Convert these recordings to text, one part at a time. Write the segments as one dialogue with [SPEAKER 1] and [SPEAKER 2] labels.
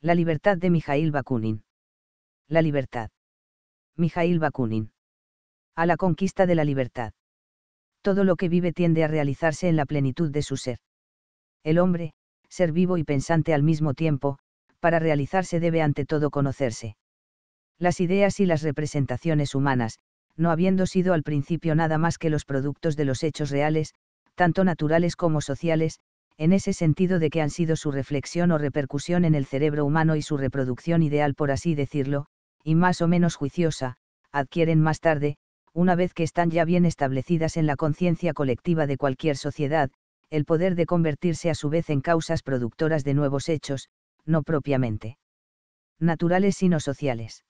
[SPEAKER 1] La libertad de Mijail Bakunin. La libertad. Mijail Bakunin. A la conquista de la libertad. Todo lo que vive tiende a realizarse en la plenitud de su ser. El hombre, ser vivo y pensante al mismo tiempo, para realizarse debe ante todo conocerse. Las ideas y las representaciones humanas, no habiendo sido al principio nada más que los productos de los hechos reales, tanto naturales como sociales, en ese sentido de que han sido su reflexión o repercusión en el cerebro humano y su reproducción ideal por así decirlo, y más o menos juiciosa, adquieren más tarde, una vez que están ya bien establecidas en la conciencia colectiva de cualquier sociedad, el poder de convertirse a su vez en causas productoras de nuevos hechos, no propiamente naturales sino sociales.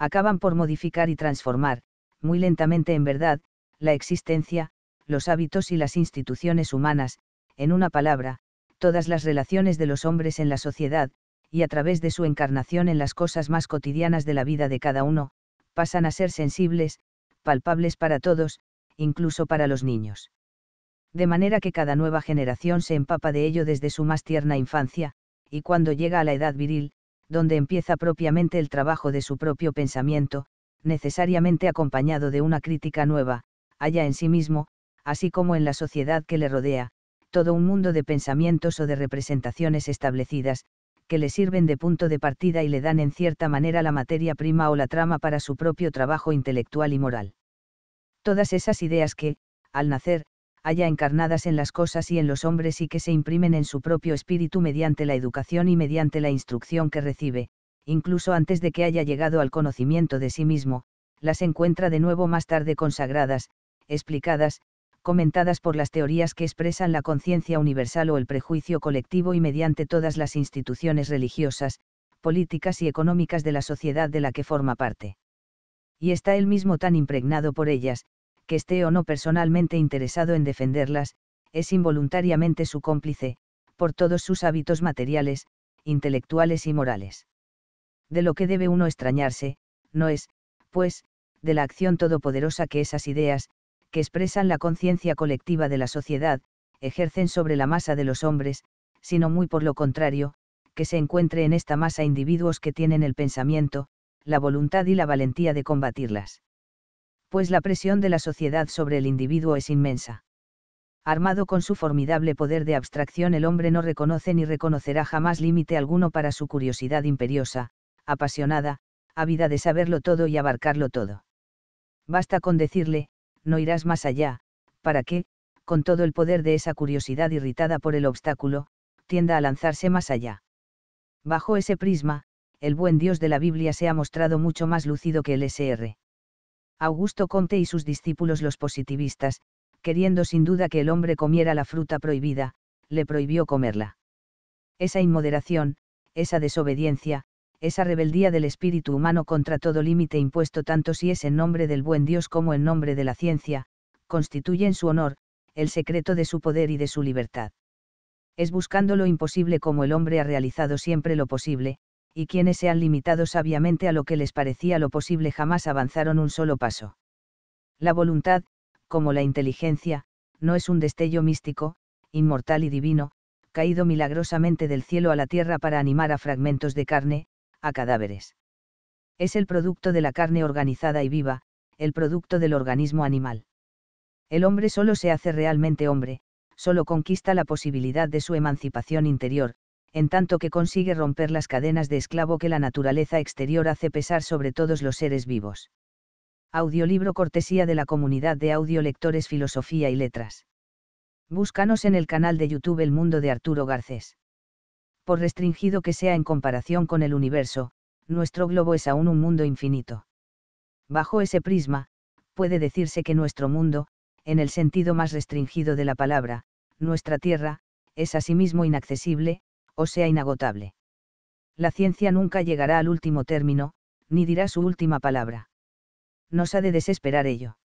[SPEAKER 1] Acaban por modificar y transformar, muy lentamente en verdad, la existencia, los hábitos y las instituciones humanas, en una palabra, todas las relaciones de los hombres en la sociedad, y a través de su encarnación en las cosas más cotidianas de la vida de cada uno, pasan a ser sensibles, palpables para todos, incluso para los niños. De manera que cada nueva generación se empapa de ello desde su más tierna infancia, y cuando llega a la edad viril, donde empieza propiamente el trabajo de su propio pensamiento, necesariamente acompañado de una crítica nueva, haya en sí mismo, así como en la sociedad que le rodea, todo un mundo de pensamientos o de representaciones establecidas, que le sirven de punto de partida y le dan en cierta manera la materia prima o la trama para su propio trabajo intelectual y moral. Todas esas ideas que, al nacer, haya encarnadas en las cosas y en los hombres y que se imprimen en su propio espíritu mediante la educación y mediante la instrucción que recibe, incluso antes de que haya llegado al conocimiento de sí mismo, las encuentra de nuevo más tarde consagradas, explicadas, comentadas por las teorías que expresan la conciencia universal o el prejuicio colectivo y mediante todas las instituciones religiosas, políticas y económicas de la sociedad de la que forma parte. Y está él mismo tan impregnado por ellas, que esté o no personalmente interesado en defenderlas, es involuntariamente su cómplice, por todos sus hábitos materiales, intelectuales y morales. De lo que debe uno extrañarse, no es, pues, de la acción todopoderosa que esas ideas, que expresan la conciencia colectiva de la sociedad, ejercen sobre la masa de los hombres, sino muy por lo contrario, que se encuentre en esta masa individuos que tienen el pensamiento, la voluntad y la valentía de combatirlas. Pues la presión de la sociedad sobre el individuo es inmensa. Armado con su formidable poder de abstracción, el hombre no reconoce ni reconocerá jamás límite alguno para su curiosidad imperiosa, apasionada, ávida de saberlo todo y abarcarlo todo. Basta con decirle, no irás más allá, para que, con todo el poder de esa curiosidad irritada por el obstáculo, tienda a lanzarse más allá. Bajo ese prisma, el buen Dios de la Biblia se ha mostrado mucho más lúcido que el SR. Augusto Conte y sus discípulos los positivistas, queriendo sin duda que el hombre comiera la fruta prohibida, le prohibió comerla. Esa inmoderación, esa desobediencia, esa rebeldía del espíritu humano contra todo límite impuesto tanto si es en nombre del buen Dios como en nombre de la ciencia, constituye en su honor, el secreto de su poder y de su libertad. Es buscando lo imposible como el hombre ha realizado siempre lo posible, y quienes se han limitado sabiamente a lo que les parecía lo posible jamás avanzaron un solo paso. La voluntad, como la inteligencia, no es un destello místico, inmortal y divino, caído milagrosamente del cielo a la tierra para animar a fragmentos de carne, a cadáveres. Es el producto de la carne organizada y viva, el producto del organismo animal. El hombre solo se hace realmente hombre, solo conquista la posibilidad de su emancipación interior, en tanto que consigue romper las cadenas de esclavo que la naturaleza exterior hace pesar sobre todos los seres vivos. Audiolibro cortesía de la comunidad de audiolectores Filosofía y Letras. Búscanos en el canal de YouTube El Mundo de Arturo Garcés por restringido que sea en comparación con el universo, nuestro globo es aún un mundo infinito. Bajo ese prisma, puede decirse que nuestro mundo, en el sentido más restringido de la palabra, nuestra Tierra, es asimismo inaccesible, o sea inagotable. La ciencia nunca llegará al último término, ni dirá su última palabra. Nos ha de desesperar ello.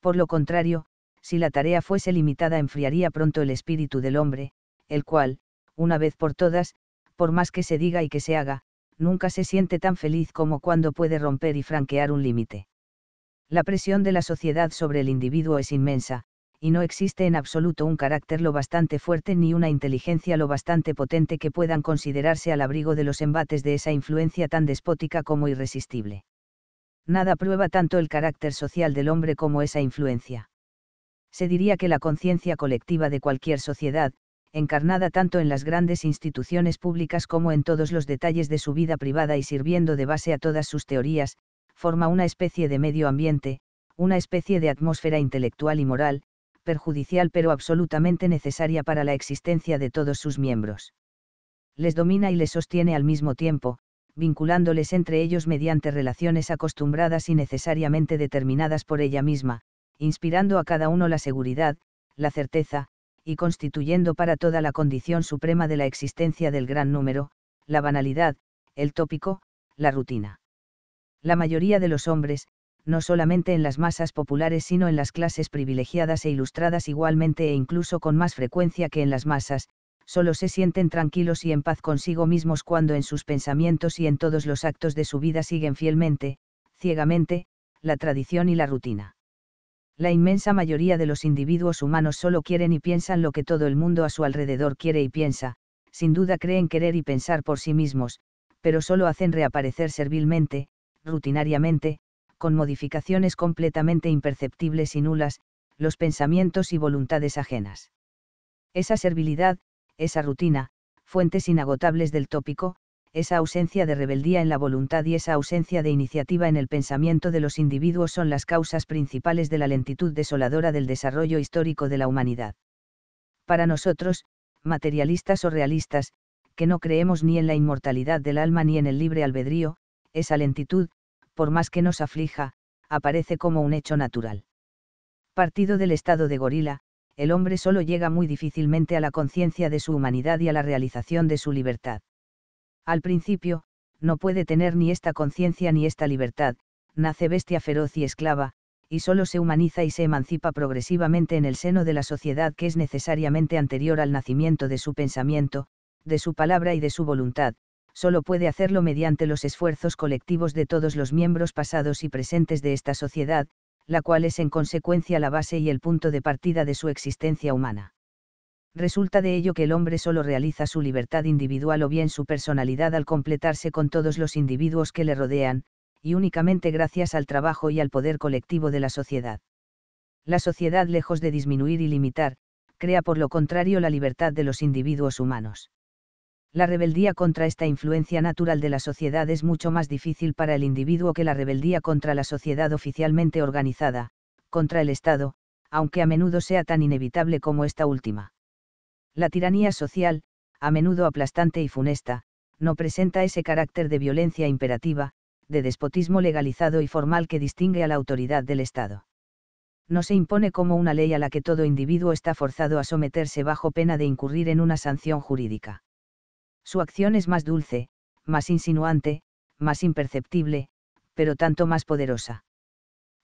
[SPEAKER 1] Por lo contrario, si la tarea fuese limitada enfriaría pronto el espíritu del hombre, el cual, una vez por todas, por más que se diga y que se haga, nunca se siente tan feliz como cuando puede romper y franquear un límite. La presión de la sociedad sobre el individuo es inmensa, y no existe en absoluto un carácter lo bastante fuerte ni una inteligencia lo bastante potente que puedan considerarse al abrigo de los embates de esa influencia tan despótica como irresistible. Nada prueba tanto el carácter social del hombre como esa influencia. Se diría que la conciencia colectiva de cualquier sociedad, encarnada tanto en las grandes instituciones públicas como en todos los detalles de su vida privada y sirviendo de base a todas sus teorías, forma una especie de medio ambiente, una especie de atmósfera intelectual y moral, perjudicial pero absolutamente necesaria para la existencia de todos sus miembros. Les domina y les sostiene al mismo tiempo, vinculándoles entre ellos mediante relaciones acostumbradas y necesariamente determinadas por ella misma, inspirando a cada uno la seguridad, la certeza, y constituyendo para toda la condición suprema de la existencia del gran número, la banalidad, el tópico, la rutina. La mayoría de los hombres, no solamente en las masas populares sino en las clases privilegiadas e ilustradas igualmente e incluso con más frecuencia que en las masas, solo se sienten tranquilos y en paz consigo mismos cuando en sus pensamientos y en todos los actos de su vida siguen fielmente, ciegamente, la tradición y la rutina la inmensa mayoría de los individuos humanos solo quieren y piensan lo que todo el mundo a su alrededor quiere y piensa, sin duda creen querer y pensar por sí mismos, pero solo hacen reaparecer servilmente, rutinariamente, con modificaciones completamente imperceptibles y nulas, los pensamientos y voluntades ajenas. Esa servilidad, esa rutina, fuentes inagotables del tópico, esa ausencia de rebeldía en la voluntad y esa ausencia de iniciativa en el pensamiento de los individuos son las causas principales de la lentitud desoladora del desarrollo histórico de la humanidad. Para nosotros, materialistas o realistas, que no creemos ni en la inmortalidad del alma ni en el libre albedrío, esa lentitud, por más que nos aflija, aparece como un hecho natural. Partido del estado de gorila, el hombre solo llega muy difícilmente a la conciencia de su humanidad y a la realización de su libertad. Al principio, no puede tener ni esta conciencia ni esta libertad, nace bestia feroz y esclava, y solo se humaniza y se emancipa progresivamente en el seno de la sociedad que es necesariamente anterior al nacimiento de su pensamiento, de su palabra y de su voluntad, solo puede hacerlo mediante los esfuerzos colectivos de todos los miembros pasados y presentes de esta sociedad, la cual es en consecuencia la base y el punto de partida de su existencia humana resulta de ello que el hombre solo realiza su libertad individual o bien su personalidad al completarse con todos los individuos que le rodean, y únicamente gracias al trabajo y al poder colectivo de la sociedad. La sociedad, lejos de disminuir y limitar, crea por lo contrario la libertad de los individuos humanos. La rebeldía contra esta influencia natural de la sociedad es mucho más difícil para el individuo que la rebeldía contra la sociedad oficialmente organizada, contra el Estado, aunque a menudo sea tan inevitable como esta última. La tiranía social, a menudo aplastante y funesta, no presenta ese carácter de violencia imperativa, de despotismo legalizado y formal que distingue a la autoridad del Estado. No se impone como una ley a la que todo individuo está forzado a someterse bajo pena de incurrir en una sanción jurídica. Su acción es más dulce, más insinuante, más imperceptible, pero tanto más poderosa.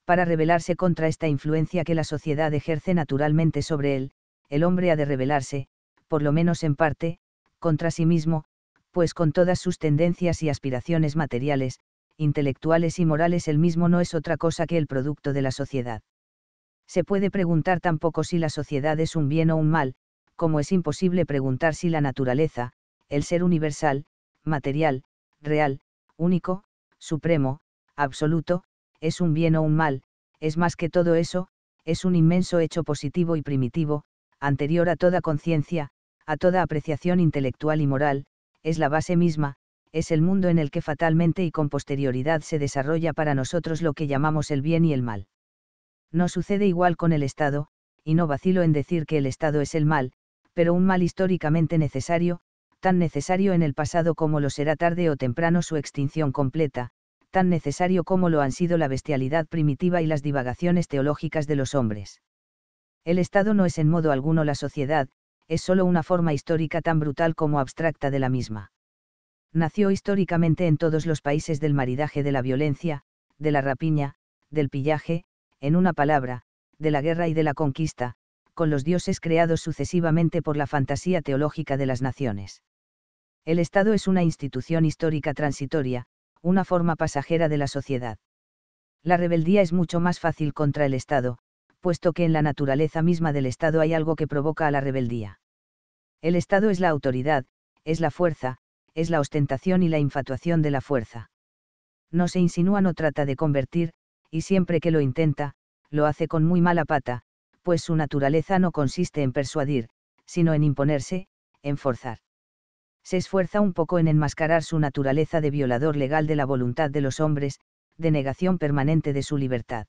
[SPEAKER 1] Para rebelarse contra esta influencia que la sociedad ejerce naturalmente sobre él, el hombre ha de rebelarse, por lo menos en parte, contra sí mismo, pues con todas sus tendencias y aspiraciones materiales, intelectuales y morales el mismo no es otra cosa que el producto de la sociedad. Se puede preguntar tampoco si la sociedad es un bien o un mal, como es imposible preguntar si la naturaleza, el ser universal, material, real, único, supremo, absoluto, es un bien o un mal, es más que todo eso, es un inmenso hecho positivo y primitivo, anterior a toda conciencia, a toda apreciación intelectual y moral, es la base misma, es el mundo en el que fatalmente y con posterioridad se desarrolla para nosotros lo que llamamos el bien y el mal. No sucede igual con el Estado, y no vacilo en decir que el Estado es el mal, pero un mal históricamente necesario, tan necesario en el pasado como lo será tarde o temprano su extinción completa, tan necesario como lo han sido la bestialidad primitiva y las divagaciones teológicas de los hombres. El Estado no es en modo alguno la sociedad, es solo una forma histórica tan brutal como abstracta de la misma. Nació históricamente en todos los países del maridaje de la violencia, de la rapiña, del pillaje, en una palabra, de la guerra y de la conquista, con los dioses creados sucesivamente por la fantasía teológica de las naciones. El Estado es una institución histórica transitoria, una forma pasajera de la sociedad. La rebeldía es mucho más fácil contra el Estado, puesto que en la naturaleza misma del Estado hay algo que provoca a la rebeldía. El Estado es la autoridad, es la fuerza, es la ostentación y la infatuación de la fuerza. No se insinúa, no trata de convertir, y siempre que lo intenta, lo hace con muy mala pata, pues su naturaleza no consiste en persuadir, sino en imponerse, en forzar. Se esfuerza un poco en enmascarar su naturaleza de violador legal de la voluntad de los hombres, de negación permanente de su libertad.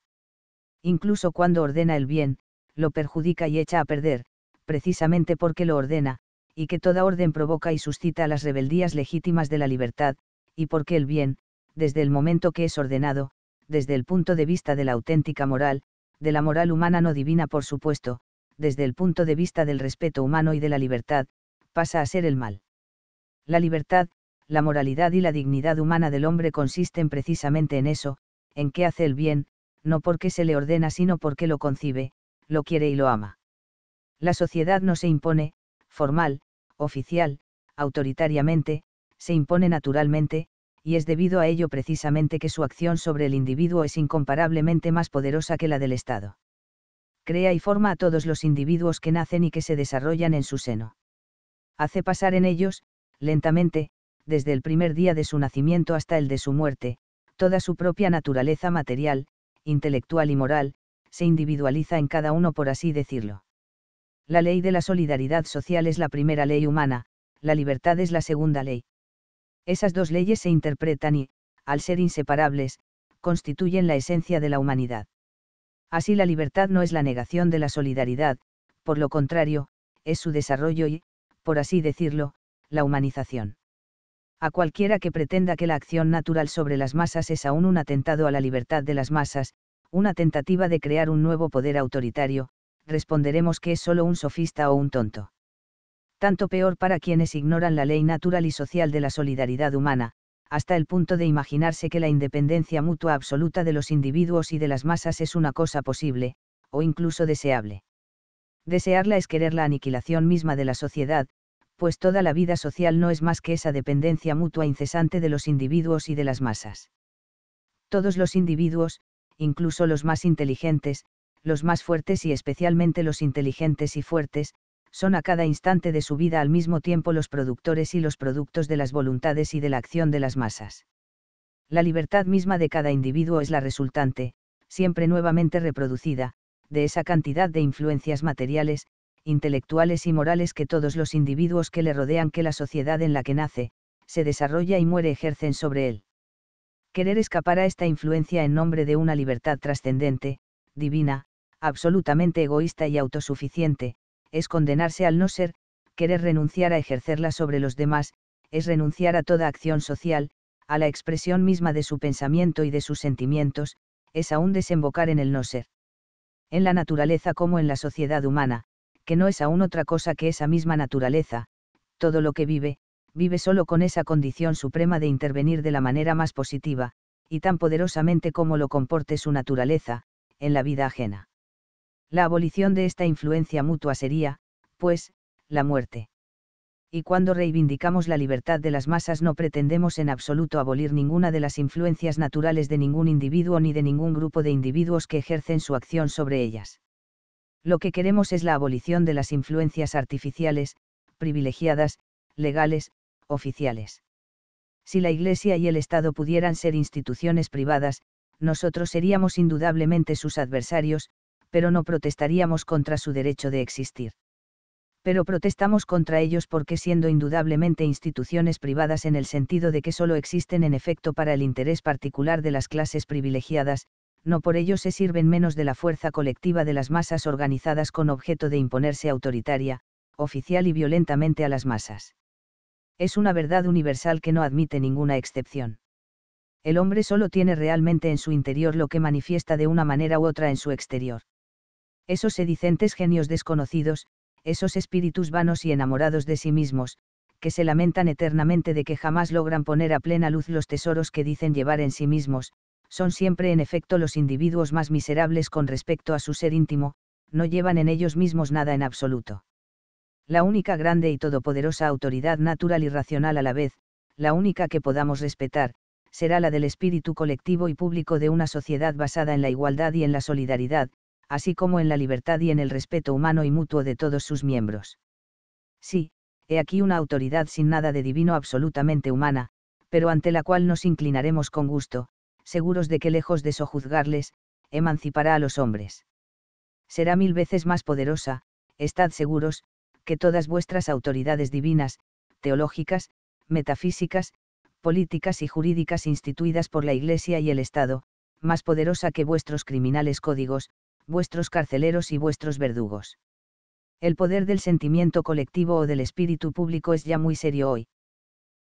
[SPEAKER 1] Incluso cuando ordena el bien, lo perjudica y echa a perder, precisamente porque lo ordena, y que toda orden provoca y suscita las rebeldías legítimas de la libertad, y porque el bien, desde el momento que es ordenado, desde el punto de vista de la auténtica moral, de la moral humana no divina por supuesto, desde el punto de vista del respeto humano y de la libertad, pasa a ser el mal. La libertad, la moralidad y la dignidad humana del hombre consisten precisamente en eso, en que hace el bien, no porque se le ordena sino porque lo concibe, lo quiere y lo ama. La sociedad no se impone, formal, oficial, autoritariamente, se impone naturalmente, y es debido a ello precisamente que su acción sobre el individuo es incomparablemente más poderosa que la del Estado. Crea y forma a todos los individuos que nacen y que se desarrollan en su seno. Hace pasar en ellos, lentamente, desde el primer día de su nacimiento hasta el de su muerte, toda su propia naturaleza material, intelectual y moral, se individualiza en cada uno por así decirlo. La ley de la solidaridad social es la primera ley humana, la libertad es la segunda ley. Esas dos leyes se interpretan y, al ser inseparables, constituyen la esencia de la humanidad. Así la libertad no es la negación de la solidaridad, por lo contrario, es su desarrollo y, por así decirlo, la humanización. A cualquiera que pretenda que la acción natural sobre las masas es aún un atentado a la libertad de las masas, una tentativa de crear un nuevo poder autoritario, responderemos que es solo un sofista o un tonto. Tanto peor para quienes ignoran la ley natural y social de la solidaridad humana, hasta el punto de imaginarse que la independencia mutua absoluta de los individuos y de las masas es una cosa posible, o incluso deseable. Desearla es querer la aniquilación misma de la sociedad, pues toda la vida social no es más que esa dependencia mutua incesante de los individuos y de las masas. Todos los individuos, incluso los más inteligentes, los más fuertes y especialmente los inteligentes y fuertes, son a cada instante de su vida al mismo tiempo los productores y los productos de las voluntades y de la acción de las masas. La libertad misma de cada individuo es la resultante, siempre nuevamente reproducida, de esa cantidad de influencias materiales, intelectuales y morales que todos los individuos que le rodean que la sociedad en la que nace, se desarrolla y muere ejercen sobre él. Querer escapar a esta influencia en nombre de una libertad trascendente, divina, absolutamente egoísta y autosuficiente, es condenarse al no ser, querer renunciar a ejercerla sobre los demás, es renunciar a toda acción social, a la expresión misma de su pensamiento y de sus sentimientos, es aún desembocar en el no ser. En la naturaleza como en la sociedad humana, que no es aún otra cosa que esa misma naturaleza, todo lo que vive, vive solo con esa condición suprema de intervenir de la manera más positiva, y tan poderosamente como lo comporte su naturaleza, en la vida ajena. La abolición de esta influencia mutua sería, pues, la muerte. Y cuando reivindicamos la libertad de las masas no pretendemos en absoluto abolir ninguna de las influencias naturales de ningún individuo ni de ningún grupo de individuos que ejercen su acción sobre ellas. Lo que queremos es la abolición de las influencias artificiales, privilegiadas, legales, oficiales. Si la Iglesia y el Estado pudieran ser instituciones privadas, nosotros seríamos indudablemente sus adversarios, pero no protestaríamos contra su derecho de existir. Pero protestamos contra ellos porque siendo indudablemente instituciones privadas en el sentido de que solo existen en efecto para el interés particular de las clases privilegiadas, no por ello se sirven menos de la fuerza colectiva de las masas organizadas con objeto de imponerse autoritaria, oficial y violentamente a las masas. Es una verdad universal que no admite ninguna excepción. El hombre solo tiene realmente en su interior lo que manifiesta de una manera u otra en su exterior. Esos sedicentes genios desconocidos, esos espíritus vanos y enamorados de sí mismos, que se lamentan eternamente de que jamás logran poner a plena luz los tesoros que dicen llevar en sí mismos, son siempre en efecto los individuos más miserables con respecto a su ser íntimo, no llevan en ellos mismos nada en absoluto. La única grande y todopoderosa autoridad natural y racional a la vez, la única que podamos respetar, será la del espíritu colectivo y público de una sociedad basada en la igualdad y en la solidaridad, así como en la libertad y en el respeto humano y mutuo de todos sus miembros. Sí, he aquí una autoridad sin nada de divino absolutamente humana, pero ante la cual nos inclinaremos con gusto, seguros de que lejos de sojuzgarles, emancipará a los hombres. Será mil veces más poderosa, estad seguros, que todas vuestras autoridades divinas, teológicas, metafísicas, políticas y jurídicas instituidas por la Iglesia y el Estado, más poderosa que vuestros criminales códigos, vuestros carceleros y vuestros verdugos. El poder del sentimiento colectivo o del espíritu público es ya muy serio hoy.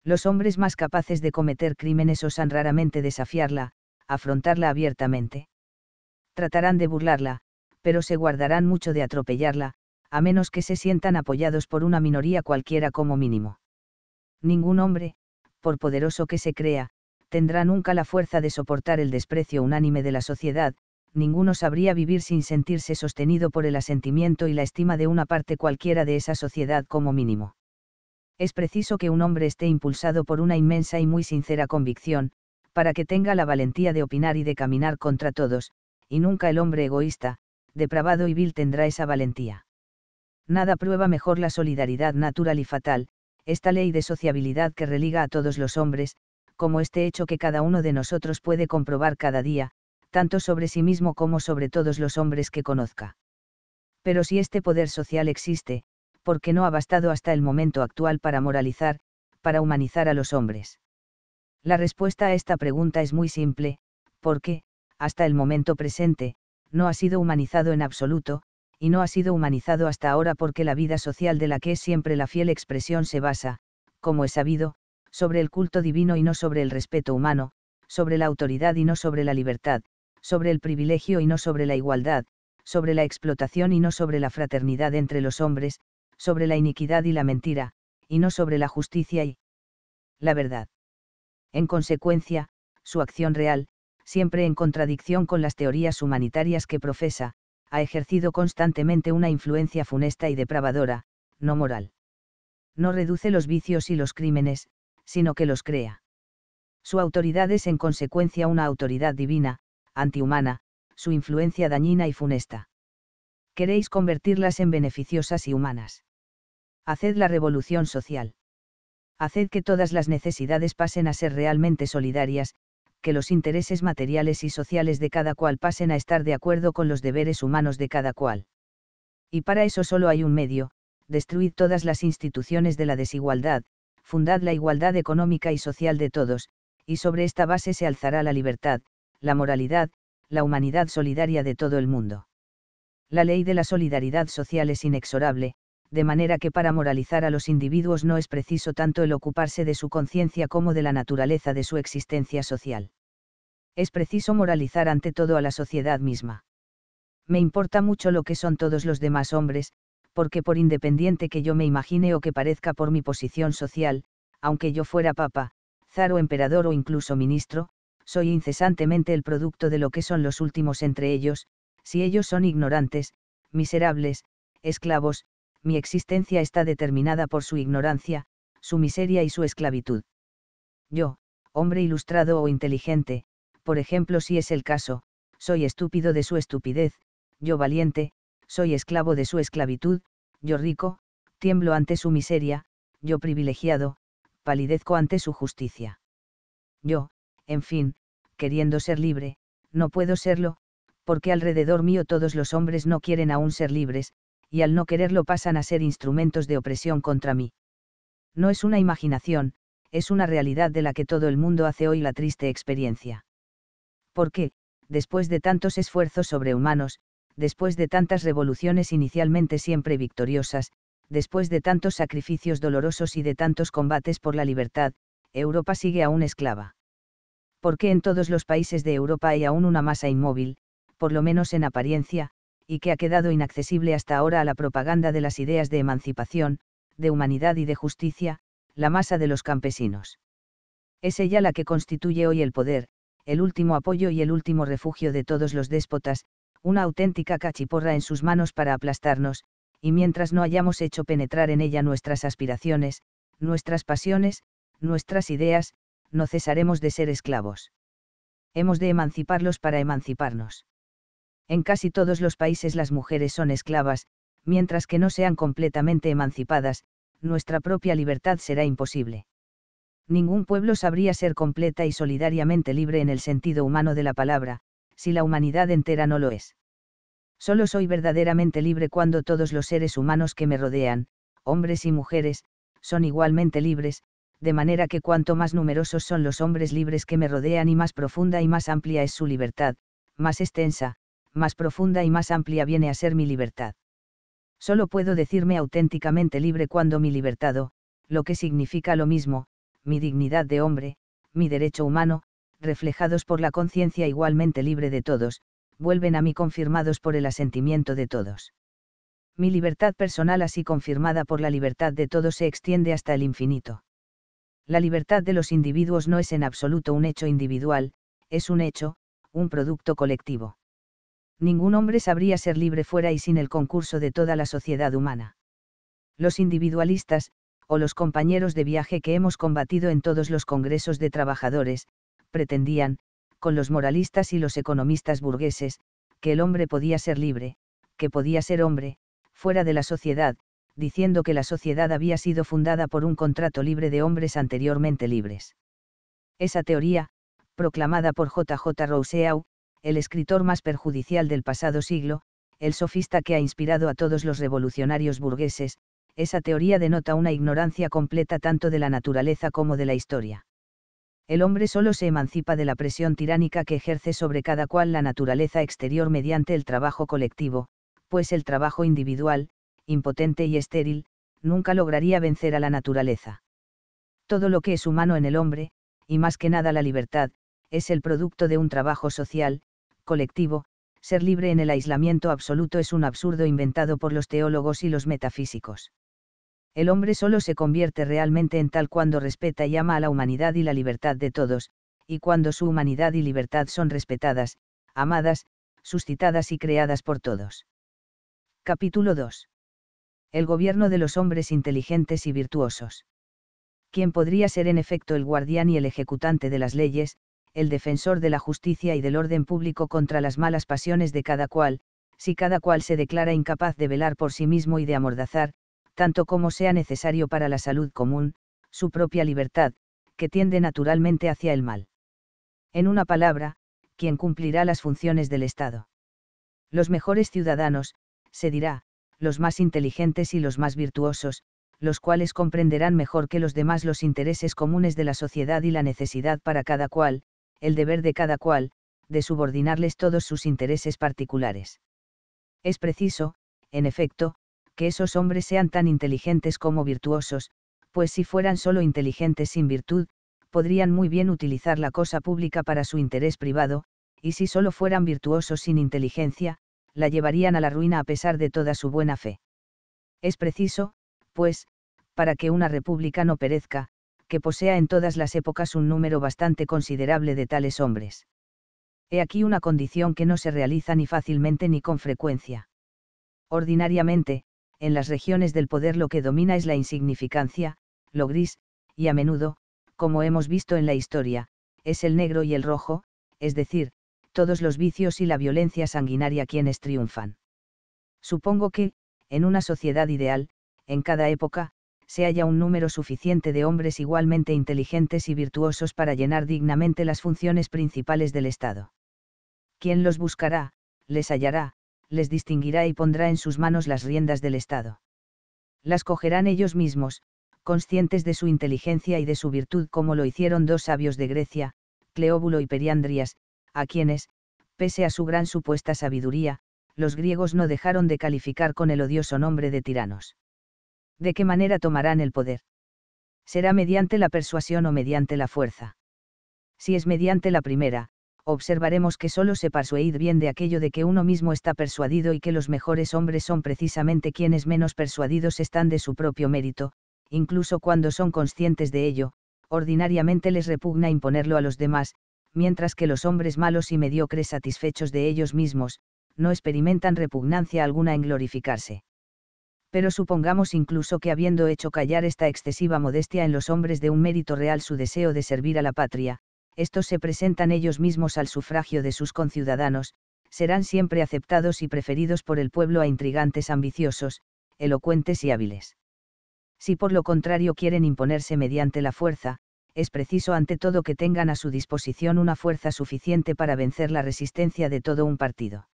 [SPEAKER 1] Los hombres más capaces de cometer crímenes osan raramente desafiarla, afrontarla abiertamente. Tratarán de burlarla, pero se guardarán mucho de atropellarla, a menos que se sientan apoyados por una minoría cualquiera como mínimo. Ningún hombre, por poderoso que se crea, tendrá nunca la fuerza de soportar el desprecio unánime de la sociedad, ninguno sabría vivir sin sentirse sostenido por el asentimiento y la estima de una parte cualquiera de esa sociedad como mínimo. Es preciso que un hombre esté impulsado por una inmensa y muy sincera convicción, para que tenga la valentía de opinar y de caminar contra todos, y nunca el hombre egoísta, depravado y vil tendrá esa valentía. Nada prueba mejor la solidaridad natural y fatal, esta ley de sociabilidad que religa a todos los hombres, como este hecho que cada uno de nosotros puede comprobar cada día, tanto sobre sí mismo como sobre todos los hombres que conozca. Pero si este poder social existe, ¿por qué no ha bastado hasta el momento actual para moralizar, para humanizar a los hombres? La respuesta a esta pregunta es muy simple, porque, hasta el momento presente, no ha sido humanizado en absoluto, y no ha sido humanizado hasta ahora porque la vida social de la que es siempre la fiel expresión se basa, como es sabido, sobre el culto divino y no sobre el respeto humano, sobre la autoridad y no sobre la libertad, sobre el privilegio y no sobre la igualdad, sobre la explotación y no sobre la fraternidad entre los hombres, sobre la iniquidad y la mentira, y no sobre la justicia y la verdad. En consecuencia, su acción real, siempre en contradicción con las teorías humanitarias que profesa, ha ejercido constantemente una influencia funesta y depravadora, no moral. No reduce los vicios y los crímenes, sino que los crea. Su autoridad es en consecuencia una autoridad divina, antihumana, su influencia dañina y funesta. Queréis convertirlas en beneficiosas y humanas. Haced la revolución social. Haced que todas las necesidades pasen a ser realmente solidarias, que los intereses materiales y sociales de cada cual pasen a estar de acuerdo con los deberes humanos de cada cual. Y para eso solo hay un medio, destruid todas las instituciones de la desigualdad, fundad la igualdad económica y social de todos, y sobre esta base se alzará la libertad, la moralidad, la humanidad solidaria de todo el mundo. La ley de la solidaridad social es inexorable, de manera que para moralizar a los individuos no es preciso tanto el ocuparse de su conciencia como de la naturaleza de su existencia social. Es preciso moralizar ante todo a la sociedad misma. Me importa mucho lo que son todos los demás hombres, porque por independiente que yo me imagine o que parezca por mi posición social, aunque yo fuera papa, zar o emperador o incluso ministro, soy incesantemente el producto de lo que son los últimos entre ellos, si ellos son ignorantes, miserables, esclavos, mi existencia está determinada por su ignorancia, su miseria y su esclavitud. Yo, hombre ilustrado o inteligente, por ejemplo si es el caso, soy estúpido de su estupidez, yo valiente, soy esclavo de su esclavitud, yo rico, tiemblo ante su miseria, yo privilegiado, palidezco ante su justicia. Yo, en fin, queriendo ser libre, no puedo serlo, porque alrededor mío todos los hombres no quieren aún ser libres, y al no quererlo pasan a ser instrumentos de opresión contra mí. No es una imaginación, es una realidad de la que todo el mundo hace hoy la triste experiencia. ¿Por qué, después de tantos esfuerzos sobrehumanos, después de tantas revoluciones inicialmente siempre victoriosas, después de tantos sacrificios dolorosos y de tantos combates por la libertad, Europa sigue aún esclava qué en todos los países de Europa hay aún una masa inmóvil, por lo menos en apariencia, y que ha quedado inaccesible hasta ahora a la propaganda de las ideas de emancipación, de humanidad y de justicia, la masa de los campesinos. Es ella la que constituye hoy el poder, el último apoyo y el último refugio de todos los déspotas, una auténtica cachiporra en sus manos para aplastarnos, y mientras no hayamos hecho penetrar en ella nuestras aspiraciones, nuestras pasiones, nuestras ideas, no cesaremos de ser esclavos. Hemos de emanciparlos para emanciparnos. En casi todos los países las mujeres son esclavas, mientras que no sean completamente emancipadas, nuestra propia libertad será imposible. Ningún pueblo sabría ser completa y solidariamente libre en el sentido humano de la palabra, si la humanidad entera no lo es. Solo soy verdaderamente libre cuando todos los seres humanos que me rodean, hombres y mujeres, son igualmente libres, de manera que cuanto más numerosos son los hombres libres que me rodean y más profunda y más amplia es su libertad, más extensa, más profunda y más amplia viene a ser mi libertad. Solo puedo decirme auténticamente libre cuando mi libertado, lo que significa lo mismo, mi dignidad de hombre, mi derecho humano, reflejados por la conciencia igualmente libre de todos, vuelven a mí confirmados por el asentimiento de todos. Mi libertad personal así confirmada por la libertad de todos se extiende hasta el infinito. La libertad de los individuos no es en absoluto un hecho individual, es un hecho, un producto colectivo. Ningún hombre sabría ser libre fuera y sin el concurso de toda la sociedad humana. Los individualistas, o los compañeros de viaje que hemos combatido en todos los congresos de trabajadores, pretendían, con los moralistas y los economistas burgueses, que el hombre podía ser libre, que podía ser hombre, fuera de la sociedad, diciendo que la sociedad había sido fundada por un contrato libre de hombres anteriormente libres. Esa teoría, proclamada por J.J. Rousseau, el escritor más perjudicial del pasado siglo, el sofista que ha inspirado a todos los revolucionarios burgueses, esa teoría denota una ignorancia completa tanto de la naturaleza como de la historia. El hombre solo se emancipa de la presión tiránica que ejerce sobre cada cual la naturaleza exterior mediante el trabajo colectivo, pues el trabajo individual, impotente y estéril, nunca lograría vencer a la naturaleza. Todo lo que es humano en el hombre, y más que nada la libertad, es el producto de un trabajo social, colectivo, ser libre en el aislamiento absoluto es un absurdo inventado por los teólogos y los metafísicos. El hombre solo se convierte realmente en tal cuando respeta y ama a la humanidad y la libertad de todos, y cuando su humanidad y libertad son respetadas, amadas, suscitadas y creadas por todos. Capítulo 2 el gobierno de los hombres inteligentes y virtuosos. Quien podría ser en efecto el guardián y el ejecutante de las leyes, el defensor de la justicia y del orden público contra las malas pasiones de cada cual, si cada cual se declara incapaz de velar por sí mismo y de amordazar, tanto como sea necesario para la salud común, su propia libertad, que tiende naturalmente hacia el mal. En una palabra, quien cumplirá las funciones del Estado. Los mejores ciudadanos, se dirá, los más inteligentes y los más virtuosos, los cuales comprenderán mejor que los demás los intereses comunes de la sociedad y la necesidad para cada cual, el deber de cada cual, de subordinarles todos sus intereses particulares. Es preciso, en efecto, que esos hombres sean tan inteligentes como virtuosos, pues si fueran solo inteligentes sin virtud, podrían muy bien utilizar la cosa pública para su interés privado, y si solo fueran virtuosos sin inteligencia, la llevarían a la ruina a pesar de toda su buena fe. Es preciso, pues, para que una república no perezca, que posea en todas las épocas un número bastante considerable de tales hombres. He aquí una condición que no se realiza ni fácilmente ni con frecuencia. Ordinariamente, en las regiones del poder lo que domina es la insignificancia, lo gris, y a menudo, como hemos visto en la historia, es el negro y el rojo, es decir, todos los vicios y la violencia sanguinaria quienes triunfan. Supongo que, en una sociedad ideal, en cada época, se haya un número suficiente de hombres igualmente inteligentes y virtuosos para llenar dignamente las funciones principales del Estado. Quien los buscará, les hallará, les distinguirá y pondrá en sus manos las riendas del Estado. Las cogerán ellos mismos, conscientes de su inteligencia y de su virtud como lo hicieron dos sabios de Grecia, Cleóbulo y Periandrias, a quienes, pese a su gran supuesta sabiduría, los griegos no dejaron de calificar con el odioso nombre de tiranos. ¿De qué manera tomarán el poder? ¿Será mediante la persuasión o mediante la fuerza? Si es mediante la primera, observaremos que solo se persuadir bien de aquello de que uno mismo está persuadido y que los mejores hombres son precisamente quienes menos persuadidos están de su propio mérito, incluso cuando son conscientes de ello, ordinariamente les repugna imponerlo a los demás, mientras que los hombres malos y mediocres satisfechos de ellos mismos, no experimentan repugnancia alguna en glorificarse. Pero supongamos incluso que habiendo hecho callar esta excesiva modestia en los hombres de un mérito real su deseo de servir a la patria, estos se presentan ellos mismos al sufragio de sus conciudadanos, serán siempre aceptados y preferidos por el pueblo a intrigantes ambiciosos, elocuentes y hábiles. Si por lo contrario quieren imponerse mediante la fuerza, es preciso ante todo que tengan a su disposición una fuerza suficiente para vencer la resistencia de todo un partido.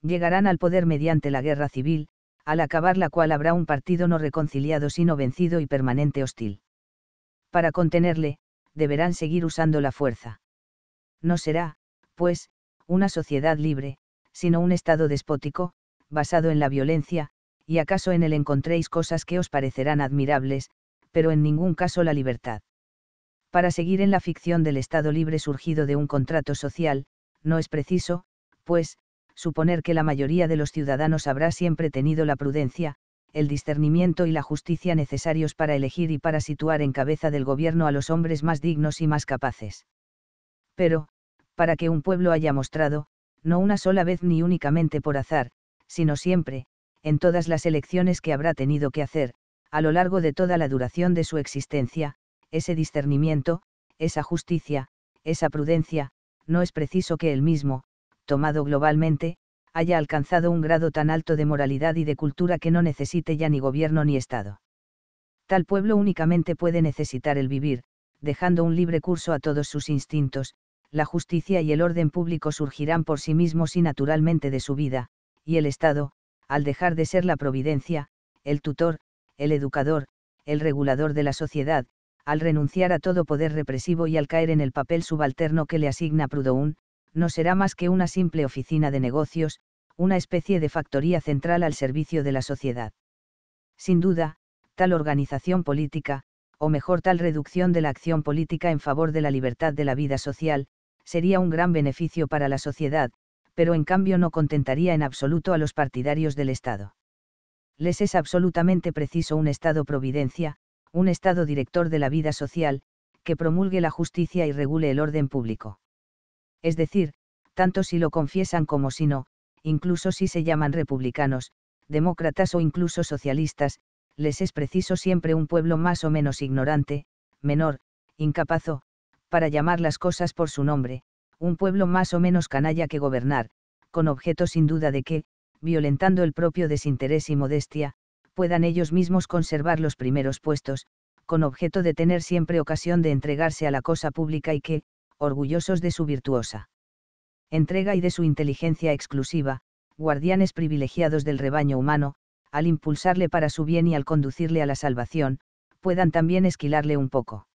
[SPEAKER 1] Llegarán al poder mediante la guerra civil, al acabar la cual habrá un partido no reconciliado sino vencido y permanente hostil. Para contenerle, deberán seguir usando la fuerza. No será, pues, una sociedad libre, sino un Estado despótico, basado en la violencia, y acaso en él encontréis cosas que os parecerán admirables, pero en ningún caso la libertad para seguir en la ficción del Estado libre surgido de un contrato social, no es preciso, pues, suponer que la mayoría de los ciudadanos habrá siempre tenido la prudencia, el discernimiento y la justicia necesarios para elegir y para situar en cabeza del gobierno a los hombres más dignos y más capaces. Pero, para que un pueblo haya mostrado, no una sola vez ni únicamente por azar, sino siempre, en todas las elecciones que habrá tenido que hacer, a lo largo de toda la duración de su existencia, ese discernimiento, esa justicia, esa prudencia, no es preciso que el mismo, tomado globalmente, haya alcanzado un grado tan alto de moralidad y de cultura que no necesite ya ni gobierno ni Estado. Tal pueblo únicamente puede necesitar el vivir, dejando un libre curso a todos sus instintos, la justicia y el orden público surgirán por sí mismos y naturalmente de su vida, y el Estado, al dejar de ser la providencia, el tutor, el educador, el regulador de la sociedad, al renunciar a todo poder represivo y al caer en el papel subalterno que le asigna Proudhon, no será más que una simple oficina de negocios, una especie de factoría central al servicio de la sociedad. Sin duda, tal organización política, o mejor tal reducción de la acción política en favor de la libertad de la vida social, sería un gran beneficio para la sociedad, pero en cambio no contentaría en absoluto a los partidarios del Estado. Les es absolutamente preciso un Estado providencia, un Estado director de la vida social, que promulgue la justicia y regule el orden público. Es decir, tanto si lo confiesan como si no, incluso si se llaman republicanos, demócratas o incluso socialistas, les es preciso siempre un pueblo más o menos ignorante, menor, incapaz, para llamar las cosas por su nombre, un pueblo más o menos canalla que gobernar, con objeto sin duda de que, violentando el propio desinterés y modestia, puedan ellos mismos conservar los primeros puestos, con objeto de tener siempre ocasión de entregarse a la cosa pública y que, orgullosos de su virtuosa entrega y de su inteligencia exclusiva, guardianes privilegiados del rebaño humano, al impulsarle para su bien y al conducirle a la salvación, puedan también esquilarle un poco.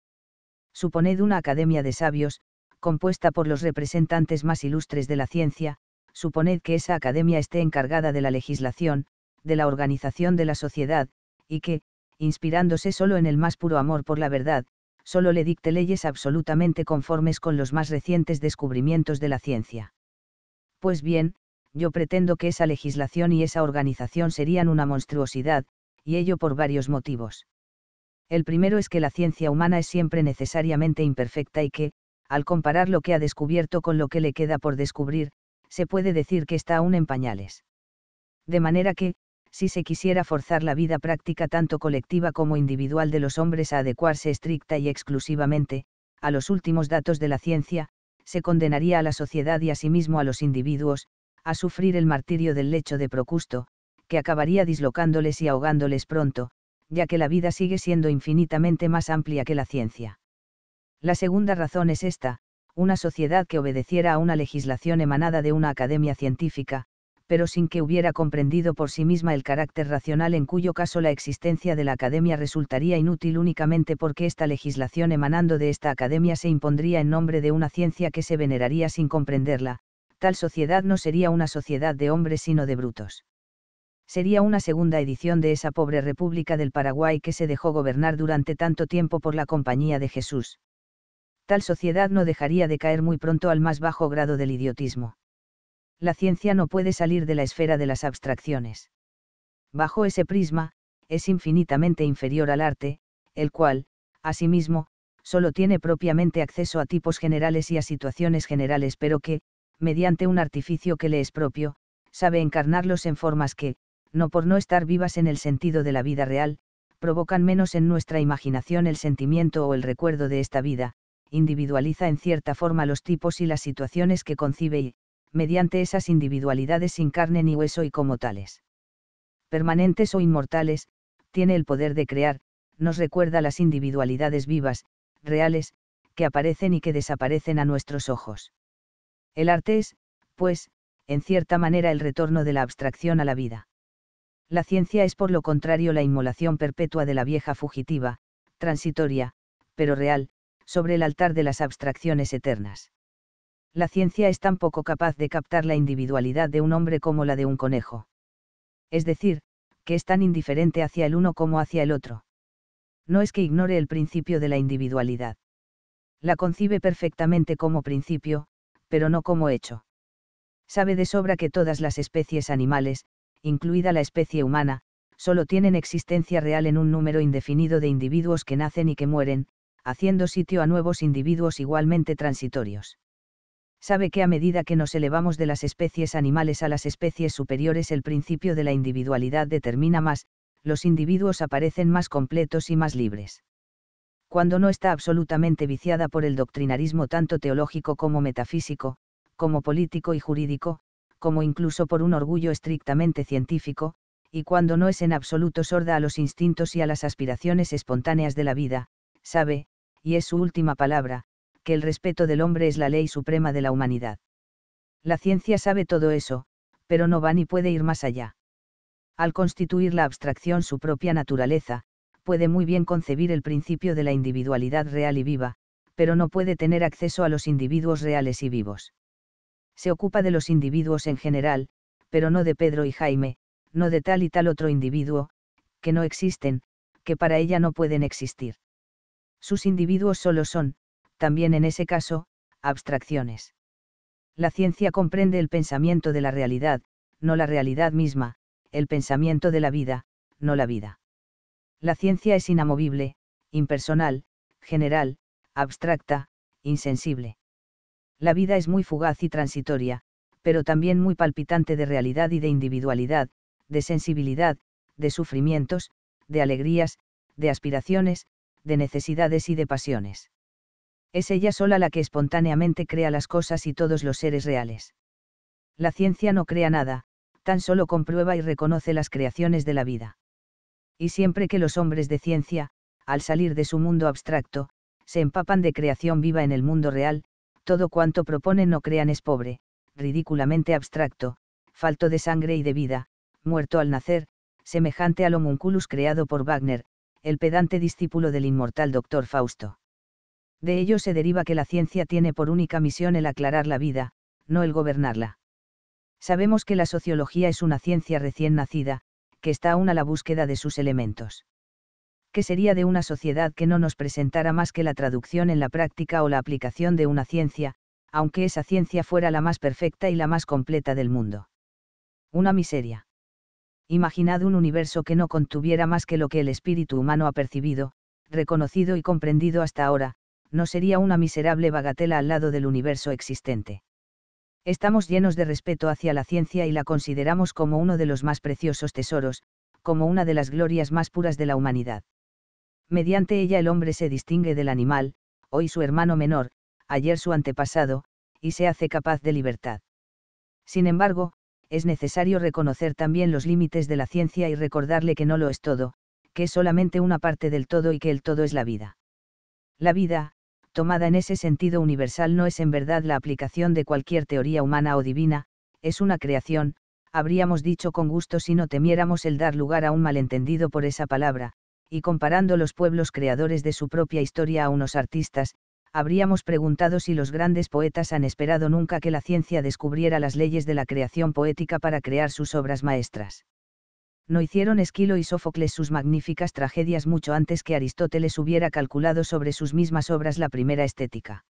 [SPEAKER 1] Suponed una academia de sabios, compuesta por los representantes más ilustres de la ciencia, suponed que esa academia esté encargada de la legislación, de la organización de la sociedad, y que, inspirándose solo en el más puro amor por la verdad, solo le dicte leyes absolutamente conformes con los más recientes descubrimientos de la ciencia. Pues bien, yo pretendo que esa legislación y esa organización serían una monstruosidad, y ello por varios motivos. El primero es que la ciencia humana es siempre necesariamente imperfecta y que, al comparar lo que ha descubierto con lo que le queda por descubrir, se puede decir que está aún en pañales. De manera que, si se quisiera forzar la vida práctica tanto colectiva como individual de los hombres a adecuarse estricta y exclusivamente, a los últimos datos de la ciencia, se condenaría a la sociedad y asimismo a los individuos, a sufrir el martirio del lecho de Procusto, que acabaría dislocándoles y ahogándoles pronto, ya que la vida sigue siendo infinitamente más amplia que la ciencia. La segunda razón es esta, una sociedad que obedeciera a una legislación emanada de una academia científica, pero sin que hubiera comprendido por sí misma el carácter racional en cuyo caso la existencia de la Academia resultaría inútil únicamente porque esta legislación emanando de esta Academia se impondría en nombre de una ciencia que se veneraría sin comprenderla, tal sociedad no sería una sociedad de hombres sino de brutos. Sería una segunda edición de esa pobre República del Paraguay que se dejó gobernar durante tanto tiempo por la Compañía de Jesús. Tal sociedad no dejaría de caer muy pronto al más bajo grado del idiotismo la ciencia no puede salir de la esfera de las abstracciones. Bajo ese prisma, es infinitamente inferior al arte, el cual, asimismo, solo tiene propiamente acceso a tipos generales y a situaciones generales, pero que, mediante un artificio que le es propio, sabe encarnarlos en formas que, no por no estar vivas en el sentido de la vida real, provocan menos en nuestra imaginación el sentimiento o el recuerdo de esta vida, individualiza en cierta forma los tipos y las situaciones que concibe y, mediante esas individualidades sin carne ni hueso y como tales. Permanentes o inmortales, tiene el poder de crear, nos recuerda las individualidades vivas, reales, que aparecen y que desaparecen a nuestros ojos. El arte es, pues, en cierta manera el retorno de la abstracción a la vida. La ciencia es por lo contrario la inmolación perpetua de la vieja fugitiva, transitoria, pero real, sobre el altar de las abstracciones eternas la ciencia es tan poco capaz de captar la individualidad de un hombre como la de un conejo. Es decir, que es tan indiferente hacia el uno como hacia el otro. No es que ignore el principio de la individualidad. La concibe perfectamente como principio, pero no como hecho. Sabe de sobra que todas las especies animales, incluida la especie humana, solo tienen existencia real en un número indefinido de individuos que nacen y que mueren, haciendo sitio a nuevos individuos igualmente transitorios sabe que a medida que nos elevamos de las especies animales a las especies superiores el principio de la individualidad determina más, los individuos aparecen más completos y más libres. Cuando no está absolutamente viciada por el doctrinarismo tanto teológico como metafísico, como político y jurídico, como incluso por un orgullo estrictamente científico, y cuando no es en absoluto sorda a los instintos y a las aspiraciones espontáneas de la vida, sabe, y es su última palabra, el respeto del hombre es la ley suprema de la humanidad. La ciencia sabe todo eso, pero no va ni puede ir más allá. Al constituir la abstracción su propia naturaleza, puede muy bien concebir el principio de la individualidad real y viva, pero no puede tener acceso a los individuos reales y vivos. Se ocupa de los individuos en general, pero no de Pedro y Jaime, no de tal y tal otro individuo, que no existen, que para ella no pueden existir. Sus individuos solo son, también en ese caso, abstracciones. La ciencia comprende el pensamiento de la realidad, no la realidad misma, el pensamiento de la vida, no la vida. La ciencia es inamovible, impersonal, general, abstracta, insensible. La vida es muy fugaz y transitoria, pero también muy palpitante de realidad y de individualidad, de sensibilidad, de sufrimientos, de alegrías, de aspiraciones, de necesidades y de pasiones. Es ella sola la que espontáneamente crea las cosas y todos los seres reales. La ciencia no crea nada, tan solo comprueba y reconoce las creaciones de la vida. Y siempre que los hombres de ciencia, al salir de su mundo abstracto, se empapan de creación viva en el mundo real, todo cuanto proponen no crean es pobre, ridículamente abstracto, falto de sangre y de vida, muerto al nacer, semejante al homunculus creado por Wagner, el pedante discípulo del inmortal doctor Fausto de ello se deriva que la ciencia tiene por única misión el aclarar la vida, no el gobernarla. Sabemos que la sociología es una ciencia recién nacida, que está aún a la búsqueda de sus elementos. ¿Qué sería de una sociedad que no nos presentara más que la traducción en la práctica o la aplicación de una ciencia, aunque esa ciencia fuera la más perfecta y la más completa del mundo? Una miseria. Imaginad un universo que no contuviera más que lo que el espíritu humano ha percibido, reconocido y comprendido hasta ahora, no sería una miserable bagatela al lado del universo existente. Estamos llenos de respeto hacia la ciencia y la consideramos como uno de los más preciosos tesoros, como una de las glorias más puras de la humanidad. Mediante ella el hombre se distingue del animal, hoy su hermano menor, ayer su antepasado, y se hace capaz de libertad. Sin embargo, es necesario reconocer también los límites de la ciencia y recordarle que no lo es todo, que es solamente una parte del todo y que el todo es la vida. La vida, tomada en ese sentido universal no es en verdad la aplicación de cualquier teoría humana o divina, es una creación, habríamos dicho con gusto si no temiéramos el dar lugar a un malentendido por esa palabra, y comparando los pueblos creadores de su propia historia a unos artistas, habríamos preguntado si los grandes poetas han esperado nunca que la ciencia descubriera las leyes de la creación poética para crear sus obras maestras no hicieron Esquilo y Sófocles sus magníficas tragedias mucho antes que Aristóteles hubiera calculado sobre sus mismas obras la primera estética.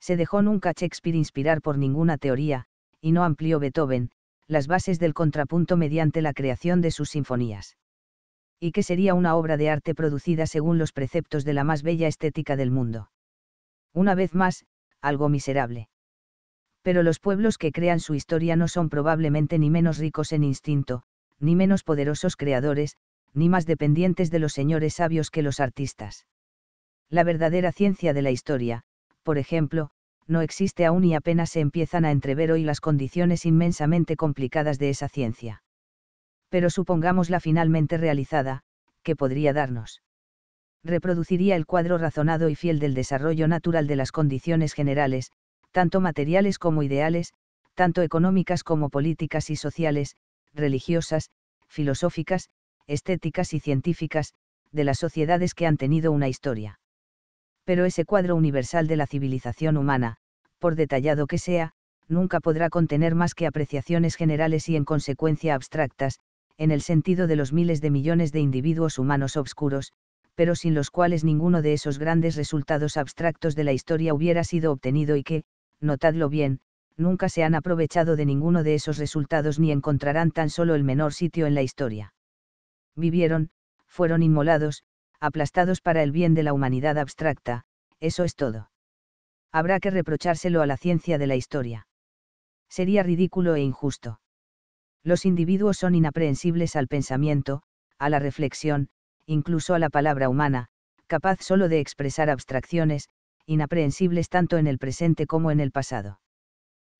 [SPEAKER 1] Se dejó nunca Shakespeare inspirar por ninguna teoría, y no amplió Beethoven, las bases del contrapunto mediante la creación de sus sinfonías. Y qué sería una obra de arte producida según los preceptos de la más bella estética del mundo. Una vez más, algo miserable. Pero los pueblos que crean su historia no son probablemente ni menos ricos en instinto, ni menos poderosos creadores, ni más dependientes de los señores sabios que los artistas. La verdadera ciencia de la historia, por ejemplo, no existe aún y apenas se empiezan a entrever hoy las condiciones inmensamente complicadas de esa ciencia. Pero supongamos la finalmente realizada, ¿qué podría darnos? Reproduciría el cuadro razonado y fiel del desarrollo natural de las condiciones generales, tanto materiales como ideales, tanto económicas como políticas y sociales, religiosas, filosóficas, estéticas y científicas, de las sociedades que han tenido una historia. Pero ese cuadro universal de la civilización humana, por detallado que sea, nunca podrá contener más que apreciaciones generales y en consecuencia abstractas, en el sentido de los miles de millones de individuos humanos obscuros, pero sin los cuales ninguno de esos grandes resultados abstractos de la historia hubiera sido obtenido y que, notadlo bien, nunca se han aprovechado de ninguno de esos resultados ni encontrarán tan solo el menor sitio en la historia. Vivieron, fueron inmolados, aplastados para el bien de la humanidad abstracta, eso es todo. Habrá que reprochárselo a la ciencia de la historia. Sería ridículo e injusto. Los individuos son inaprehensibles al pensamiento, a la reflexión, incluso a la palabra humana, capaz solo de expresar abstracciones, inaprehensibles tanto en el presente como en el pasado.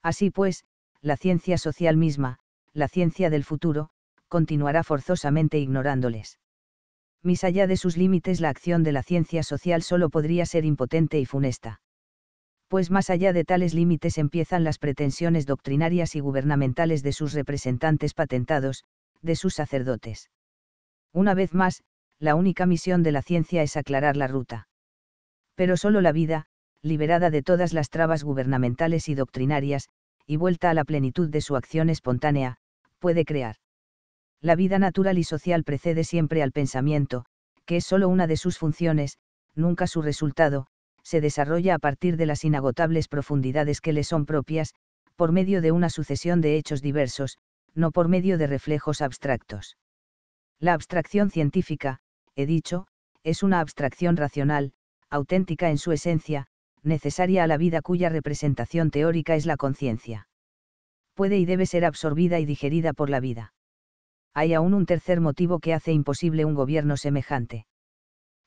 [SPEAKER 1] Así pues, la ciencia social misma, la ciencia del futuro, continuará forzosamente ignorándoles. Mis allá de sus límites la acción de la ciencia social solo podría ser impotente y funesta. Pues más allá de tales límites empiezan las pretensiones doctrinarias y gubernamentales de sus representantes patentados, de sus sacerdotes. Una vez más, la única misión de la ciencia es aclarar la ruta. Pero solo la vida, liberada de todas las trabas gubernamentales y doctrinarias, y vuelta a la plenitud de su acción espontánea, puede crear. La vida natural y social precede siempre al pensamiento, que es sólo una de sus funciones, nunca su resultado, se desarrolla a partir de las inagotables profundidades que le son propias, por medio de una sucesión de hechos diversos, no por medio de reflejos abstractos. La abstracción científica, he dicho, es una abstracción racional, auténtica en su esencia, necesaria a la vida cuya representación teórica es la conciencia. Puede y debe ser absorbida y digerida por la vida. Hay aún un tercer motivo que hace imposible un gobierno semejante.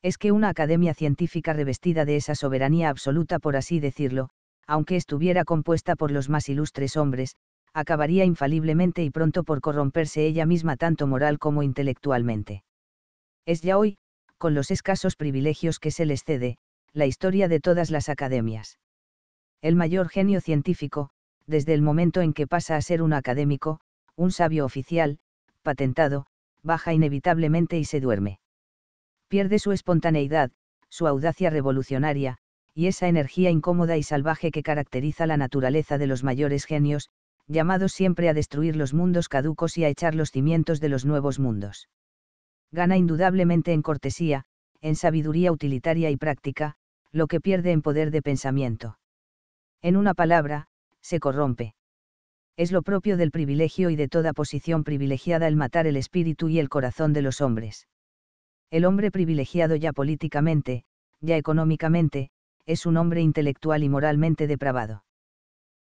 [SPEAKER 1] Es que una academia científica revestida de esa soberanía absoluta, por así decirlo, aunque estuviera compuesta por los más ilustres hombres, acabaría infaliblemente y pronto por corromperse ella misma tanto moral como intelectualmente. Es ya hoy, con los escasos privilegios que se les cede, la historia de todas las academias. El mayor genio científico, desde el momento en que pasa a ser un académico, un sabio oficial, patentado, baja inevitablemente y se duerme. Pierde su espontaneidad, su audacia revolucionaria, y esa energía incómoda y salvaje que caracteriza la naturaleza de los mayores genios, llamados siempre a destruir los mundos caducos y a echar los cimientos de los nuevos mundos. Gana indudablemente en cortesía, en sabiduría utilitaria y práctica, lo que pierde en poder de pensamiento. En una palabra, se corrompe. Es lo propio del privilegio y de toda posición privilegiada el matar el espíritu y el corazón de los hombres. El hombre privilegiado ya políticamente, ya económicamente, es un hombre intelectual y moralmente depravado.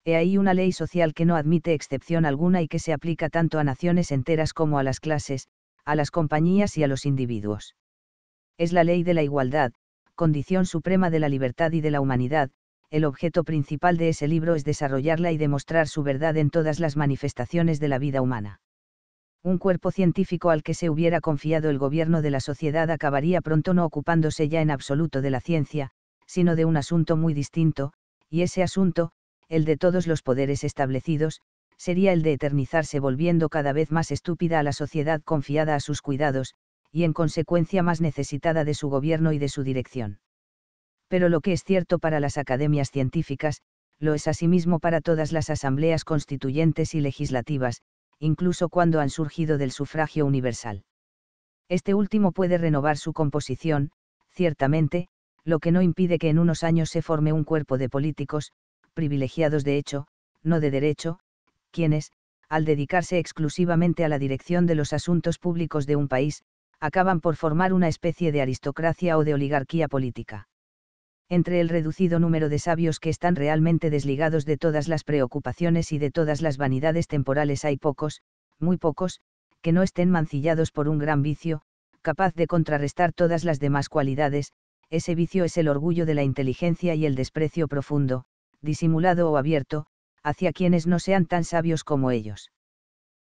[SPEAKER 1] He ahí una ley social que no admite excepción alguna y que se aplica tanto a naciones enteras como a las clases, a las compañías y a los individuos. Es la ley de la igualdad, condición suprema de la libertad y de la humanidad, el objeto principal de ese libro es desarrollarla y demostrar su verdad en todas las manifestaciones de la vida humana. Un cuerpo científico al que se hubiera confiado el gobierno de la sociedad acabaría pronto no ocupándose ya en absoluto de la ciencia, sino de un asunto muy distinto, y ese asunto, el de todos los poderes establecidos, sería el de eternizarse volviendo cada vez más estúpida a la sociedad confiada a sus cuidados, y en consecuencia más necesitada de su gobierno y de su dirección. Pero lo que es cierto para las academias científicas, lo es asimismo para todas las asambleas constituyentes y legislativas, incluso cuando han surgido del sufragio universal. Este último puede renovar su composición, ciertamente, lo que no impide que en unos años se forme un cuerpo de políticos, privilegiados de hecho, no de derecho, quienes, al dedicarse exclusivamente a la dirección de los asuntos públicos de un país, acaban por formar una especie de aristocracia o de oligarquía política. Entre el reducido número de sabios que están realmente desligados de todas las preocupaciones y de todas las vanidades temporales hay pocos, muy pocos, que no estén mancillados por un gran vicio, capaz de contrarrestar todas las demás cualidades, ese vicio es el orgullo de la inteligencia y el desprecio profundo, disimulado o abierto, hacia quienes no sean tan sabios como ellos.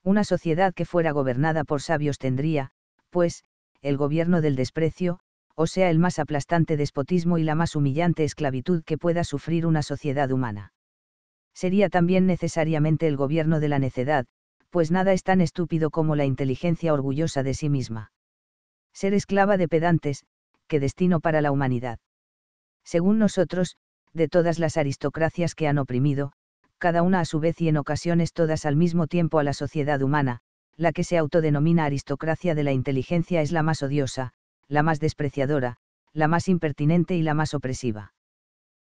[SPEAKER 1] Una sociedad que fuera gobernada por sabios tendría, pues, el gobierno del desprecio, o sea el más aplastante despotismo y la más humillante esclavitud que pueda sufrir una sociedad humana. Sería también necesariamente el gobierno de la necedad, pues nada es tan estúpido como la inteligencia orgullosa de sí misma. Ser esclava de pedantes, qué destino para la humanidad. Según nosotros, de todas las aristocracias que han oprimido, cada una a su vez y en ocasiones todas al mismo tiempo a la sociedad humana, la que se autodenomina aristocracia de la inteligencia es la más odiosa, la más despreciadora, la más impertinente y la más opresiva.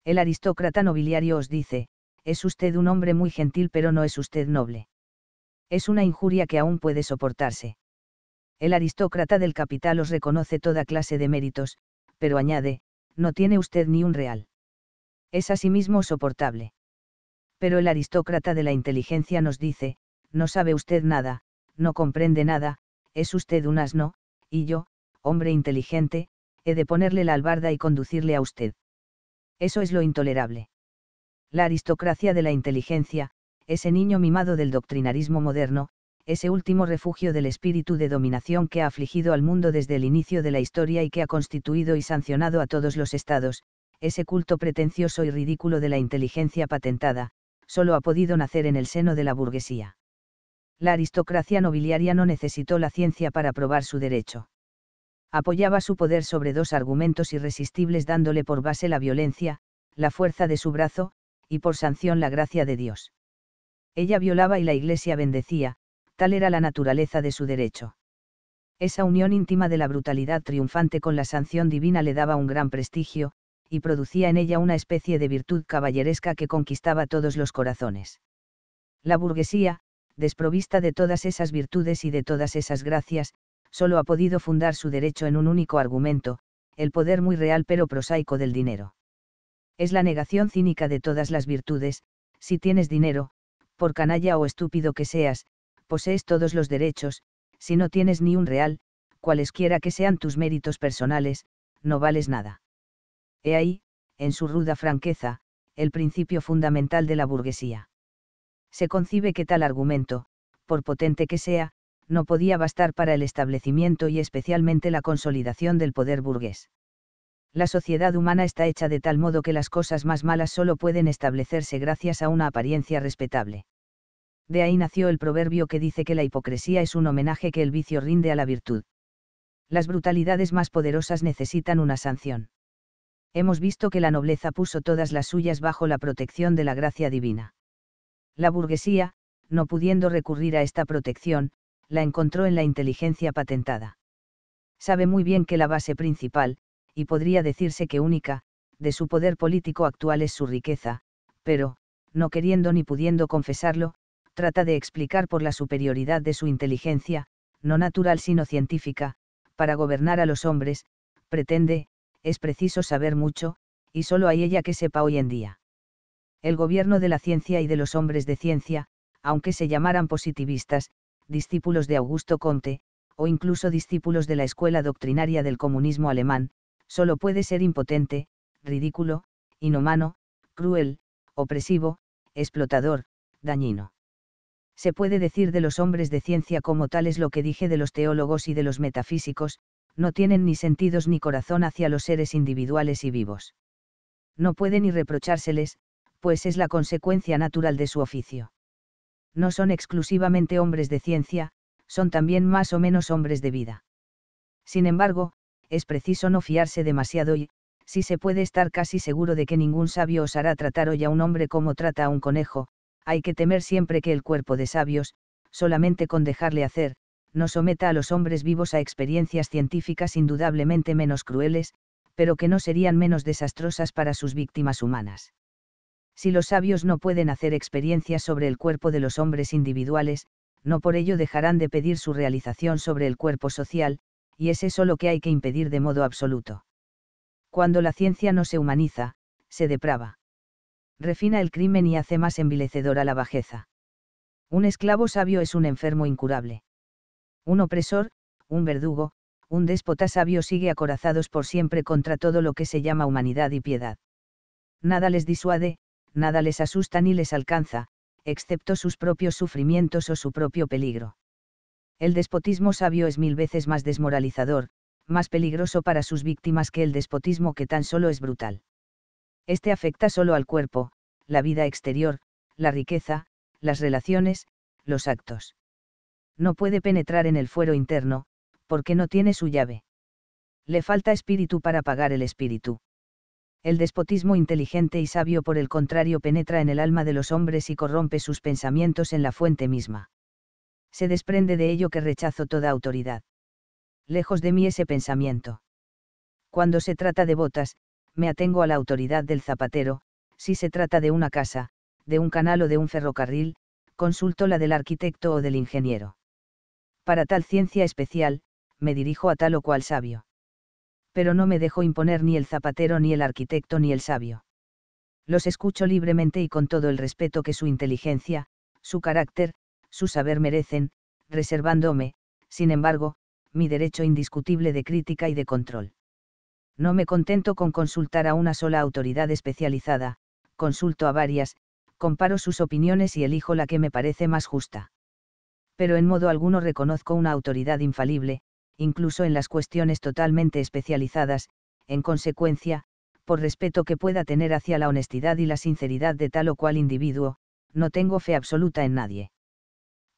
[SPEAKER 1] El aristócrata nobiliario os dice, es usted un hombre muy gentil pero no es usted noble. Es una injuria que aún puede soportarse. El aristócrata del capital os reconoce toda clase de méritos, pero añade, no tiene usted ni un real. Es asimismo soportable. Pero el aristócrata de la inteligencia nos dice, no sabe usted nada, no comprende nada, es usted un asno, y yo, hombre inteligente, he de ponerle la albarda y conducirle a usted. Eso es lo intolerable. La aristocracia de la inteligencia, ese niño mimado del doctrinarismo moderno, ese último refugio del espíritu de dominación que ha afligido al mundo desde el inicio de la historia y que ha constituido y sancionado a todos los estados, ese culto pretencioso y ridículo de la inteligencia patentada, solo ha podido nacer en el seno de la burguesía la aristocracia nobiliaria no necesitó la ciencia para probar su derecho. Apoyaba su poder sobre dos argumentos irresistibles dándole por base la violencia, la fuerza de su brazo, y por sanción la gracia de Dios. Ella violaba y la Iglesia bendecía, tal era la naturaleza de su derecho. Esa unión íntima de la brutalidad triunfante con la sanción divina le daba un gran prestigio, y producía en ella una especie de virtud caballeresca que conquistaba todos los corazones. La burguesía, desprovista de todas esas virtudes y de todas esas gracias, solo ha podido fundar su derecho en un único argumento, el poder muy real pero prosaico del dinero. Es la negación cínica de todas las virtudes, si tienes dinero, por canalla o estúpido que seas, posees todos los derechos, si no tienes ni un real, cualesquiera que sean tus méritos personales, no vales nada. He ahí, en su ruda franqueza, el principio fundamental de la burguesía se concibe que tal argumento, por potente que sea, no podía bastar para el establecimiento y especialmente la consolidación del poder burgués. La sociedad humana está hecha de tal modo que las cosas más malas solo pueden establecerse gracias a una apariencia respetable. De ahí nació el proverbio que dice que la hipocresía es un homenaje que el vicio rinde a la virtud. Las brutalidades más poderosas necesitan una sanción. Hemos visto que la nobleza puso todas las suyas bajo la protección de la gracia divina. La burguesía, no pudiendo recurrir a esta protección, la encontró en la inteligencia patentada. Sabe muy bien que la base principal, y podría decirse que única, de su poder político actual es su riqueza, pero, no queriendo ni pudiendo confesarlo, trata de explicar por la superioridad de su inteligencia, no natural sino científica, para gobernar a los hombres, pretende, es preciso saber mucho, y solo hay ella que sepa hoy en día el gobierno de la ciencia y de los hombres de ciencia, aunque se llamaran positivistas, discípulos de Augusto Conte, o incluso discípulos de la escuela doctrinaria del comunismo alemán, solo puede ser impotente, ridículo, inhumano, cruel, opresivo, explotador, dañino. Se puede decir de los hombres de ciencia como tales lo que dije de los teólogos y de los metafísicos, no tienen ni sentidos ni corazón hacia los seres individuales y vivos. No puede ni reprochárseles, pues es la consecuencia natural de su oficio. No son exclusivamente hombres de ciencia, son también más o menos hombres de vida. Sin embargo, es preciso no fiarse demasiado y, si se puede estar casi seguro de que ningún sabio osará tratar hoy a un hombre como trata a un conejo, hay que temer siempre que el cuerpo de sabios, solamente con dejarle hacer, no someta a los hombres vivos a experiencias científicas indudablemente menos crueles, pero que no serían menos desastrosas para sus víctimas humanas. Si los sabios no pueden hacer experiencias sobre el cuerpo de los hombres individuales, no por ello dejarán de pedir su realización sobre el cuerpo social, y es eso lo que hay que impedir de modo absoluto. Cuando la ciencia no se humaniza, se deprava. Refina el crimen y hace más envilecedora la bajeza. Un esclavo sabio es un enfermo incurable. Un opresor, un verdugo, un déspota sabio sigue acorazados por siempre contra todo lo que se llama humanidad y piedad. Nada les disuade, nada les asusta ni les alcanza, excepto sus propios sufrimientos o su propio peligro. El despotismo sabio es mil veces más desmoralizador, más peligroso para sus víctimas que el despotismo que tan solo es brutal. Este afecta solo al cuerpo, la vida exterior, la riqueza, las relaciones, los actos. No puede penetrar en el fuero interno, porque no tiene su llave. Le falta espíritu para pagar el espíritu el despotismo inteligente y sabio por el contrario penetra en el alma de los hombres y corrompe sus pensamientos en la fuente misma. Se desprende de ello que rechazo toda autoridad. Lejos de mí ese pensamiento. Cuando se trata de botas, me atengo a la autoridad del zapatero, si se trata de una casa, de un canal o de un ferrocarril, consulto la del arquitecto o del ingeniero. Para tal ciencia especial, me dirijo a tal o cual sabio pero no me dejo imponer ni el zapatero ni el arquitecto ni el sabio. Los escucho libremente y con todo el respeto que su inteligencia, su carácter, su saber merecen, reservándome, sin embargo, mi derecho indiscutible de crítica y de control. No me contento con consultar a una sola autoridad especializada, consulto a varias, comparo sus opiniones y elijo la que me parece más justa. Pero en modo alguno reconozco una autoridad infalible, incluso en las cuestiones totalmente especializadas, en consecuencia, por respeto que pueda tener hacia la honestidad y la sinceridad de tal o cual individuo, no tengo fe absoluta en nadie.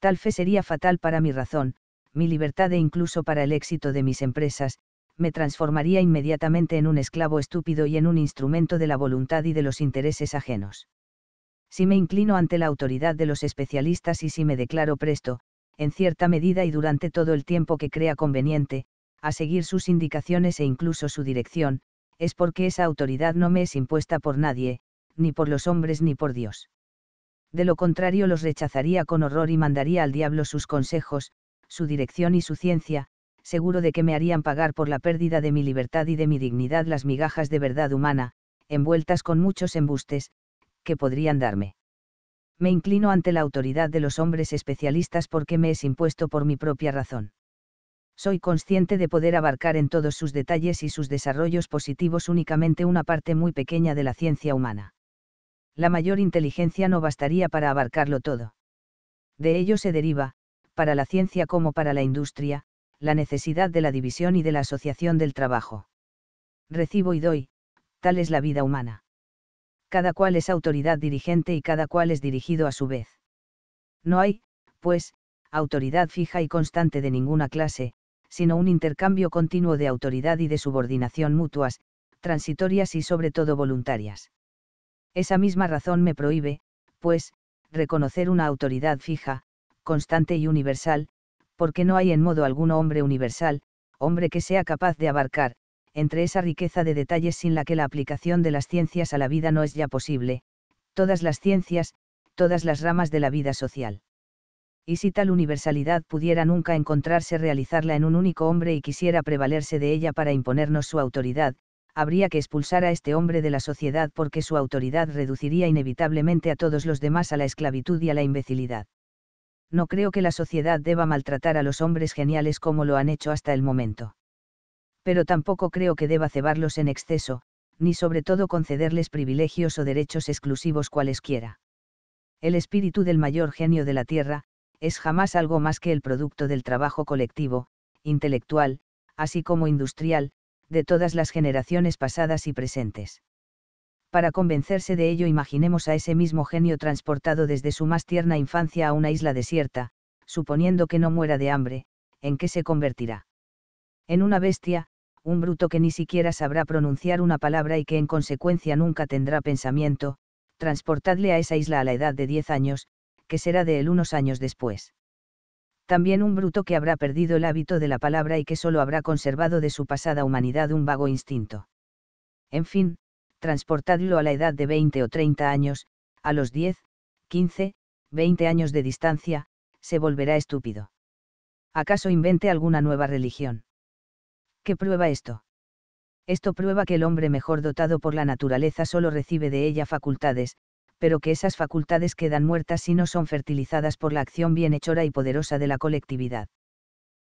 [SPEAKER 1] Tal fe sería fatal para mi razón, mi libertad e incluso para el éxito de mis empresas, me transformaría inmediatamente en un esclavo estúpido y en un instrumento de la voluntad y de los intereses ajenos. Si me inclino ante la autoridad de los especialistas y si me declaro presto, en cierta medida y durante todo el tiempo que crea conveniente, a seguir sus indicaciones e incluso su dirección, es porque esa autoridad no me es impuesta por nadie, ni por los hombres ni por Dios. De lo contrario los rechazaría con horror y mandaría al diablo sus consejos, su dirección y su ciencia, seguro de que me harían pagar por la pérdida de mi libertad y de mi dignidad las migajas de verdad humana, envueltas con muchos embustes, que podrían darme me inclino ante la autoridad de los hombres especialistas porque me es impuesto por mi propia razón. Soy consciente de poder abarcar en todos sus detalles y sus desarrollos positivos únicamente una parte muy pequeña de la ciencia humana. La mayor inteligencia no bastaría para abarcarlo todo. De ello se deriva, para la ciencia como para la industria, la necesidad de la división y de la asociación del trabajo. Recibo y doy, tal es la vida humana cada cual es autoridad dirigente y cada cual es dirigido a su vez. No hay, pues, autoridad fija y constante de ninguna clase, sino un intercambio continuo de autoridad y de subordinación mutuas, transitorias y sobre todo voluntarias. Esa misma razón me prohíbe, pues, reconocer una autoridad fija, constante y universal, porque no hay en modo alguno hombre universal, hombre que sea capaz de abarcar, entre esa riqueza de detalles sin la que la aplicación de las ciencias a la vida no es ya posible, todas las ciencias, todas las ramas de la vida social. Y si tal universalidad pudiera nunca encontrarse realizarla en un único hombre y quisiera prevalerse de ella para imponernos su autoridad, habría que expulsar a este hombre de la sociedad porque su autoridad reduciría inevitablemente a todos los demás a la esclavitud y a la imbecilidad. No creo que la sociedad deba maltratar a los hombres geniales como lo han hecho hasta el momento pero tampoco creo que deba cebarlos en exceso, ni sobre todo concederles privilegios o derechos exclusivos cualesquiera. El espíritu del mayor genio de la Tierra, es jamás algo más que el producto del trabajo colectivo, intelectual, así como industrial, de todas las generaciones pasadas y presentes. Para convencerse de ello imaginemos a ese mismo genio transportado desde su más tierna infancia a una isla desierta, suponiendo que no muera de hambre, ¿en qué se convertirá? En una bestia, un bruto que ni siquiera sabrá pronunciar una palabra y que en consecuencia nunca tendrá pensamiento, transportadle a esa isla a la edad de 10 años, que será de él unos años después. También un bruto que habrá perdido el hábito de la palabra y que solo habrá conservado de su pasada humanidad un vago instinto. En fin, transportadlo a la edad de 20 o 30 años, a los 10, 15, 20 años de distancia, se volverá estúpido. ¿Acaso invente alguna nueva religión? ¿Qué prueba esto? Esto prueba que el hombre mejor dotado por la naturaleza solo recibe de ella facultades, pero que esas facultades quedan muertas si no son fertilizadas por la acción bienhechora y poderosa de la colectividad.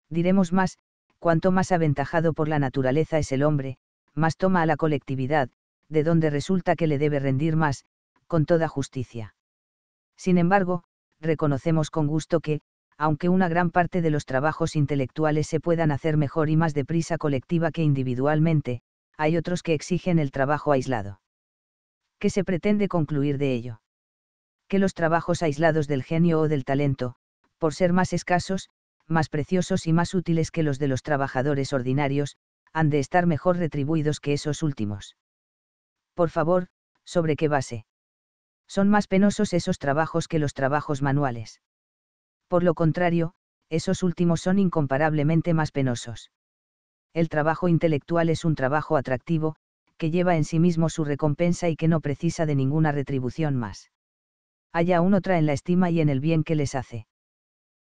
[SPEAKER 1] Diremos más, cuanto más aventajado por la naturaleza es el hombre, más toma a la colectividad, de donde resulta que le debe rendir más, con toda justicia. Sin embargo, reconocemos con gusto que, aunque una gran parte de los trabajos intelectuales se puedan hacer mejor y más deprisa colectiva que individualmente, hay otros que exigen el trabajo aislado. ¿Qué se pretende concluir de ello? Que los trabajos aislados del genio o del talento, por ser más escasos, más preciosos y más útiles que los de los trabajadores ordinarios, han de estar mejor retribuidos que esos últimos. Por favor, ¿sobre qué base? Son más penosos esos trabajos que los trabajos manuales. Por lo contrario, esos últimos son incomparablemente más penosos. El trabajo intelectual es un trabajo atractivo, que lleva en sí mismo su recompensa y que no precisa de ninguna retribución más. Hay aún otra en la estima y en el bien que les hace.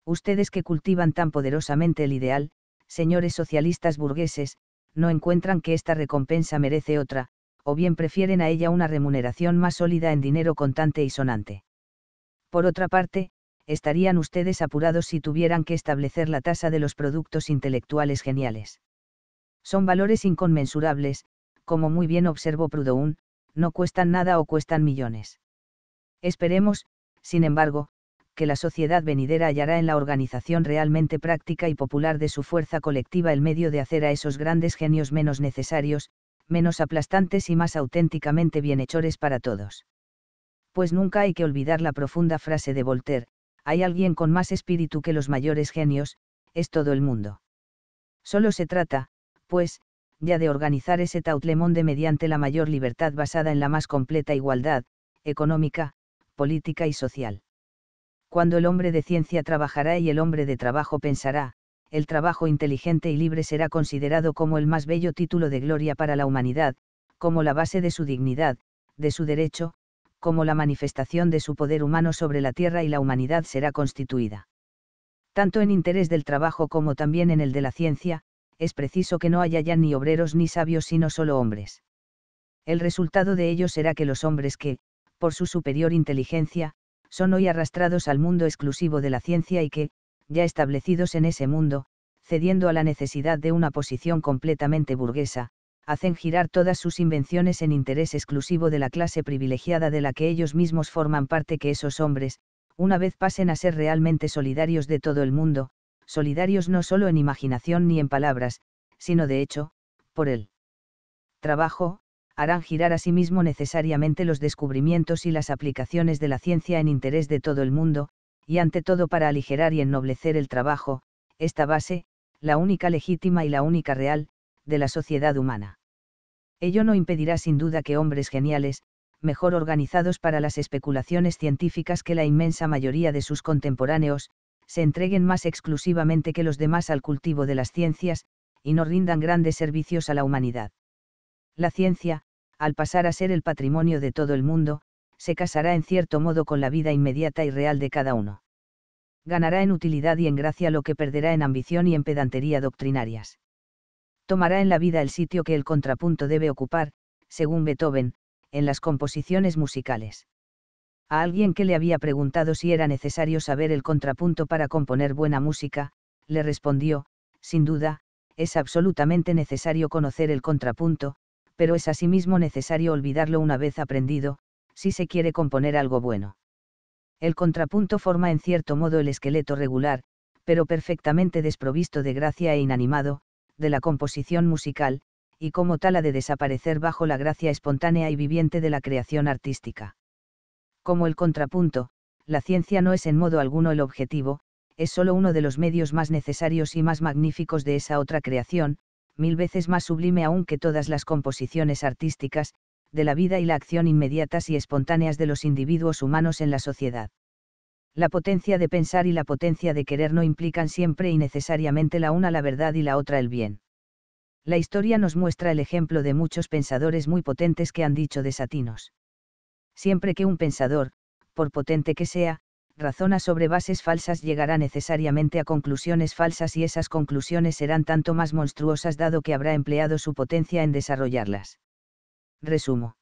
[SPEAKER 1] Ustedes que cultivan tan poderosamente el ideal, señores socialistas burgueses, no encuentran que esta recompensa merece otra, o bien prefieren a ella una remuneración más sólida en dinero contante y sonante. Por otra parte, estarían ustedes apurados si tuvieran que establecer la tasa de los productos intelectuales geniales. Son valores inconmensurables, como muy bien observó Proudhon, no cuestan nada o cuestan millones. Esperemos, sin embargo, que la sociedad venidera hallará en la organización realmente práctica y popular de su fuerza colectiva el medio de hacer a esos grandes genios menos necesarios, menos aplastantes y más auténticamente bienhechores para todos. Pues nunca hay que olvidar la profunda frase de Voltaire, hay alguien con más espíritu que los mayores genios, es todo el mundo. Solo se trata, pues, ya de organizar ese tautlemonde mediante la mayor libertad basada en la más completa igualdad, económica, política y social. Cuando el hombre de ciencia trabajará y el hombre de trabajo pensará, el trabajo inteligente y libre será considerado como el más bello título de gloria para la humanidad, como la base de su dignidad, de su derecho, como la manifestación de su poder humano sobre la Tierra y la humanidad será constituida. Tanto en interés del trabajo como también en el de la ciencia, es preciso que no haya ya ni obreros ni sabios sino solo hombres. El resultado de ello será que los hombres que, por su superior inteligencia, son hoy arrastrados al mundo exclusivo de la ciencia y que, ya establecidos en ese mundo, cediendo a la necesidad de una posición completamente burguesa, hacen girar todas sus invenciones en interés exclusivo de la clase privilegiada de la que ellos mismos forman parte que esos hombres, una vez pasen a ser realmente solidarios de todo el mundo, solidarios no solo en imaginación ni en palabras, sino de hecho, por el trabajo, harán girar a sí mismo necesariamente los descubrimientos y las aplicaciones de la ciencia en interés de todo el mundo, y ante todo para aligerar y ennoblecer el trabajo, esta base, la única legítima y la única real, de la sociedad humana. Ello no impedirá sin duda que hombres geniales, mejor organizados para las especulaciones científicas que la inmensa mayoría de sus contemporáneos, se entreguen más exclusivamente que los demás al cultivo de las ciencias, y no rindan grandes servicios a la humanidad. La ciencia, al pasar a ser el patrimonio de todo el mundo, se casará en cierto modo con la vida inmediata y real de cada uno. Ganará en utilidad y en gracia lo que perderá en ambición y en pedantería doctrinarias tomará en la vida el sitio que el contrapunto debe ocupar, según Beethoven, en las composiciones musicales. A alguien que le había preguntado si era necesario saber el contrapunto para componer buena música, le respondió, sin duda, es absolutamente necesario conocer el contrapunto, pero es asimismo necesario olvidarlo una vez aprendido, si se quiere componer algo bueno. El contrapunto forma en cierto modo el esqueleto regular, pero perfectamente desprovisto de gracia e inanimado, de la composición musical, y como tal ha de desaparecer bajo la gracia espontánea y viviente de la creación artística. Como el contrapunto, la ciencia no es en modo alguno el objetivo, es sólo uno de los medios más necesarios y más magníficos de esa otra creación, mil veces más sublime aún que todas las composiciones artísticas, de la vida y la acción inmediatas y espontáneas de los individuos humanos en la sociedad la potencia de pensar y la potencia de querer no implican siempre y necesariamente la una la verdad y la otra el bien. La historia nos muestra el ejemplo de muchos pensadores muy potentes que han dicho desatinos. Siempre que un pensador, por potente que sea, razona sobre bases falsas llegará necesariamente a conclusiones falsas y esas conclusiones serán tanto más monstruosas dado que habrá empleado su potencia en desarrollarlas. Resumo.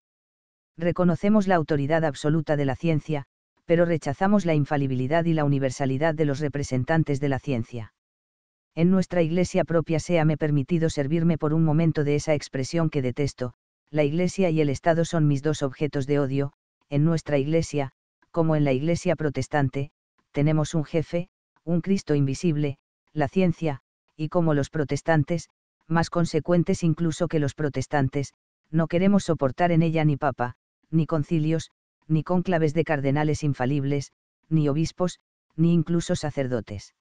[SPEAKER 1] Reconocemos la autoridad absoluta de la ciencia, pero rechazamos la infalibilidad y la universalidad de los representantes de la ciencia. En nuestra iglesia propia me permitido servirme por un momento de esa expresión que detesto, la iglesia y el Estado son mis dos objetos de odio, en nuestra iglesia, como en la iglesia protestante, tenemos un jefe, un Cristo invisible, la ciencia, y como los protestantes, más consecuentes incluso que los protestantes, no queremos soportar en ella ni papa, ni concilios, ni cónclaves de cardenales infalibles, ni obispos, ni incluso sacerdotes.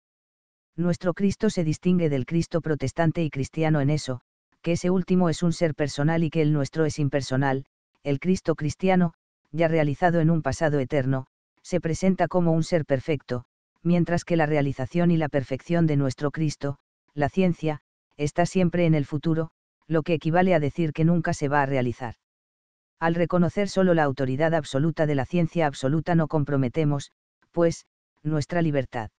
[SPEAKER 1] Nuestro Cristo se distingue del Cristo protestante y cristiano en eso, que ese último es un ser personal y que el nuestro es impersonal, el Cristo cristiano, ya realizado en un pasado eterno, se presenta como un ser perfecto, mientras que la realización y la perfección de nuestro Cristo, la ciencia, está siempre en el futuro, lo que equivale a decir que nunca se va a realizar al reconocer solo la autoridad absoluta de la ciencia absoluta no comprometemos, pues, nuestra libertad.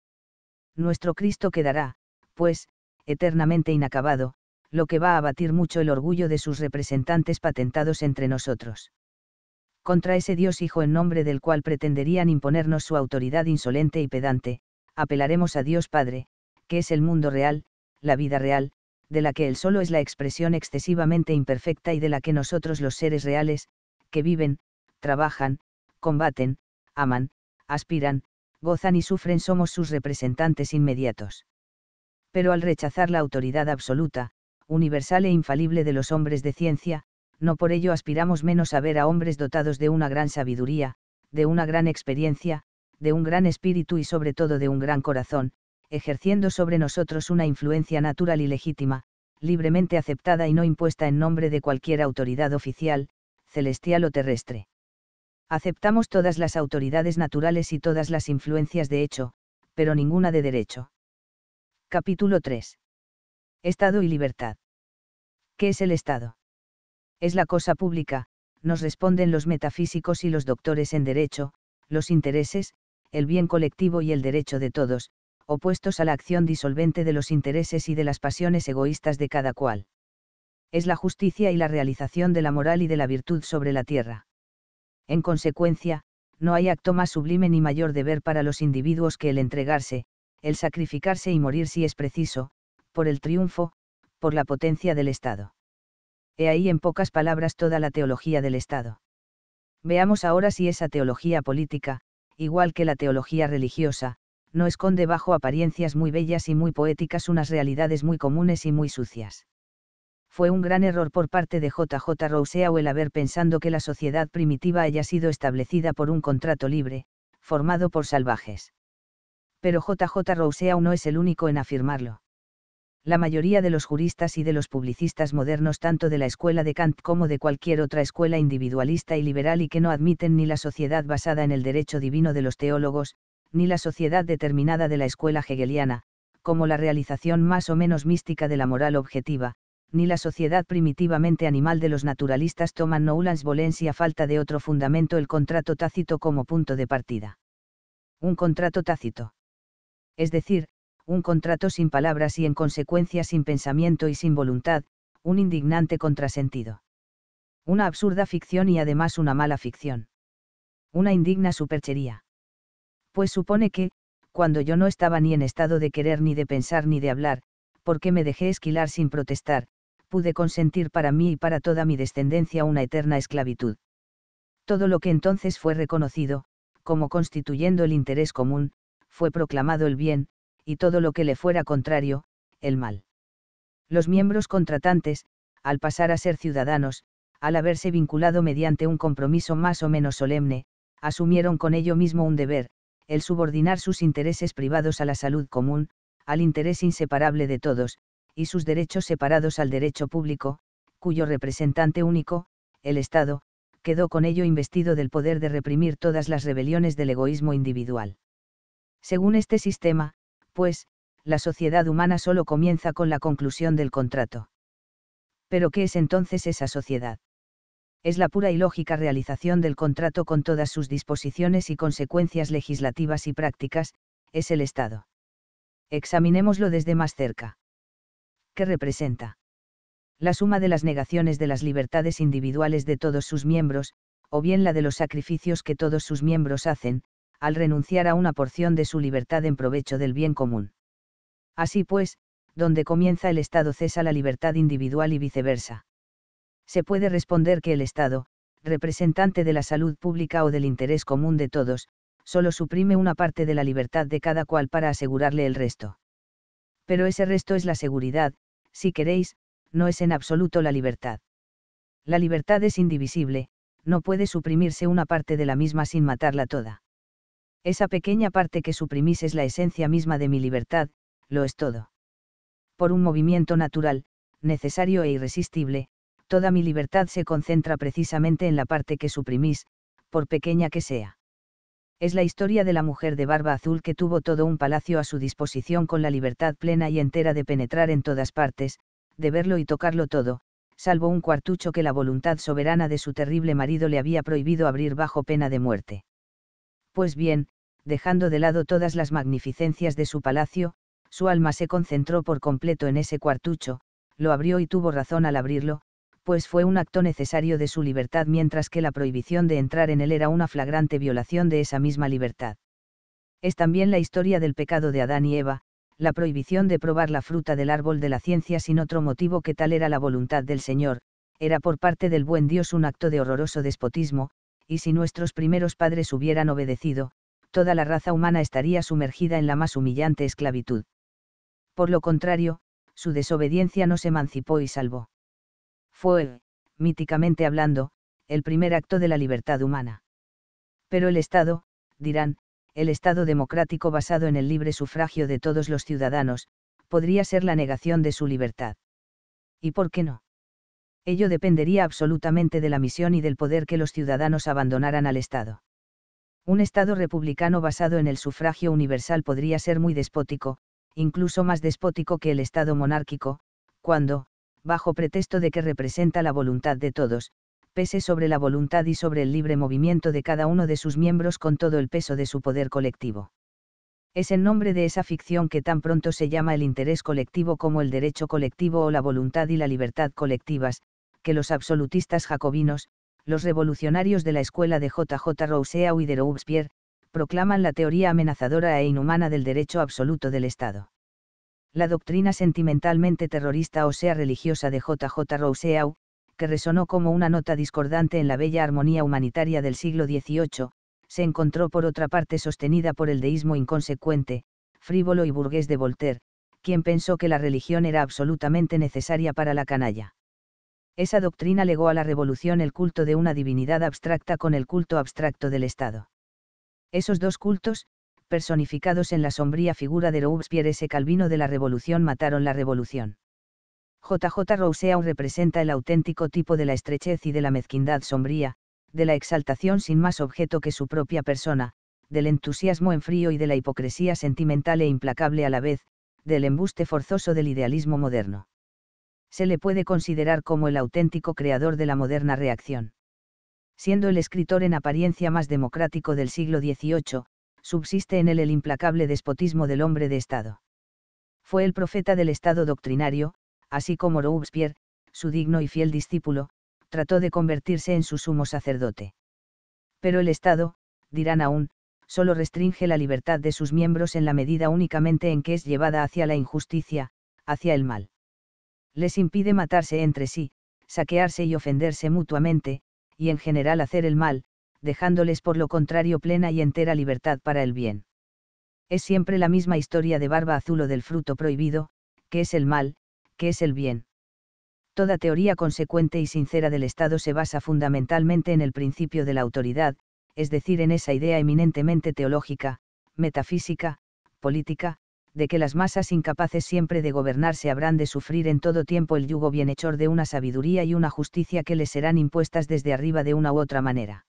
[SPEAKER 1] Nuestro Cristo quedará, pues, eternamente inacabado, lo que va a abatir mucho el orgullo de sus representantes patentados entre nosotros. Contra ese Dios Hijo en nombre del cual pretenderían imponernos su autoridad insolente y pedante, apelaremos a Dios Padre, que es el mundo real, la vida real, de la que él solo es la expresión excesivamente imperfecta y de la que nosotros los seres reales, que viven, trabajan, combaten, aman, aspiran, gozan y sufren somos sus representantes inmediatos. Pero al rechazar la autoridad absoluta, universal e infalible de los hombres de ciencia, no por ello aspiramos menos a ver a hombres dotados de una gran sabiduría, de una gran experiencia, de un gran espíritu y sobre todo de un gran corazón, ejerciendo sobre nosotros una influencia natural y legítima, libremente aceptada y no impuesta en nombre de cualquier autoridad oficial, celestial o terrestre. Aceptamos todas las autoridades naturales y todas las influencias de hecho, pero ninguna de derecho. Capítulo 3. Estado y libertad. ¿Qué es el Estado? Es la cosa pública, nos responden los metafísicos y los doctores en derecho, los intereses, el bien colectivo y el derecho de todos, opuestos a la acción disolvente de los intereses y de las pasiones egoístas de cada cual. Es la justicia y la realización de la moral y de la virtud sobre la tierra. En consecuencia, no hay acto más sublime ni mayor deber para los individuos que el entregarse, el sacrificarse y morir si es preciso, por el triunfo, por la potencia del Estado. He ahí en pocas palabras toda la teología del Estado. Veamos ahora si esa teología política, igual que la teología religiosa, no esconde bajo apariencias muy bellas y muy poéticas unas realidades muy comunes y muy sucias. Fue un gran error por parte de JJ Rousseau el haber pensando que la sociedad primitiva haya sido establecida por un contrato libre, formado por salvajes. Pero JJ Rousseau no es el único en afirmarlo. La mayoría de los juristas y de los publicistas modernos tanto de la escuela de Kant como de cualquier otra escuela individualista y liberal y que no admiten ni la sociedad basada en el derecho divino de los teólogos, ni la sociedad determinada de la escuela hegeliana, como la realización más o menos mística de la moral objetiva, ni la sociedad primitivamente animal de los naturalistas toman Noulans Volens y a falta de otro fundamento el contrato tácito como punto de partida. Un contrato tácito. Es decir, un contrato sin palabras y en consecuencia sin pensamiento y sin voluntad, un indignante contrasentido. Una absurda ficción y además una mala ficción. Una indigna superchería pues supone que, cuando yo no estaba ni en estado de querer ni de pensar ni de hablar, porque me dejé esquilar sin protestar, pude consentir para mí y para toda mi descendencia una eterna esclavitud. Todo lo que entonces fue reconocido, como constituyendo el interés común, fue proclamado el bien, y todo lo que le fuera contrario, el mal. Los miembros contratantes, al pasar a ser ciudadanos, al haberse vinculado mediante un compromiso más o menos solemne, asumieron con ello mismo un deber, el subordinar sus intereses privados a la salud común, al interés inseparable de todos, y sus derechos separados al derecho público, cuyo representante único, el Estado, quedó con ello investido del poder de reprimir todas las rebeliones del egoísmo individual. Según este sistema, pues, la sociedad humana solo comienza con la conclusión del contrato. Pero ¿qué es entonces esa sociedad? es la pura y lógica realización del contrato con todas sus disposiciones y consecuencias legislativas y prácticas, es el Estado. Examinémoslo desde más cerca. ¿Qué representa? La suma de las negaciones de las libertades individuales de todos sus miembros, o bien la de los sacrificios que todos sus miembros hacen, al renunciar a una porción de su libertad en provecho del bien común. Así pues, donde comienza el Estado cesa la libertad individual y viceversa se puede responder que el Estado, representante de la salud pública o del interés común de todos, solo suprime una parte de la libertad de cada cual para asegurarle el resto. Pero ese resto es la seguridad, si queréis, no es en absoluto la libertad. La libertad es indivisible, no puede suprimirse una parte de la misma sin matarla toda. Esa pequeña parte que suprimís es la esencia misma de mi libertad, lo es todo. Por un movimiento natural, necesario e irresistible, toda mi libertad se concentra precisamente en la parte que suprimís, por pequeña que sea. Es la historia de la mujer de barba azul que tuvo todo un palacio a su disposición con la libertad plena y entera de penetrar en todas partes, de verlo y tocarlo todo, salvo un cuartucho que la voluntad soberana de su terrible marido le había prohibido abrir bajo pena de muerte. Pues bien, dejando de lado todas las magnificencias de su palacio, su alma se concentró por completo en ese cuartucho, lo abrió y tuvo razón al abrirlo, pues fue un acto necesario de su libertad mientras que la prohibición de entrar en él era una flagrante violación de esa misma libertad. Es también la historia del pecado de Adán y Eva, la prohibición de probar la fruta del árbol de la ciencia sin otro motivo que tal era la voluntad del Señor, era por parte del buen Dios un acto de horroroso despotismo, y si nuestros primeros padres hubieran obedecido, toda la raza humana estaría sumergida en la más humillante esclavitud. Por lo contrario, su desobediencia no se emancipó y salvó fue, míticamente hablando, el primer acto de la libertad humana. Pero el Estado, dirán, el Estado democrático basado en el libre sufragio de todos los ciudadanos, podría ser la negación de su libertad. ¿Y por qué no? Ello dependería absolutamente de la misión y del poder que los ciudadanos abandonaran al Estado. Un Estado republicano basado en el sufragio universal podría ser muy despótico, incluso más despótico que el Estado monárquico, cuando, bajo pretexto de que representa la voluntad de todos, pese sobre la voluntad y sobre el libre movimiento de cada uno de sus miembros con todo el peso de su poder colectivo. Es en nombre de esa ficción que tan pronto se llama el interés colectivo como el derecho colectivo o la voluntad y la libertad colectivas, que los absolutistas jacobinos, los revolucionarios de la escuela de J.J. Rousseau y de Robespierre, proclaman la teoría amenazadora e inhumana del derecho absoluto del Estado la doctrina sentimentalmente terrorista o sea religiosa de J.J. Rousseau, que resonó como una nota discordante en la bella armonía humanitaria del siglo XVIII, se encontró por otra parte sostenida por el deísmo inconsecuente, frívolo y burgués de Voltaire, quien pensó que la religión era absolutamente necesaria para la canalla. Esa doctrina legó a la revolución el culto de una divinidad abstracta con el culto abstracto del Estado. Esos dos cultos, personificados en la sombría figura de Robespierre ese Calvino de la Revolución mataron la Revolución. JJ Rousseau representa el auténtico tipo de la estrechez y de la mezquindad sombría, de la exaltación sin más objeto que su propia persona, del entusiasmo en frío y de la hipocresía sentimental e implacable a la vez, del embuste forzoso del idealismo moderno. Se le puede considerar como el auténtico creador de la moderna reacción. Siendo el escritor en apariencia más democrático del siglo XVIII, subsiste en él el implacable despotismo del hombre de Estado. Fue el profeta del Estado doctrinario, así como Robespierre, su digno y fiel discípulo, trató de convertirse en su sumo sacerdote. Pero el Estado, dirán aún, solo restringe la libertad de sus miembros en la medida únicamente en que es llevada hacia la injusticia, hacia el mal. Les impide matarse entre sí, saquearse y ofenderse mutuamente, y en general hacer el mal, dejándoles por lo contrario plena y entera libertad para el bien. Es siempre la misma historia de barba azul o del fruto prohibido, que es el mal, que es el bien. Toda teoría consecuente y sincera del Estado se basa fundamentalmente en el principio de la autoridad, es decir, en esa idea eminentemente teológica, metafísica, política, de que las masas incapaces siempre de gobernarse habrán de sufrir en todo tiempo el yugo bienhechor de una sabiduría y una justicia que les serán impuestas desde arriba de una u otra manera.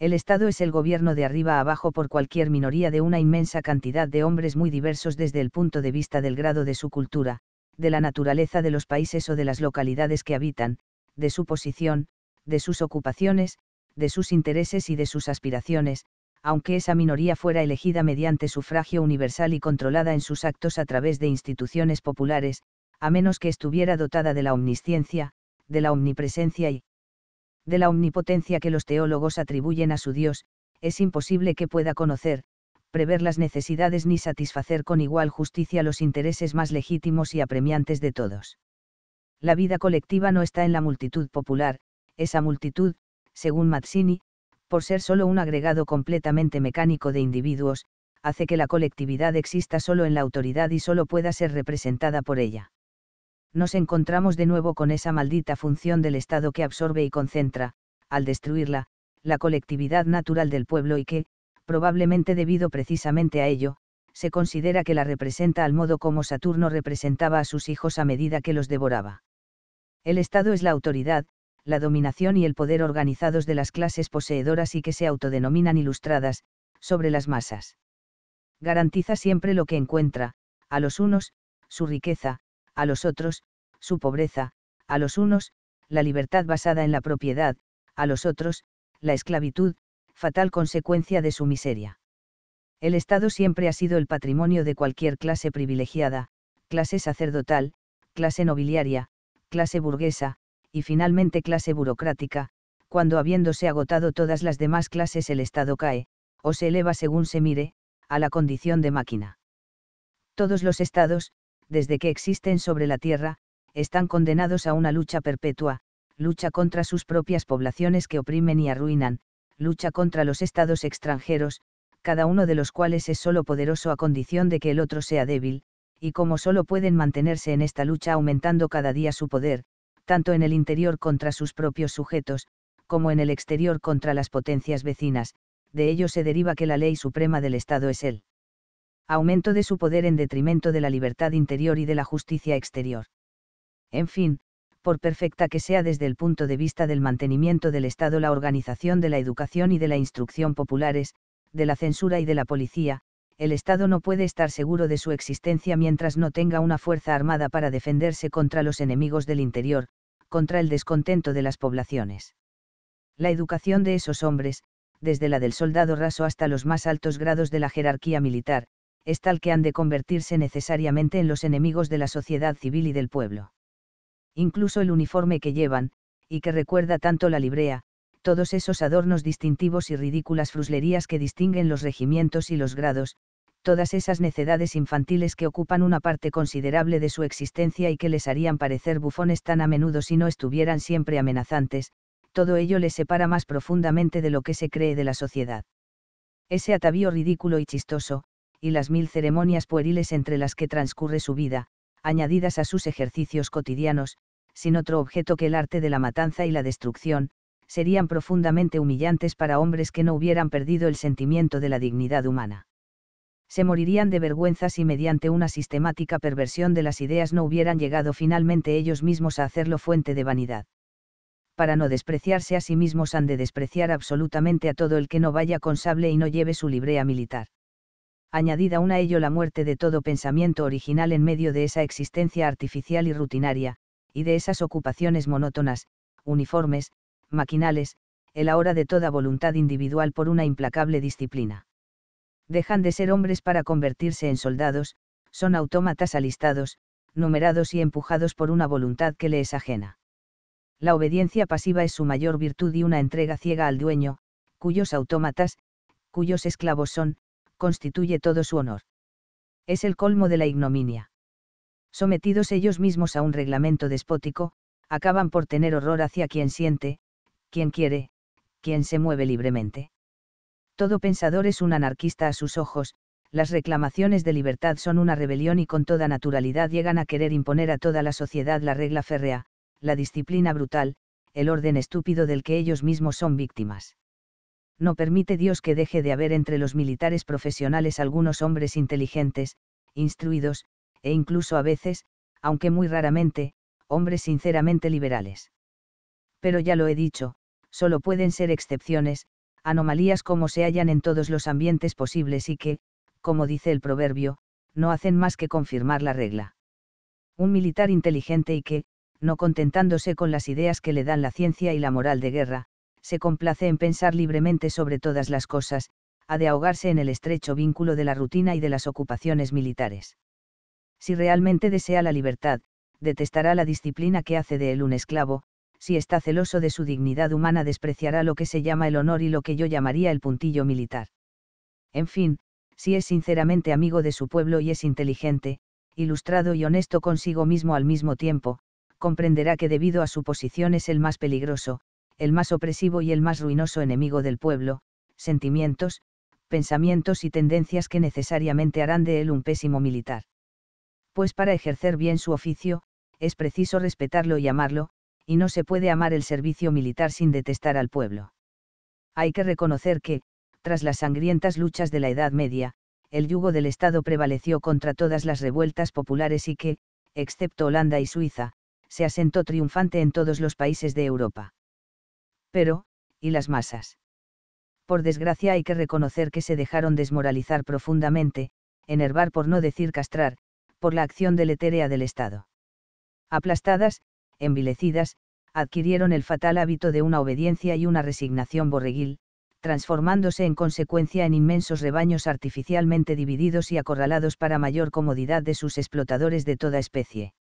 [SPEAKER 1] El Estado es el gobierno de arriba a abajo por cualquier minoría de una inmensa cantidad de hombres muy diversos desde el punto de vista del grado de su cultura, de la naturaleza de los países o de las localidades que habitan, de su posición, de sus ocupaciones, de sus intereses y de sus aspiraciones, aunque esa minoría fuera elegida mediante sufragio universal y controlada en sus actos a través de instituciones populares, a menos que estuviera dotada de la omnisciencia, de la omnipresencia y, de la omnipotencia que los teólogos atribuyen a su Dios, es imposible que pueda conocer, prever las necesidades ni satisfacer con igual justicia los intereses más legítimos y apremiantes de todos. La vida colectiva no está en la multitud popular, esa multitud, según Mazzini, por ser solo un agregado completamente mecánico de individuos, hace que la colectividad exista solo en la autoridad y solo pueda ser representada por ella nos encontramos de nuevo con esa maldita función del Estado que absorbe y concentra, al destruirla, la colectividad natural del pueblo y que, probablemente debido precisamente a ello, se considera que la representa al modo como Saturno representaba a sus hijos a medida que los devoraba. El Estado es la autoridad, la dominación y el poder organizados de las clases poseedoras y que se autodenominan ilustradas, sobre las masas. Garantiza siempre lo que encuentra, a los unos, su riqueza, a los otros, su pobreza, a los unos, la libertad basada en la propiedad, a los otros, la esclavitud, fatal consecuencia de su miseria. El Estado siempre ha sido el patrimonio de cualquier clase privilegiada, clase sacerdotal, clase nobiliaria, clase burguesa, y finalmente clase burocrática, cuando habiéndose agotado todas las demás clases el Estado cae, o se eleva según se mire, a la condición de máquina. Todos los estados, desde que existen sobre la Tierra, están condenados a una lucha perpetua, lucha contra sus propias poblaciones que oprimen y arruinan, lucha contra los estados extranjeros, cada uno de los cuales es solo poderoso a condición de que el otro sea débil, y como solo pueden mantenerse en esta lucha aumentando cada día su poder, tanto en el interior contra sus propios sujetos, como en el exterior contra las potencias vecinas, de ello se deriva que la ley suprema del Estado es él aumento de su poder en detrimento de la libertad interior y de la justicia exterior. En fin, por perfecta que sea desde el punto de vista del mantenimiento del Estado la organización de la educación y de la instrucción populares, de la censura y de la policía, el Estado no puede estar seguro de su existencia mientras no tenga una fuerza armada para defenderse contra los enemigos del interior, contra el descontento de las poblaciones. La educación de esos hombres, desde la del soldado raso hasta los más altos grados de la jerarquía militar, es tal que han de convertirse necesariamente en los enemigos de la sociedad civil y del pueblo. Incluso el uniforme que llevan, y que recuerda tanto la librea, todos esos adornos distintivos y ridículas fruslerías que distinguen los regimientos y los grados, todas esas necedades infantiles que ocupan una parte considerable de su existencia y que les harían parecer bufones tan a menudo si no estuvieran siempre amenazantes, todo ello les separa más profundamente de lo que se cree de la sociedad. Ese atavío ridículo y chistoso, y las mil ceremonias pueriles entre las que transcurre su vida, añadidas a sus ejercicios cotidianos, sin otro objeto que el arte de la matanza y la destrucción, serían profundamente humillantes para hombres que no hubieran perdido el sentimiento de la dignidad humana. Se morirían de vergüenza si mediante una sistemática perversión de las ideas no hubieran llegado finalmente ellos mismos a hacerlo fuente de vanidad. Para no despreciarse a sí mismos han de despreciar absolutamente a todo el que no vaya con sable y no lleve su librea militar añadida aún a ello la muerte de todo pensamiento original en medio de esa existencia artificial y rutinaria, y de esas ocupaciones monótonas, uniformes, maquinales, el ahora de toda voluntad individual por una implacable disciplina. Dejan de ser hombres para convertirse en soldados, son autómatas alistados, numerados y empujados por una voluntad que le es ajena. La obediencia pasiva es su mayor virtud y una entrega ciega al dueño, cuyos autómatas, cuyos esclavos son, constituye todo su honor. Es el colmo de la ignominia. Sometidos ellos mismos a un reglamento despótico, acaban por tener horror hacia quien siente, quien quiere, quien se mueve libremente. Todo pensador es un anarquista a sus ojos, las reclamaciones de libertad son una rebelión y con toda naturalidad llegan a querer imponer a toda la sociedad la regla férrea, la disciplina brutal, el orden estúpido del que ellos mismos son víctimas no permite Dios que deje de haber entre los militares profesionales algunos hombres inteligentes, instruidos, e incluso a veces, aunque muy raramente, hombres sinceramente liberales. Pero ya lo he dicho, solo pueden ser excepciones, anomalías como se hallan en todos los ambientes posibles y que, como dice el proverbio, no hacen más que confirmar la regla. Un militar inteligente y que, no contentándose con las ideas que le dan la ciencia y la moral de guerra, se complace en pensar libremente sobre todas las cosas, ha de ahogarse en el estrecho vínculo de la rutina y de las ocupaciones militares. Si realmente desea la libertad, detestará la disciplina que hace de él un esclavo, si está celoso de su dignidad humana despreciará lo que se llama el honor y lo que yo llamaría el puntillo militar. En fin, si es sinceramente amigo de su pueblo y es inteligente, ilustrado y honesto consigo mismo al mismo tiempo, comprenderá que debido a su posición es el más peligroso, el más opresivo y el más ruinoso enemigo del pueblo, sentimientos, pensamientos y tendencias que necesariamente harán de él un pésimo militar. Pues para ejercer bien su oficio, es preciso respetarlo y amarlo, y no se puede amar el servicio militar sin detestar al pueblo. Hay que reconocer que, tras las sangrientas luchas de la Edad Media, el yugo del Estado prevaleció contra todas las revueltas populares y que, excepto Holanda y Suiza, se asentó triunfante en todos los países de Europa pero, ¿y las masas? Por desgracia hay que reconocer que se dejaron desmoralizar profundamente, enervar por no decir castrar, por la acción deletérea del Estado. Aplastadas, envilecidas, adquirieron el fatal hábito de una obediencia y una resignación borreguil, transformándose en consecuencia en inmensos rebaños artificialmente divididos y acorralados para mayor comodidad de sus explotadores de toda especie.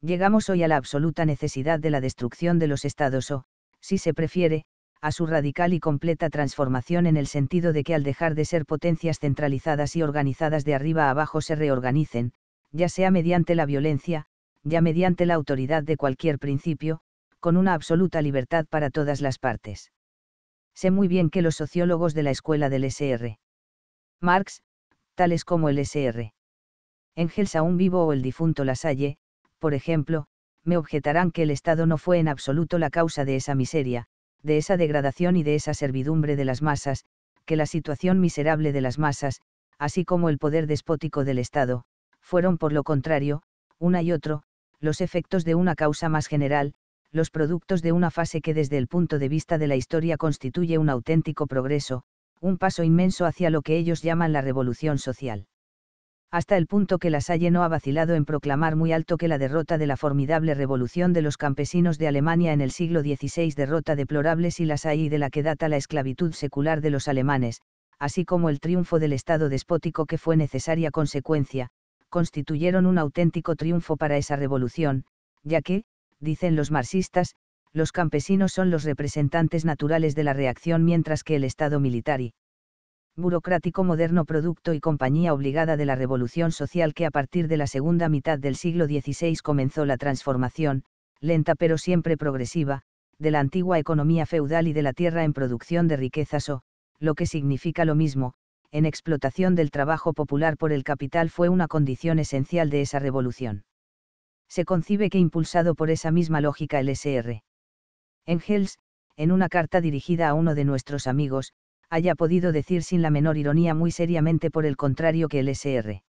[SPEAKER 1] Llegamos hoy a la absoluta necesidad de la destrucción de los estados o, oh, si se prefiere, a su radical y completa transformación en el sentido de que al dejar de ser potencias centralizadas y organizadas de arriba a abajo se reorganicen, ya sea mediante la violencia, ya mediante la autoridad de cualquier principio, con una absoluta libertad para todas las partes. Sé muy bien que los sociólogos de la escuela del SR. Marx, tales como el SR. Engels aún vivo o el difunto Lasalle, por ejemplo, me objetarán que el Estado no fue en absoluto la causa de esa miseria, de esa degradación y de esa servidumbre de las masas, que la situación miserable de las masas, así como el poder despótico del Estado, fueron por lo contrario, una y otro, los efectos de una causa más general, los productos de una fase que desde el punto de vista de la historia constituye un auténtico progreso, un paso inmenso hacia lo que ellos llaman la revolución social hasta el punto que Lasalle no ha vacilado en proclamar muy alto que la derrota de la formidable revolución de los campesinos de Alemania en el siglo XVI derrota deplorable si las hay de la que data la esclavitud secular de los alemanes, así como el triunfo del Estado despótico que fue necesaria consecuencia, constituyeron un auténtico triunfo para esa revolución, ya que, dicen los marxistas, los campesinos son los representantes naturales de la reacción mientras que el Estado militar y burocrático moderno producto y compañía obligada de la revolución social que a partir de la segunda mitad del siglo XVI comenzó la transformación, lenta pero siempre progresiva, de la antigua economía feudal y de la tierra en producción de riquezas o, lo que significa lo mismo, en explotación del trabajo popular por el capital fue una condición esencial de esa revolución. Se concibe que impulsado por esa misma lógica el SR. Engels, en una carta dirigida a uno de nuestros amigos, haya podido decir sin la menor ironía muy seriamente por el contrario que el SR.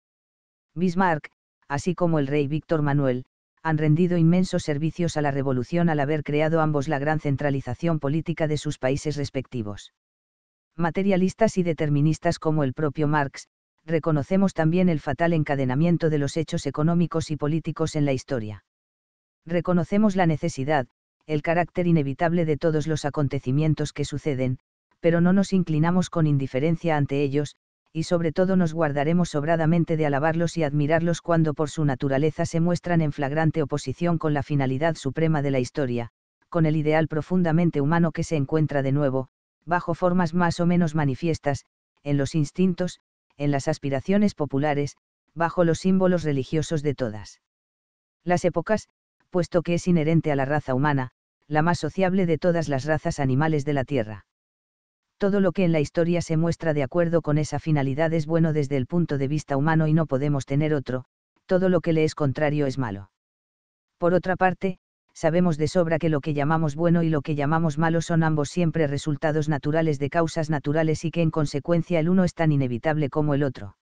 [SPEAKER 1] Bismarck, así como el rey Víctor Manuel, han rendido inmensos servicios a la revolución al haber creado ambos la gran centralización política de sus países respectivos. Materialistas y deterministas como el propio Marx, reconocemos también el fatal encadenamiento de los hechos económicos y políticos en la historia. Reconocemos la necesidad, el carácter inevitable de todos los acontecimientos que suceden, pero no nos inclinamos con indiferencia ante ellos, y sobre todo nos guardaremos sobradamente de alabarlos y admirarlos cuando por su naturaleza se muestran en flagrante oposición con la finalidad suprema de la historia, con el ideal profundamente humano que se encuentra de nuevo, bajo formas más o menos manifiestas, en los instintos, en las aspiraciones populares, bajo los símbolos religiosos de todas. Las épocas, puesto que es inherente a la raza humana, la más sociable de todas las razas animales de la Tierra todo lo que en la historia se muestra de acuerdo con esa finalidad es bueno desde el punto de vista humano y no podemos tener otro, todo lo que le es contrario es malo. Por otra parte, sabemos de sobra que lo que llamamos bueno y lo que llamamos malo son ambos siempre resultados naturales de causas naturales y que en consecuencia el uno es tan inevitable como el otro.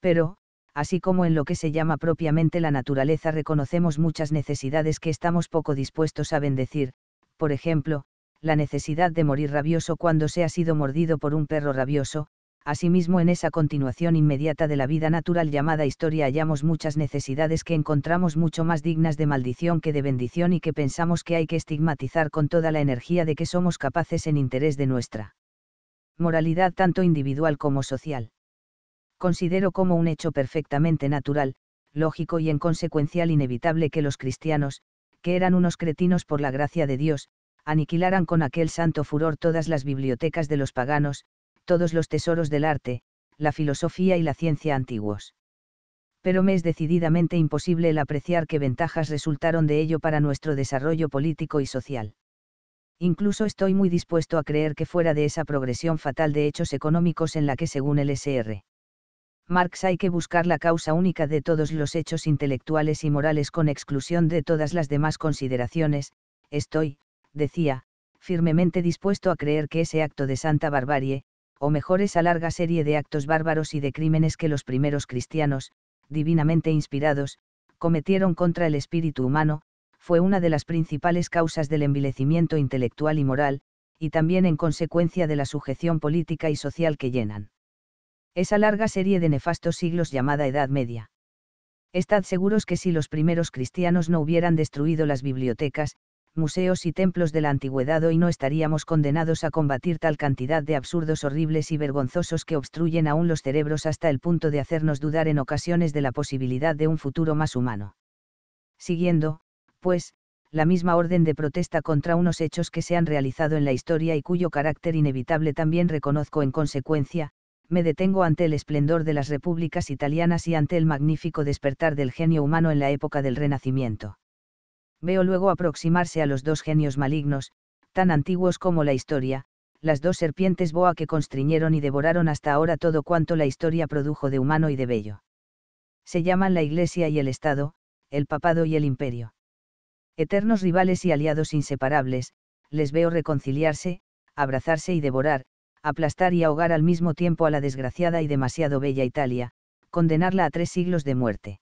[SPEAKER 1] Pero, así como en lo que se llama propiamente la naturaleza reconocemos muchas necesidades que estamos poco dispuestos a bendecir, por ejemplo, la necesidad de morir rabioso cuando se ha sido mordido por un perro rabioso, asimismo en esa continuación inmediata de la vida natural llamada historia hallamos muchas necesidades que encontramos mucho más dignas de maldición que de bendición y que pensamos que hay que estigmatizar con toda la energía de que somos capaces en interés de nuestra moralidad tanto individual como social. Considero como un hecho perfectamente natural, lógico y en consecuencia inevitable que los cristianos, que eran unos cretinos por la gracia de Dios, aniquilaran con aquel santo furor todas las bibliotecas de los paganos, todos los tesoros del arte, la filosofía y la ciencia antiguos. Pero me es decididamente imposible el apreciar qué ventajas resultaron de ello para nuestro desarrollo político y social. Incluso estoy muy dispuesto a creer que fuera de esa progresión fatal de hechos económicos en la que según el SR. Marx hay que buscar la causa única de todos los hechos intelectuales y morales con exclusión de todas las demás consideraciones, estoy, decía, firmemente dispuesto a creer que ese acto de santa barbarie, o mejor esa larga serie de actos bárbaros y de crímenes que los primeros cristianos, divinamente inspirados, cometieron contra el espíritu humano, fue una de las principales causas del envilecimiento intelectual y moral, y también en consecuencia de la sujeción política y social que llenan. Esa larga serie de nefastos siglos llamada Edad Media. Estad seguros que si los primeros cristianos no hubieran destruido las bibliotecas, museos y templos de la antigüedad hoy no estaríamos condenados a combatir tal cantidad de absurdos horribles y vergonzosos que obstruyen aún los cerebros hasta el punto de hacernos dudar en ocasiones de la posibilidad de un futuro más humano. Siguiendo, pues, la misma orden de protesta contra unos hechos que se han realizado en la historia y cuyo carácter inevitable también reconozco en consecuencia, me detengo ante el esplendor de las repúblicas italianas y ante el magnífico despertar del genio humano en la época del Renacimiento. Veo luego aproximarse a los dos genios malignos, tan antiguos como la historia, las dos serpientes boa que constriñeron y devoraron hasta ahora todo cuanto la historia produjo de humano y de bello. Se llaman la Iglesia y el Estado, el Papado y el Imperio. Eternos rivales y aliados inseparables, les veo reconciliarse, abrazarse y devorar, aplastar y ahogar al mismo tiempo a la desgraciada y demasiado bella Italia, condenarla a tres siglos de muerte.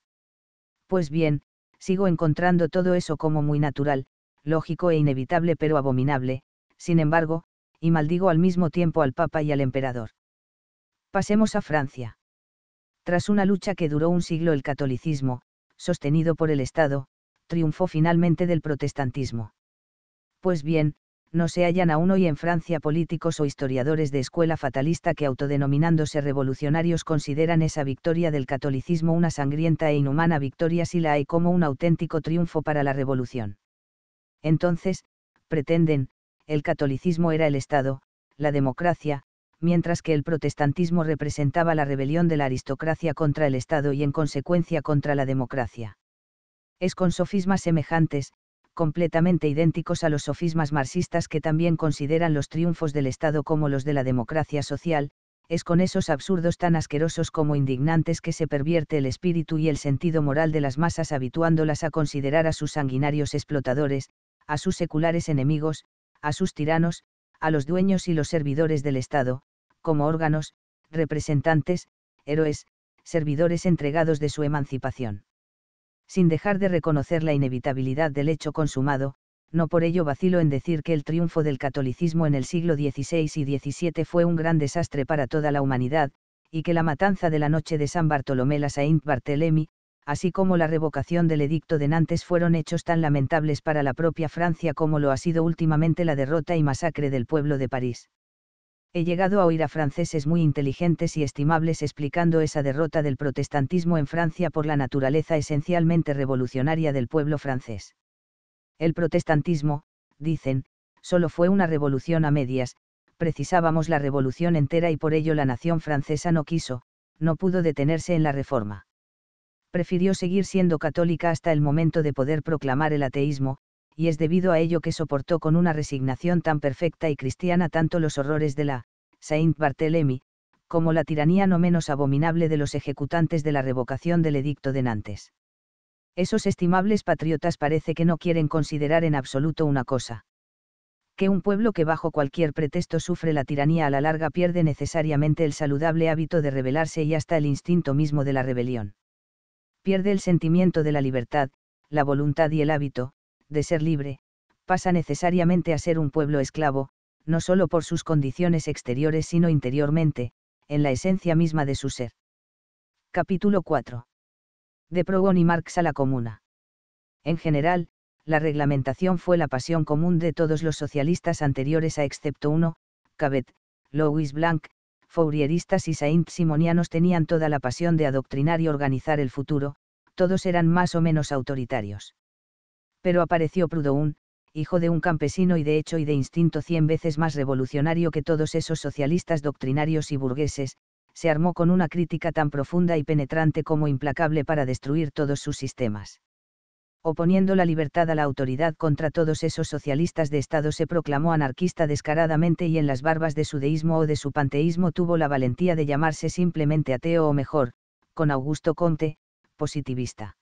[SPEAKER 1] Pues bien, sigo encontrando todo eso como muy natural, lógico e inevitable pero abominable, sin embargo, y maldigo al mismo tiempo al Papa y al Emperador. Pasemos a Francia. Tras una lucha que duró un siglo el catolicismo, sostenido por el Estado, triunfó finalmente del protestantismo. Pues bien, no se hallan aún hoy en Francia políticos o historiadores de escuela fatalista que autodenominándose revolucionarios consideran esa victoria del catolicismo una sangrienta e inhumana victoria si la hay como un auténtico triunfo para la revolución. Entonces, pretenden, el catolicismo era el Estado, la democracia, mientras que el protestantismo representaba la rebelión de la aristocracia contra el Estado y en consecuencia contra la democracia. Es con sofismas semejantes, completamente idénticos a los sofismas marxistas que también consideran los triunfos del Estado como los de la democracia social, es con esos absurdos tan asquerosos como indignantes que se pervierte el espíritu y el sentido moral de las masas habituándolas a considerar a sus sanguinarios explotadores, a sus seculares enemigos, a sus tiranos, a los dueños y los servidores del Estado, como órganos, representantes, héroes, servidores entregados de su emancipación sin dejar de reconocer la inevitabilidad del hecho consumado, no por ello vacilo en decir que el triunfo del catolicismo en el siglo XVI y XVII fue un gran desastre para toda la humanidad, y que la matanza de la noche de San Bartolomé la Saint Barthélemy, así como la revocación del edicto de Nantes fueron hechos tan lamentables para la propia Francia como lo ha sido últimamente la derrota y masacre del pueblo de París he llegado a oír a franceses muy inteligentes y estimables explicando esa derrota del protestantismo en Francia por la naturaleza esencialmente revolucionaria del pueblo francés. El protestantismo, dicen, solo fue una revolución a medias, precisábamos la revolución entera y por ello la nación francesa no quiso, no pudo detenerse en la reforma. Prefirió seguir siendo católica hasta el momento de poder proclamar el ateísmo, y es debido a ello que soportó con una resignación tan perfecta y cristiana tanto los horrores de la Saint Barthélemy, como la tiranía no menos abominable de los ejecutantes de la revocación del edicto de Nantes. Esos estimables patriotas parece que no quieren considerar en absoluto una cosa. Que un pueblo que bajo cualquier pretexto sufre la tiranía a la larga pierde necesariamente el saludable hábito de rebelarse y hasta el instinto mismo de la rebelión. Pierde el sentimiento de la libertad, la voluntad y el hábito, de ser libre, pasa necesariamente a ser un pueblo esclavo, no solo por sus condiciones exteriores sino interiormente, en la esencia misma de su ser. Capítulo 4. De Progón y Marx a la comuna. En general, la reglamentación fue la pasión común de todos los socialistas anteriores a excepto uno, Cabet, Louis Blanc, Fourieristas y Saint-Simonianos tenían toda la pasión de adoctrinar y organizar el futuro, todos eran más o menos autoritarios pero apareció Proudhon, hijo de un campesino y de hecho y de instinto cien veces más revolucionario que todos esos socialistas doctrinarios y burgueses, se armó con una crítica tan profunda y penetrante como implacable para destruir todos sus sistemas. Oponiendo la libertad a la autoridad contra todos esos socialistas de Estado se proclamó anarquista descaradamente y en las barbas de su deísmo o de su panteísmo tuvo la valentía de llamarse simplemente ateo o mejor, con Augusto Conte, positivista.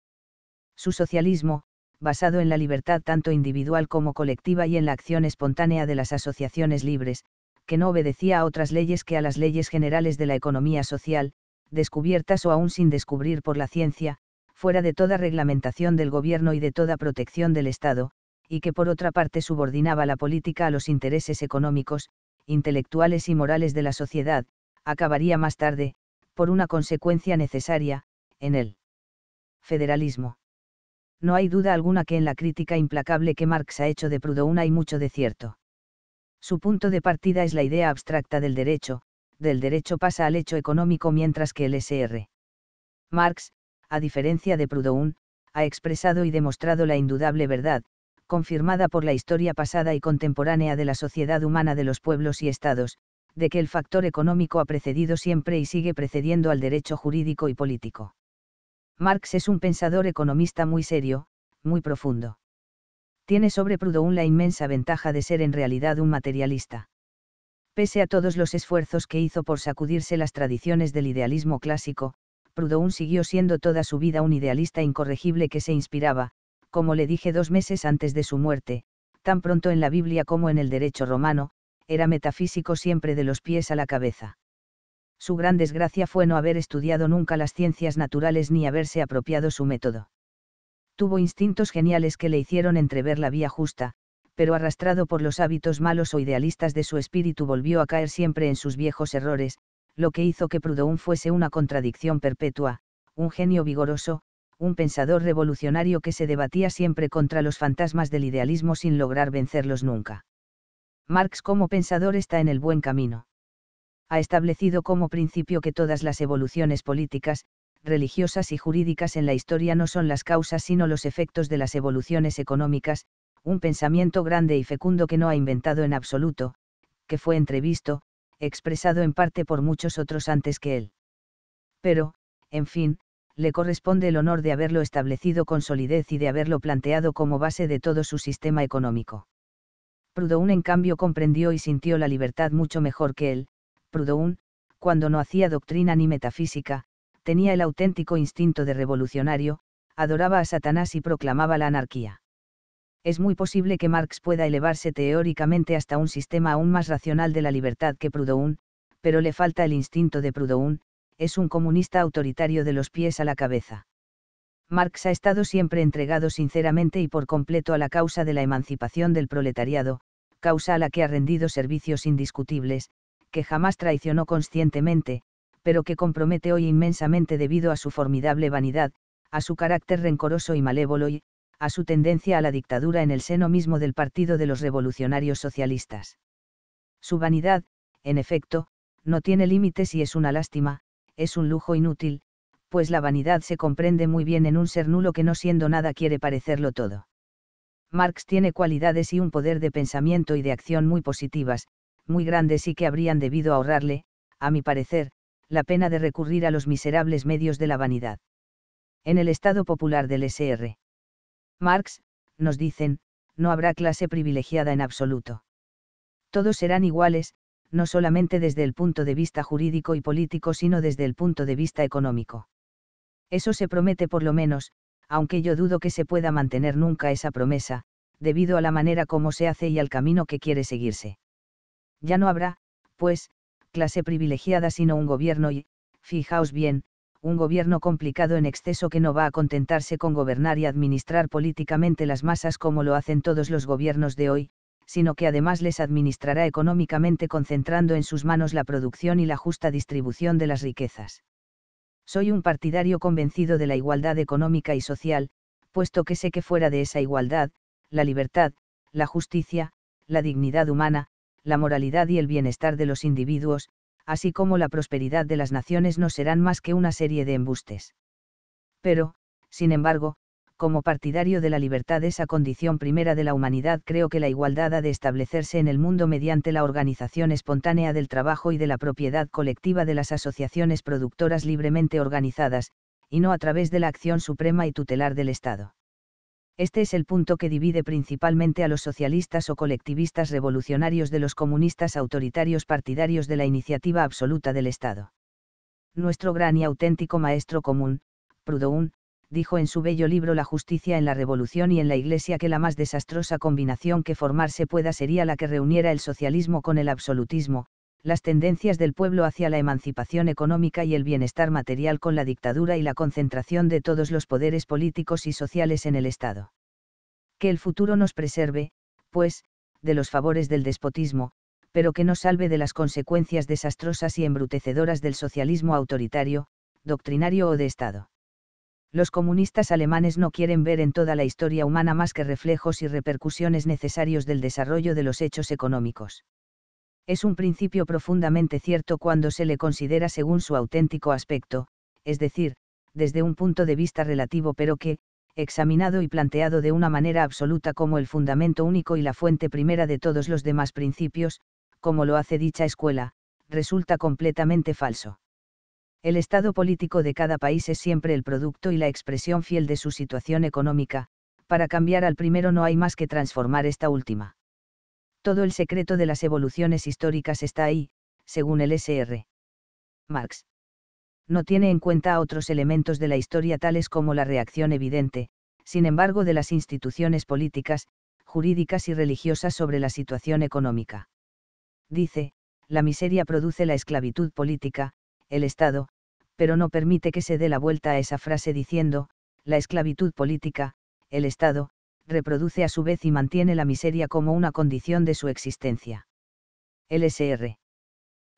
[SPEAKER 1] Su socialismo, basado en la libertad tanto individual como colectiva y en la acción espontánea de las asociaciones libres, que no obedecía a otras leyes que a las leyes generales de la economía social, descubiertas o aún sin descubrir por la ciencia, fuera de toda reglamentación del gobierno y de toda protección del Estado, y que por otra parte subordinaba la política a los intereses económicos, intelectuales y morales de la sociedad, acabaría más tarde, por una consecuencia necesaria, en el federalismo no hay duda alguna que en la crítica implacable que Marx ha hecho de Proudhon hay mucho de cierto. Su punto de partida es la idea abstracta del derecho, del derecho pasa al hecho económico mientras que el SR. Marx, a diferencia de Proudhon, ha expresado y demostrado la indudable verdad, confirmada por la historia pasada y contemporánea de la sociedad humana de los pueblos y estados, de que el factor económico ha precedido siempre y sigue precediendo al derecho jurídico y político. Marx es un pensador economista muy serio, muy profundo. Tiene sobre Proudhon la inmensa ventaja de ser en realidad un materialista. Pese a todos los esfuerzos que hizo por sacudirse las tradiciones del idealismo clásico, Proudhon siguió siendo toda su vida un idealista incorregible que se inspiraba, como le dije dos meses antes de su muerte, tan pronto en la Biblia como en el derecho romano, era metafísico siempre de los pies a la cabeza. Su gran desgracia fue no haber estudiado nunca las ciencias naturales ni haberse apropiado su método. Tuvo instintos geniales que le hicieron entrever la vía justa, pero arrastrado por los hábitos malos o idealistas de su espíritu volvió a caer siempre en sus viejos errores, lo que hizo que Proudhon fuese una contradicción perpetua, un genio vigoroso, un pensador revolucionario que se debatía siempre contra los fantasmas del idealismo sin lograr vencerlos nunca. Marx como pensador está en el buen camino ha establecido como principio que todas las evoluciones políticas, religiosas y jurídicas en la historia no son las causas sino los efectos de las evoluciones económicas, un pensamiento grande y fecundo que no ha inventado en absoluto, que fue entrevisto, expresado en parte por muchos otros antes que él. Pero, en fin, le corresponde el honor de haberlo establecido con solidez y de haberlo planteado como base de todo su sistema económico. Proudhon en cambio comprendió y sintió la libertad mucho mejor que él, Proudhon, cuando no hacía doctrina ni metafísica, tenía el auténtico instinto de revolucionario, adoraba a Satanás y proclamaba la anarquía. Es muy posible que Marx pueda elevarse teóricamente hasta un sistema aún más racional de la libertad que Proudhon, pero le falta el instinto de Proudhon, es un comunista autoritario de los pies a la cabeza. Marx ha estado siempre entregado sinceramente y por completo a la causa de la emancipación del proletariado, causa a la que ha rendido servicios indiscutibles, que jamás traicionó conscientemente, pero que compromete hoy inmensamente debido a su formidable vanidad, a su carácter rencoroso y malévolo y, a su tendencia a la dictadura en el seno mismo del Partido de los Revolucionarios Socialistas. Su vanidad, en efecto, no tiene límites y es una lástima, es un lujo inútil, pues la vanidad se comprende muy bien en un ser nulo que no siendo nada quiere parecerlo todo. Marx tiene cualidades y un poder de pensamiento y de acción muy positivas, muy grandes y que habrían debido ahorrarle, a mi parecer, la pena de recurrir a los miserables medios de la vanidad. En el Estado Popular del SR. Marx, nos dicen, no habrá clase privilegiada en absoluto. Todos serán iguales, no solamente desde el punto de vista jurídico y político, sino desde el punto de vista económico. Eso se promete por lo menos, aunque yo dudo que se pueda mantener nunca esa promesa, debido a la manera como se hace y al camino que quiere seguirse. Ya no habrá, pues, clase privilegiada sino un gobierno y, fijaos bien, un gobierno complicado en exceso que no va a contentarse con gobernar y administrar políticamente las masas como lo hacen todos los gobiernos de hoy, sino que además les administrará económicamente concentrando en sus manos la producción y la justa distribución de las riquezas. Soy un partidario convencido de la igualdad económica y social, puesto que sé que fuera de esa igualdad, la libertad, la justicia, la dignidad humana, la moralidad y el bienestar de los individuos, así como la prosperidad de las naciones no serán más que una serie de embustes. Pero, sin embargo, como partidario de la libertad esa condición primera de la humanidad creo que la igualdad ha de establecerse en el mundo mediante la organización espontánea del trabajo y de la propiedad colectiva de las asociaciones productoras libremente organizadas, y no a través de la acción suprema y tutelar del Estado. Este es el punto que divide principalmente a los socialistas o colectivistas revolucionarios de los comunistas autoritarios partidarios de la iniciativa absoluta del Estado. Nuestro gran y auténtico maestro común, Proudhon, dijo en su bello libro La justicia en la revolución y en la iglesia que la más desastrosa combinación que formarse pueda sería la que reuniera el socialismo con el absolutismo, las tendencias del pueblo hacia la emancipación económica y el bienestar material con la dictadura y la concentración de todos los poderes políticos y sociales en el Estado. Que el futuro nos preserve, pues, de los favores del despotismo, pero que nos salve de las consecuencias desastrosas y embrutecedoras del socialismo autoritario, doctrinario o de Estado. Los comunistas alemanes no quieren ver en toda la historia humana más que reflejos y repercusiones necesarios del desarrollo de los hechos económicos es un principio profundamente cierto cuando se le considera según su auténtico aspecto, es decir, desde un punto de vista relativo pero que, examinado y planteado de una manera absoluta como el fundamento único y la fuente primera de todos los demás principios, como lo hace dicha escuela, resulta completamente falso. El estado político de cada país es siempre el producto y la expresión fiel de su situación económica, para cambiar al primero no hay más que transformar esta última. Todo el secreto de las evoluciones históricas está ahí, según el SR. Marx. No tiene en cuenta otros elementos de la historia tales como la reacción evidente, sin embargo, de las instituciones políticas, jurídicas y religiosas sobre la situación económica. Dice, la miseria produce la esclavitud política, el Estado, pero no permite que se dé la vuelta a esa frase diciendo, la esclavitud política, el Estado, reproduce a su vez y mantiene la miseria como una condición de su existencia. LSR.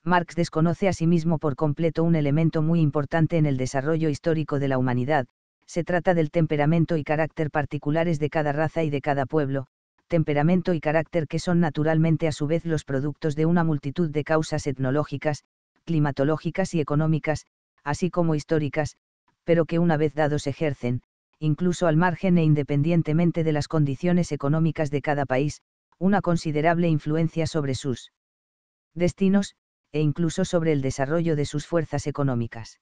[SPEAKER 1] Marx desconoce a sí mismo por completo un elemento muy importante en el desarrollo histórico de la humanidad, se trata del temperamento y carácter particulares de cada raza y de cada pueblo, temperamento y carácter que son naturalmente a su vez los productos de una multitud de causas etnológicas, climatológicas y económicas, así como históricas, pero que una vez dados ejercen, incluso al margen e independientemente de las condiciones económicas de cada país, una considerable influencia sobre sus destinos, e incluso sobre el desarrollo de sus fuerzas económicas.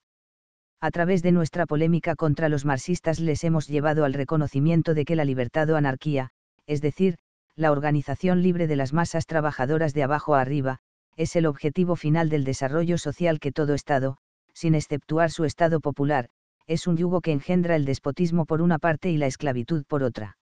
[SPEAKER 1] A través de nuestra polémica contra los marxistas les hemos llevado al reconocimiento de que la libertad o anarquía, es decir, la organización libre de las masas trabajadoras de abajo a arriba, es el objetivo final del desarrollo social que todo Estado, sin exceptuar su Estado popular, es un yugo que engendra el despotismo por una parte y la esclavitud por otra.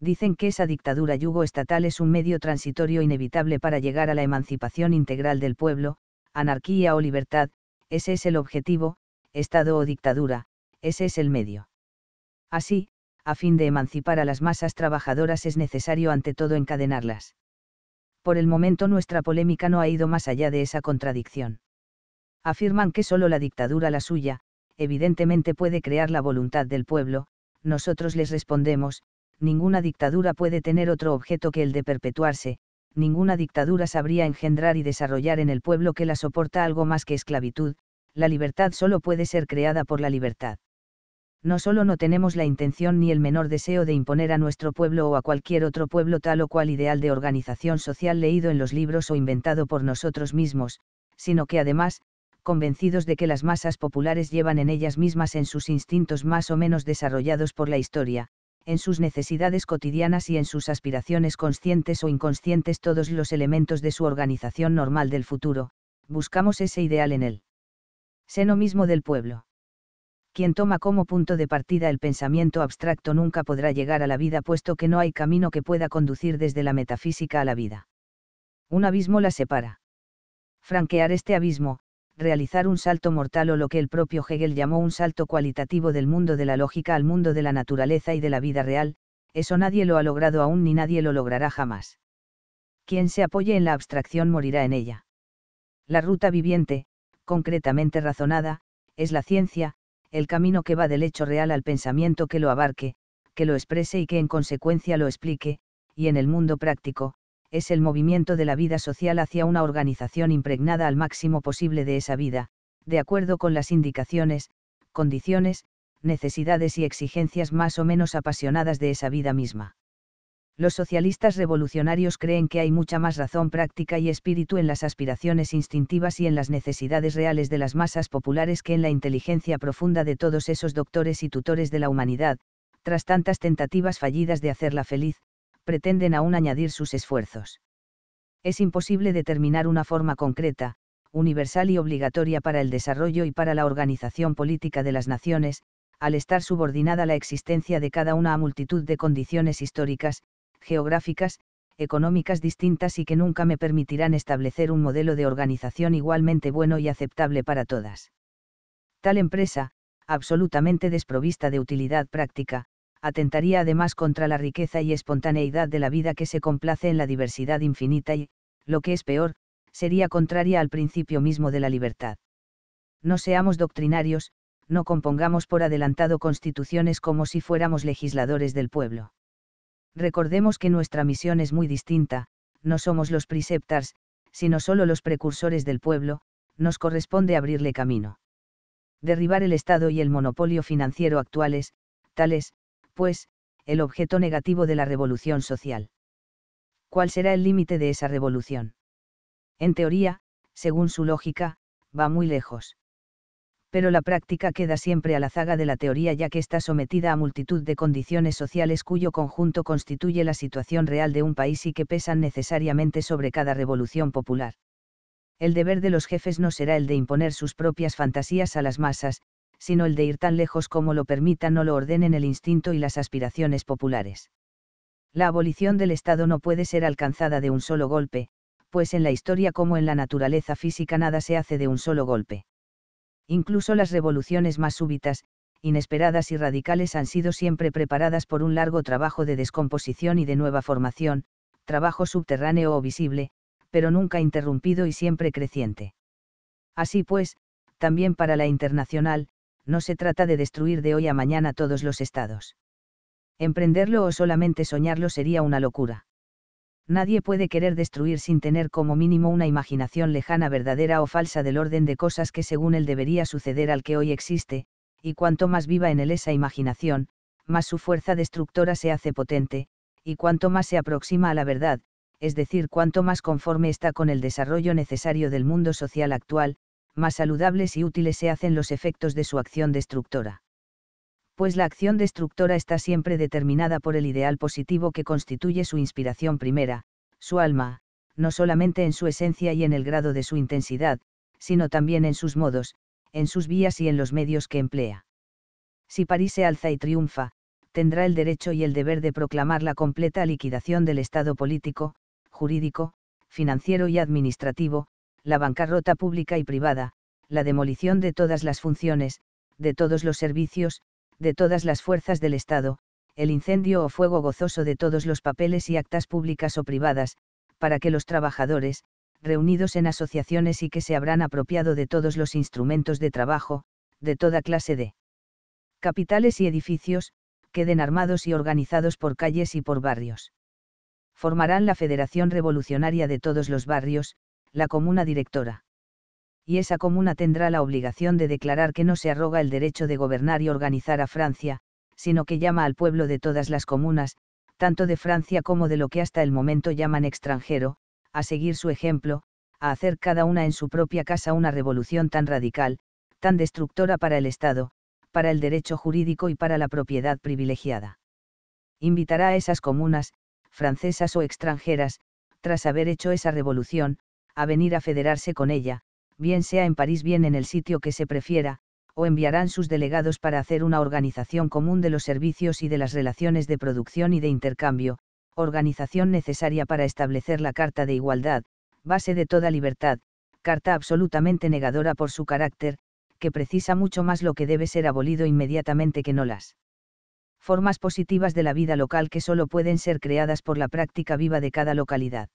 [SPEAKER 1] Dicen que esa dictadura yugo estatal es un medio transitorio inevitable para llegar a la emancipación integral del pueblo, anarquía o libertad, ese es el objetivo, Estado o dictadura, ese es el medio. Así, a fin de emancipar a las masas trabajadoras es necesario ante todo encadenarlas. Por el momento nuestra polémica no ha ido más allá de esa contradicción. Afirman que solo la dictadura la suya, evidentemente puede crear la voluntad del pueblo, nosotros les respondemos, ninguna dictadura puede tener otro objeto que el de perpetuarse, ninguna dictadura sabría engendrar y desarrollar en el pueblo que la soporta algo más que esclavitud, la libertad solo puede ser creada por la libertad. No solo no tenemos la intención ni el menor deseo de imponer a nuestro pueblo o a cualquier otro pueblo tal o cual ideal de organización social leído en los libros o inventado por nosotros mismos, sino que además, convencidos de que las masas populares llevan en ellas mismas en sus instintos más o menos desarrollados por la historia, en sus necesidades cotidianas y en sus aspiraciones conscientes o inconscientes todos los elementos de su organización normal del futuro, buscamos ese ideal en él. Seno mismo del pueblo. Quien toma como punto de partida el pensamiento abstracto nunca podrá llegar a la vida puesto que no hay camino que pueda conducir desde la metafísica a la vida. Un abismo la separa. Franquear este abismo, realizar un salto mortal o lo que el propio Hegel llamó un salto cualitativo del mundo de la lógica al mundo de la naturaleza y de la vida real, eso nadie lo ha logrado aún ni nadie lo logrará jamás. Quien se apoye en la abstracción morirá en ella. La ruta viviente, concretamente razonada, es la ciencia, el camino que va del hecho real al pensamiento que lo abarque, que lo exprese y que en consecuencia lo explique, y en el mundo práctico, es el movimiento de la vida social hacia una organización impregnada al máximo posible de esa vida, de acuerdo con las indicaciones, condiciones, necesidades y exigencias más o menos apasionadas de esa vida misma. Los socialistas revolucionarios creen que hay mucha más razón práctica y espíritu en las aspiraciones instintivas y en las necesidades reales de las masas populares que en la inteligencia profunda de todos esos doctores y tutores de la humanidad, tras tantas tentativas fallidas de hacerla feliz, pretenden aún añadir sus esfuerzos. Es imposible determinar una forma concreta, universal y obligatoria para el desarrollo y para la organización política de las naciones, al estar subordinada la existencia de cada una a multitud de condiciones históricas, geográficas, económicas distintas y que nunca me permitirán establecer un modelo de organización igualmente bueno y aceptable para todas. Tal empresa, absolutamente desprovista de utilidad práctica, atentaría además contra la riqueza y espontaneidad de la vida que se complace en la diversidad infinita y, lo que es peor, sería contraria al principio mismo de la libertad. No seamos doctrinarios, no compongamos por adelantado constituciones como si fuéramos legisladores del pueblo. Recordemos que nuestra misión es muy distinta, no somos los preceptars, sino solo los precursores del pueblo, nos corresponde abrirle camino. Derribar el Estado y el monopolio financiero actuales, tales, pues, el objeto negativo de la revolución social. ¿Cuál será el límite de esa revolución? En teoría, según su lógica, va muy lejos. Pero la práctica queda siempre a la zaga de la teoría ya que está sometida a multitud de condiciones sociales cuyo conjunto constituye la situación real de un país y que pesan necesariamente sobre cada revolución popular. El deber de los jefes no será el de imponer sus propias fantasías a las masas, sino el de ir tan lejos como lo permitan o lo ordenen el instinto y las aspiraciones populares. La abolición del Estado no puede ser alcanzada de un solo golpe, pues en la historia como en la naturaleza física nada se hace de un solo golpe. Incluso las revoluciones más súbitas, inesperadas y radicales han sido siempre preparadas por un largo trabajo de descomposición y de nueva formación, trabajo subterráneo o visible, pero nunca interrumpido y siempre creciente. Así pues, también para la internacional, no se trata de destruir de hoy a mañana todos los estados. Emprenderlo o solamente soñarlo sería una locura. Nadie puede querer destruir sin tener como mínimo una imaginación lejana verdadera o falsa del orden de cosas que según él debería suceder al que hoy existe, y cuanto más viva en él esa imaginación, más su fuerza destructora se hace potente, y cuanto más se aproxima a la verdad, es decir, cuanto más conforme está con el desarrollo necesario del mundo social actual, más saludables y útiles se hacen los efectos de su acción destructora. Pues la acción destructora está siempre determinada por el ideal positivo que constituye su inspiración primera, su alma, no solamente en su esencia y en el grado de su intensidad, sino también en sus modos, en sus vías y en los medios que emplea. Si París se alza y triunfa, tendrá el derecho y el deber de proclamar la completa liquidación del Estado político, jurídico, financiero y administrativo, la bancarrota pública y privada, la demolición de todas las funciones, de todos los servicios, de todas las fuerzas del Estado, el incendio o fuego gozoso de todos los papeles y actas públicas o privadas, para que los trabajadores, reunidos en asociaciones y que se habrán apropiado de todos los instrumentos de trabajo, de toda clase de capitales y edificios, queden armados y organizados por calles y por barrios. Formarán la Federación Revolucionaria de todos los barrios, la comuna directora. Y esa comuna tendrá la obligación de declarar que no se arroga el derecho de gobernar y organizar a Francia, sino que llama al pueblo de todas las comunas, tanto de Francia como de lo que hasta el momento llaman extranjero, a seguir su ejemplo, a hacer cada una en su propia casa una revolución tan radical, tan destructora para el Estado, para el derecho jurídico y para la propiedad privilegiada. Invitará a esas comunas, francesas o extranjeras, tras haber hecho esa revolución, a venir a federarse con ella, bien sea en París bien en el sitio que se prefiera, o enviarán sus delegados para hacer una organización común de los servicios y de las relaciones de producción y de intercambio, organización necesaria para establecer la Carta de Igualdad, base de toda libertad, carta absolutamente negadora por su carácter, que precisa mucho más lo que debe ser abolido inmediatamente que no las formas positivas de la vida local que solo pueden ser creadas por la práctica viva de cada localidad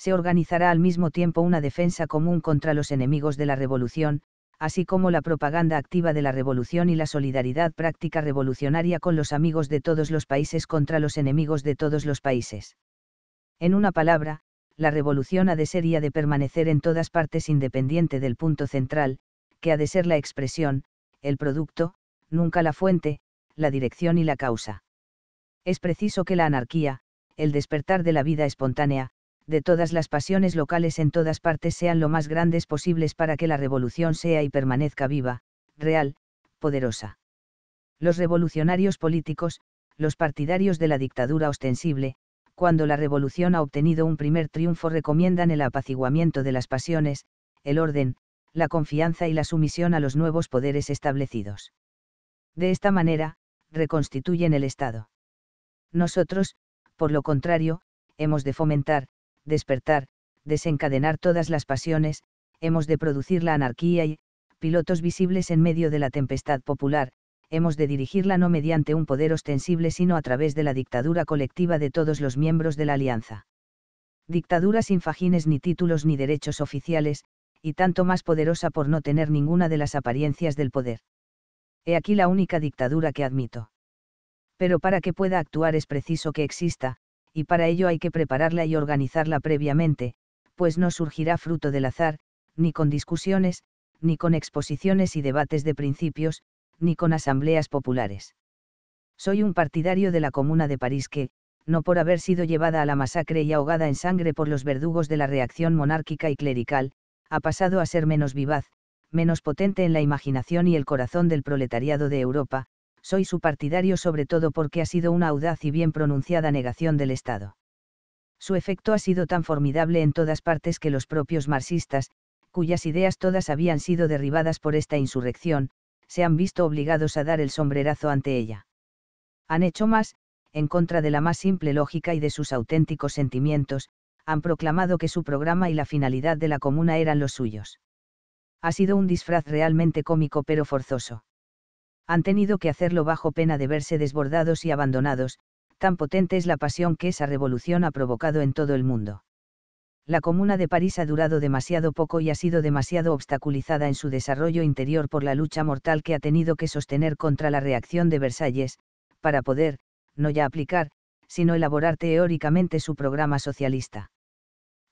[SPEAKER 1] se organizará al mismo tiempo una defensa común contra los enemigos de la revolución, así como la propaganda activa de la revolución y la solidaridad práctica revolucionaria con los amigos de todos los países contra los enemigos de todos los países. En una palabra, la revolución ha de ser y ha de permanecer en todas partes independiente del punto central, que ha de ser la expresión, el producto, nunca la fuente, la dirección y la causa. Es preciso que la anarquía, el despertar de la vida espontánea, de todas las pasiones locales en todas partes sean lo más grandes posibles para que la revolución sea y permanezca viva, real, poderosa. Los revolucionarios políticos, los partidarios de la dictadura ostensible, cuando la revolución ha obtenido un primer triunfo recomiendan el apaciguamiento de las pasiones, el orden, la confianza y la sumisión a los nuevos poderes establecidos. De esta manera, reconstituyen el Estado. Nosotros, por lo contrario, hemos de fomentar, despertar, desencadenar todas las pasiones, hemos de producir la anarquía y, pilotos visibles en medio de la tempestad popular, hemos de dirigirla no mediante un poder ostensible sino a través de la dictadura colectiva de todos los miembros de la alianza. Dictadura sin fajines ni títulos ni derechos oficiales, y tanto más poderosa por no tener ninguna de las apariencias del poder. He aquí la única dictadura que admito. Pero para que pueda actuar es preciso que exista, y para ello hay que prepararla y organizarla previamente, pues no surgirá fruto del azar, ni con discusiones, ni con exposiciones y debates de principios, ni con asambleas populares. Soy un partidario de la Comuna de París que, no por haber sido llevada a la masacre y ahogada en sangre por los verdugos de la reacción monárquica y clerical, ha pasado a ser menos vivaz, menos potente en la imaginación y el corazón del proletariado de Europa, soy su partidario sobre todo porque ha sido una audaz y bien pronunciada negación del Estado. Su efecto ha sido tan formidable en todas partes que los propios marxistas, cuyas ideas todas habían sido derribadas por esta insurrección, se han visto obligados a dar el sombrerazo ante ella. Han hecho más, en contra de la más simple lógica y de sus auténticos sentimientos, han proclamado que su programa y la finalidad de la comuna eran los suyos. Ha sido un disfraz realmente cómico pero forzoso han tenido que hacerlo bajo pena de verse desbordados y abandonados, tan potente es la pasión que esa revolución ha provocado en todo el mundo. La Comuna de París ha durado demasiado poco y ha sido demasiado obstaculizada en su desarrollo interior por la lucha mortal que ha tenido que sostener contra la reacción de Versalles, para poder, no ya aplicar, sino elaborar teóricamente su programa socialista.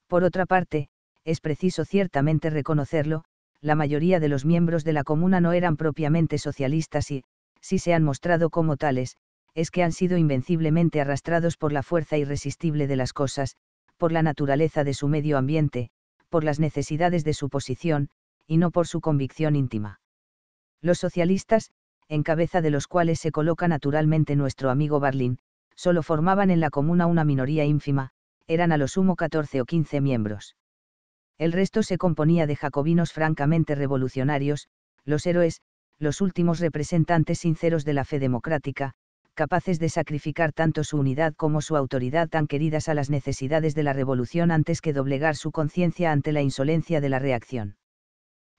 [SPEAKER 1] Por otra parte, es preciso ciertamente reconocerlo, la mayoría de los miembros de la comuna no eran propiamente socialistas y, si se han mostrado como tales, es que han sido invenciblemente arrastrados por la fuerza irresistible de las cosas, por la naturaleza de su medio ambiente, por las necesidades de su posición, y no por su convicción íntima. Los socialistas, en cabeza de los cuales se coloca naturalmente nuestro amigo Barlín, solo formaban en la comuna una minoría ínfima, eran a lo sumo 14 o 15 miembros. El resto se componía de jacobinos francamente revolucionarios, los héroes, los últimos representantes sinceros de la fe democrática, capaces de sacrificar tanto su unidad como su autoridad tan queridas a las necesidades de la revolución antes que doblegar su conciencia ante la insolencia de la reacción.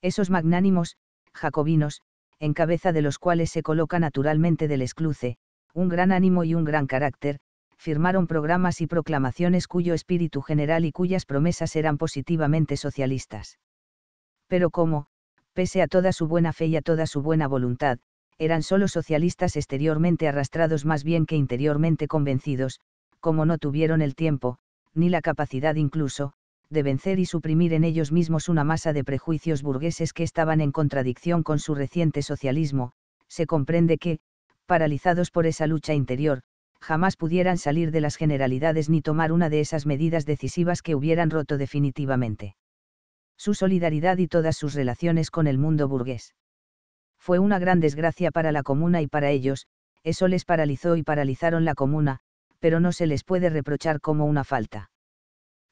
[SPEAKER 1] Esos magnánimos, jacobinos, en cabeza de los cuales se coloca naturalmente del escluce, un gran ánimo y un gran carácter, firmaron programas y proclamaciones cuyo espíritu general y cuyas promesas eran positivamente socialistas. Pero como, pese a toda su buena fe y a toda su buena voluntad, eran solo socialistas exteriormente arrastrados más bien que interiormente convencidos, como no tuvieron el tiempo, ni la capacidad incluso, de vencer y suprimir en ellos mismos una masa de prejuicios burgueses que estaban en contradicción con su reciente socialismo, se comprende que, paralizados por esa lucha interior, jamás pudieran salir de las generalidades ni tomar una de esas medidas decisivas que hubieran roto definitivamente. Su solidaridad y todas sus relaciones con el mundo burgués. Fue una gran desgracia para la comuna y para ellos, eso les paralizó y paralizaron la comuna, pero no se les puede reprochar como una falta.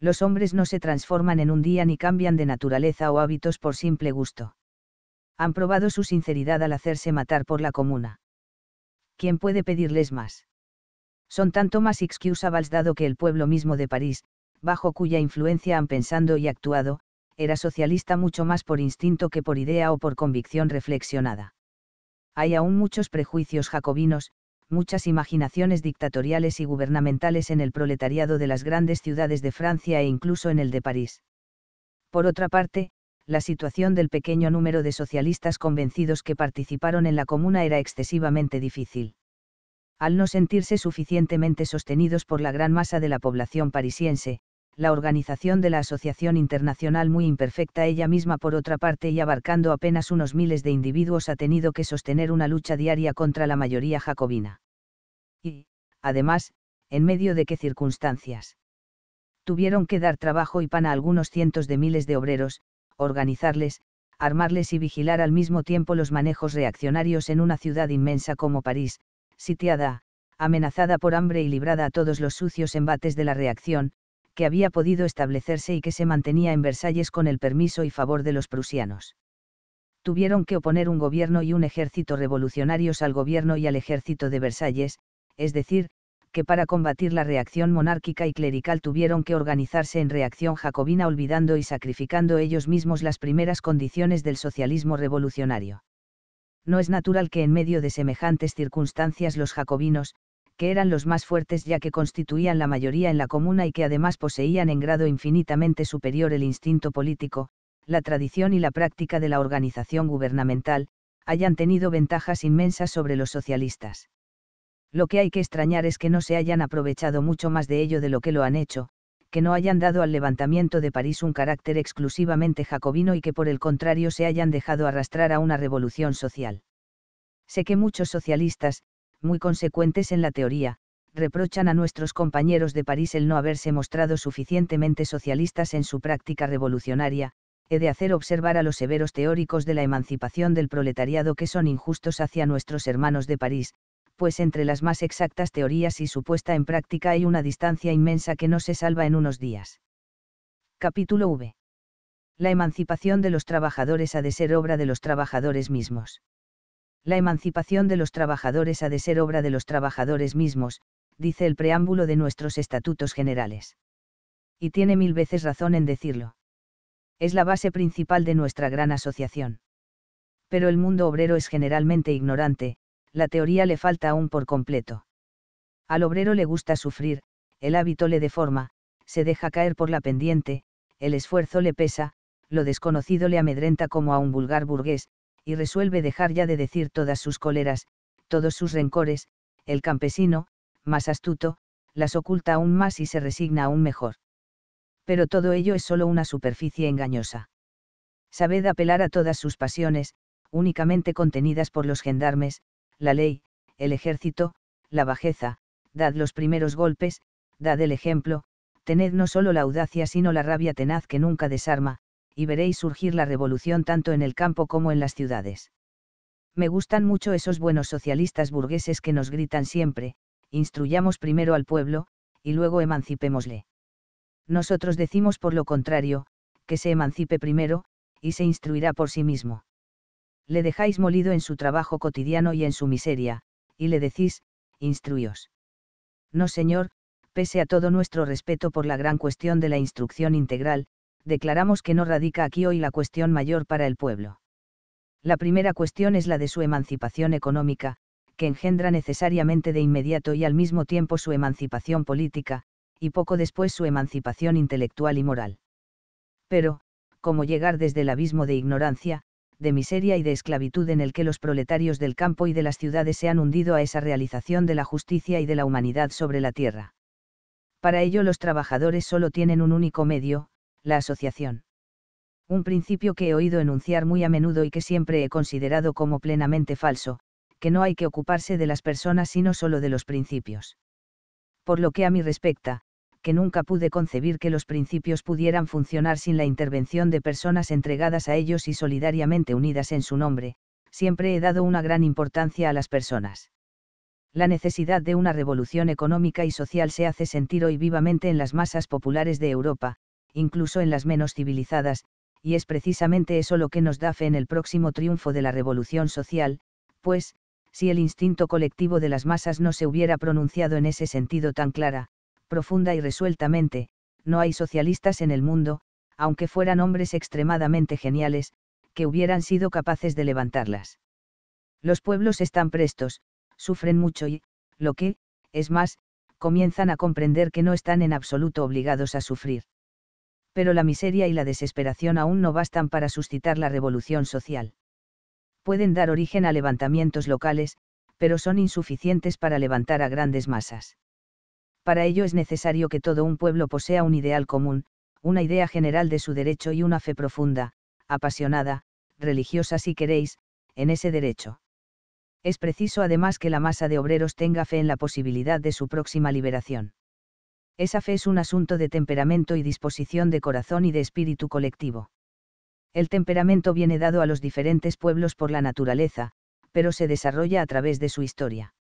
[SPEAKER 1] Los hombres no se transforman en un día ni cambian de naturaleza o hábitos por simple gusto. Han probado su sinceridad al hacerse matar por la comuna. ¿Quién puede pedirles más? son tanto más excusables dado que el pueblo mismo de París, bajo cuya influencia han pensado y actuado, era socialista mucho más por instinto que por idea o por convicción reflexionada. Hay aún muchos prejuicios jacobinos, muchas imaginaciones dictatoriales y gubernamentales en el proletariado de las grandes ciudades de Francia e incluso en el de París. Por otra parte, la situación del pequeño número de socialistas convencidos que participaron en la comuna era excesivamente difícil al no sentirse suficientemente sostenidos por la gran masa de la población parisiense, la organización de la Asociación Internacional muy imperfecta ella misma por otra parte y abarcando apenas unos miles de individuos ha tenido que sostener una lucha diaria contra la mayoría jacobina. Y, además, en medio de qué circunstancias. Tuvieron que dar trabajo y pan a algunos cientos de miles de obreros, organizarles, armarles y vigilar al mismo tiempo los manejos reaccionarios en una ciudad inmensa como París, sitiada, amenazada por hambre y librada a todos los sucios embates de la reacción, que había podido establecerse y que se mantenía en Versalles con el permiso y favor de los prusianos. Tuvieron que oponer un gobierno y un ejército revolucionarios al gobierno y al ejército de Versalles, es decir, que para combatir la reacción monárquica y clerical tuvieron que organizarse en reacción jacobina olvidando y sacrificando ellos mismos las primeras condiciones del socialismo revolucionario no es natural que en medio de semejantes circunstancias los jacobinos, que eran los más fuertes ya que constituían la mayoría en la comuna y que además poseían en grado infinitamente superior el instinto político, la tradición y la práctica de la organización gubernamental, hayan tenido ventajas inmensas sobre los socialistas. Lo que hay que extrañar es que no se hayan aprovechado mucho más de ello de lo que lo han hecho, que no hayan dado al levantamiento de París un carácter exclusivamente jacobino y que por el contrario se hayan dejado arrastrar a una revolución social. Sé que muchos socialistas, muy consecuentes en la teoría, reprochan a nuestros compañeros de París el no haberse mostrado suficientemente socialistas en su práctica revolucionaria, he de hacer observar a los severos teóricos de la emancipación del proletariado que son injustos hacia nuestros hermanos de París, pues entre las más exactas teorías y su puesta en práctica hay una distancia inmensa que no se salva en unos días. Capítulo V. La emancipación de los trabajadores ha de ser obra de los trabajadores mismos. La emancipación de los trabajadores ha de ser obra de los trabajadores mismos, dice el preámbulo de nuestros estatutos generales. Y tiene mil veces razón en decirlo. Es la base principal de nuestra gran asociación. Pero el mundo obrero es generalmente ignorante, la teoría le falta aún por completo. Al obrero le gusta sufrir, el hábito le deforma, se deja caer por la pendiente, el esfuerzo le pesa, lo desconocido le amedrenta como a un vulgar burgués, y resuelve dejar ya de decir todas sus coleras, todos sus rencores, el campesino, más astuto, las oculta aún más y se resigna aún mejor. Pero todo ello es solo una superficie engañosa. Sabed apelar a todas sus pasiones, únicamente contenidas por los gendarmes, la ley, el ejército, la bajeza, dad los primeros golpes, dad el ejemplo, tened no solo la audacia sino la rabia tenaz que nunca desarma, y veréis surgir la revolución tanto en el campo como en las ciudades. Me gustan mucho esos buenos socialistas burgueses que nos gritan siempre, instruyamos primero al pueblo, y luego emancipémosle. Nosotros decimos por lo contrario, que se emancipe primero, y se instruirá por sí mismo le dejáis molido en su trabajo cotidiano y en su miseria, y le decís, instruíos. No, señor, pese a todo nuestro respeto por la gran cuestión de la instrucción integral, declaramos que no radica aquí hoy la cuestión mayor para el pueblo. La primera cuestión es la de su emancipación económica, que engendra necesariamente de inmediato y al mismo tiempo su emancipación política, y poco después su emancipación intelectual y moral. Pero, ¿cómo llegar desde el abismo de ignorancia, de miseria y de esclavitud en el que los proletarios del campo y de las ciudades se han hundido a esa realización de la justicia y de la humanidad sobre la tierra. Para ello los trabajadores solo tienen un único medio, la asociación. Un principio que he oído enunciar muy a menudo y que siempre he considerado como plenamente falso, que no hay que ocuparse de las personas sino solo de los principios. Por lo que a mí respecta, que nunca pude concebir que los principios pudieran funcionar sin la intervención de personas entregadas a ellos y solidariamente unidas en su nombre, siempre he dado una gran importancia a las personas. La necesidad de una revolución económica y social se hace sentir hoy vivamente en las masas populares de Europa, incluso en las menos civilizadas, y es precisamente eso lo que nos da fe en el próximo triunfo de la revolución social, pues, si el instinto colectivo de las masas no se hubiera pronunciado en ese sentido tan clara, profunda y resueltamente, no hay socialistas en el mundo, aunque fueran hombres extremadamente geniales, que hubieran sido capaces de levantarlas. Los pueblos están prestos, sufren mucho y, lo que, es más, comienzan a comprender que no están en absoluto obligados a sufrir. Pero la miseria y la desesperación aún no bastan para suscitar la revolución social. Pueden dar origen a levantamientos locales, pero son insuficientes para levantar a grandes masas para ello es necesario que todo un pueblo posea un ideal común, una idea general de su derecho y una fe profunda, apasionada, religiosa si queréis, en ese derecho. Es preciso además que la masa de obreros tenga fe en la posibilidad de su próxima liberación. Esa fe es un asunto de temperamento y disposición de corazón y de espíritu colectivo. El temperamento viene dado a los diferentes pueblos por la naturaleza, pero se desarrolla a través de su historia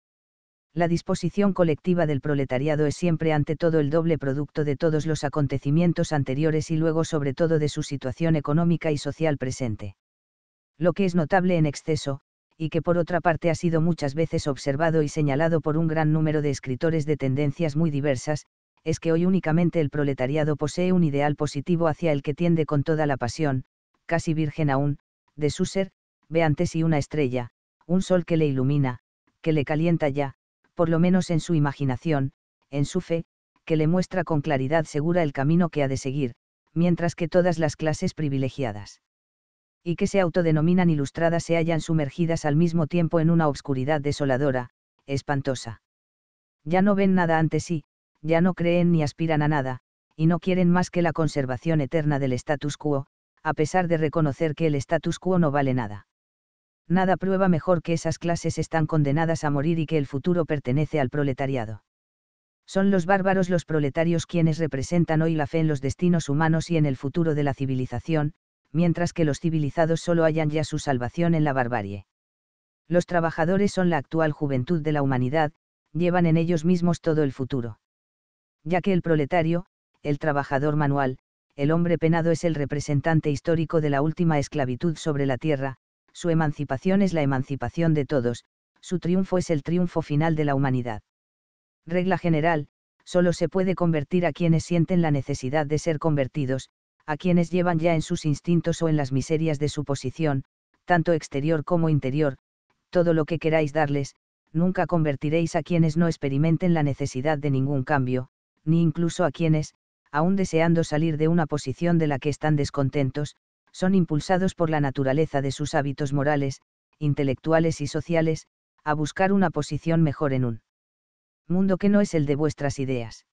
[SPEAKER 1] la disposición colectiva del proletariado es siempre ante todo el doble producto de todos los acontecimientos anteriores y luego sobre todo de su situación económica y social presente. Lo que es notable en exceso, y que por otra parte ha sido muchas veces observado y señalado por un gran número de escritores de tendencias muy diversas, es que hoy únicamente el proletariado posee un ideal positivo hacia el que tiende con toda la pasión, casi virgen aún, de su ser, ve ante sí una estrella, un sol que le ilumina, que le calienta ya, por lo menos en su imaginación, en su fe, que le muestra con claridad segura el camino que ha de seguir, mientras que todas las clases privilegiadas y que se autodenominan ilustradas se hallan sumergidas al mismo tiempo en una obscuridad desoladora, espantosa. Ya no ven nada ante sí, ya no creen ni aspiran a nada, y no quieren más que la conservación eterna del status quo, a pesar de reconocer que el status quo no vale nada nada prueba mejor que esas clases están condenadas a morir y que el futuro pertenece al proletariado. Son los bárbaros los proletarios quienes representan hoy la fe en los destinos humanos y en el futuro de la civilización, mientras que los civilizados solo hallan ya su salvación en la barbarie. Los trabajadores son la actual juventud de la humanidad, llevan en ellos mismos todo el futuro. Ya que el proletario, el trabajador manual, el hombre penado es el representante histórico de la última esclavitud sobre la tierra, su emancipación es la emancipación de todos, su triunfo es el triunfo final de la humanidad. Regla general, solo se puede convertir a quienes sienten la necesidad de ser convertidos, a quienes llevan ya en sus instintos o en las miserias de su posición, tanto exterior como interior, todo lo que queráis darles, nunca convertiréis a quienes no experimenten la necesidad de ningún cambio, ni incluso a quienes, aún deseando salir de una posición de la que están descontentos, son impulsados por la naturaleza de sus hábitos morales, intelectuales y sociales, a buscar una posición mejor en un mundo que no es el de vuestras ideas.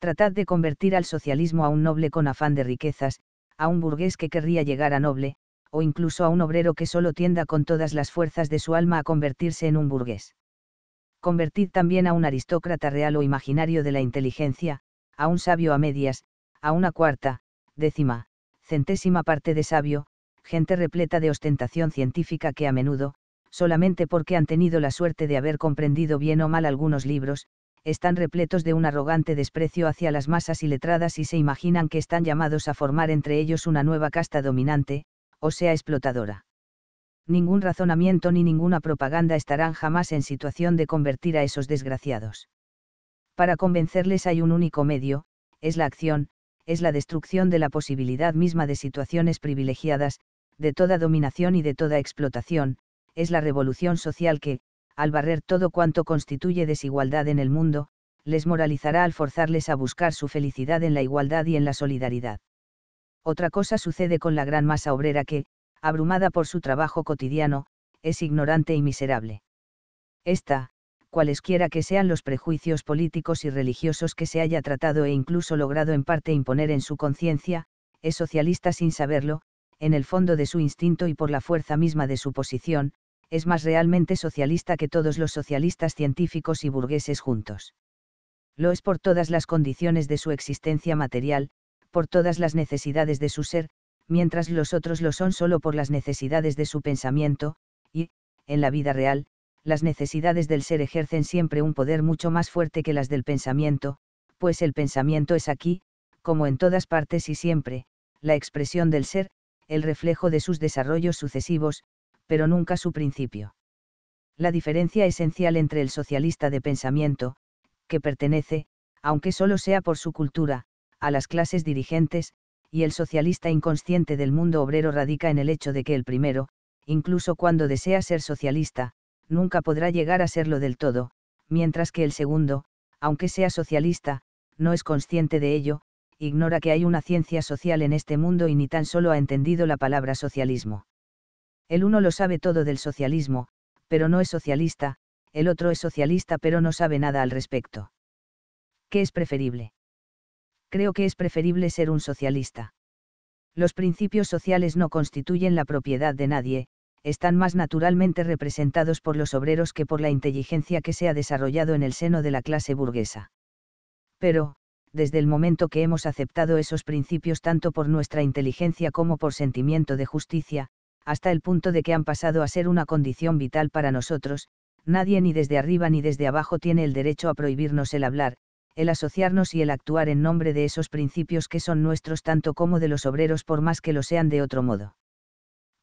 [SPEAKER 1] Tratad de convertir al socialismo a un noble con afán de riquezas, a un burgués que querría llegar a noble, o incluso a un obrero que solo tienda con todas las fuerzas de su alma a convertirse en un burgués. Convertid también a un aristócrata real o imaginario de la inteligencia, a un sabio a medias, a una cuarta, décima, centésima parte de sabio, gente repleta de ostentación científica que a menudo, solamente porque han tenido la suerte de haber comprendido bien o mal algunos libros, están repletos de un arrogante desprecio hacia las masas iletradas y se imaginan que están llamados a formar entre ellos una nueva casta dominante, o sea explotadora. Ningún razonamiento ni ninguna propaganda estarán jamás en situación de convertir a esos desgraciados. Para convencerles hay un único medio, es la acción, es la destrucción de la posibilidad misma de situaciones privilegiadas, de toda dominación y de toda explotación, es la revolución social que, al barrer todo cuanto constituye desigualdad en el mundo, les moralizará al forzarles a buscar su felicidad en la igualdad y en la solidaridad. Otra cosa sucede con la gran masa obrera que, abrumada por su trabajo cotidiano, es ignorante y miserable. Esta, cualesquiera que sean los prejuicios políticos y religiosos que se haya tratado e incluso logrado en parte imponer en su conciencia, es socialista sin saberlo, en el fondo de su instinto y por la fuerza misma de su posición, es más realmente socialista que todos los socialistas científicos y burgueses juntos. Lo es por todas las condiciones de su existencia material, por todas las necesidades de su ser, mientras los otros lo son solo por las necesidades de su pensamiento, y, en la vida real, las necesidades del ser ejercen siempre un poder mucho más fuerte que las del pensamiento, pues el pensamiento es aquí, como en todas partes y siempre, la expresión del ser, el reflejo de sus desarrollos sucesivos, pero nunca su principio. La diferencia esencial entre el socialista de pensamiento, que pertenece, aunque solo sea por su cultura, a las clases dirigentes, y el socialista inconsciente del mundo obrero radica en el hecho de que el primero, incluso cuando desea ser socialista, nunca podrá llegar a serlo del todo, mientras que el segundo, aunque sea socialista, no es consciente de ello, ignora que hay una ciencia social en este mundo y ni tan solo ha entendido la palabra socialismo. El uno lo sabe todo del socialismo, pero no es socialista, el otro es socialista pero no sabe nada al respecto. ¿Qué es preferible? Creo que es preferible ser un socialista. Los principios sociales no constituyen la propiedad de nadie, están más naturalmente representados por los obreros que por la inteligencia que se ha desarrollado en el seno de la clase burguesa. Pero, desde el momento que hemos aceptado esos principios tanto por nuestra inteligencia como por sentimiento de justicia, hasta el punto de que han pasado a ser una condición vital para nosotros, nadie ni desde arriba ni desde abajo tiene el derecho a prohibirnos el hablar, el asociarnos y el actuar en nombre de esos principios que son nuestros tanto como de los obreros por más que lo sean de otro modo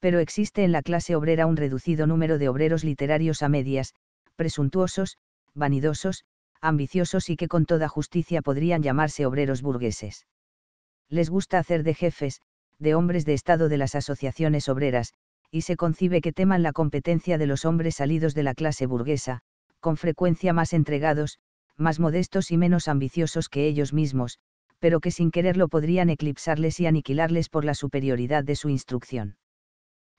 [SPEAKER 1] pero existe en la clase obrera un reducido número de obreros literarios a medias, presuntuosos, vanidosos, ambiciosos y que con toda justicia podrían llamarse obreros burgueses. Les gusta hacer de jefes, de hombres de Estado de las asociaciones obreras, y se concibe que teman la competencia de los hombres salidos de la clase burguesa, con frecuencia más entregados, más modestos y menos ambiciosos que ellos mismos, pero que sin quererlo podrían eclipsarles y aniquilarles por la superioridad de su instrucción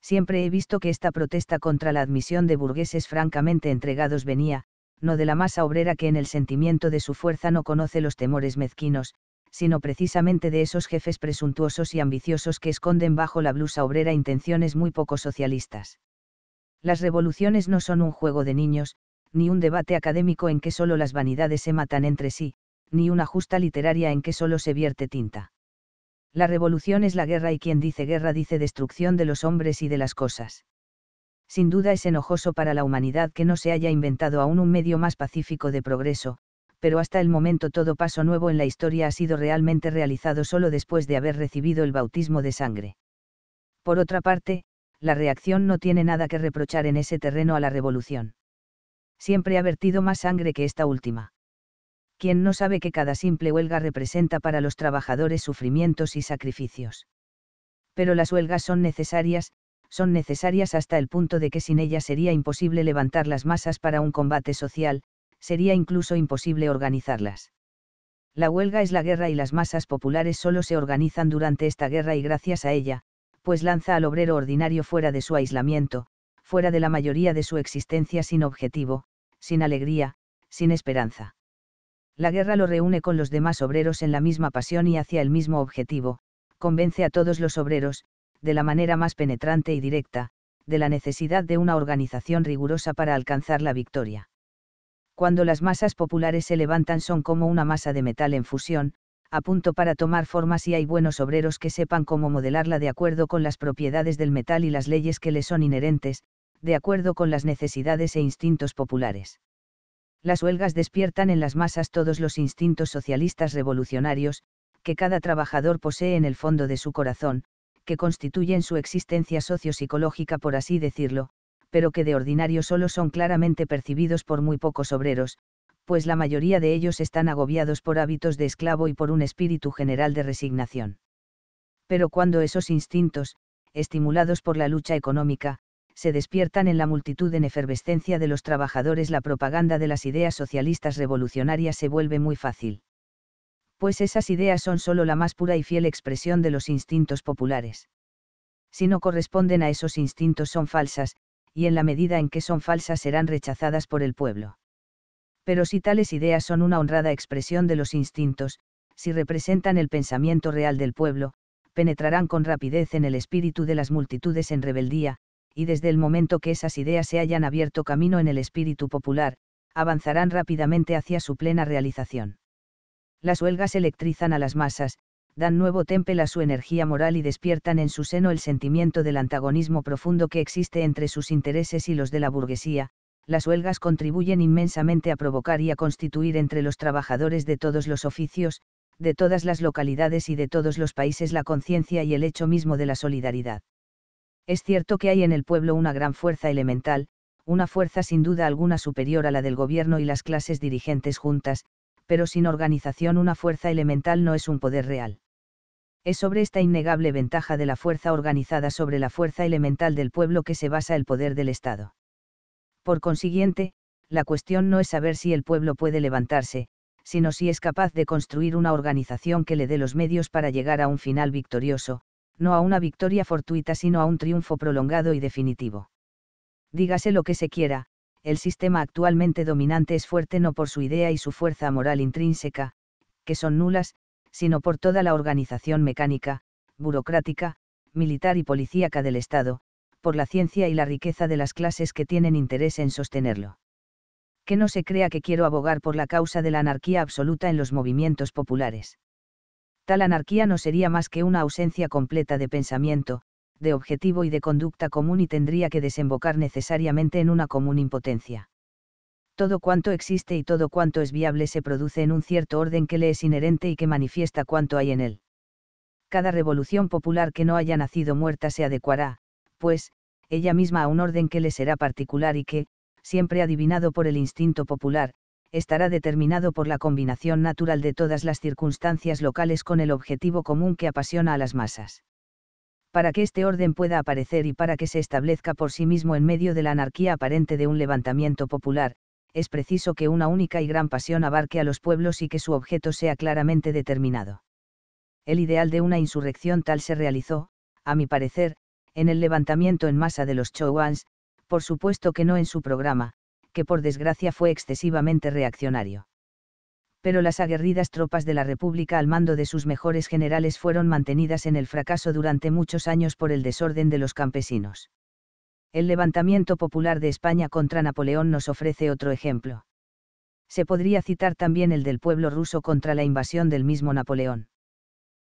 [SPEAKER 1] siempre he visto que esta protesta contra la admisión de burgueses francamente entregados venía, no de la masa obrera que en el sentimiento de su fuerza no conoce los temores mezquinos, sino precisamente de esos jefes presuntuosos y ambiciosos que esconden bajo la blusa obrera intenciones muy poco socialistas. Las revoluciones no son un juego de niños, ni un debate académico en que solo las vanidades se matan entre sí, ni una justa literaria en que solo se vierte tinta la revolución es la guerra y quien dice guerra dice destrucción de los hombres y de las cosas. Sin duda es enojoso para la humanidad que no se haya inventado aún un medio más pacífico de progreso, pero hasta el momento todo paso nuevo en la historia ha sido realmente realizado solo después de haber recibido el bautismo de sangre. Por otra parte, la reacción no tiene nada que reprochar en ese terreno a la revolución. Siempre ha vertido más sangre que esta última quien no sabe que cada simple huelga representa para los trabajadores sufrimientos y sacrificios. Pero las huelgas son necesarias, son necesarias hasta el punto de que sin ellas sería imposible levantar las masas para un combate social, sería incluso imposible organizarlas. La huelga es la guerra y las masas populares solo se organizan durante esta guerra y gracias a ella, pues lanza al obrero ordinario fuera de su aislamiento, fuera de la mayoría de su existencia sin objetivo, sin alegría, sin esperanza. La guerra lo reúne con los demás obreros en la misma pasión y hacia el mismo objetivo, convence a todos los obreros, de la manera más penetrante y directa, de la necesidad de una organización rigurosa para alcanzar la victoria. Cuando las masas populares se levantan son como una masa de metal en fusión, a punto para tomar forma si hay buenos obreros que sepan cómo modelarla de acuerdo con las propiedades del metal y las leyes que le son inherentes, de acuerdo con las necesidades e instintos populares. Las huelgas despiertan en las masas todos los instintos socialistas revolucionarios, que cada trabajador posee en el fondo de su corazón, que constituyen su existencia sociopsicológica por así decirlo, pero que de ordinario solo son claramente percibidos por muy pocos obreros, pues la mayoría de ellos están agobiados por hábitos de esclavo y por un espíritu general de resignación. Pero cuando esos instintos, estimulados por la lucha económica, se despiertan en la multitud en efervescencia de los trabajadores la propaganda de las ideas socialistas revolucionarias se vuelve muy fácil. Pues esas ideas son solo la más pura y fiel expresión de los instintos populares. Si no corresponden a esos instintos son falsas, y en la medida en que son falsas serán rechazadas por el pueblo. Pero si tales ideas son una honrada expresión de los instintos, si representan el pensamiento real del pueblo, penetrarán con rapidez en el espíritu de las multitudes en rebeldía, y desde el momento que esas ideas se hayan abierto camino en el espíritu popular, avanzarán rápidamente hacia su plena realización. Las huelgas electrizan a las masas, dan nuevo temple a su energía moral y despiertan en su seno el sentimiento del antagonismo profundo que existe entre sus intereses y los de la burguesía, las huelgas contribuyen inmensamente a provocar y a constituir entre los trabajadores de todos los oficios, de todas las localidades y de todos los países la conciencia y el hecho mismo de la solidaridad. Es cierto que hay en el pueblo una gran fuerza elemental, una fuerza sin duda alguna superior a la del gobierno y las clases dirigentes juntas, pero sin organización una fuerza elemental no es un poder real. Es sobre esta innegable ventaja de la fuerza organizada sobre la fuerza elemental del pueblo que se basa el poder del Estado. Por consiguiente, la cuestión no es saber si el pueblo puede levantarse, sino si es capaz de construir una organización que le dé los medios para llegar a un final victorioso, no a una victoria fortuita sino a un triunfo prolongado y definitivo. Dígase lo que se quiera, el sistema actualmente dominante es fuerte no por su idea y su fuerza moral intrínseca, que son nulas, sino por toda la organización mecánica, burocrática, militar y policíaca del Estado, por la ciencia y la riqueza de las clases que tienen interés en sostenerlo. Que no se crea que quiero abogar por la causa de la anarquía absoluta en los movimientos populares tal anarquía no sería más que una ausencia completa de pensamiento, de objetivo y de conducta común y tendría que desembocar necesariamente en una común impotencia. Todo cuanto existe y todo cuanto es viable se produce en un cierto orden que le es inherente y que manifiesta cuanto hay en él. Cada revolución popular que no haya nacido muerta se adecuará, pues, ella misma a un orden que le será particular y que, siempre adivinado por el instinto popular, estará determinado por la combinación natural de todas las circunstancias locales con el objetivo común que apasiona a las masas. Para que este orden pueda aparecer y para que se establezca por sí mismo en medio de la anarquía aparente de un levantamiento popular, es preciso que una única y gran pasión abarque a los pueblos y que su objeto sea claramente determinado. El ideal de una insurrección tal se realizó, a mi parecer, en el levantamiento en masa de los Chowans, por supuesto que no en su programa, que por desgracia fue excesivamente reaccionario. Pero las aguerridas tropas de la República al mando de sus mejores generales fueron mantenidas en el fracaso durante muchos años por el desorden de los campesinos. El levantamiento popular de España contra Napoleón nos ofrece otro ejemplo. Se podría citar también el del pueblo ruso contra la invasión del mismo Napoleón.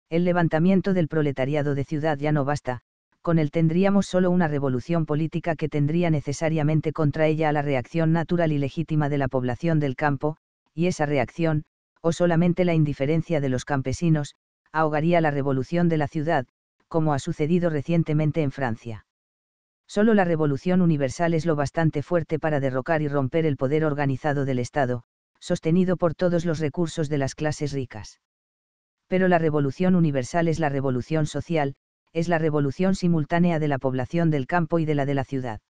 [SPEAKER 1] El levantamiento del proletariado de ciudad ya no basta, con él tendríamos solo una revolución política que tendría necesariamente contra ella a la reacción natural y legítima de la población del campo, y esa reacción, o solamente la indiferencia de los campesinos, ahogaría la revolución de la ciudad, como ha sucedido recientemente en Francia. Solo la revolución universal es lo bastante fuerte para derrocar y romper el poder organizado del Estado, sostenido por todos los recursos de las clases ricas. Pero la revolución universal es la revolución social, es la revolución simultánea de la población del campo y de la de la ciudad.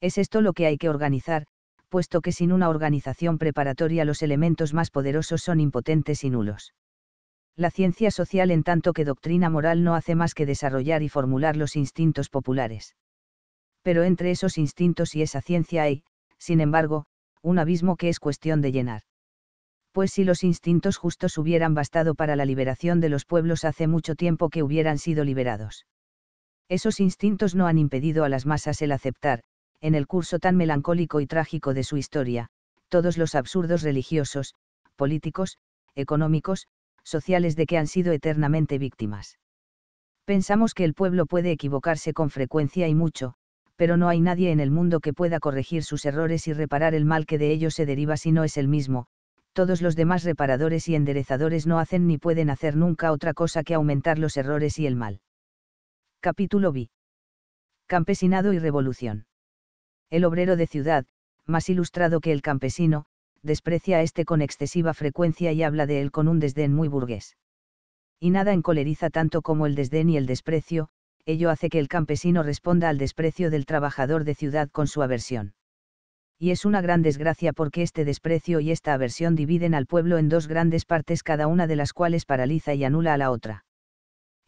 [SPEAKER 1] Es esto lo que hay que organizar, puesto que sin una organización preparatoria los elementos más poderosos son impotentes y nulos. La ciencia social en tanto que doctrina moral no hace más que desarrollar y formular los instintos populares. Pero entre esos instintos y esa ciencia hay, sin embargo, un abismo que es cuestión de llenar pues si los instintos justos hubieran bastado para la liberación de los pueblos hace mucho tiempo que hubieran sido liberados. Esos instintos no han impedido a las masas el aceptar, en el curso tan melancólico y trágico de su historia, todos los absurdos religiosos, políticos, económicos, sociales de que han sido eternamente víctimas. Pensamos que el pueblo puede equivocarse con frecuencia y mucho, pero no hay nadie en el mundo que pueda corregir sus errores y reparar el mal que de ellos se deriva si no es el mismo, todos los demás reparadores y enderezadores no hacen ni pueden hacer nunca otra cosa que aumentar los errores y el mal. Capítulo B. Campesinado y revolución. El obrero de ciudad, más ilustrado que el campesino, desprecia a este con excesiva frecuencia y habla de él con un desdén muy burgués. Y nada encoleriza tanto como el desdén y el desprecio, ello hace que el campesino responda al desprecio del trabajador de ciudad con su aversión y es una gran desgracia porque este desprecio y esta aversión dividen al pueblo en dos grandes partes cada una de las cuales paraliza y anula a la otra.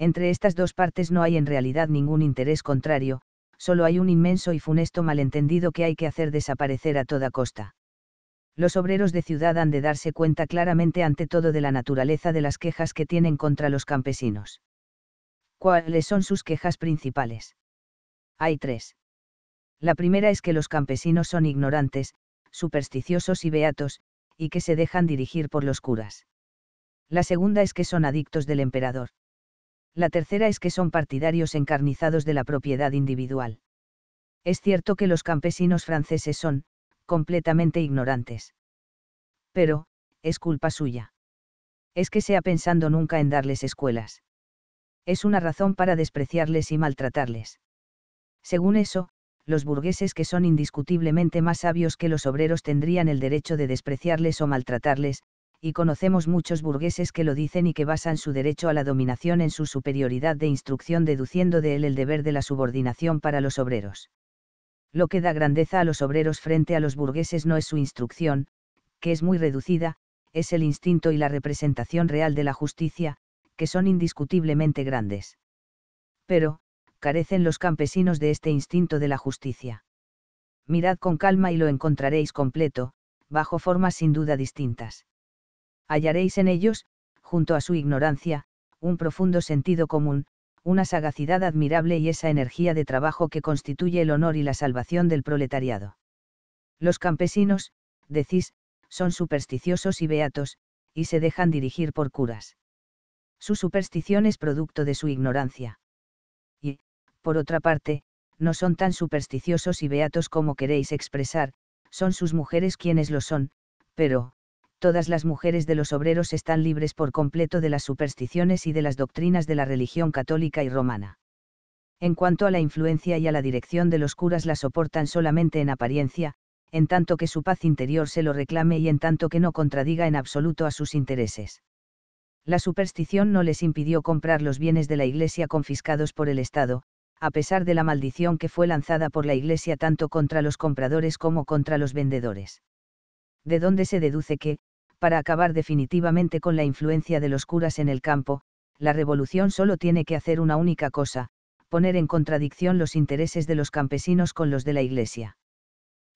[SPEAKER 1] Entre estas dos partes no hay en realidad ningún interés contrario, solo hay un inmenso y funesto malentendido que hay que hacer desaparecer a toda costa. Los obreros de ciudad han de darse cuenta claramente ante todo de la naturaleza de las quejas que tienen contra los campesinos. ¿Cuáles son sus quejas principales? Hay tres. La primera es que los campesinos son ignorantes, supersticiosos y beatos, y que se dejan dirigir por los curas. La segunda es que son adictos del emperador. La tercera es que son partidarios encarnizados de la propiedad individual. Es cierto que los campesinos franceses son, completamente ignorantes. Pero, es culpa suya. Es que sea pensando nunca en darles escuelas. Es una razón para despreciarles y maltratarles. Según eso, los burgueses que son indiscutiblemente más sabios que los obreros tendrían el derecho de despreciarles o maltratarles, y conocemos muchos burgueses que lo dicen y que basan su derecho a la dominación en su superioridad de instrucción deduciendo de él el deber de la subordinación para los obreros. Lo que da grandeza a los obreros frente a los burgueses no es su instrucción, que es muy reducida, es el instinto y la representación real de la justicia, que son indiscutiblemente grandes. Pero, carecen los campesinos de este instinto de la justicia. Mirad con calma y lo encontraréis completo, bajo formas sin duda distintas. Hallaréis en ellos, junto a su ignorancia, un profundo sentido común, una sagacidad admirable y esa energía de trabajo que constituye el honor y la salvación del proletariado. Los campesinos, decís, son supersticiosos y beatos, y se dejan dirigir por curas. Su superstición es producto de su ignorancia por otra parte, no son tan supersticiosos y beatos como queréis expresar, son sus mujeres quienes lo son, pero, todas las mujeres de los obreros están libres por completo de las supersticiones y de las doctrinas de la religión católica y romana. En cuanto a la influencia y a la dirección de los curas la soportan solamente en apariencia, en tanto que su paz interior se lo reclame y en tanto que no contradiga en absoluto a sus intereses. La superstición no les impidió comprar los bienes de la Iglesia confiscados por el Estado, a pesar de la maldición que fue lanzada por la Iglesia tanto contra los compradores como contra los vendedores. De donde se deduce que, para acabar definitivamente con la influencia de los curas en el campo, la revolución solo tiene que hacer una única cosa, poner en contradicción los intereses de los campesinos con los de la Iglesia.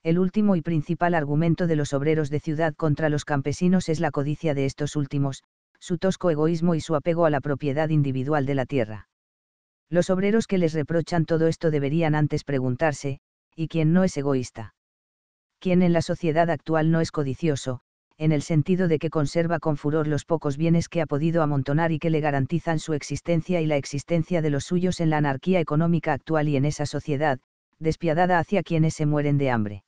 [SPEAKER 1] El último y principal argumento de los obreros de ciudad contra los campesinos es la codicia de estos últimos, su tosco egoísmo y su apego a la propiedad individual de la tierra. Los obreros que les reprochan todo esto deberían antes preguntarse, ¿y quién no es egoísta? ¿Quién en la sociedad actual no es codicioso, en el sentido de que conserva con furor los pocos bienes que ha podido amontonar y que le garantizan su existencia y la existencia de los suyos en la anarquía económica actual y en esa sociedad, despiadada hacia quienes se mueren de hambre.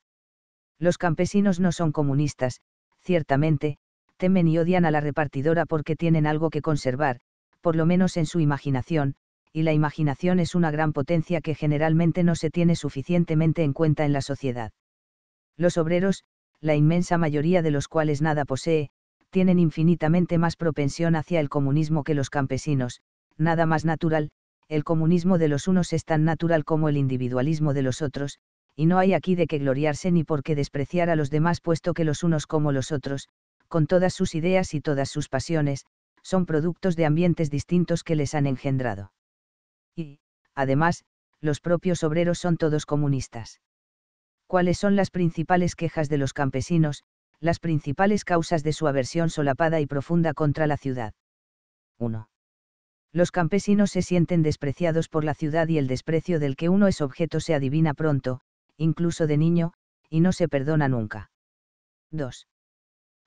[SPEAKER 1] Los campesinos no son comunistas, ciertamente, temen y odian a la repartidora porque tienen algo que conservar, por lo menos en su imaginación, y la imaginación es una gran potencia que generalmente no se tiene suficientemente en cuenta en la sociedad. Los obreros, la inmensa mayoría de los cuales nada posee, tienen infinitamente más propensión hacia el comunismo que los campesinos, nada más natural, el comunismo de los unos es tan natural como el individualismo de los otros, y no hay aquí de qué gloriarse ni por qué despreciar a los demás puesto que los unos como los otros, con todas sus ideas y todas sus pasiones, son productos de ambientes distintos que les han engendrado. Y, además, los propios obreros son todos comunistas. ¿Cuáles son las principales quejas de los campesinos, las principales causas de su aversión solapada y profunda contra la ciudad? 1. Los campesinos se sienten despreciados por la ciudad y el desprecio del que uno es objeto se adivina pronto, incluso de niño, y no se perdona nunca. 2.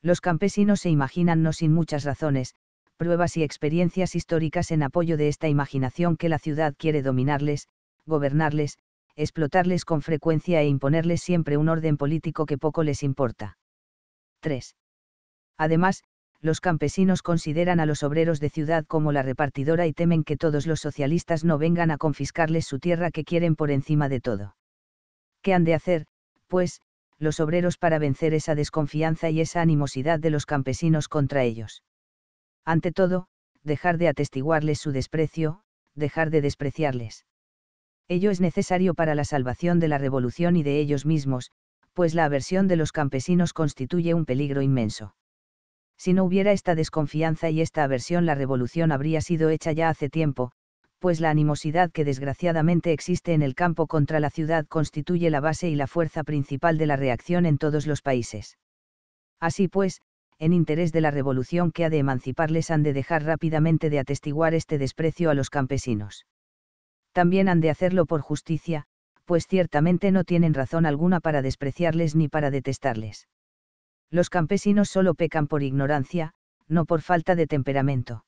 [SPEAKER 1] Los campesinos se imaginan no sin muchas razones, pruebas y experiencias históricas en apoyo de esta imaginación que la ciudad quiere dominarles, gobernarles, explotarles con frecuencia e imponerles siempre un orden político que poco les importa. 3. Además, los campesinos consideran a los obreros de ciudad como la repartidora y temen que todos los socialistas no vengan a confiscarles su tierra que quieren por encima de todo. ¿Qué han de hacer, pues, los obreros para vencer esa desconfianza y esa animosidad de los campesinos contra ellos? ante todo, dejar de atestiguarles su desprecio, dejar de despreciarles. Ello es necesario para la salvación de la revolución y de ellos mismos, pues la aversión de los campesinos constituye un peligro inmenso. Si no hubiera esta desconfianza y esta aversión la revolución habría sido hecha ya hace tiempo, pues la animosidad que desgraciadamente existe en el campo contra la ciudad constituye la base y la fuerza principal de la reacción en todos los países. Así pues, en interés de la revolución que ha de emanciparles han de dejar rápidamente de atestiguar este desprecio a los campesinos. También han de hacerlo por justicia, pues ciertamente no tienen razón alguna para despreciarles ni para detestarles. Los campesinos solo pecan por ignorancia, no por falta de temperamento.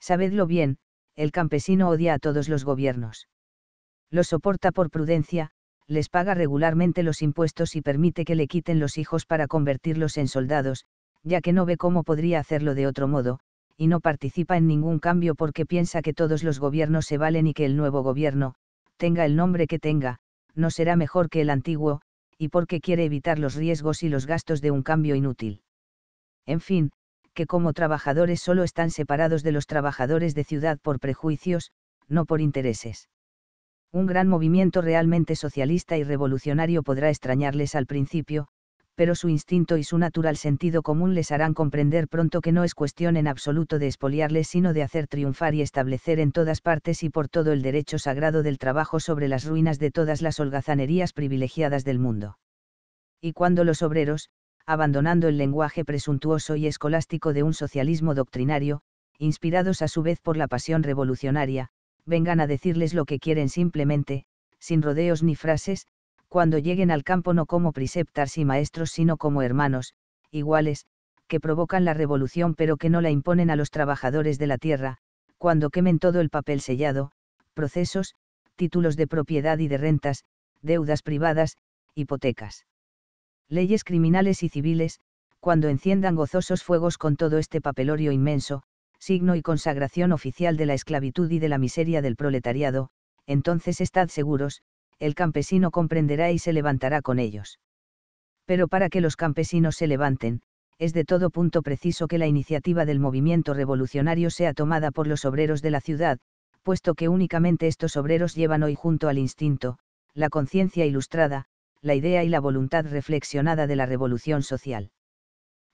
[SPEAKER 1] Sabedlo bien, el campesino odia a todos los gobiernos. Los soporta por prudencia, les paga regularmente los impuestos y permite que le quiten los hijos para convertirlos en soldados, ya que no ve cómo podría hacerlo de otro modo, y no participa en ningún cambio porque piensa que todos los gobiernos se valen y que el nuevo gobierno, tenga el nombre que tenga, no será mejor que el antiguo, y porque quiere evitar los riesgos y los gastos de un cambio inútil. En fin, que como trabajadores solo están separados de los trabajadores de ciudad por prejuicios, no por intereses. Un gran movimiento realmente socialista y revolucionario podrá extrañarles al principio, pero su instinto y su natural sentido común les harán comprender pronto que no es cuestión en absoluto de espoliarles, sino de hacer triunfar y establecer en todas partes y por todo el derecho sagrado del trabajo sobre las ruinas de todas las holgazanerías privilegiadas del mundo. Y cuando los obreros, abandonando el lenguaje presuntuoso y escolástico de un socialismo doctrinario, inspirados a su vez por la pasión revolucionaria, vengan a decirles lo que quieren simplemente, sin rodeos ni frases, cuando lleguen al campo no como preceptars y maestros sino como hermanos, iguales, que provocan la revolución pero que no la imponen a los trabajadores de la tierra, cuando quemen todo el papel sellado, procesos, títulos de propiedad y de rentas, deudas privadas, hipotecas. Leyes criminales y civiles, cuando enciendan gozosos fuegos con todo este papelorio inmenso, signo y consagración oficial de la esclavitud y de la miseria del proletariado, entonces estad seguros, el campesino comprenderá y se levantará con ellos. Pero para que los campesinos se levanten, es de todo punto preciso que la iniciativa del movimiento revolucionario sea tomada por los obreros de la ciudad, puesto que únicamente estos obreros llevan hoy junto al instinto, la conciencia ilustrada, la idea y la voluntad reflexionada de la revolución social.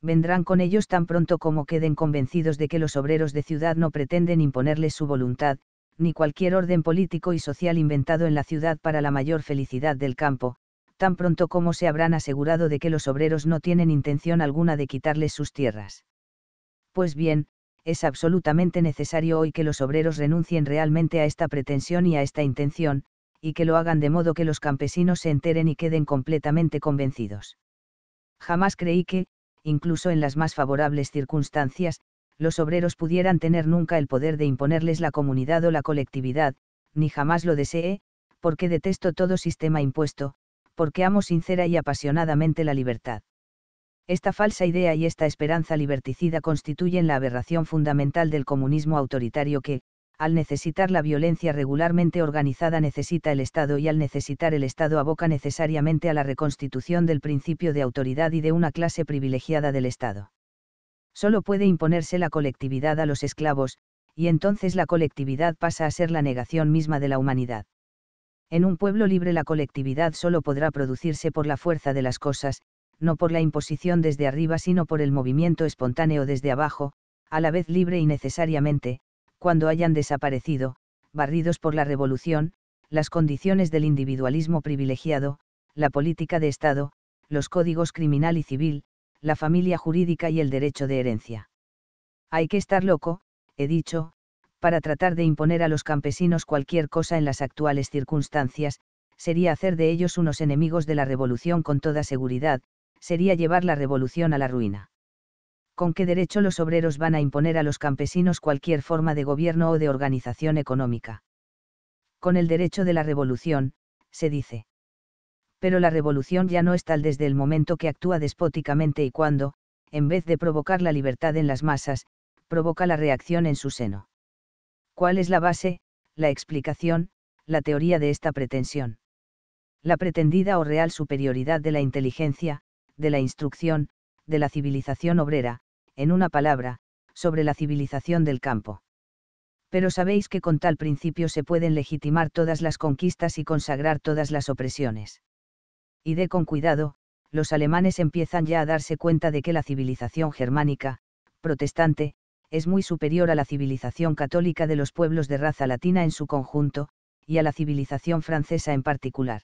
[SPEAKER 1] Vendrán con ellos tan pronto como queden convencidos de que los obreros de ciudad no pretenden imponerles su voluntad, ni cualquier orden político y social inventado en la ciudad para la mayor felicidad del campo, tan pronto como se habrán asegurado de que los obreros no tienen intención alguna de quitarles sus tierras. Pues bien, es absolutamente necesario hoy que los obreros renuncien realmente a esta pretensión y a esta intención, y que lo hagan de modo que los campesinos se enteren y queden completamente convencidos. Jamás creí que, incluso en las más favorables circunstancias, los obreros pudieran tener nunca el poder de imponerles la comunidad o la colectividad, ni jamás lo desee, porque detesto todo sistema impuesto, porque amo sincera y apasionadamente la libertad. Esta falsa idea y esta esperanza liberticida constituyen la aberración fundamental del comunismo autoritario que, al necesitar la violencia regularmente organizada necesita el Estado y al necesitar el Estado aboca necesariamente a la reconstitución del principio de autoridad y de una clase privilegiada del Estado. Solo puede imponerse la colectividad a los esclavos, y entonces la colectividad pasa a ser la negación misma de la humanidad. En un pueblo libre la colectividad solo podrá producirse por la fuerza de las cosas, no por la imposición desde arriba, sino por el movimiento espontáneo desde abajo, a la vez libre y necesariamente, cuando hayan desaparecido, barridos por la revolución, las condiciones del individualismo privilegiado, la política de Estado, los códigos criminal y civil, la familia jurídica y el derecho de herencia. Hay que estar loco, he dicho, para tratar de imponer a los campesinos cualquier cosa en las actuales circunstancias, sería hacer de ellos unos enemigos de la revolución con toda seguridad, sería llevar la revolución a la ruina. ¿Con qué derecho los obreros van a imponer a los campesinos cualquier forma de gobierno o de organización económica? Con el derecho de la revolución, se dice pero la revolución ya no es tal desde el momento que actúa despóticamente y cuando, en vez de provocar la libertad en las masas, provoca la reacción en su seno. ¿Cuál es la base, la explicación, la teoría de esta pretensión? La pretendida o real superioridad de la inteligencia, de la instrucción, de la civilización obrera, en una palabra, sobre la civilización del campo. Pero sabéis que con tal principio se pueden legitimar todas las conquistas y consagrar todas las opresiones y de con cuidado, los alemanes empiezan ya a darse cuenta de que la civilización germánica, protestante, es muy superior a la civilización católica de los pueblos de raza latina en su conjunto, y a la civilización francesa en particular.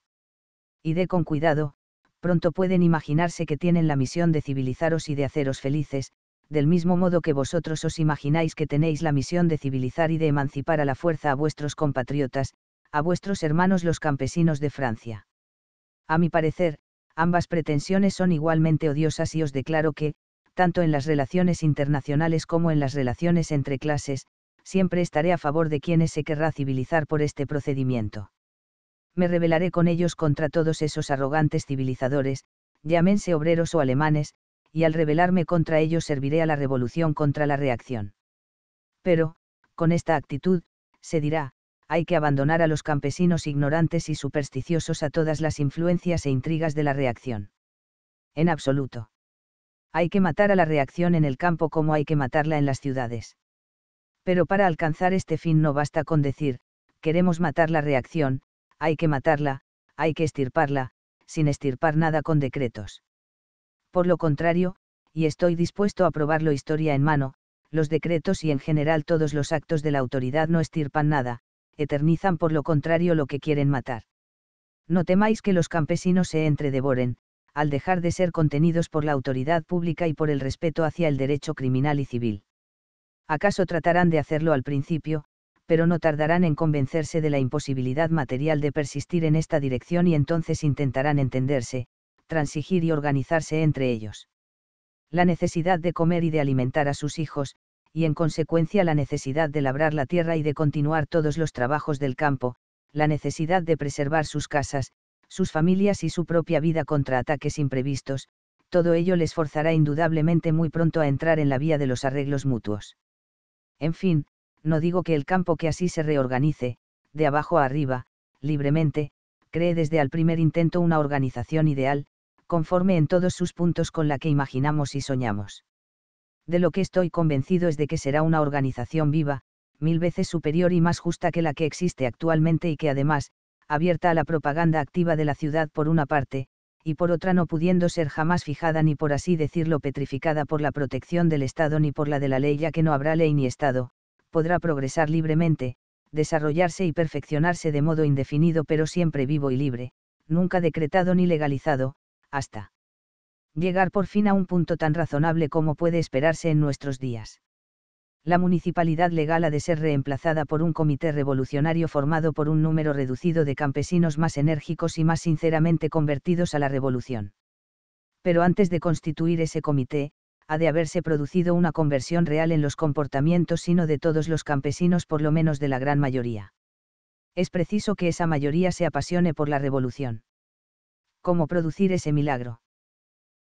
[SPEAKER 1] Y de con cuidado, pronto pueden imaginarse que tienen la misión de civilizaros y de haceros felices, del mismo modo que vosotros os imagináis que tenéis la misión de civilizar y de emancipar a la fuerza a vuestros compatriotas, a vuestros hermanos los campesinos de Francia. A mi parecer, ambas pretensiones son igualmente odiosas y os declaro que, tanto en las relaciones internacionales como en las relaciones entre clases, siempre estaré a favor de quienes se querrá civilizar por este procedimiento. Me rebelaré con ellos contra todos esos arrogantes civilizadores, llámense obreros o alemanes, y al rebelarme contra ellos serviré a la revolución contra la reacción. Pero, con esta actitud, se dirá, hay que abandonar a los campesinos ignorantes y supersticiosos a todas las influencias e intrigas de la reacción. En absoluto. Hay que matar a la reacción en el campo como hay que matarla en las ciudades. Pero para alcanzar este fin no basta con decir, queremos matar la reacción, hay que matarla, hay que estirparla, sin estirpar nada con decretos. Por lo contrario, y estoy dispuesto a probarlo historia en mano, los decretos y en general todos los actos de la autoridad no estirpan nada, eternizan por lo contrario lo que quieren matar. No temáis que los campesinos se entredevoren, al dejar de ser contenidos por la autoridad pública y por el respeto hacia el derecho criminal y civil. Acaso tratarán de hacerlo al principio, pero no tardarán en convencerse de la imposibilidad material de persistir en esta dirección y entonces intentarán entenderse, transigir y organizarse entre ellos. La necesidad de comer y de alimentar a sus hijos, y en consecuencia la necesidad de labrar la tierra y de continuar todos los trabajos del campo, la necesidad de preservar sus casas, sus familias y su propia vida contra ataques imprevistos, todo ello les forzará indudablemente muy pronto a entrar en la vía de los arreglos mutuos. En fin, no digo que el campo que así se reorganice, de abajo a arriba, libremente, cree desde al primer intento una organización ideal, conforme en todos sus puntos con la que imaginamos y soñamos de lo que estoy convencido es de que será una organización viva, mil veces superior y más justa que la que existe actualmente y que además, abierta a la propaganda activa de la ciudad por una parte, y por otra no pudiendo ser jamás fijada ni por así decirlo petrificada por la protección del Estado ni por la de la ley ya que no habrá ley ni Estado, podrá progresar libremente, desarrollarse y perfeccionarse de modo indefinido pero siempre vivo y libre, nunca decretado ni legalizado, hasta llegar por fin a un punto tan razonable como puede esperarse en nuestros días. La municipalidad legal ha de ser reemplazada por un comité revolucionario formado por un número reducido de campesinos más enérgicos y más sinceramente convertidos a la revolución. Pero antes de constituir ese comité, ha de haberse producido una conversión real en los comportamientos sino de todos los campesinos por lo menos de la gran mayoría. Es preciso que esa mayoría se apasione por la revolución. ¿Cómo producir ese milagro?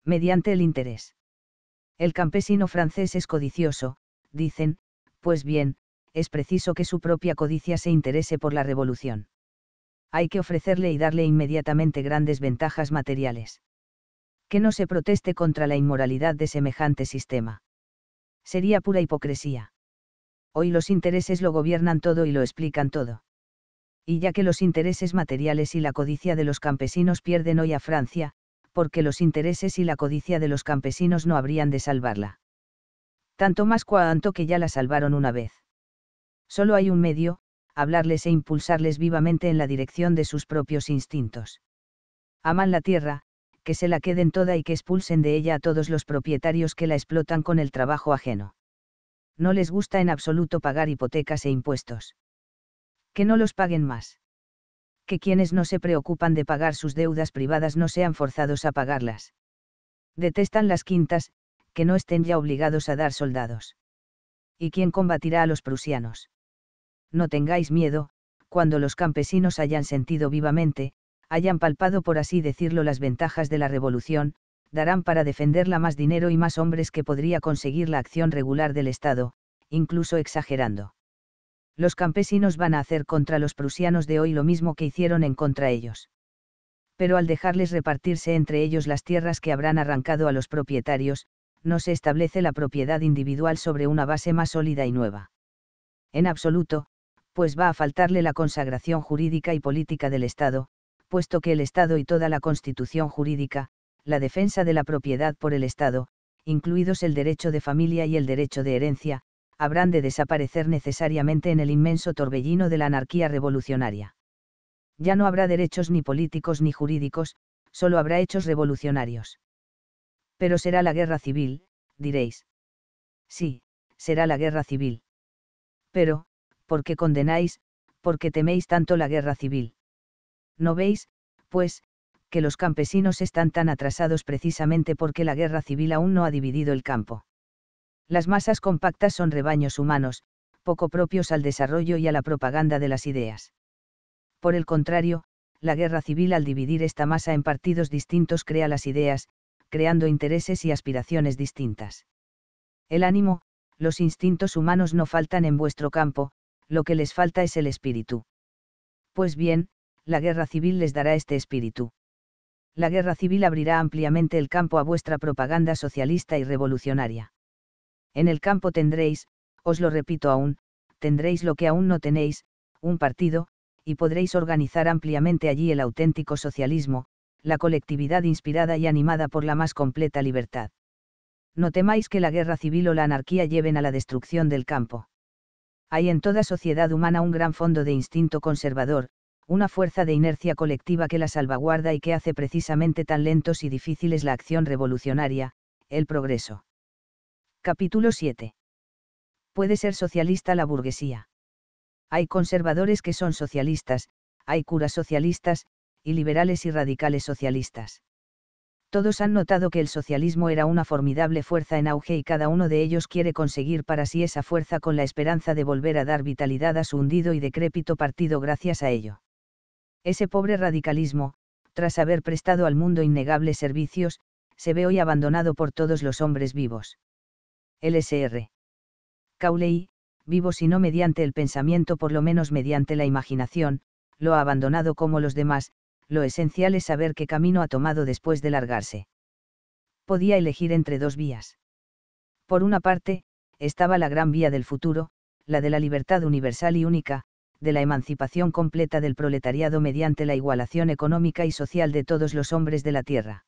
[SPEAKER 1] mediante el interés. El campesino francés es codicioso, dicen, pues bien, es preciso que su propia codicia se interese por la revolución. Hay que ofrecerle y darle inmediatamente grandes ventajas materiales. Que no se proteste contra la inmoralidad de semejante sistema. Sería pura hipocresía. Hoy los intereses lo gobiernan todo y lo explican todo. Y ya que los intereses materiales y la codicia de los campesinos pierden hoy a Francia, porque los intereses y la codicia de los campesinos no habrían de salvarla. Tanto más cuanto que ya la salvaron una vez. Solo hay un medio, hablarles e impulsarles vivamente en la dirección de sus propios instintos. Aman la tierra, que se la queden toda y que expulsen de ella a todos los propietarios que la explotan con el trabajo ajeno. No les gusta en absoluto pagar hipotecas e impuestos. Que no los paguen más que quienes no se preocupan de pagar sus deudas privadas no sean forzados a pagarlas. Detestan las quintas, que no estén ya obligados a dar soldados. ¿Y quién combatirá a los prusianos? No tengáis miedo, cuando los campesinos hayan sentido vivamente, hayan palpado por así decirlo las ventajas de la revolución, darán para defenderla más dinero y más hombres que podría conseguir la acción regular del Estado, incluso exagerando los campesinos van a hacer contra los prusianos de hoy lo mismo que hicieron en contra ellos. Pero al dejarles repartirse entre ellos las tierras que habrán arrancado a los propietarios, no se establece la propiedad individual sobre una base más sólida y nueva. En absoluto, pues va a faltarle la consagración jurídica y política del Estado, puesto que el Estado y toda la constitución jurídica, la defensa de la propiedad por el Estado, incluidos el derecho de familia y el derecho de herencia, habrán de desaparecer necesariamente en el inmenso torbellino de la anarquía revolucionaria. Ya no habrá derechos ni políticos ni jurídicos, solo habrá hechos revolucionarios. Pero será la guerra civil, diréis. Sí, será la guerra civil. Pero, ¿por qué condenáis, por qué teméis tanto la guerra civil? ¿No veis, pues, que los campesinos están tan atrasados precisamente porque la guerra civil aún no ha dividido el campo? Las masas compactas son rebaños humanos, poco propios al desarrollo y a la propaganda de las ideas. Por el contrario, la guerra civil al dividir esta masa en partidos distintos crea las ideas, creando intereses y aspiraciones distintas. El ánimo, los instintos humanos no faltan en vuestro campo, lo que les falta es el espíritu. Pues bien, la guerra civil les dará este espíritu. La guerra civil abrirá ampliamente el campo a vuestra propaganda socialista y revolucionaria. En el campo tendréis, os lo repito aún, tendréis lo que aún no tenéis, un partido, y podréis organizar ampliamente allí el auténtico socialismo, la colectividad inspirada y animada por la más completa libertad. No temáis que la guerra civil o la anarquía lleven a la destrucción del campo. Hay en toda sociedad humana un gran fondo de instinto conservador, una fuerza de inercia colectiva que la salvaguarda y que hace precisamente tan lentos y difíciles la acción revolucionaria, el progreso. Capítulo 7. Puede ser socialista la burguesía. Hay conservadores que son socialistas, hay curas socialistas, y liberales y radicales socialistas. Todos han notado que el socialismo era una formidable fuerza en auge y cada uno de ellos quiere conseguir para sí esa fuerza con la esperanza de volver a dar vitalidad a su hundido y decrépito partido gracias a ello. Ese pobre radicalismo, tras haber prestado al mundo innegables servicios, se ve hoy abandonado por todos los hombres vivos. LSR. Cauley, vivo si no mediante el pensamiento, por lo menos mediante la imaginación, lo ha abandonado como los demás, lo esencial es saber qué camino ha tomado después de largarse. Podía elegir entre dos vías. Por una parte, estaba la gran vía del futuro, la de la libertad universal y única, de la emancipación completa del proletariado mediante la igualación económica y social de todos los hombres de la Tierra.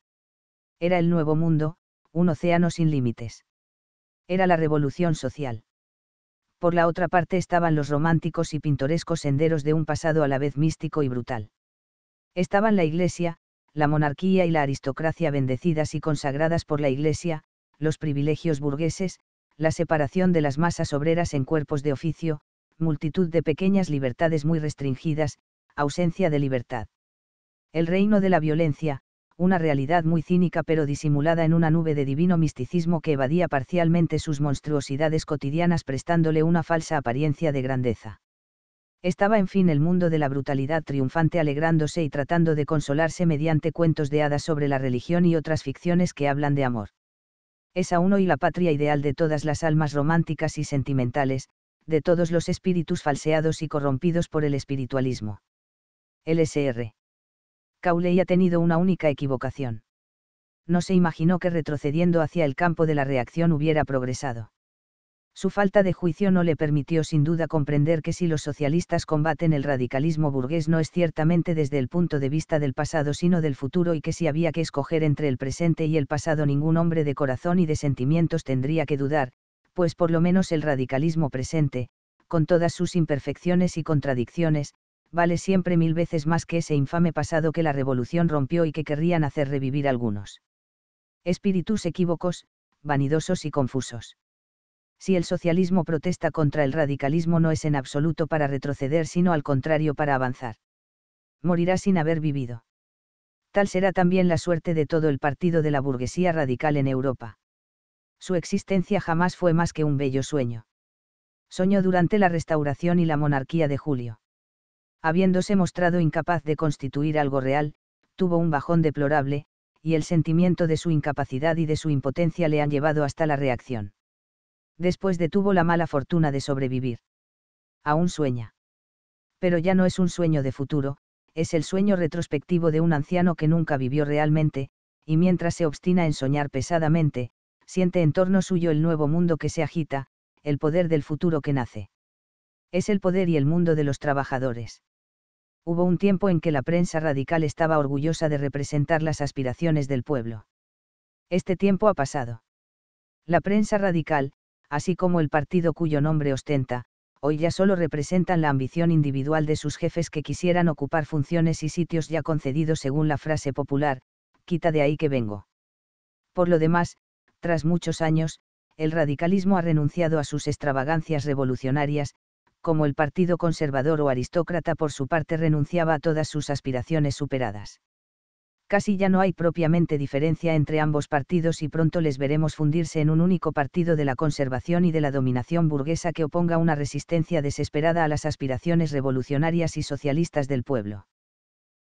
[SPEAKER 1] Era el nuevo mundo, un océano sin límites. Era la revolución social. Por la otra parte estaban los románticos y pintorescos senderos de un pasado a la vez místico y brutal. Estaban la Iglesia, la monarquía y la aristocracia bendecidas y consagradas por la Iglesia, los privilegios burgueses, la separación de las masas obreras en cuerpos de oficio, multitud de pequeñas libertades muy restringidas, ausencia de libertad. El reino de la violencia, una realidad muy cínica pero disimulada en una nube de divino misticismo que evadía parcialmente sus monstruosidades cotidianas prestándole una falsa apariencia de grandeza. Estaba en fin el mundo de la brutalidad triunfante alegrándose y tratando de consolarse mediante cuentos de hadas sobre la religión y otras ficciones que hablan de amor. Es aún hoy la patria ideal de todas las almas románticas y sentimentales, de todos los espíritus falseados y corrompidos por el espiritualismo. LSR Cauley ha tenido una única equivocación. No se imaginó que retrocediendo hacia el campo de la reacción hubiera progresado. Su falta de juicio no le permitió sin duda comprender que si los socialistas combaten el radicalismo burgués no es ciertamente desde el punto de vista del pasado sino del futuro y que si había que escoger entre el presente y el pasado ningún hombre de corazón y de sentimientos tendría que dudar, pues por lo menos el radicalismo presente, con todas sus imperfecciones y contradicciones, vale siempre mil veces más que ese infame pasado que la revolución rompió y que querrían hacer revivir algunos. Espíritus equívocos, vanidosos y confusos. Si el socialismo protesta contra el radicalismo no es en absoluto para retroceder, sino al contrario para avanzar. Morirá sin haber vivido. Tal será también la suerte de todo el partido de la burguesía radical en Europa. Su existencia jamás fue más que un bello sueño. Soñó durante la restauración y la monarquía de Julio habiéndose mostrado incapaz de constituir algo real, tuvo un bajón deplorable, y el sentimiento de su incapacidad y de su impotencia le han llevado hasta la reacción. Después detuvo la mala fortuna de sobrevivir. Aún sueña. Pero ya no es un sueño de futuro, es el sueño retrospectivo de un anciano que nunca vivió realmente, y mientras se obstina en soñar pesadamente, siente en torno suyo el nuevo mundo que se agita, el poder del futuro que nace. Es el poder y el mundo de los trabajadores hubo un tiempo en que la prensa radical estaba orgullosa de representar las aspiraciones del pueblo. Este tiempo ha pasado. La prensa radical, así como el partido cuyo nombre ostenta, hoy ya solo representan la ambición individual de sus jefes que quisieran ocupar funciones y sitios ya concedidos según la frase popular, quita de ahí que vengo. Por lo demás, tras muchos años, el radicalismo ha renunciado a sus extravagancias revolucionarias, como el Partido Conservador o Aristócrata por su parte renunciaba a todas sus aspiraciones superadas. Casi ya no hay propiamente diferencia entre ambos partidos y pronto les veremos fundirse en un único partido de la conservación y de la dominación burguesa que oponga una resistencia desesperada a las aspiraciones revolucionarias y socialistas del pueblo.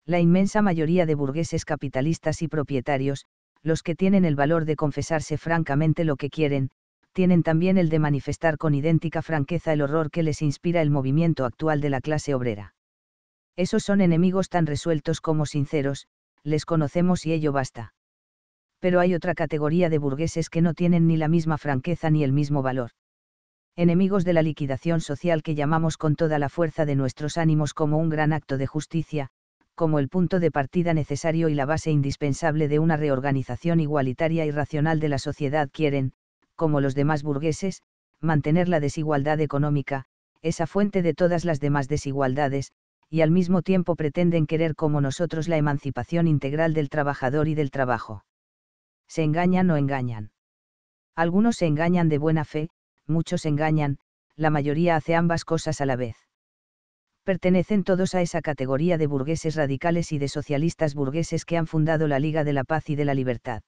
[SPEAKER 1] La inmensa mayoría de burgueses capitalistas y propietarios, los que tienen el valor de confesarse francamente lo que quieren, tienen también el de manifestar con idéntica franqueza el horror que les inspira el movimiento actual de la clase obrera. Esos son enemigos tan resueltos como sinceros, les conocemos y ello basta. Pero hay otra categoría de burgueses que no tienen ni la misma franqueza ni el mismo valor. Enemigos de la liquidación social que llamamos con toda la fuerza de nuestros ánimos como un gran acto de justicia, como el punto de partida necesario y la base indispensable de una reorganización igualitaria y racional de la sociedad quieren, como los demás burgueses, mantener la desigualdad económica, esa fuente de todas las demás desigualdades, y al mismo tiempo pretenden querer como nosotros la emancipación integral del trabajador y del trabajo. ¿Se engañan o engañan? Algunos se engañan de buena fe, muchos engañan, la mayoría hace ambas cosas a la vez. Pertenecen todos a esa categoría de burgueses radicales y de socialistas burgueses que han fundado la Liga de la Paz y de la Libertad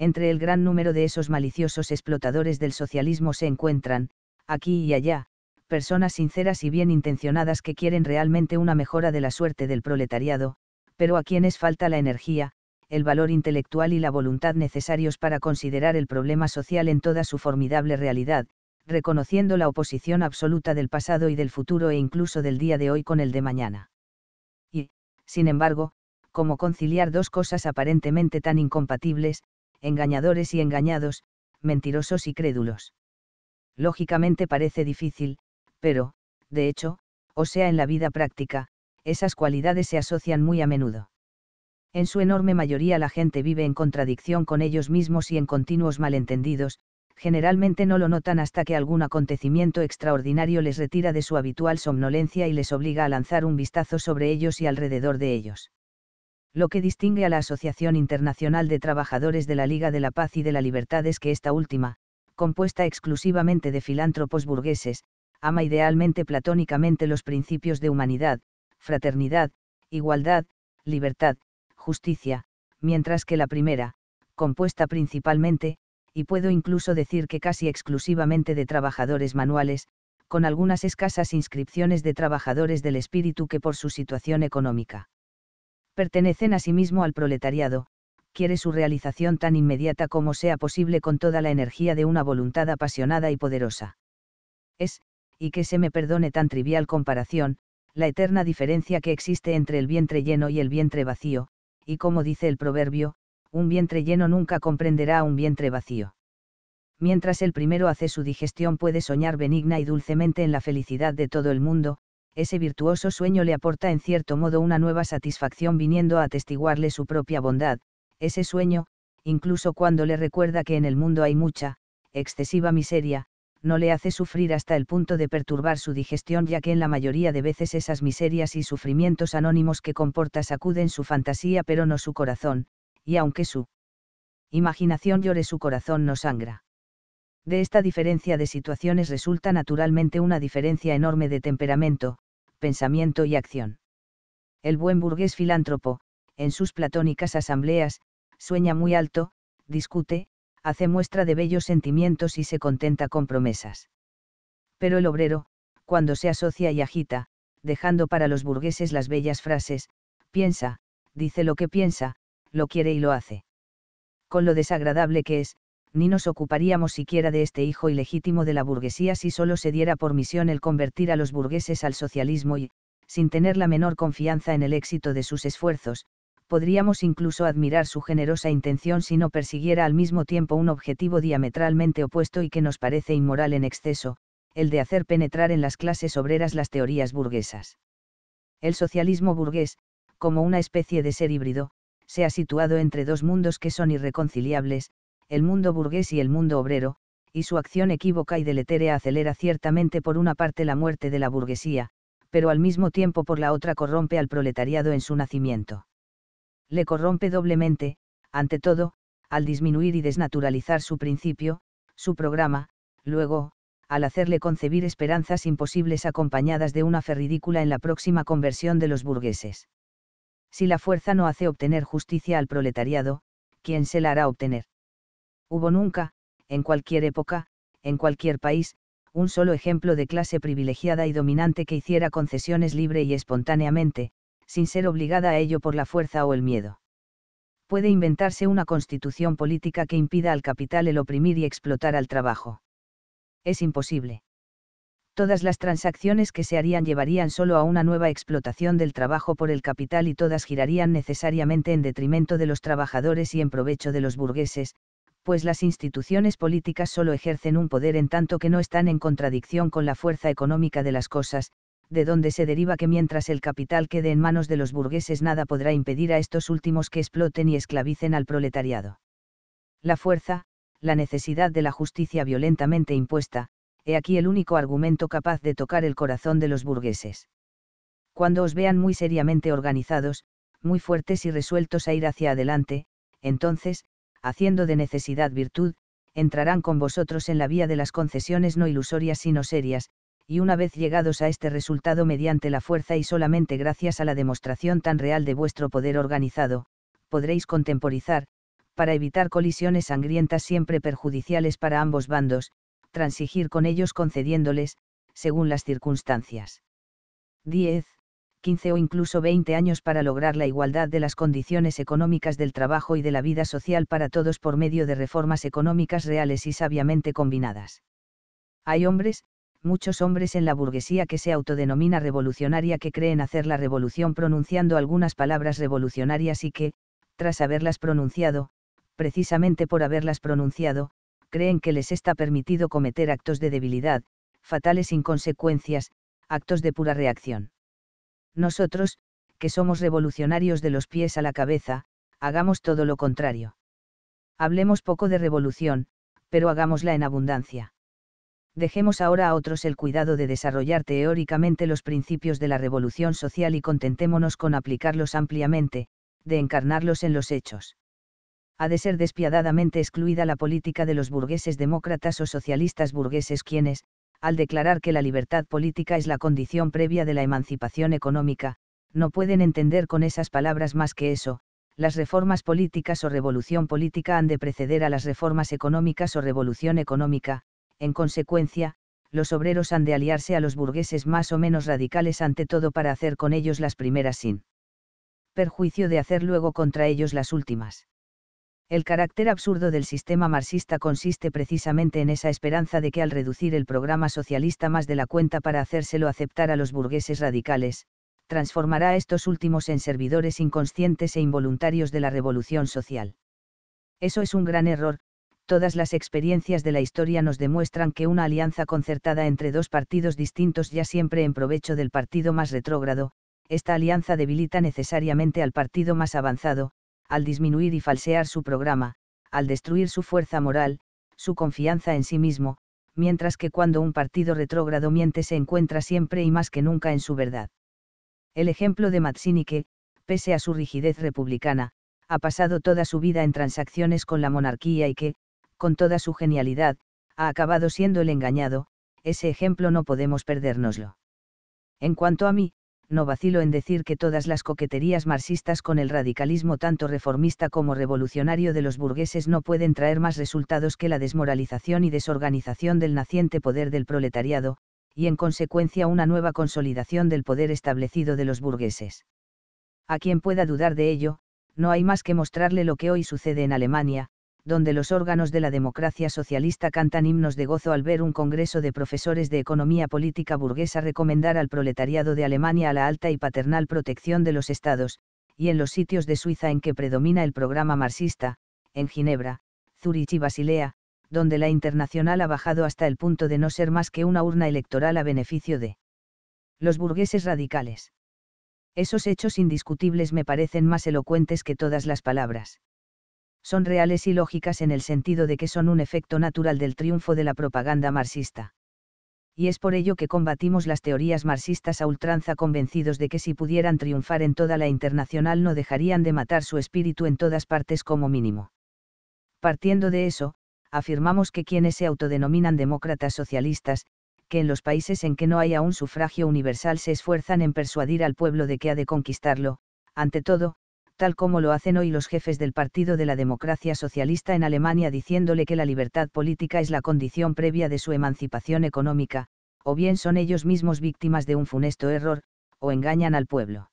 [SPEAKER 1] entre el gran número de esos maliciosos explotadores del socialismo se encuentran, aquí y allá, personas sinceras y bien intencionadas que quieren realmente una mejora de la suerte del proletariado, pero a quienes falta la energía, el valor intelectual y la voluntad necesarios para considerar el problema social en toda su formidable realidad, reconociendo la oposición absoluta del pasado y del futuro e incluso del día de hoy con el de mañana. Y, sin embargo, cómo conciliar dos cosas aparentemente tan incompatibles, engañadores y engañados, mentirosos y crédulos. Lógicamente parece difícil, pero, de hecho, o sea en la vida práctica, esas cualidades se asocian muy a menudo. En su enorme mayoría la gente vive en contradicción con ellos mismos y en continuos malentendidos, generalmente no lo notan hasta que algún acontecimiento extraordinario les retira de su habitual somnolencia y les obliga a lanzar un vistazo sobre ellos y alrededor de ellos. Lo que distingue a la Asociación Internacional de Trabajadores de la Liga de la Paz y de la Libertad es que esta última, compuesta exclusivamente de filántropos burgueses, ama idealmente platónicamente los principios de humanidad, fraternidad, igualdad, libertad, justicia, mientras que la primera, compuesta principalmente, y puedo incluso decir que casi exclusivamente de trabajadores manuales, con algunas escasas inscripciones de trabajadores del espíritu que por su situación económica pertenecen a sí mismo al proletariado, quiere su realización tan inmediata como sea posible con toda la energía de una voluntad apasionada y poderosa. Es, y que se me perdone tan trivial comparación, la eterna diferencia que existe entre el vientre lleno y el vientre vacío, y como dice el proverbio, un vientre lleno nunca comprenderá a un vientre vacío. Mientras el primero hace su digestión puede soñar benigna y dulcemente en la felicidad de todo el mundo, ese virtuoso sueño le aporta en cierto modo una nueva satisfacción viniendo a atestiguarle su propia bondad, ese sueño, incluso cuando le recuerda que en el mundo hay mucha, excesiva miseria, no le hace sufrir hasta el punto de perturbar su digestión ya que en la mayoría de veces esas miserias y sufrimientos anónimos que comporta sacuden su fantasía pero no su corazón, y aunque su imaginación llore su corazón no sangra. De esta diferencia de situaciones resulta naturalmente una diferencia enorme de temperamento, pensamiento y acción. El buen burgués filántropo, en sus platónicas asambleas, sueña muy alto, discute, hace muestra de bellos sentimientos y se contenta con promesas. Pero el obrero, cuando se asocia y agita, dejando para los burgueses las bellas frases, piensa, dice lo que piensa, lo quiere y lo hace. Con lo desagradable que es, ni nos ocuparíamos siquiera de este hijo ilegítimo de la burguesía si solo se diera por misión el convertir a los burgueses al socialismo y, sin tener la menor confianza en el éxito de sus esfuerzos, podríamos incluso admirar su generosa intención si no persiguiera al mismo tiempo un objetivo diametralmente opuesto y que nos parece inmoral en exceso, el de hacer penetrar en las clases obreras las teorías burguesas. El socialismo burgués, como una especie de ser híbrido, se ha situado entre dos mundos que son irreconciliables, el mundo burgués y el mundo obrero, y su acción equívoca y deletérea acelera ciertamente por una parte la muerte de la burguesía, pero al mismo tiempo por la otra corrompe al proletariado en su nacimiento. Le corrompe doblemente, ante todo, al disminuir y desnaturalizar su principio, su programa, luego, al hacerle concebir esperanzas imposibles acompañadas de una fe ridícula en la próxima conversión de los burgueses. Si la fuerza no hace obtener justicia al proletariado, ¿quién se la hará obtener? hubo nunca, en cualquier época, en cualquier país, un solo ejemplo de clase privilegiada y dominante que hiciera concesiones libre y espontáneamente, sin ser obligada a ello por la fuerza o el miedo. Puede inventarse una constitución política que impida al capital el oprimir y explotar al trabajo. Es imposible. Todas las transacciones que se harían llevarían solo a una nueva explotación del trabajo por el capital y todas girarían necesariamente en detrimento de los trabajadores y en provecho de los burgueses, pues las instituciones políticas solo ejercen un poder en tanto que no están en contradicción con la fuerza económica de las cosas, de donde se deriva que mientras el capital quede en manos de los burgueses nada podrá impedir a estos últimos que exploten y esclavicen al proletariado. La fuerza, la necesidad de la justicia violentamente impuesta, he aquí el único argumento capaz de tocar el corazón de los burgueses. Cuando os vean muy seriamente organizados, muy fuertes y resueltos a ir hacia adelante, entonces, haciendo de necesidad virtud, entrarán con vosotros en la vía de las concesiones no ilusorias sino serias, y una vez llegados a este resultado mediante la fuerza y solamente gracias a la demostración tan real de vuestro poder organizado, podréis contemporizar, para evitar colisiones sangrientas siempre perjudiciales para ambos bandos, transigir con ellos concediéndoles, según las circunstancias. 10. 15 o incluso 20 años para lograr la igualdad de las condiciones económicas del trabajo y de la vida social para todos por medio de reformas económicas reales y sabiamente combinadas. Hay hombres, muchos hombres en la burguesía que se autodenomina revolucionaria que creen hacer la revolución pronunciando algunas palabras revolucionarias y que, tras haberlas pronunciado, precisamente por haberlas pronunciado, creen que les está permitido cometer actos de debilidad, fatales inconsecuencias, actos de pura reacción. Nosotros, que somos revolucionarios de los pies a la cabeza, hagamos todo lo contrario. Hablemos poco de revolución, pero hagámosla en abundancia. Dejemos ahora a otros el cuidado de desarrollar teóricamente los principios de la revolución social y contentémonos con aplicarlos ampliamente, de encarnarlos en los hechos. Ha de ser despiadadamente excluida la política de los burgueses demócratas o socialistas burgueses quienes, al declarar que la libertad política es la condición previa de la emancipación económica, no pueden entender con esas palabras más que eso, las reformas políticas o revolución política han de preceder a las reformas económicas o revolución económica, en consecuencia, los obreros han de aliarse a los burgueses más o menos radicales ante todo para hacer con ellos las primeras sin perjuicio de hacer luego contra ellos las últimas. El carácter absurdo del sistema marxista consiste precisamente en esa esperanza de que al reducir el programa socialista más de la cuenta para hacérselo aceptar a los burgueses radicales, transformará a estos últimos en servidores inconscientes e involuntarios de la revolución social. Eso es un gran error, todas las experiencias de la historia nos demuestran que una alianza concertada entre dos partidos distintos ya siempre en provecho del partido más retrógrado, esta alianza debilita necesariamente al partido más avanzado, al disminuir y falsear su programa, al destruir su fuerza moral, su confianza en sí mismo, mientras que cuando un partido retrógrado miente se encuentra siempre y más que nunca en su verdad. El ejemplo de Mazzini que, pese a su rigidez republicana, ha pasado toda su vida en transacciones con la monarquía y que, con toda su genialidad, ha acabado siendo el engañado, ese ejemplo no podemos perdérnoslo. En cuanto a mí, no vacilo en decir que todas las coqueterías marxistas con el radicalismo tanto reformista como revolucionario de los burgueses no pueden traer más resultados que la desmoralización y desorganización del naciente poder del proletariado, y en consecuencia una nueva consolidación del poder establecido de los burgueses. A quien pueda dudar de ello, no hay más que mostrarle lo que hoy sucede en Alemania, donde los órganos de la democracia socialista cantan himnos de gozo al ver un congreso de profesores de economía política burguesa recomendar al proletariado de Alemania a la alta y paternal protección de los estados, y en los sitios de Suiza en que predomina el programa marxista, en Ginebra, Zurich y Basilea, donde la internacional ha bajado hasta el punto de no ser más que una urna electoral a beneficio de los burgueses radicales. Esos hechos indiscutibles me parecen más elocuentes que todas las palabras son reales y lógicas en el sentido de que son un efecto natural del triunfo de la propaganda marxista. Y es por ello que combatimos las teorías marxistas a ultranza convencidos de que si pudieran triunfar en toda la internacional no dejarían de matar su espíritu en todas partes como mínimo. Partiendo de eso, afirmamos que quienes se autodenominan demócratas socialistas, que en los países en que no hay aún sufragio universal se esfuerzan en persuadir al pueblo de que ha de conquistarlo, ante todo, tal como lo hacen hoy los jefes del Partido de la Democracia Socialista en Alemania diciéndole que la libertad política es la condición previa de su emancipación económica, o bien son ellos mismos víctimas de un funesto error, o engañan al pueblo.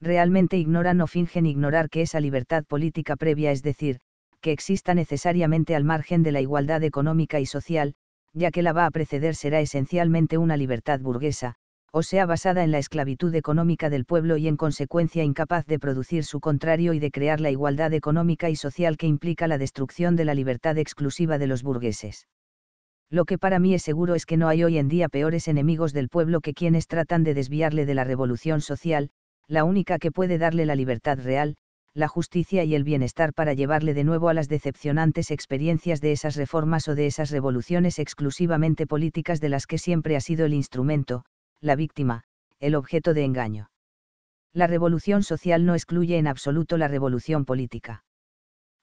[SPEAKER 1] Realmente ignoran o fingen ignorar que esa libertad política previa, es decir, que exista necesariamente al margen de la igualdad económica y social, ya que la va a preceder será esencialmente una libertad burguesa, o sea basada en la esclavitud económica del pueblo y en consecuencia incapaz de producir su contrario y de crear la igualdad económica y social que implica la destrucción de la libertad exclusiva de los burgueses. Lo que para mí es seguro es que no hay hoy en día peores enemigos del pueblo que quienes tratan de desviarle de la revolución social, la única que puede darle la libertad real, la justicia y el bienestar para llevarle de nuevo a las decepcionantes experiencias de esas reformas o de esas revoluciones exclusivamente políticas de las que siempre ha sido el instrumento, la víctima, el objeto de engaño. La revolución social no excluye en absoluto la revolución política.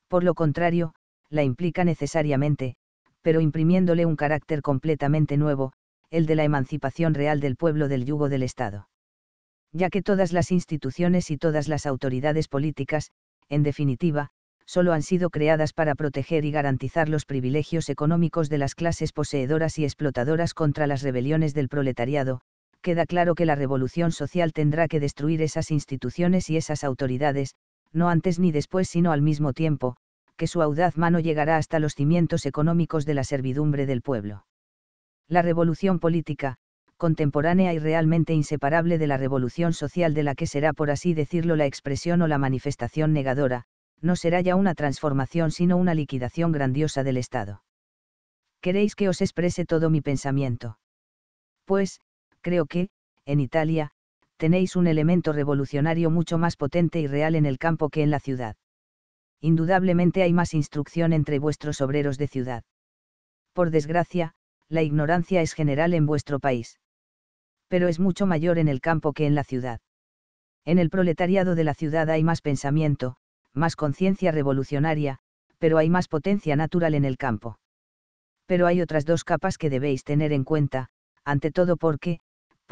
[SPEAKER 1] Por lo contrario, la implica necesariamente, pero imprimiéndole un carácter completamente nuevo, el de la emancipación real del pueblo del yugo del Estado. Ya que todas las instituciones y todas las autoridades políticas, en definitiva, solo han sido creadas para proteger y garantizar los privilegios económicos de las clases poseedoras y explotadoras contra las rebeliones del proletariado, queda claro que la revolución social tendrá que destruir esas instituciones y esas autoridades, no antes ni después sino al mismo tiempo, que su audaz mano llegará hasta los cimientos económicos de la servidumbre del pueblo. La revolución política, contemporánea y realmente inseparable de la revolución social de la que será por así decirlo la expresión o la manifestación negadora, no será ya una transformación sino una liquidación grandiosa del Estado. ¿Queréis que os exprese todo mi pensamiento? Pues, creo que, en Italia, tenéis un elemento revolucionario mucho más potente y real en el campo que en la ciudad. Indudablemente hay más instrucción entre vuestros obreros de ciudad. Por desgracia, la ignorancia es general en vuestro país. Pero es mucho mayor en el campo que en la ciudad. En el proletariado de la ciudad hay más pensamiento, más conciencia revolucionaria, pero hay más potencia natural en el campo. Pero hay otras dos capas que debéis tener en cuenta, ante todo porque,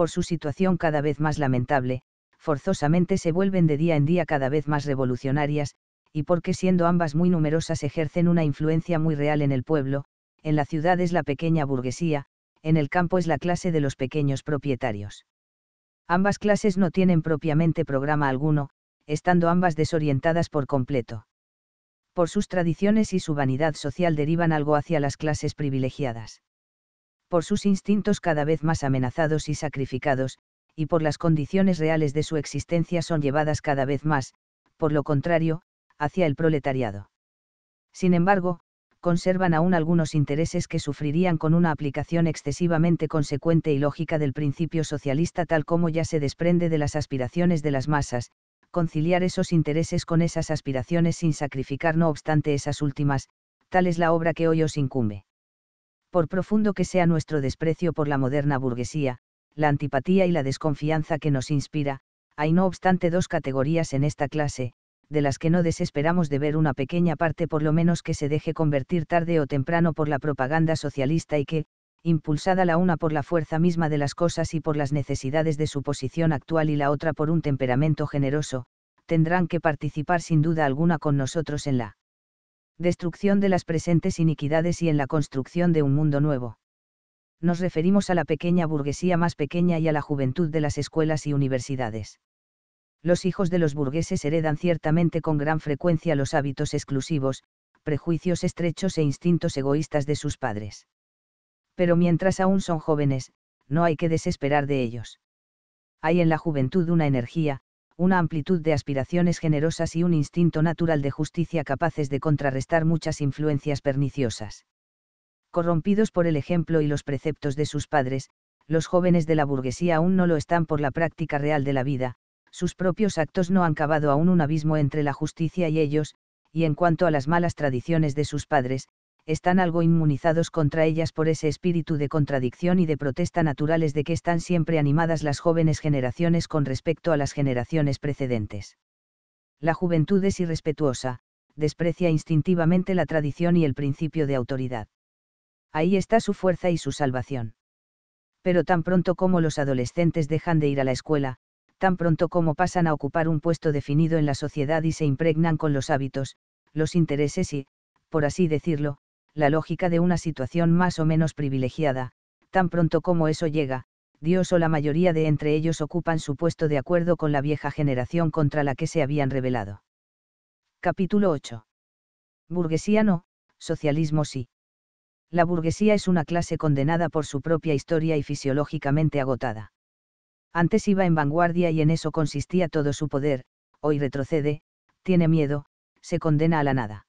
[SPEAKER 1] por su situación cada vez más lamentable, forzosamente se vuelven de día en día cada vez más revolucionarias, y porque siendo ambas muy numerosas ejercen una influencia muy real en el pueblo, en la ciudad es la pequeña burguesía, en el campo es la clase de los pequeños propietarios. Ambas clases no tienen propiamente programa alguno, estando ambas desorientadas por completo. Por sus tradiciones y su vanidad social derivan algo hacia las clases privilegiadas por sus instintos cada vez más amenazados y sacrificados, y por las condiciones reales de su existencia son llevadas cada vez más, por lo contrario, hacia el proletariado. Sin embargo, conservan aún algunos intereses que sufrirían con una aplicación excesivamente consecuente y lógica del principio socialista tal como ya se desprende de las aspiraciones de las masas, conciliar esos intereses con esas aspiraciones sin sacrificar no obstante esas últimas, tal es la obra que hoy os incumbe por profundo que sea nuestro desprecio por la moderna burguesía, la antipatía y la desconfianza que nos inspira, hay no obstante dos categorías en esta clase, de las que no desesperamos de ver una pequeña parte por lo menos que se deje convertir tarde o temprano por la propaganda socialista y que, impulsada la una por la fuerza misma de las cosas y por las necesidades de su posición actual y la otra por un temperamento generoso, tendrán que participar sin duda alguna con nosotros en la destrucción de las presentes iniquidades y en la construcción de un mundo nuevo. Nos referimos a la pequeña burguesía más pequeña y a la juventud de las escuelas y universidades. Los hijos de los burgueses heredan ciertamente con gran frecuencia los hábitos exclusivos, prejuicios estrechos e instintos egoístas de sus padres. Pero mientras aún son jóvenes, no hay que desesperar de ellos. Hay en la juventud una energía, una amplitud de aspiraciones generosas y un instinto natural de justicia capaces de contrarrestar muchas influencias perniciosas. Corrompidos por el ejemplo y los preceptos de sus padres, los jóvenes de la burguesía aún no lo están por la práctica real de la vida, sus propios actos no han cavado aún un abismo entre la justicia y ellos, y en cuanto a las malas tradiciones de sus padres, están algo inmunizados contra ellas por ese espíritu de contradicción y de protesta naturales de que están siempre animadas las jóvenes generaciones con respecto a las generaciones precedentes. La juventud es irrespetuosa, desprecia instintivamente la tradición y el principio de autoridad. Ahí está su fuerza y su salvación. Pero tan pronto como los adolescentes dejan de ir a la escuela, tan pronto como pasan a ocupar un puesto definido en la sociedad y se impregnan con los hábitos, los intereses y, por así decirlo, la lógica de una situación más o menos privilegiada, tan pronto como eso llega, Dios o la mayoría de entre ellos ocupan su puesto de acuerdo con la vieja generación contra la que se habían rebelado. Capítulo 8. Burguesía no, socialismo sí. La burguesía es una clase condenada por su propia historia y fisiológicamente agotada. Antes iba en vanguardia y en eso consistía todo su poder, hoy retrocede, tiene miedo, se condena a la nada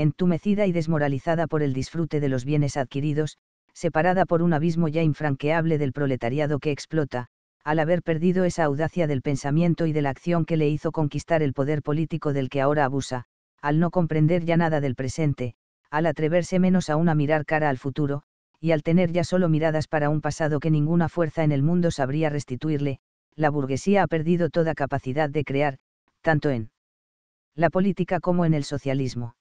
[SPEAKER 1] entumecida y desmoralizada por el disfrute de los bienes adquiridos, separada por un abismo ya infranqueable del proletariado que explota, al haber perdido esa audacia del pensamiento y de la acción que le hizo conquistar el poder político del que ahora abusa, al no comprender ya nada del presente, al atreverse menos aún a mirar cara al futuro, y al tener ya solo miradas para un pasado que ninguna fuerza en el mundo sabría restituirle, la burguesía ha perdido toda capacidad de crear, tanto en la política como en el socialismo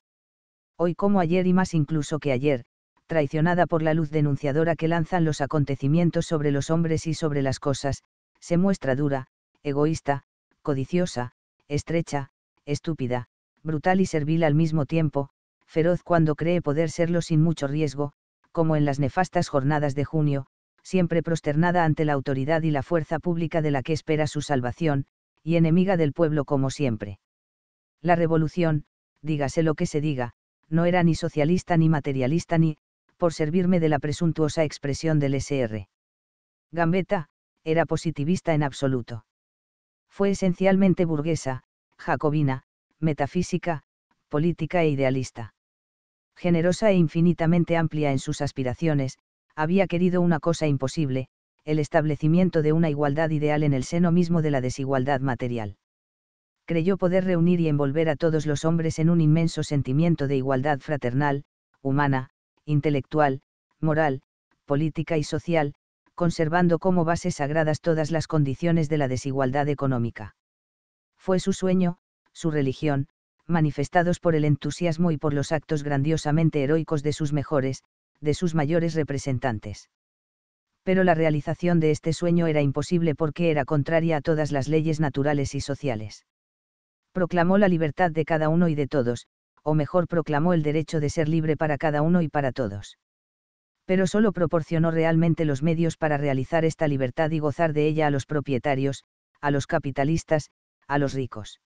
[SPEAKER 1] hoy como ayer y más incluso que ayer, traicionada por la luz denunciadora que lanzan los acontecimientos sobre los hombres y sobre las cosas, se muestra dura, egoísta, codiciosa, estrecha, estúpida, brutal y servil al mismo tiempo, feroz cuando cree poder serlo sin mucho riesgo, como en las nefastas jornadas de junio, siempre prosternada ante la autoridad y la fuerza pública de la que espera su salvación, y enemiga del pueblo como siempre. La revolución, dígase lo que se diga, no era ni socialista ni materialista ni, por servirme de la presuntuosa expresión del SR. Gambetta, era positivista en absoluto. Fue esencialmente burguesa, jacobina, metafísica, política e idealista. Generosa e infinitamente amplia en sus aspiraciones, había querido una cosa imposible, el establecimiento de una igualdad ideal en el seno mismo de la desigualdad material creyó poder reunir y envolver a todos los hombres en un inmenso sentimiento de igualdad fraternal, humana, intelectual, moral, política y social, conservando como bases sagradas todas las condiciones de la desigualdad económica. Fue su sueño, su religión, manifestados por el entusiasmo y por los actos grandiosamente heroicos de sus mejores, de sus mayores representantes. Pero la realización de este sueño era imposible porque era contraria a todas las leyes naturales y sociales proclamó la libertad de cada uno y de todos, o mejor proclamó el derecho de ser libre para cada uno y para todos. Pero solo proporcionó realmente los medios para realizar esta libertad y gozar de ella a los propietarios, a los capitalistas, a los ricos.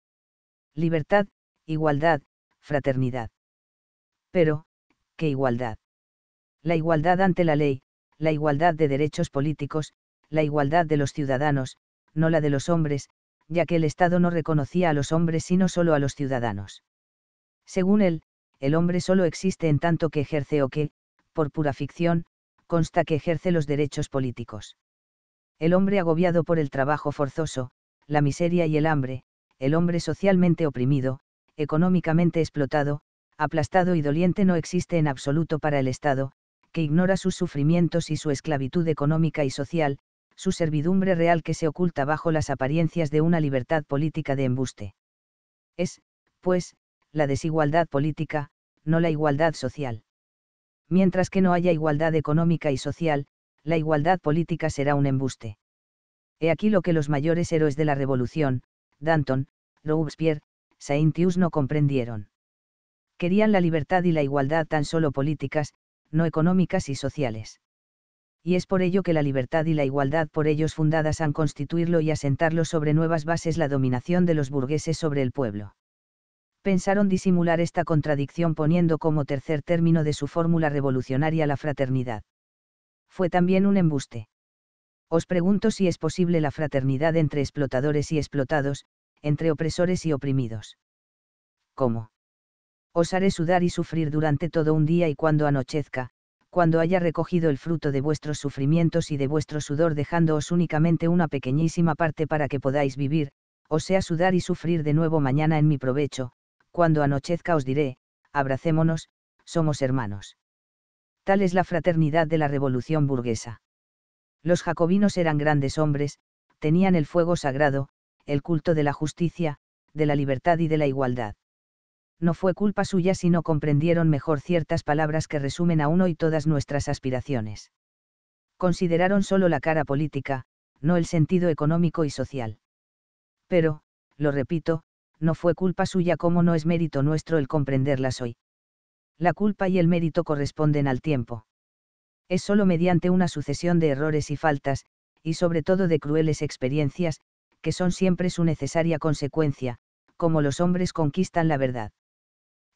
[SPEAKER 1] Libertad, igualdad, fraternidad. Pero, ¿qué igualdad? La igualdad ante la ley, la igualdad de derechos políticos, la igualdad de los ciudadanos, no la de los hombres, ya que el Estado no reconocía a los hombres sino solo a los ciudadanos. Según él, el hombre solo existe en tanto que ejerce o que, por pura ficción, consta que ejerce los derechos políticos. El hombre agobiado por el trabajo forzoso, la miseria y el hambre, el hombre socialmente oprimido, económicamente explotado, aplastado y doliente no existe en absoluto para el Estado, que ignora sus sufrimientos y su esclavitud económica y social, su servidumbre real que se oculta bajo las apariencias de una libertad política de embuste. Es, pues, la desigualdad política, no la igualdad social. Mientras que no haya igualdad económica y social, la igualdad política será un embuste. He aquí lo que los mayores héroes de la revolución, Danton, Robespierre, Saintius no comprendieron. Querían la libertad y la igualdad tan solo políticas, no económicas y sociales y es por ello que la libertad y la igualdad por ellos fundadas han constituirlo y asentarlo sobre nuevas bases la dominación de los burgueses sobre el pueblo. Pensaron disimular esta contradicción poniendo como tercer término de su fórmula revolucionaria la fraternidad. Fue también un embuste. Os pregunto si es posible la fraternidad entre explotadores y explotados, entre opresores y oprimidos. ¿Cómo? Os haré sudar y sufrir durante todo un día y cuando anochezca, cuando haya recogido el fruto de vuestros sufrimientos y de vuestro sudor dejándoos únicamente una pequeñísima parte para que podáis vivir, o sea sudar y sufrir de nuevo mañana en mi provecho, cuando anochezca os diré, abracémonos, somos hermanos. Tal es la fraternidad de la revolución burguesa. Los jacobinos eran grandes hombres, tenían el fuego sagrado, el culto de la justicia, de la libertad y de la igualdad no fue culpa suya si no comprendieron mejor ciertas palabras que resumen a uno y todas nuestras aspiraciones. Consideraron solo la cara política, no el sentido económico y social. Pero, lo repito, no fue culpa suya como no es mérito nuestro el comprenderlas hoy. La culpa y el mérito corresponden al tiempo. Es solo mediante una sucesión de errores y faltas, y sobre todo de crueles experiencias, que son siempre su necesaria consecuencia, como los hombres conquistan la verdad.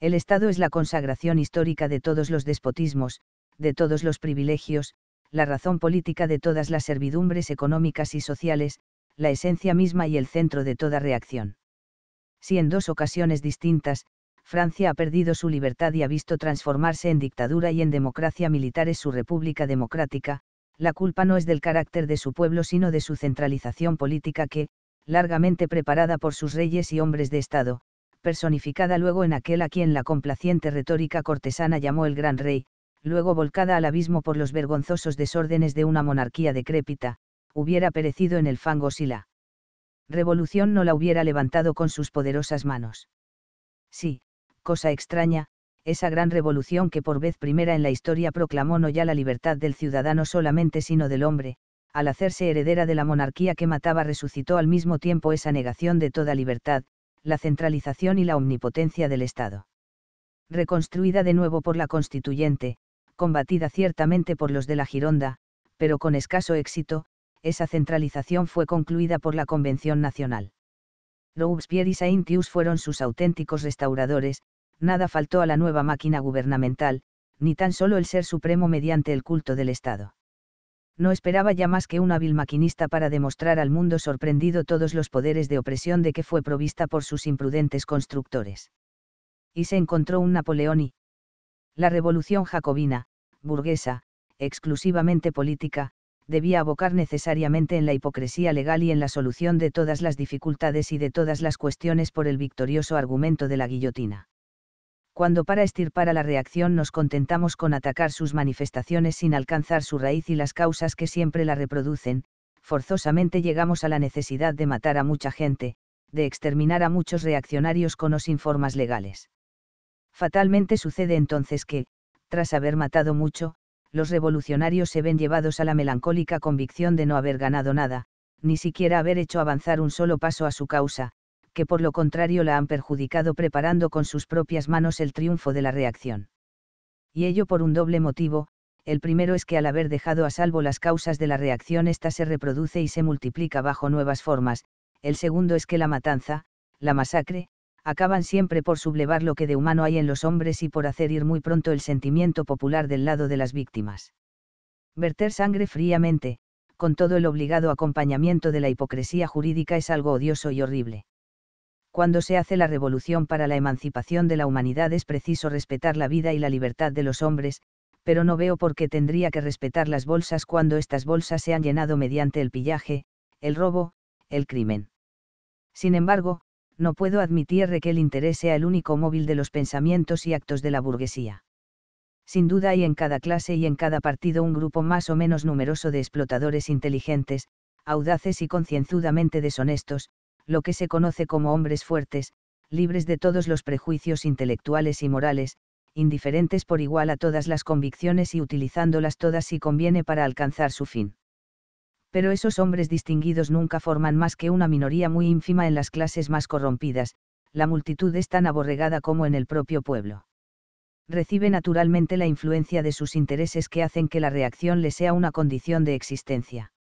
[SPEAKER 1] El Estado es la consagración histórica de todos los despotismos, de todos los privilegios, la razón política de todas las servidumbres económicas y sociales, la esencia misma y el centro de toda reacción. Si en dos ocasiones distintas, Francia ha perdido su libertad y ha visto transformarse en dictadura y en democracia militar es su república democrática, la culpa no es del carácter de su pueblo sino de su centralización política que, largamente preparada por sus reyes y hombres de Estado, personificada luego en aquel a quien la complaciente retórica cortesana llamó el gran rey, luego volcada al abismo por los vergonzosos desórdenes de una monarquía decrépita, hubiera perecido en el fango si la revolución no la hubiera levantado con sus poderosas manos. Sí, cosa extraña, esa gran revolución que por vez primera en la historia proclamó no ya la libertad del ciudadano solamente sino del hombre, al hacerse heredera de la monarquía que mataba resucitó al mismo tiempo esa negación de toda libertad, la centralización y la omnipotencia del Estado. Reconstruida de nuevo por la constituyente, combatida ciertamente por los de la Gironda, pero con escaso éxito, esa centralización fue concluida por la Convención Nacional. Robespierre y Saint-Just fueron sus auténticos restauradores, nada faltó a la nueva máquina gubernamental, ni tan solo el ser supremo mediante el culto del Estado no esperaba ya más que un hábil maquinista para demostrar al mundo sorprendido todos los poderes de opresión de que fue provista por sus imprudentes constructores. Y se encontró un Napoleón y la revolución jacobina, burguesa, exclusivamente política, debía abocar necesariamente en la hipocresía legal y en la solución de todas las dificultades y de todas las cuestiones por el victorioso argumento de la guillotina cuando para estirpar a la reacción nos contentamos con atacar sus manifestaciones sin alcanzar su raíz y las causas que siempre la reproducen, forzosamente llegamos a la necesidad de matar a mucha gente, de exterminar a muchos reaccionarios con o sin formas legales. Fatalmente sucede entonces que, tras haber matado mucho, los revolucionarios se ven llevados a la melancólica convicción de no haber ganado nada, ni siquiera haber hecho avanzar un solo paso a su causa, que por lo contrario la han perjudicado preparando con sus propias manos el triunfo de la reacción. Y ello por un doble motivo, el primero es que al haber dejado a salvo las causas de la reacción ésta se reproduce y se multiplica bajo nuevas formas, el segundo es que la matanza, la masacre, acaban siempre por sublevar lo que de humano hay en los hombres y por hacer ir muy pronto el sentimiento popular del lado de las víctimas. Verter sangre fríamente, con todo el obligado acompañamiento de la hipocresía jurídica es algo odioso y horrible cuando se hace la revolución para la emancipación de la humanidad es preciso respetar la vida y la libertad de los hombres, pero no veo por qué tendría que respetar las bolsas cuando estas bolsas se han llenado mediante el pillaje, el robo, el crimen. Sin embargo, no puedo admitir que el interés sea el único móvil de los pensamientos y actos de la burguesía. Sin duda hay en cada clase y en cada partido un grupo más o menos numeroso de explotadores inteligentes, audaces y concienzudamente deshonestos, lo que se conoce como hombres fuertes, libres de todos los prejuicios intelectuales y morales, indiferentes por igual a todas las convicciones y utilizándolas todas si conviene para alcanzar su fin. Pero esos hombres distinguidos nunca forman más que una minoría muy ínfima en las clases más corrompidas, la multitud es tan aborregada como en el propio pueblo. Recibe naturalmente la influencia de sus intereses que hacen que la reacción le sea una condición de existencia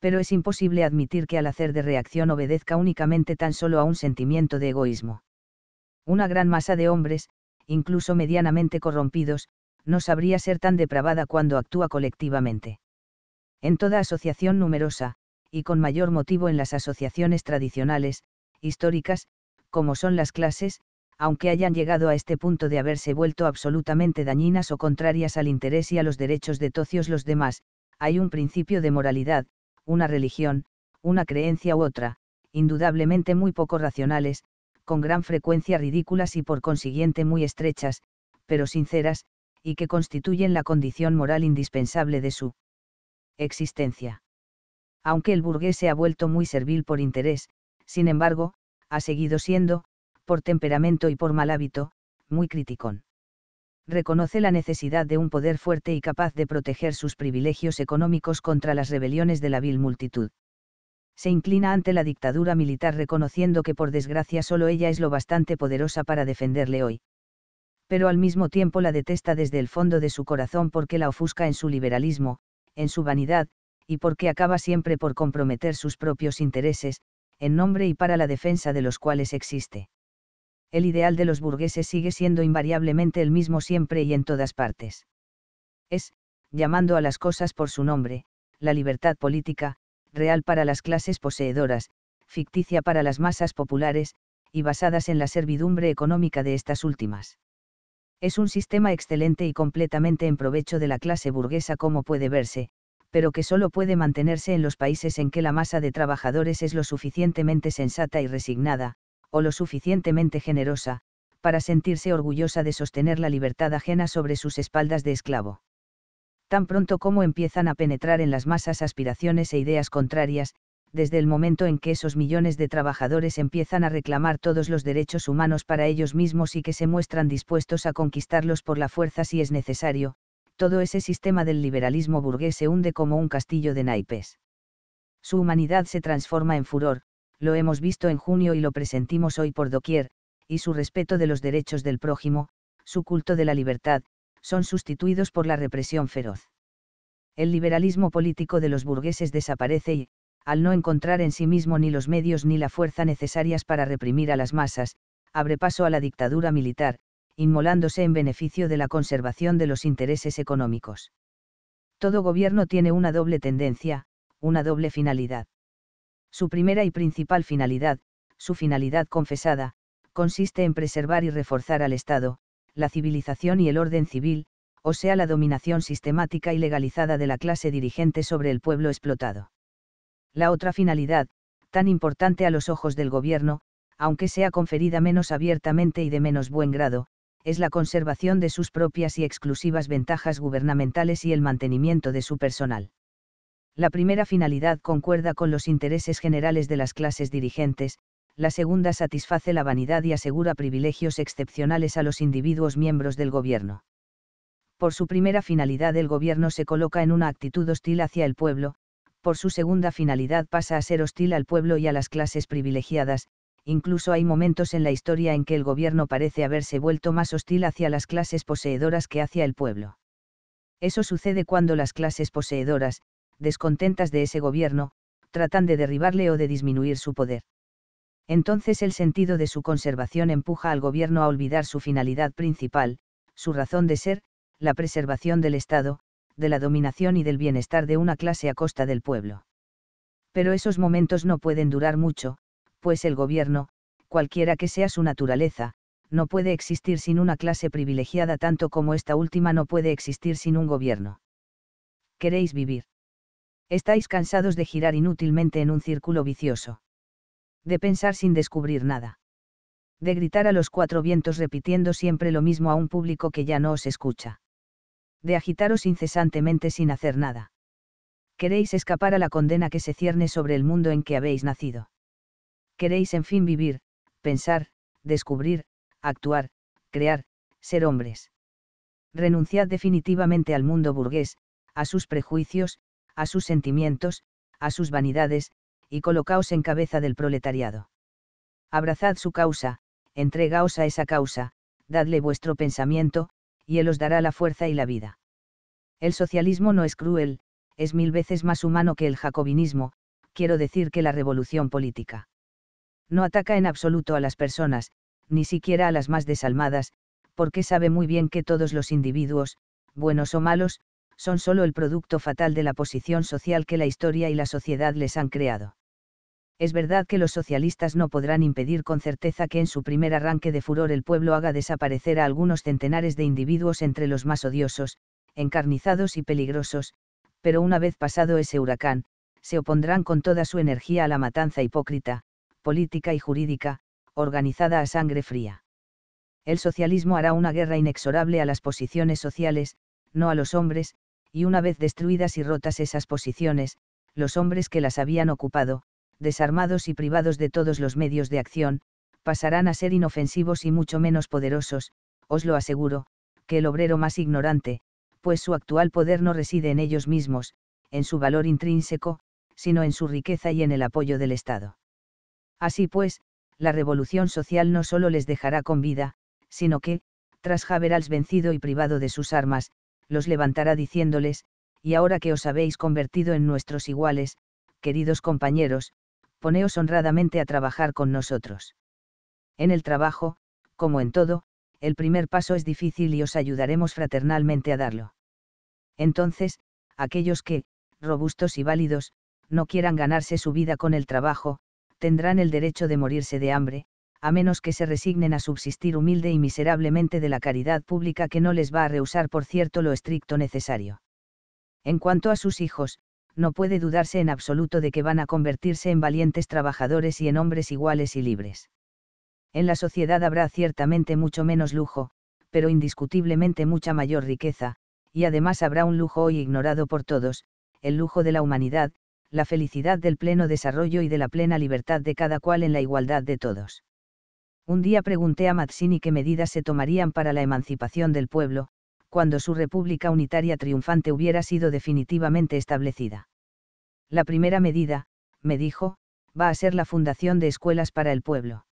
[SPEAKER 1] pero es imposible admitir que al hacer de reacción obedezca únicamente tan solo a un sentimiento de egoísmo. Una gran masa de hombres, incluso medianamente corrompidos, no sabría ser tan depravada cuando actúa colectivamente. En toda asociación numerosa, y con mayor motivo en las asociaciones tradicionales, históricas, como son las clases, aunque hayan llegado a este punto de haberse vuelto absolutamente dañinas o contrarias al interés y a los derechos de tocios los demás, hay un principio de moralidad, una religión, una creencia u otra, indudablemente muy poco racionales, con gran frecuencia ridículas y por consiguiente muy estrechas, pero sinceras, y que constituyen la condición moral indispensable de su existencia. Aunque el burgués se ha vuelto muy servil por interés, sin embargo, ha seguido siendo, por temperamento y por mal hábito, muy criticón reconoce la necesidad de un poder fuerte y capaz de proteger sus privilegios económicos contra las rebeliones de la vil multitud. Se inclina ante la dictadura militar reconociendo que por desgracia solo ella es lo bastante poderosa para defenderle hoy. Pero al mismo tiempo la detesta desde el fondo de su corazón porque la ofusca en su liberalismo, en su vanidad, y porque acaba siempre por comprometer sus propios intereses, en nombre y para la defensa de los cuales existe el ideal de los burgueses sigue siendo invariablemente el mismo siempre y en todas partes. Es, llamando a las cosas por su nombre, la libertad política, real para las clases poseedoras, ficticia para las masas populares, y basadas en la servidumbre económica de estas últimas. Es un sistema excelente y completamente en provecho de la clase burguesa como puede verse, pero que solo puede mantenerse en los países en que la masa de trabajadores es lo suficientemente sensata y resignada, o lo suficientemente generosa, para sentirse orgullosa de sostener la libertad ajena sobre sus espaldas de esclavo. Tan pronto como empiezan a penetrar en las masas aspiraciones e ideas contrarias, desde el momento en que esos millones de trabajadores empiezan a reclamar todos los derechos humanos para ellos mismos y que se muestran dispuestos a conquistarlos por la fuerza si es necesario, todo ese sistema del liberalismo burgués se hunde como un castillo de naipes. Su humanidad se transforma en furor, lo hemos visto en junio y lo presentimos hoy por doquier, y su respeto de los derechos del prójimo, su culto de la libertad, son sustituidos por la represión feroz. El liberalismo político de los burgueses desaparece y, al no encontrar en sí mismo ni los medios ni la fuerza necesarias para reprimir a las masas, abre paso a la dictadura militar, inmolándose en beneficio de la conservación de los intereses económicos. Todo gobierno tiene una doble tendencia, una doble finalidad. Su primera y principal finalidad, su finalidad confesada, consiste en preservar y reforzar al Estado, la civilización y el orden civil, o sea la dominación sistemática y legalizada de la clase dirigente sobre el pueblo explotado. La otra finalidad, tan importante a los ojos del gobierno, aunque sea conferida menos abiertamente y de menos buen grado, es la conservación de sus propias y exclusivas ventajas gubernamentales y el mantenimiento de su personal. La primera finalidad concuerda con los intereses generales de las clases dirigentes, la segunda satisface la vanidad y asegura privilegios excepcionales a los individuos miembros del gobierno. Por su primera finalidad el gobierno se coloca en una actitud hostil hacia el pueblo, por su segunda finalidad pasa a ser hostil al pueblo y a las clases privilegiadas, incluso hay momentos en la historia en que el gobierno parece haberse vuelto más hostil hacia las clases poseedoras que hacia el pueblo. Eso sucede cuando las clases poseedoras, descontentas de ese gobierno, tratan de derribarle o de disminuir su poder. Entonces el sentido de su conservación empuja al gobierno a olvidar su finalidad principal, su razón de ser, la preservación del Estado, de la dominación y del bienestar de una clase a costa del pueblo. Pero esos momentos no pueden durar mucho, pues el gobierno, cualquiera que sea su naturaleza, no puede existir sin una clase privilegiada tanto como esta última no puede existir sin un gobierno. ¿Queréis vivir? Estáis cansados de girar inútilmente en un círculo vicioso. De pensar sin descubrir nada. De gritar a los cuatro vientos repitiendo siempre lo mismo a un público que ya no os escucha. De agitaros incesantemente sin hacer nada. Queréis escapar a la condena que se cierne sobre el mundo en que habéis nacido. Queréis en fin vivir, pensar, descubrir, actuar, crear, ser hombres. Renunciad definitivamente al mundo burgués, a sus prejuicios, a sus sentimientos, a sus vanidades, y colocaos en cabeza del proletariado. Abrazad su causa, entregaos a esa causa, dadle vuestro pensamiento, y él os dará la fuerza y la vida. El socialismo no es cruel, es mil veces más humano que el jacobinismo, quiero decir que la revolución política. No ataca en absoluto a las personas, ni siquiera a las más desalmadas, porque sabe muy bien que todos los individuos, buenos o malos, son solo el producto fatal de la posición social que la historia y la sociedad les han creado. Es verdad que los socialistas no podrán impedir con certeza que en su primer arranque de furor el pueblo haga desaparecer a algunos centenares de individuos entre los más odiosos, encarnizados y peligrosos, pero una vez pasado ese huracán, se opondrán con toda su energía a la matanza hipócrita, política y jurídica, organizada a sangre fría. El socialismo hará una guerra inexorable a las posiciones sociales, no a los hombres, y una vez destruidas y rotas esas posiciones, los hombres que las habían ocupado, desarmados y privados de todos los medios de acción, pasarán a ser inofensivos y mucho menos poderosos, os lo aseguro, que el obrero más ignorante, pues su actual poder no reside en ellos mismos, en su valor intrínseco, sino en su riqueza y en el apoyo del Estado. Así pues, la revolución social no solo les dejará con vida, sino que, tras Haberals vencido y privado de sus armas, los levantará diciéndoles, y ahora que os habéis convertido en nuestros iguales, queridos compañeros, poneos honradamente a trabajar con nosotros. En el trabajo, como en todo, el primer paso es difícil y os ayudaremos fraternalmente a darlo. Entonces, aquellos que, robustos y válidos, no quieran ganarse su vida con el trabajo, tendrán el derecho de morirse de hambre, a menos que se resignen a subsistir humilde y miserablemente de la caridad pública que no les va a rehusar por cierto lo estricto necesario. En cuanto a sus hijos, no puede dudarse en absoluto de que van a convertirse en valientes trabajadores y en hombres iguales y libres. En la sociedad habrá ciertamente mucho menos lujo, pero indiscutiblemente mucha mayor riqueza, y además habrá un lujo hoy ignorado por todos, el lujo de la humanidad, la felicidad del pleno desarrollo y de la plena libertad de cada cual en la igualdad de todos. Un día pregunté a Mazzini qué medidas se tomarían para la emancipación del pueblo, cuando su república unitaria triunfante hubiera sido definitivamente establecida. La primera medida, me dijo, va a ser la fundación de escuelas para el pueblo.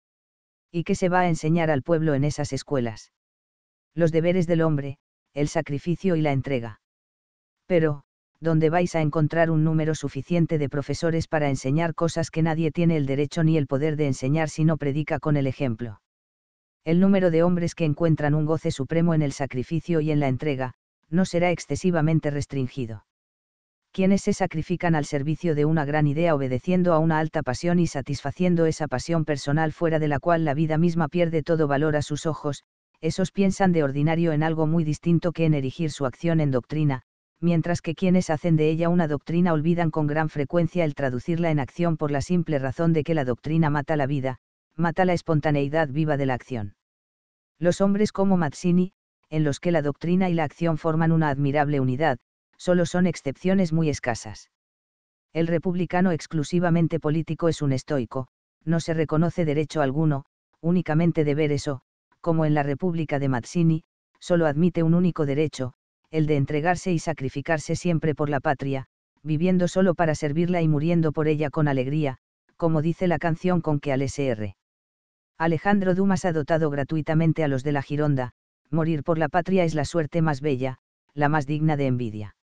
[SPEAKER 1] ¿Y qué se va a enseñar al pueblo en esas escuelas? Los deberes del hombre, el sacrificio y la entrega. Pero, donde vais a encontrar un número suficiente de profesores para enseñar cosas que nadie tiene el derecho ni el poder de enseñar si no predica con el ejemplo. El número de hombres que encuentran un goce supremo en el sacrificio y en la entrega, no será excesivamente restringido. Quienes se sacrifican al servicio de una gran idea obedeciendo a una alta pasión y satisfaciendo esa pasión personal fuera de la cual la vida misma pierde todo valor a sus ojos, esos piensan de ordinario en algo muy distinto que en erigir su acción en doctrina, mientras que quienes hacen de ella una doctrina olvidan con gran frecuencia el traducirla en acción por la simple razón de que la doctrina mata la vida, mata la espontaneidad viva de la acción. Los hombres como Mazzini, en los que la doctrina y la acción forman una admirable unidad, solo son excepciones muy escasas. El republicano exclusivamente político es un estoico, no se reconoce derecho alguno, únicamente deber eso, como en la República de Mazzini, solo admite un único derecho, el de entregarse y sacrificarse siempre por la patria, viviendo solo para servirla y muriendo por ella con alegría, como dice la canción con que al SR. Alejandro Dumas ha dotado gratuitamente a los de la Gironda, morir por la patria es la suerte más bella, la más digna de envidia.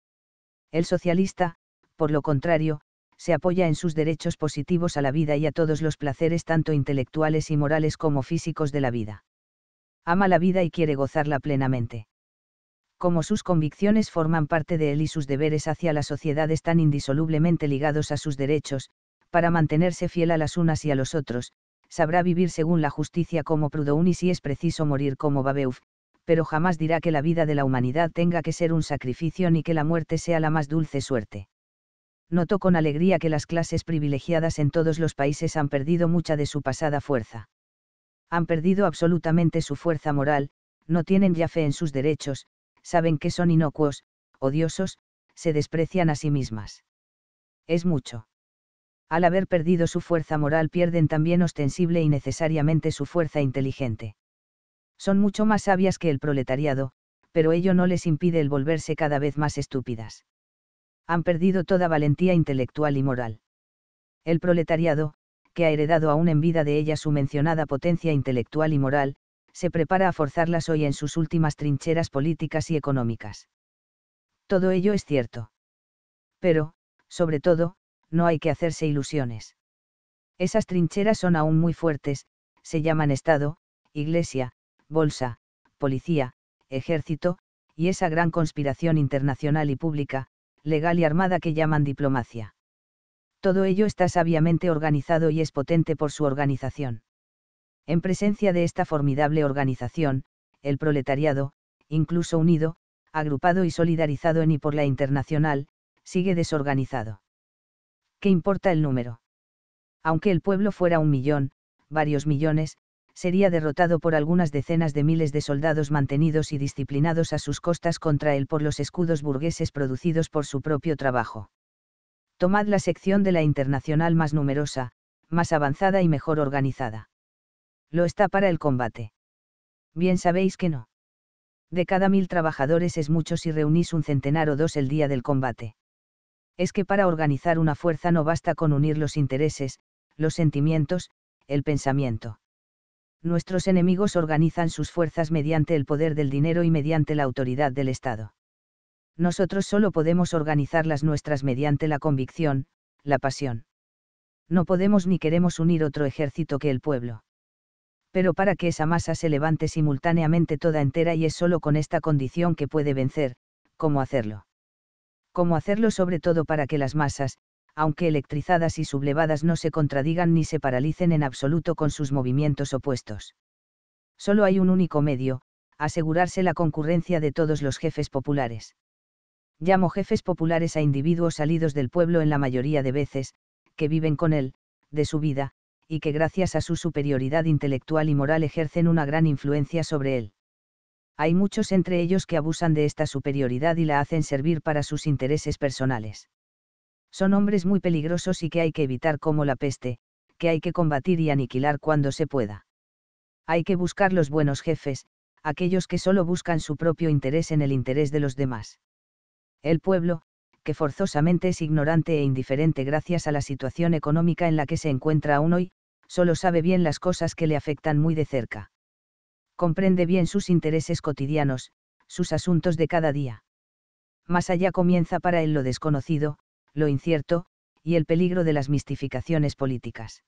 [SPEAKER 1] El socialista, por lo contrario, se apoya en sus derechos positivos a la vida y a todos los placeres tanto intelectuales y morales como físicos de la vida. Ama la vida y quiere gozarla plenamente como sus convicciones forman parte de él y sus deberes hacia la sociedad están indisolublemente ligados a sus derechos, para mantenerse fiel a las unas y a los otros, sabrá vivir según la justicia como Proudhon y si es preciso morir como Babeuf, pero jamás dirá que la vida de la humanidad tenga que ser un sacrificio ni que la muerte sea la más dulce suerte. Notó con alegría que las clases privilegiadas en todos los países han perdido mucha de su pasada fuerza. Han perdido absolutamente su fuerza moral, no tienen ya fe en sus derechos, saben que son inocuos, odiosos, se desprecian a sí mismas. Es mucho. Al haber perdido su fuerza moral pierden también ostensible y necesariamente su fuerza inteligente. Son mucho más sabias que el proletariado, pero ello no les impide el volverse cada vez más estúpidas. Han perdido toda valentía intelectual y moral. El proletariado, que ha heredado aún en vida de ella su mencionada potencia intelectual y moral, se prepara a forzarlas hoy en sus últimas trincheras políticas y económicas. Todo ello es cierto. Pero, sobre todo, no hay que hacerse ilusiones. Esas trincheras son aún muy fuertes, se llaman Estado, Iglesia, Bolsa, Policía, Ejército, y esa gran conspiración internacional y pública, legal y armada que llaman diplomacia. Todo ello está sabiamente organizado y es potente por su organización. En presencia de esta formidable organización, el proletariado, incluso unido, agrupado y solidarizado en y por la internacional, sigue desorganizado. ¿Qué importa el número? Aunque el pueblo fuera un millón, varios millones, sería derrotado por algunas decenas de miles de soldados mantenidos y disciplinados a sus costas contra él por los escudos burgueses producidos por su propio trabajo. Tomad la sección de la internacional más numerosa, más avanzada y mejor organizada lo está para el combate. Bien sabéis que no. De cada mil trabajadores es mucho si reunís un centenar o dos el día del combate. Es que para organizar una fuerza no basta con unir los intereses, los sentimientos, el pensamiento. Nuestros enemigos organizan sus fuerzas mediante el poder del dinero y mediante la autoridad del Estado. Nosotros solo podemos organizar las nuestras mediante la convicción, la pasión. No podemos ni queremos unir otro ejército que el pueblo pero para que esa masa se levante simultáneamente toda entera y es solo con esta condición que puede vencer, ¿cómo hacerlo? ¿Cómo hacerlo sobre todo para que las masas, aunque electrizadas y sublevadas no se contradigan ni se paralicen en absoluto con sus movimientos opuestos? Solo hay un único medio, asegurarse la concurrencia de todos los jefes populares. Llamo jefes populares a individuos salidos del pueblo en la mayoría de veces, que viven con él, de su vida, y que gracias a su superioridad intelectual y moral ejercen una gran influencia sobre él. Hay muchos entre ellos que abusan de esta superioridad y la hacen servir para sus intereses personales. Son hombres muy peligrosos y que hay que evitar como la peste, que hay que combatir y aniquilar cuando se pueda. Hay que buscar los buenos jefes, aquellos que solo buscan su propio interés en el interés de los demás. El pueblo, que forzosamente es ignorante e indiferente gracias a la situación económica en la que se encuentra aún hoy, solo sabe bien las cosas que le afectan muy de cerca. Comprende bien sus intereses cotidianos, sus asuntos de cada día. Más allá comienza para él lo desconocido, lo incierto, y el peligro de las mistificaciones políticas.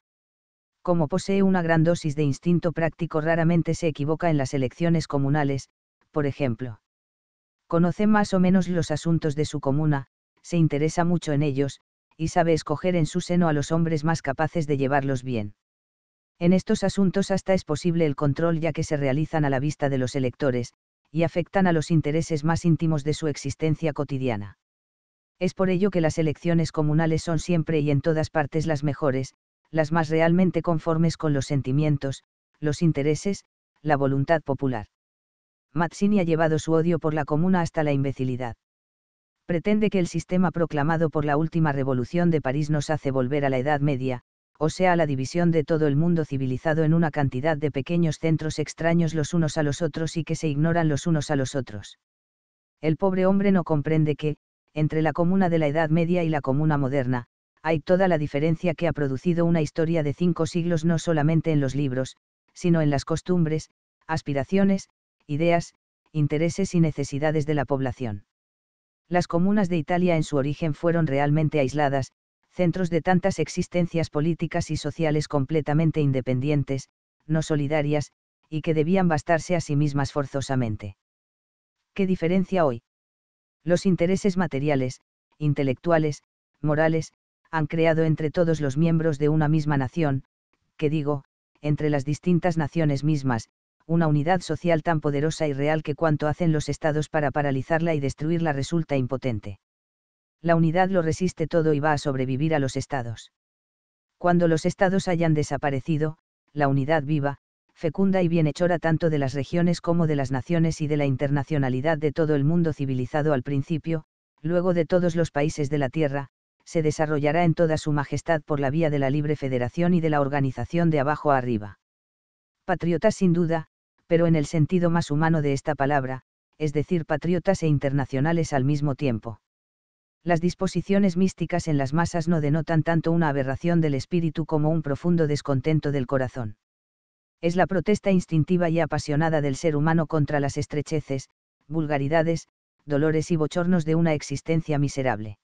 [SPEAKER 1] Como posee una gran dosis de instinto práctico raramente se equivoca en las elecciones comunales, por ejemplo. Conoce más o menos los asuntos de su comuna, se interesa mucho en ellos, y sabe escoger en su seno a los hombres más capaces de llevarlos bien. En estos asuntos hasta es posible el control ya que se realizan a la vista de los electores, y afectan a los intereses más íntimos de su existencia cotidiana. Es por ello que las elecciones comunales son siempre y en todas partes las mejores, las más realmente conformes con los sentimientos, los intereses, la voluntad popular. Mazzini ha llevado su odio por la comuna hasta la imbecilidad pretende que el sistema proclamado por la última revolución de París nos hace volver a la Edad Media, o sea, a la división de todo el mundo civilizado en una cantidad de pequeños centros extraños los unos a los otros y que se ignoran los unos a los otros. El pobre hombre no comprende que, entre la comuna de la Edad Media y la comuna moderna, hay toda la diferencia que ha producido una historia de cinco siglos no solamente en los libros, sino en las costumbres, aspiraciones, ideas, intereses y necesidades de la población las comunas de Italia en su origen fueron realmente aisladas, centros de tantas existencias políticas y sociales completamente independientes, no solidarias, y que debían bastarse a sí mismas forzosamente. ¿Qué diferencia hoy? Los intereses materiales, intelectuales, morales, han creado entre todos los miembros de una misma nación, que digo, entre las distintas naciones mismas, una unidad social tan poderosa y real que cuanto hacen los estados para paralizarla y destruirla resulta impotente. La unidad lo resiste todo y va a sobrevivir a los estados. Cuando los estados hayan desaparecido, la unidad viva, fecunda y bienhechora tanto de las regiones como de las naciones y de la internacionalidad de todo el mundo civilizado al principio, luego de todos los países de la Tierra, se desarrollará en toda su majestad por la vía de la libre federación y de la organización de abajo a arriba. Patriotas sin duda, pero en el sentido más humano de esta palabra, es decir, patriotas e internacionales al mismo tiempo. Las disposiciones místicas en las masas no denotan tanto una aberración del espíritu como un profundo descontento del corazón. Es la protesta instintiva y apasionada del ser humano contra las estrecheces, vulgaridades, dolores y bochornos de una existencia miserable.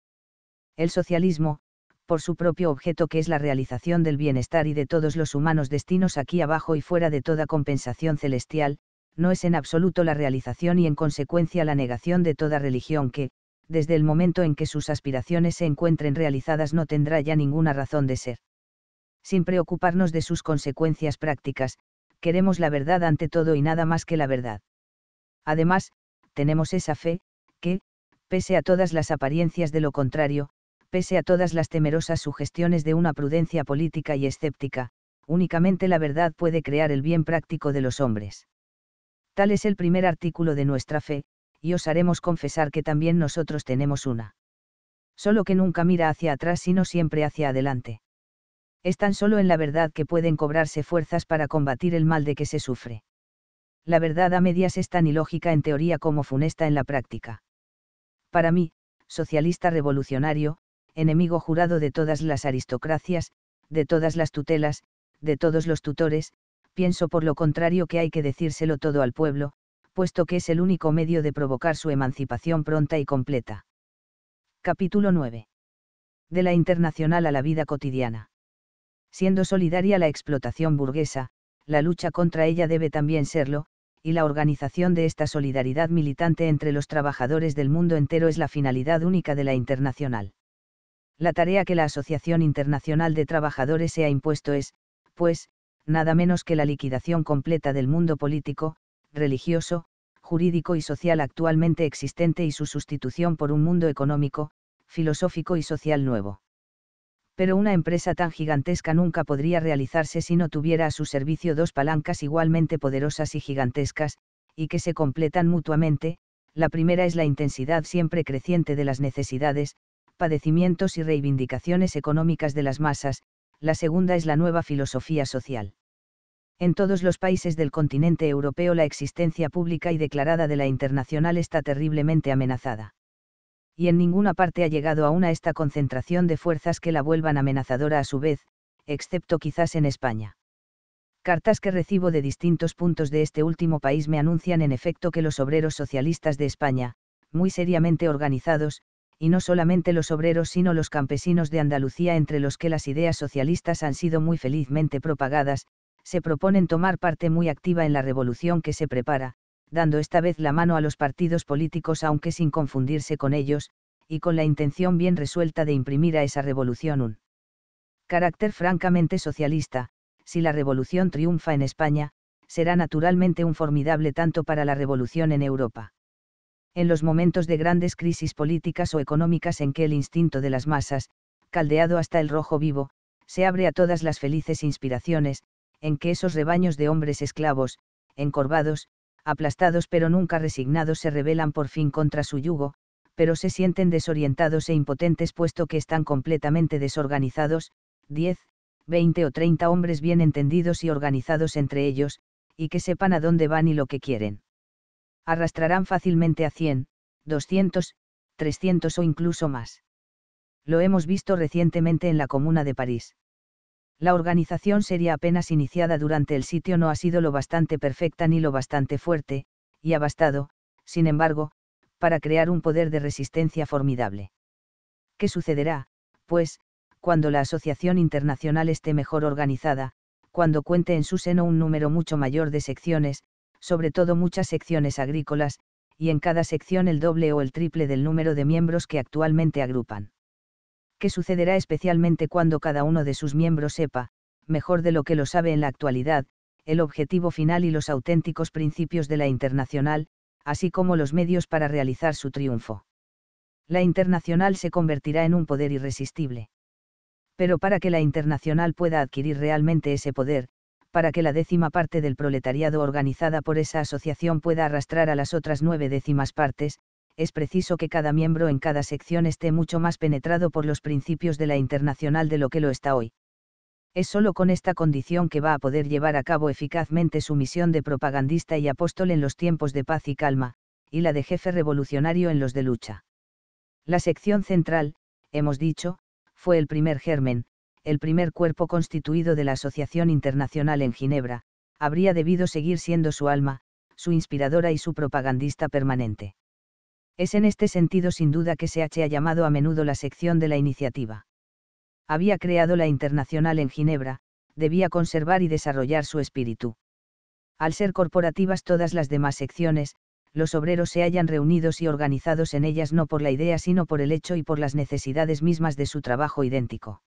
[SPEAKER 1] El socialismo, por su propio objeto que es la realización del bienestar y de todos los humanos destinos aquí abajo y fuera de toda compensación celestial, no es en absoluto la realización y en consecuencia la negación de toda religión que, desde el momento en que sus aspiraciones se encuentren realizadas no tendrá ya ninguna razón de ser. Sin preocuparnos de sus consecuencias prácticas, queremos la verdad ante todo y nada más que la verdad. Además, tenemos esa fe, que, pese a todas las apariencias de lo contrario, pese a todas las temerosas sugestiones de una prudencia política y escéptica, únicamente la verdad puede crear el bien práctico de los hombres. Tal es el primer artículo de nuestra fe, y os haremos confesar que también nosotros tenemos una. Solo que nunca mira hacia atrás sino siempre hacia adelante. Es tan solo en la verdad que pueden cobrarse fuerzas para combatir el mal de que se sufre. La verdad a medias es tan ilógica en teoría como funesta en la práctica. Para mí, socialista revolucionario, enemigo jurado de todas las aristocracias, de todas las tutelas, de todos los tutores, pienso por lo contrario que hay que decírselo todo al pueblo, puesto que es el único medio de provocar su emancipación pronta y completa. Capítulo 9. De la internacional a la vida cotidiana. Siendo solidaria la explotación burguesa, la lucha contra ella debe también serlo, y la organización de esta solidaridad militante entre los trabajadores del mundo entero es la finalidad única de la internacional. La tarea que la Asociación Internacional de Trabajadores se ha impuesto es, pues, nada menos que la liquidación completa del mundo político, religioso, jurídico y social actualmente existente y su sustitución por un mundo económico, filosófico y social nuevo. Pero una empresa tan gigantesca nunca podría realizarse si no tuviera a su servicio dos palancas igualmente poderosas y gigantescas, y que se completan mutuamente, la primera es la intensidad siempre creciente de las necesidades, padecimientos y reivindicaciones económicas de las masas, la segunda es la nueva filosofía social. En todos los países del continente europeo la existencia pública y declarada de la internacional está terriblemente amenazada. Y en ninguna parte ha llegado aún a esta concentración de fuerzas que la vuelvan amenazadora a su vez, excepto quizás en España. Cartas que recibo de distintos puntos de este último país me anuncian en efecto que los obreros socialistas de España, muy seriamente organizados, y no solamente los obreros sino los campesinos de Andalucía entre los que las ideas socialistas han sido muy felizmente propagadas, se proponen tomar parte muy activa en la revolución que se prepara, dando esta vez la mano a los partidos políticos aunque sin confundirse con ellos, y con la intención bien resuelta de imprimir a esa revolución un carácter francamente socialista, si la revolución triunfa en España, será naturalmente un formidable tanto para la revolución en Europa en los momentos de grandes crisis políticas o económicas en que el instinto de las masas, caldeado hasta el rojo vivo, se abre a todas las felices inspiraciones, en que esos rebaños de hombres esclavos, encorvados, aplastados pero nunca resignados se rebelan por fin contra su yugo, pero se sienten desorientados e impotentes puesto que están completamente desorganizados, 10, 20 o 30 hombres bien entendidos y organizados entre ellos, y que sepan a dónde van y lo que quieren arrastrarán fácilmente a 100, 200, 300 o incluso más. Lo hemos visto recientemente en la Comuna de París. La organización sería apenas iniciada durante el sitio no ha sido lo bastante perfecta ni lo bastante fuerte, y ha bastado, sin embargo, para crear un poder de resistencia formidable. ¿Qué sucederá, pues, cuando la Asociación Internacional esté mejor organizada, cuando cuente en su seno un número mucho mayor de secciones, sobre todo muchas secciones agrícolas, y en cada sección el doble o el triple del número de miembros que actualmente agrupan. ¿Qué sucederá especialmente cuando cada uno de sus miembros sepa, mejor de lo que lo sabe en la actualidad, el objetivo final y los auténticos principios de la internacional, así como los medios para realizar su triunfo? La internacional se convertirá en un poder irresistible. Pero para que la internacional pueda adquirir realmente ese poder, para que la décima parte del proletariado organizada por esa asociación pueda arrastrar a las otras nueve décimas partes, es preciso que cada miembro en cada sección esté mucho más penetrado por los principios de la internacional de lo que lo está hoy. Es solo con esta condición que va a poder llevar a cabo eficazmente su misión de propagandista y apóstol en los tiempos de paz y calma, y la de jefe revolucionario en los de lucha. La sección central, hemos dicho, fue el primer germen, el primer cuerpo constituido de la Asociación Internacional en Ginebra, habría debido seguir siendo su alma, su inspiradora y su propagandista permanente. Es en este sentido sin duda que se ha llamado a menudo la sección de la iniciativa. Había creado la Internacional en Ginebra, debía conservar y desarrollar su espíritu. Al ser corporativas todas las demás secciones, los obreros se hayan reunidos y organizados en ellas no por la idea sino por el hecho y por las necesidades mismas de su trabajo idéntico.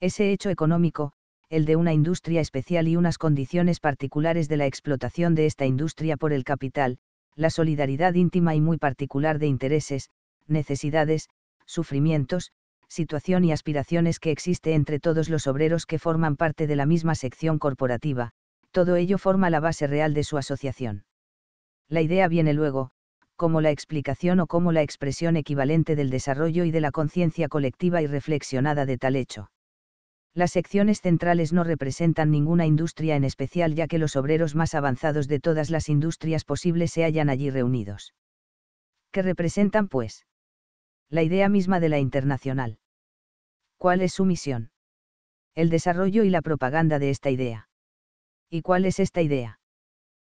[SPEAKER 1] Ese hecho económico, el de una industria especial y unas condiciones particulares de la explotación de esta industria por el capital, la solidaridad íntima y muy particular de intereses, necesidades, sufrimientos, situación y aspiraciones que existe entre todos los obreros que forman parte de la misma sección corporativa, todo ello forma la base real de su asociación. La idea viene luego, como la explicación o como la expresión equivalente del desarrollo y de la conciencia colectiva y reflexionada de tal hecho. Las secciones centrales no representan ninguna industria en especial ya que los obreros más avanzados de todas las industrias posibles se hallan allí reunidos. ¿Qué representan, pues? La idea misma de la internacional. ¿Cuál es su misión? El desarrollo y la propaganda de esta idea. ¿Y cuál es esta idea?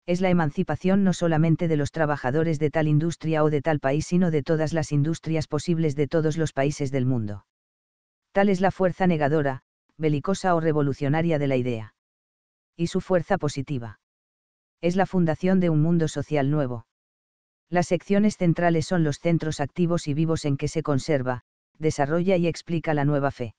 [SPEAKER 1] Es la emancipación no solamente de los trabajadores de tal industria o de tal país, sino de todas las industrias posibles de todos los países del mundo. Tal es la fuerza negadora, belicosa o revolucionaria de la idea. Y su fuerza positiva. Es la fundación de un mundo social nuevo. Las secciones centrales son los centros activos y vivos en que se conserva, desarrolla y explica la nueva fe.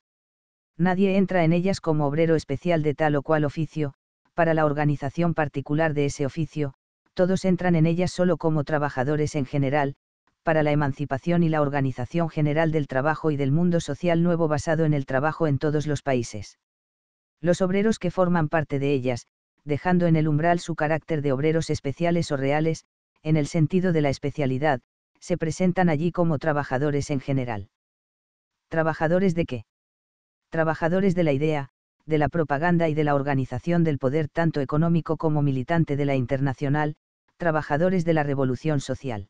[SPEAKER 1] Nadie entra en ellas como obrero especial de tal o cual oficio, para la organización particular de ese oficio, todos entran en ellas solo como trabajadores en general, para la emancipación y la organización general del trabajo y del mundo social nuevo basado en el trabajo en todos los países. Los obreros que forman parte de ellas, dejando en el umbral su carácter de obreros especiales o reales, en el sentido de la especialidad, se presentan allí como trabajadores en general. ¿Trabajadores de qué? Trabajadores de la idea, de la propaganda y de la organización del poder tanto económico como militante de la internacional, trabajadores de la revolución social.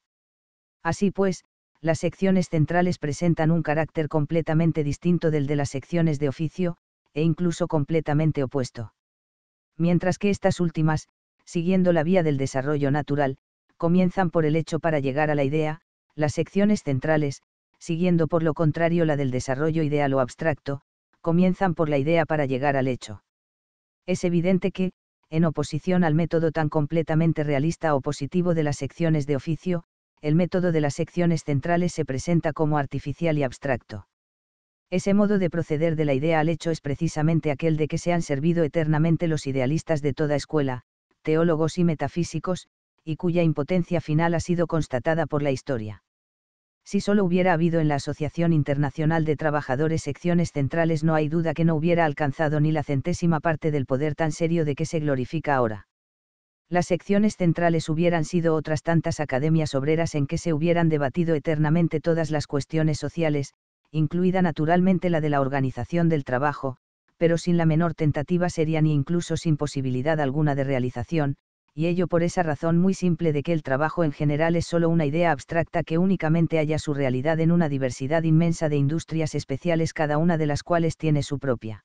[SPEAKER 1] Así pues, las secciones centrales presentan un carácter completamente distinto del de las secciones de oficio, e incluso completamente opuesto. Mientras que estas últimas, siguiendo la vía del desarrollo natural, comienzan por el hecho para llegar a la idea, las secciones centrales, siguiendo por lo contrario la del desarrollo ideal o abstracto, comienzan por la idea para llegar al hecho. Es evidente que, en oposición al método tan completamente realista o positivo de las secciones de oficio, el método de las secciones centrales se presenta como artificial y abstracto. Ese modo de proceder de la idea al hecho es precisamente aquel de que se han servido eternamente los idealistas de toda escuela, teólogos y metafísicos, y cuya impotencia final ha sido constatada por la historia. Si solo hubiera habido en la Asociación Internacional de Trabajadores secciones centrales no hay duda que no hubiera alcanzado ni la centésima parte del poder tan serio de que se glorifica ahora las secciones centrales hubieran sido otras tantas academias obreras en que se hubieran debatido eternamente todas las cuestiones sociales, incluida naturalmente la de la organización del trabajo, pero sin la menor tentativa sería ni incluso sin posibilidad alguna de realización, y ello por esa razón muy simple de que el trabajo en general es solo una idea abstracta que únicamente haya su realidad en una diversidad inmensa de industrias especiales cada una de las cuales tiene su propia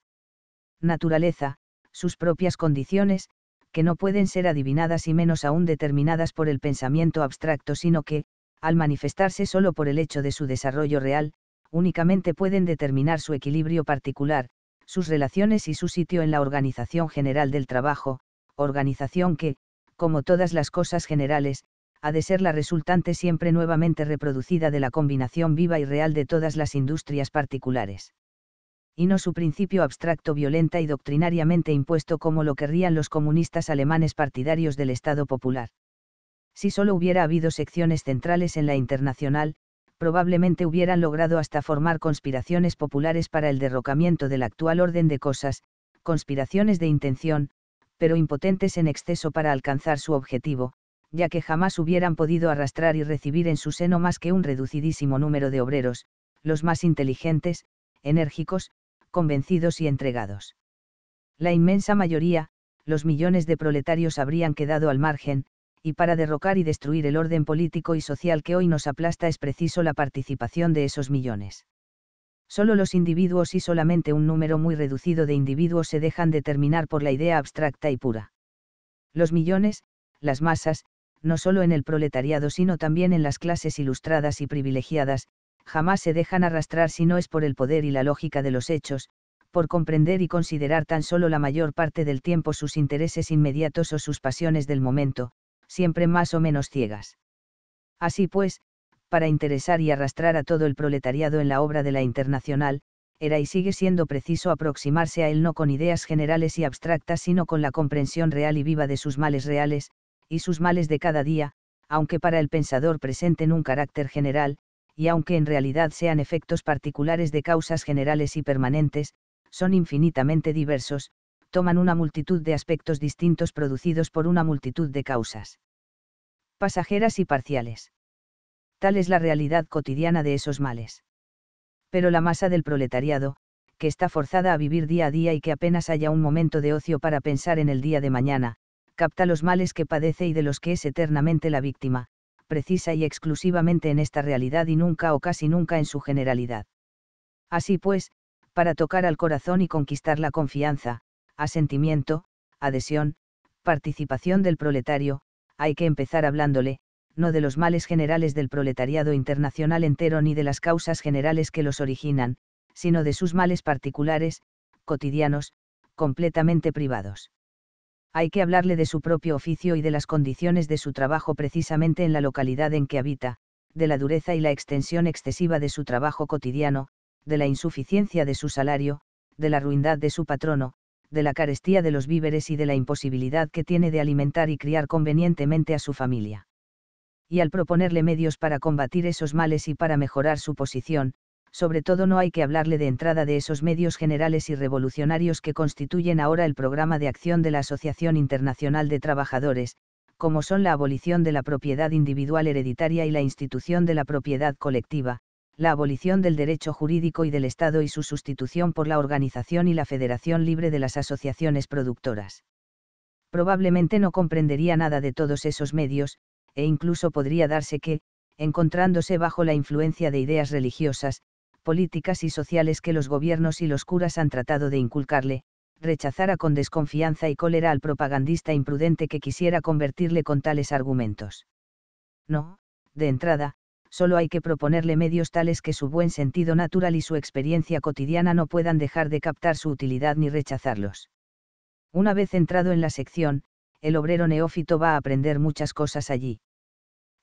[SPEAKER 1] naturaleza, sus propias condiciones, que no pueden ser adivinadas y menos aún determinadas por el pensamiento abstracto, sino que, al manifestarse solo por el hecho de su desarrollo real, únicamente pueden determinar su equilibrio particular, sus relaciones y su sitio en la organización general del trabajo, organización que, como todas las cosas generales, ha de ser la resultante siempre nuevamente reproducida de la combinación viva y real de todas las industrias particulares y no su principio abstracto violenta y doctrinariamente impuesto como lo querrían los comunistas alemanes partidarios del Estado Popular. Si solo hubiera habido secciones centrales en la internacional, probablemente hubieran logrado hasta formar conspiraciones populares para el derrocamiento del actual orden de cosas, conspiraciones de intención, pero impotentes en exceso para alcanzar su objetivo, ya que jamás hubieran podido arrastrar y recibir en su seno más que un reducidísimo número de obreros, los más inteligentes, enérgicos, convencidos y entregados. La inmensa mayoría, los millones de proletarios habrían quedado al margen, y para derrocar y destruir el orden político y social que hoy nos aplasta es preciso la participación de esos millones. Solo los individuos y solamente un número muy reducido de individuos se dejan determinar por la idea abstracta y pura. Los millones, las masas, no solo en el proletariado sino también en las clases ilustradas y privilegiadas, jamás se dejan arrastrar si no es por el poder y la lógica de los hechos, por comprender y considerar tan solo la mayor parte del tiempo sus intereses inmediatos o sus pasiones del momento, siempre más o menos ciegas. Así pues, para interesar y arrastrar a todo el proletariado en la obra de la Internacional, era y sigue siendo preciso aproximarse a él no con ideas generales y abstractas, sino con la comprensión real y viva de sus males reales, y sus males de cada día, aunque para el pensador presenten un carácter general, y aunque en realidad sean efectos particulares de causas generales y permanentes, son infinitamente diversos, toman una multitud de aspectos distintos producidos por una multitud de causas. Pasajeras y parciales. Tal es la realidad cotidiana de esos males. Pero la masa del proletariado, que está forzada a vivir día a día y que apenas haya un momento de ocio para pensar en el día de mañana, capta los males que padece y de los que es eternamente la víctima, precisa y exclusivamente en esta realidad y nunca o casi nunca en su generalidad. Así pues, para tocar al corazón y conquistar la confianza, asentimiento, adhesión, participación del proletario, hay que empezar hablándole, no de los males generales del proletariado internacional entero ni de las causas generales que los originan, sino de sus males particulares, cotidianos, completamente privados hay que hablarle de su propio oficio y de las condiciones de su trabajo precisamente en la localidad en que habita, de la dureza y la extensión excesiva de su trabajo cotidiano, de la insuficiencia de su salario, de la ruindad de su patrono, de la carestía de los víveres y de la imposibilidad que tiene de alimentar y criar convenientemente a su familia. Y al proponerle medios para combatir esos males y para mejorar su posición, sobre todo no hay que hablarle de entrada de esos medios generales y revolucionarios que constituyen ahora el programa de acción de la Asociación Internacional de Trabajadores, como son la abolición de la propiedad individual hereditaria y la institución de la propiedad colectiva, la abolición del derecho jurídico y del Estado y su sustitución por la organización y la federación libre de las asociaciones productoras. Probablemente no comprendería nada de todos esos medios, e incluso podría darse que, encontrándose bajo la influencia de ideas religiosas, políticas y sociales que los gobiernos y los curas han tratado de inculcarle, rechazara con desconfianza y cólera al propagandista imprudente que quisiera convertirle con tales argumentos. No, de entrada, solo hay que proponerle medios tales que su buen sentido natural y su experiencia cotidiana no puedan dejar de captar su utilidad ni rechazarlos. Una vez entrado en la sección, el obrero neófito va a aprender muchas cosas allí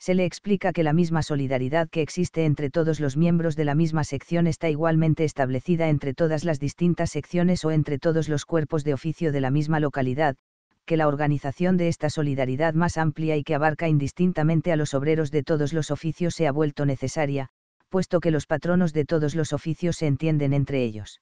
[SPEAKER 1] se le explica que la misma solidaridad que existe entre todos los miembros de la misma sección está igualmente establecida entre todas las distintas secciones o entre todos los cuerpos de oficio de la misma localidad, que la organización de esta solidaridad más amplia y que abarca indistintamente a los obreros de todos los oficios se ha vuelto necesaria, puesto que los patronos de todos los oficios se entienden entre ellos.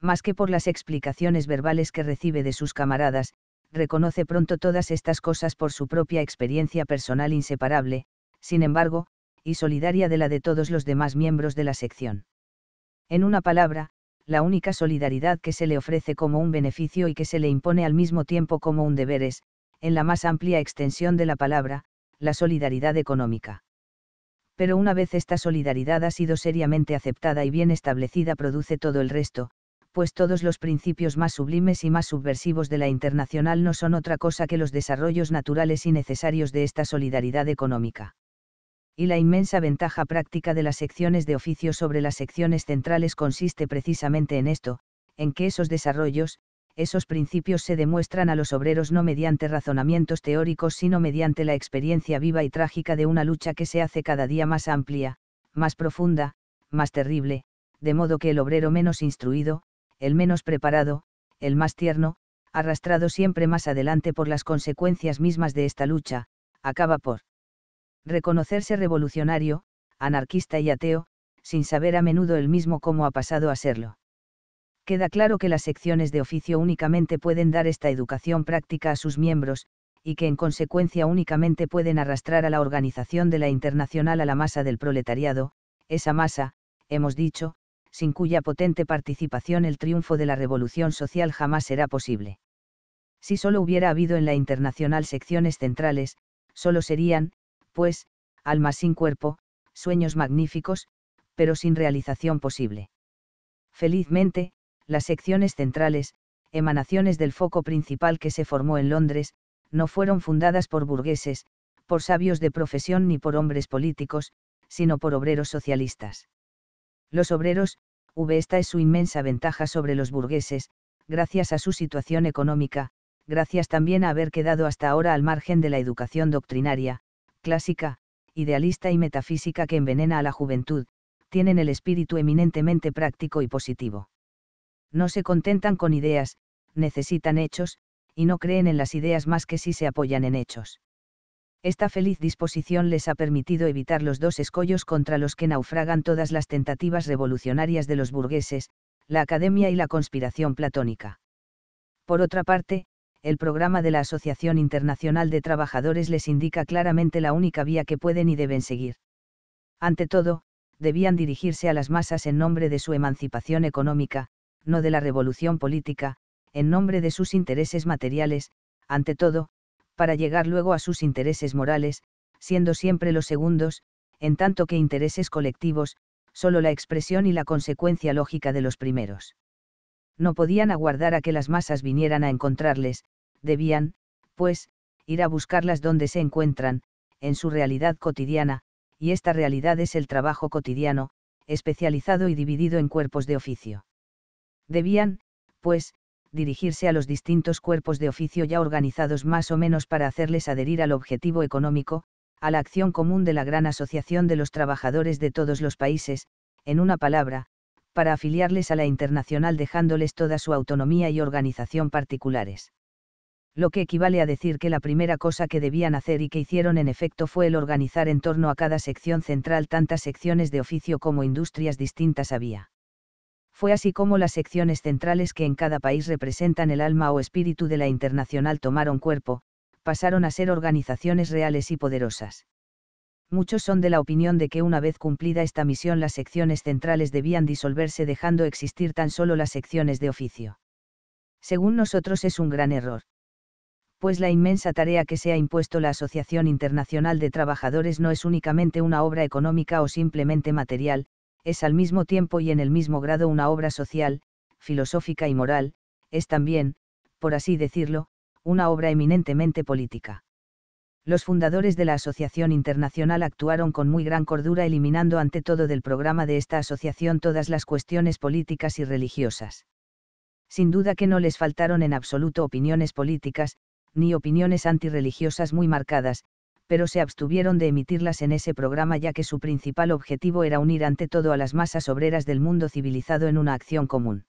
[SPEAKER 1] Más que por las explicaciones verbales que recibe de sus camaradas, reconoce pronto todas estas cosas por su propia experiencia personal inseparable, sin embargo, y solidaria de la de todos los demás miembros de la sección. En una palabra, la única solidaridad que se le ofrece como un beneficio y que se le impone al mismo tiempo como un deber es, en la más amplia extensión de la palabra, la solidaridad económica. Pero una vez esta solidaridad ha sido seriamente aceptada y bien establecida produce todo el resto, pues todos los principios más sublimes y más subversivos de la internacional no son otra cosa que los desarrollos naturales y necesarios de esta solidaridad económica. Y la inmensa ventaja práctica de las secciones de oficio sobre las secciones centrales consiste precisamente en esto, en que esos desarrollos, esos principios se demuestran a los obreros no mediante razonamientos teóricos, sino mediante la experiencia viva y trágica de una lucha que se hace cada día más amplia, más profunda, más terrible, de modo que el obrero menos instruido, el menos preparado, el más tierno, arrastrado siempre más adelante por las consecuencias mismas de esta lucha, acaba por reconocerse revolucionario, anarquista y ateo, sin saber a menudo el mismo cómo ha pasado a serlo. Queda claro que las secciones de oficio únicamente pueden dar esta educación práctica a sus miembros, y que en consecuencia únicamente pueden arrastrar a la organización de la internacional a la masa del proletariado, esa masa, hemos dicho, sin cuya potente participación el triunfo de la revolución social jamás será posible. Si solo hubiera habido en la internacional secciones centrales, solo serían, pues, almas sin cuerpo, sueños magníficos, pero sin realización posible. Felizmente, las secciones centrales, emanaciones del foco principal que se formó en Londres, no fueron fundadas por burgueses, por sabios de profesión ni por hombres políticos, sino por obreros socialistas. Los obreros, v esta es su inmensa ventaja sobre los burgueses, gracias a su situación económica, gracias también a haber quedado hasta ahora al margen de la educación doctrinaria, clásica, idealista y metafísica que envenena a la juventud, tienen el espíritu eminentemente práctico y positivo. No se contentan con ideas, necesitan hechos, y no creen en las ideas más que si se apoyan en hechos. Esta feliz disposición les ha permitido evitar los dos escollos contra los que naufragan todas las tentativas revolucionarias de los burgueses, la academia y la conspiración platónica. Por otra parte, el programa de la Asociación Internacional de Trabajadores les indica claramente la única vía que pueden y deben seguir. Ante todo, debían dirigirse a las masas en nombre de su emancipación económica, no de la revolución política, en nombre de sus intereses materiales, ante todo, para llegar luego a sus intereses morales, siendo siempre los segundos, en tanto que intereses colectivos, solo la expresión y la consecuencia lógica de los primeros. No podían aguardar a que las masas vinieran a encontrarles, debían, pues, ir a buscarlas donde se encuentran, en su realidad cotidiana, y esta realidad es el trabajo cotidiano, especializado y dividido en cuerpos de oficio. Debían, pues, dirigirse a los distintos cuerpos de oficio ya organizados más o menos para hacerles adherir al objetivo económico, a la acción común de la gran asociación de los trabajadores de todos los países, en una palabra, para afiliarles a la internacional dejándoles toda su autonomía y organización particulares. Lo que equivale a decir que la primera cosa que debían hacer y que hicieron en efecto fue el organizar en torno a cada sección central tantas secciones de oficio como industrias distintas había fue así como las secciones centrales que en cada país representan el alma o espíritu de la internacional tomaron cuerpo, pasaron a ser organizaciones reales y poderosas. Muchos son de la opinión de que una vez cumplida esta misión las secciones centrales debían disolverse dejando existir tan solo las secciones de oficio. Según nosotros es un gran error. Pues la inmensa tarea que se ha impuesto la Asociación Internacional de Trabajadores no es únicamente una obra económica o simplemente material, es al mismo tiempo y en el mismo grado una obra social, filosófica y moral, es también, por así decirlo, una obra eminentemente política. Los fundadores de la Asociación Internacional actuaron con muy gran cordura eliminando ante todo del programa de esta asociación todas las cuestiones políticas y religiosas. Sin duda que no les faltaron en absoluto opiniones políticas, ni opiniones antirreligiosas muy marcadas, pero se abstuvieron de emitirlas en ese programa ya que su principal objetivo era unir ante todo a las masas obreras del mundo civilizado en una acción común.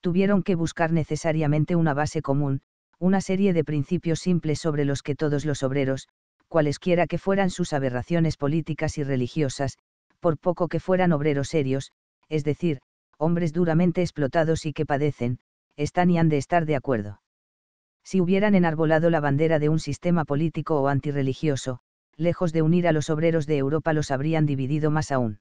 [SPEAKER 1] Tuvieron que buscar necesariamente una base común, una serie de principios simples sobre los que todos los obreros, cualesquiera que fueran sus aberraciones políticas y religiosas, por poco que fueran obreros serios, es decir, hombres duramente explotados y que padecen, están y han de estar de acuerdo si hubieran enarbolado la bandera de un sistema político o antirreligioso, lejos de unir a los obreros de Europa los habrían dividido más aún.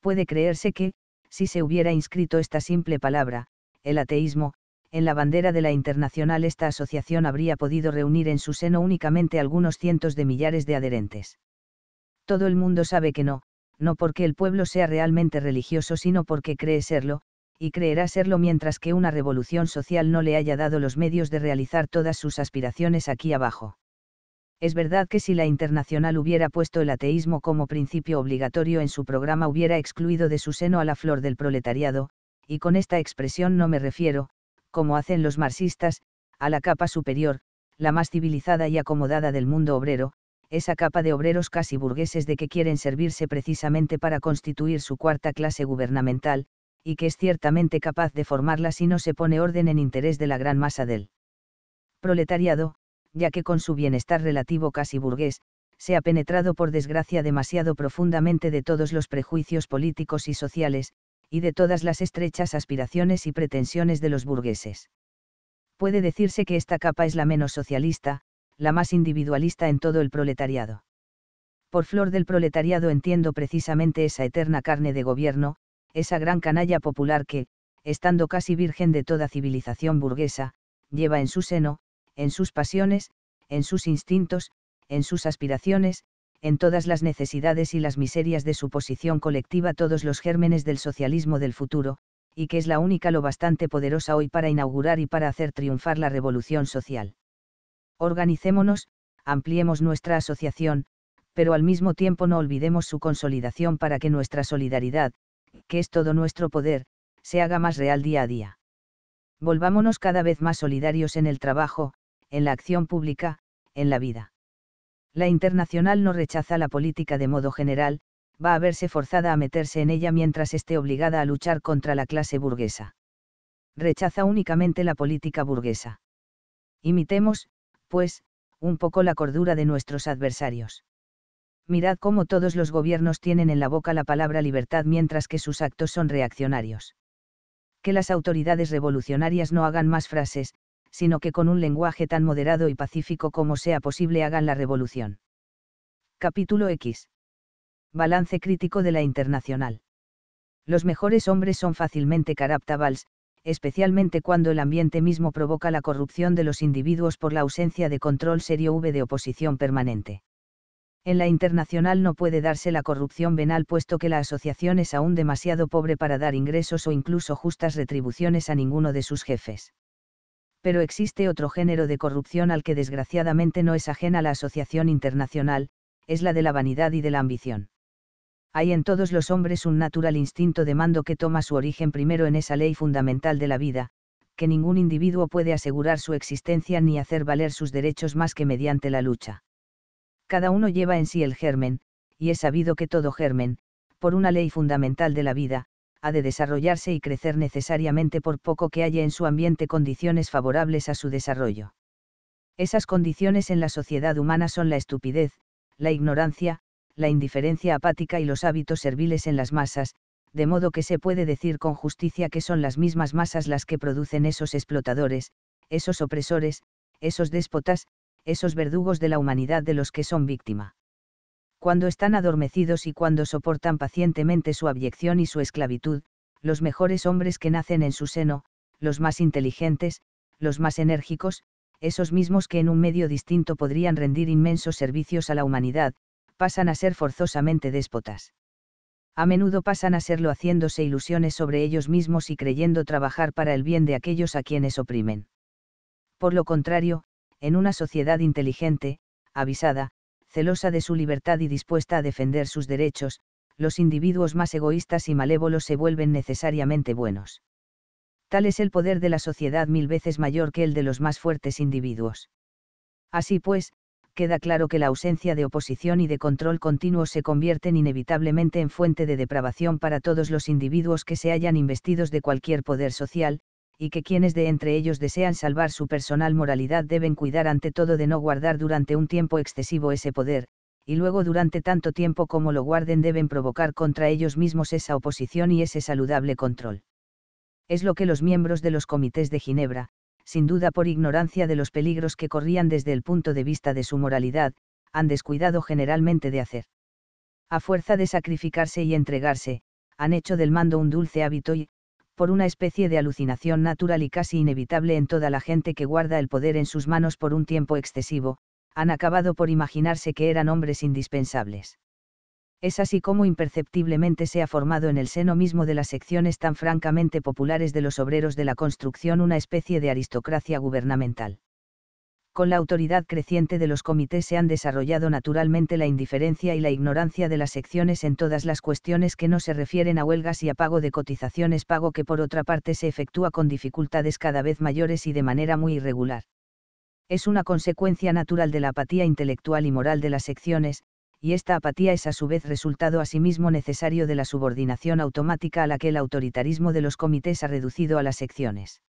[SPEAKER 1] Puede creerse que, si se hubiera inscrito esta simple palabra, el ateísmo, en la bandera de la internacional esta asociación habría podido reunir en su seno únicamente algunos cientos de millares de adherentes. Todo el mundo sabe que no, no porque el pueblo sea realmente religioso, sino porque cree serlo, y creerá serlo mientras que una revolución social no le haya dado los medios de realizar todas sus aspiraciones aquí abajo. Es verdad que si la Internacional hubiera puesto el ateísmo como principio obligatorio en su programa hubiera excluido de su seno a la flor del proletariado, y con esta expresión no me refiero, como hacen los marxistas, a la capa superior, la más civilizada y acomodada del mundo obrero, esa capa de obreros casi burgueses de que quieren servirse precisamente para constituir su cuarta clase gubernamental, y que es ciertamente capaz de formarla si no se pone orden en interés de la gran masa del proletariado, ya que con su bienestar relativo casi burgués, se ha penetrado por desgracia demasiado profundamente de todos los prejuicios políticos y sociales, y de todas las estrechas aspiraciones y pretensiones de los burgueses. Puede decirse que esta capa es la menos socialista, la más individualista en todo el proletariado. Por flor del proletariado entiendo precisamente esa eterna carne de gobierno, esa gran canalla popular que, estando casi virgen de toda civilización burguesa, lleva en su seno, en sus pasiones, en sus instintos, en sus aspiraciones, en todas las necesidades y las miserias de su posición colectiva todos los gérmenes del socialismo del futuro, y que es la única lo bastante poderosa hoy para inaugurar y para hacer triunfar la revolución social. Organicémonos, ampliemos nuestra asociación, pero al mismo tiempo no olvidemos su consolidación para que nuestra solidaridad, que es todo nuestro poder, se haga más real día a día. Volvámonos cada vez más solidarios en el trabajo, en la acción pública, en la vida. La internacional no rechaza la política de modo general, va a verse forzada a meterse en ella mientras esté obligada a luchar contra la clase burguesa. Rechaza únicamente la política burguesa. Imitemos, pues, un poco la cordura de nuestros adversarios mirad cómo todos los gobiernos tienen en la boca la palabra libertad mientras que sus actos son reaccionarios. Que las autoridades revolucionarias no hagan más frases, sino que con un lenguaje tan moderado y pacífico como sea posible hagan la revolución. Capítulo X. Balance crítico de la internacional. Los mejores hombres son fácilmente caraptabals, especialmente cuando el ambiente mismo provoca la corrupción de los individuos por la ausencia de control serio V de oposición permanente. En la internacional no puede darse la corrupción venal puesto que la asociación es aún demasiado pobre para dar ingresos o incluso justas retribuciones a ninguno de sus jefes. Pero existe otro género de corrupción al que desgraciadamente no es ajena la asociación internacional, es la de la vanidad y de la ambición. Hay en todos los hombres un natural instinto de mando que toma su origen primero en esa ley fundamental de la vida, que ningún individuo puede asegurar su existencia ni hacer valer sus derechos más que mediante la lucha cada uno lleva en sí el germen, y es sabido que todo germen, por una ley fundamental de la vida, ha de desarrollarse y crecer necesariamente por poco que haya en su ambiente condiciones favorables a su desarrollo. Esas condiciones en la sociedad humana son la estupidez, la ignorancia, la indiferencia apática y los hábitos serviles en las masas, de modo que se puede decir con justicia que son las mismas masas las que producen esos explotadores, esos opresores, esos déspotas, esos verdugos de la humanidad de los que son víctima. Cuando están adormecidos y cuando soportan pacientemente su abyección y su esclavitud, los mejores hombres que nacen en su seno, los más inteligentes, los más enérgicos, esos mismos que en un medio distinto podrían rendir inmensos servicios a la humanidad, pasan a ser forzosamente déspotas. A menudo pasan a serlo haciéndose ilusiones sobre ellos mismos y creyendo trabajar para el bien de aquellos a quienes oprimen. Por lo contrario, en una sociedad inteligente, avisada, celosa de su libertad y dispuesta a defender sus derechos, los individuos más egoístas y malévolos se vuelven necesariamente buenos. Tal es el poder de la sociedad mil veces mayor que el de los más fuertes individuos. Así pues, queda claro que la ausencia de oposición y de control continuo se convierten inevitablemente en fuente de depravación para todos los individuos que se hayan investidos de cualquier poder social, y que quienes de entre ellos desean salvar su personal moralidad deben cuidar ante todo de no guardar durante un tiempo excesivo ese poder, y luego durante tanto tiempo como lo guarden deben provocar contra ellos mismos esa oposición y ese saludable control. Es lo que los miembros de los comités de Ginebra, sin duda por ignorancia de los peligros que corrían desde el punto de vista de su moralidad, han descuidado generalmente de hacer. A fuerza de sacrificarse y entregarse, han hecho del mando un dulce hábito y, por una especie de alucinación natural y casi inevitable en toda la gente que guarda el poder en sus manos por un tiempo excesivo, han acabado por imaginarse que eran hombres indispensables. Es así como imperceptiblemente se ha formado en el seno mismo de las secciones tan francamente populares de los obreros de la construcción una especie de aristocracia gubernamental con la autoridad creciente de los comités se han desarrollado naturalmente la indiferencia y la ignorancia de las secciones en todas las cuestiones que no se refieren a huelgas y a pago de cotizaciones, pago que por otra parte se efectúa con dificultades cada vez mayores y de manera muy irregular. Es una consecuencia natural de la apatía intelectual y moral de las secciones, y esta apatía es a su vez resultado asimismo necesario de la subordinación automática a la que el autoritarismo de los comités ha reducido a las secciones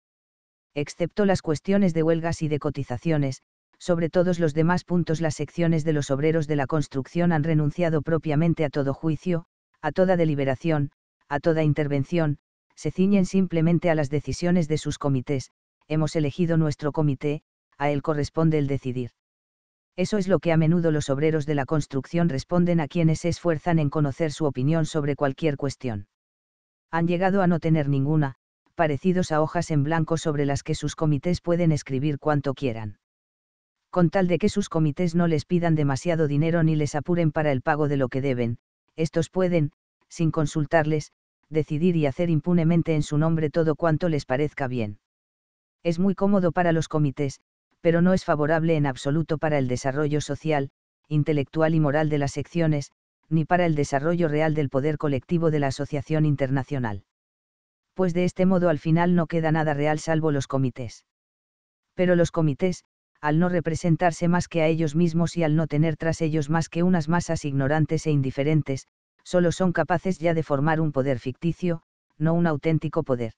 [SPEAKER 1] excepto las cuestiones de huelgas y de cotizaciones, sobre todos los demás puntos las secciones de los obreros de la construcción han renunciado propiamente a todo juicio, a toda deliberación, a toda intervención, se ciñen simplemente a las decisiones de sus comités, hemos elegido nuestro comité, a él corresponde el decidir. Eso es lo que a menudo los obreros de la construcción responden a quienes se esfuerzan en conocer su opinión sobre cualquier cuestión. Han llegado a no tener ninguna, parecidos a hojas en blanco sobre las que sus comités pueden escribir cuanto quieran. Con tal de que sus comités no les pidan demasiado dinero ni les apuren para el pago de lo que deben, estos pueden, sin consultarles, decidir y hacer impunemente en su nombre todo cuanto les parezca bien. Es muy cómodo para los comités, pero no es favorable en absoluto para el desarrollo social, intelectual y moral de las secciones, ni para el desarrollo real del poder colectivo de la asociación internacional pues de este modo al final no queda nada real salvo los comités. Pero los comités, al no representarse más que a ellos mismos y al no tener tras ellos más que unas masas ignorantes e indiferentes, solo son capaces ya de formar un poder ficticio, no un auténtico poder.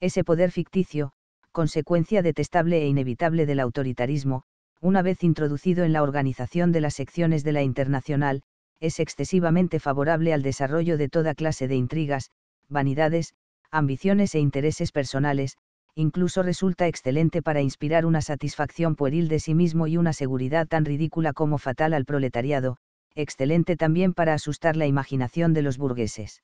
[SPEAKER 1] Ese poder ficticio, consecuencia detestable e inevitable del autoritarismo, una vez introducido en la organización de las secciones de la internacional, es excesivamente favorable al desarrollo de toda clase de intrigas, vanidades, ambiciones e intereses personales, incluso resulta excelente para inspirar una satisfacción pueril de sí mismo y una seguridad tan ridícula como fatal al proletariado, excelente también para asustar la imaginación de los burgueses.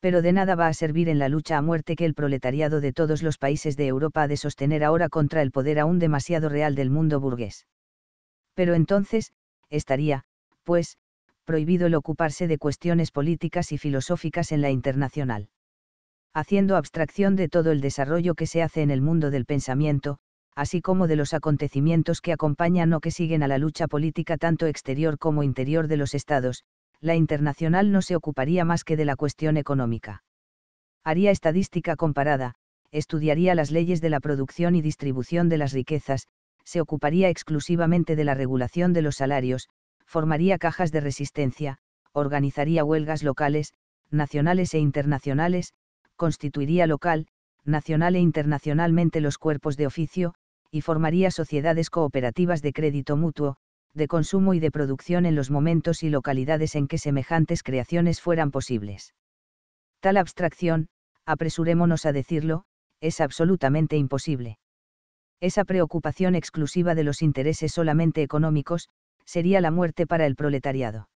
[SPEAKER 1] Pero de nada va a servir en la lucha a muerte que el proletariado de todos los países de Europa ha de sostener ahora contra el poder aún demasiado real del mundo burgués. Pero entonces, estaría, pues, prohibido el ocuparse de cuestiones políticas y filosóficas en la internacional haciendo abstracción de todo el desarrollo que se hace en el mundo del pensamiento, así como de los acontecimientos que acompañan o que siguen a la lucha política tanto exterior como interior de los estados, la internacional no se ocuparía más que de la cuestión económica. Haría estadística comparada, estudiaría las leyes de la producción y distribución de las riquezas, se ocuparía exclusivamente de la regulación de los salarios, formaría cajas de resistencia, organizaría huelgas locales, nacionales e internacionales, constituiría local, nacional e internacionalmente los cuerpos de oficio, y formaría sociedades cooperativas de crédito mutuo, de consumo y de producción en los momentos y localidades en que semejantes creaciones fueran posibles. Tal abstracción, apresurémonos a decirlo, es absolutamente imposible. Esa preocupación exclusiva de los intereses solamente económicos, sería la muerte para el proletariado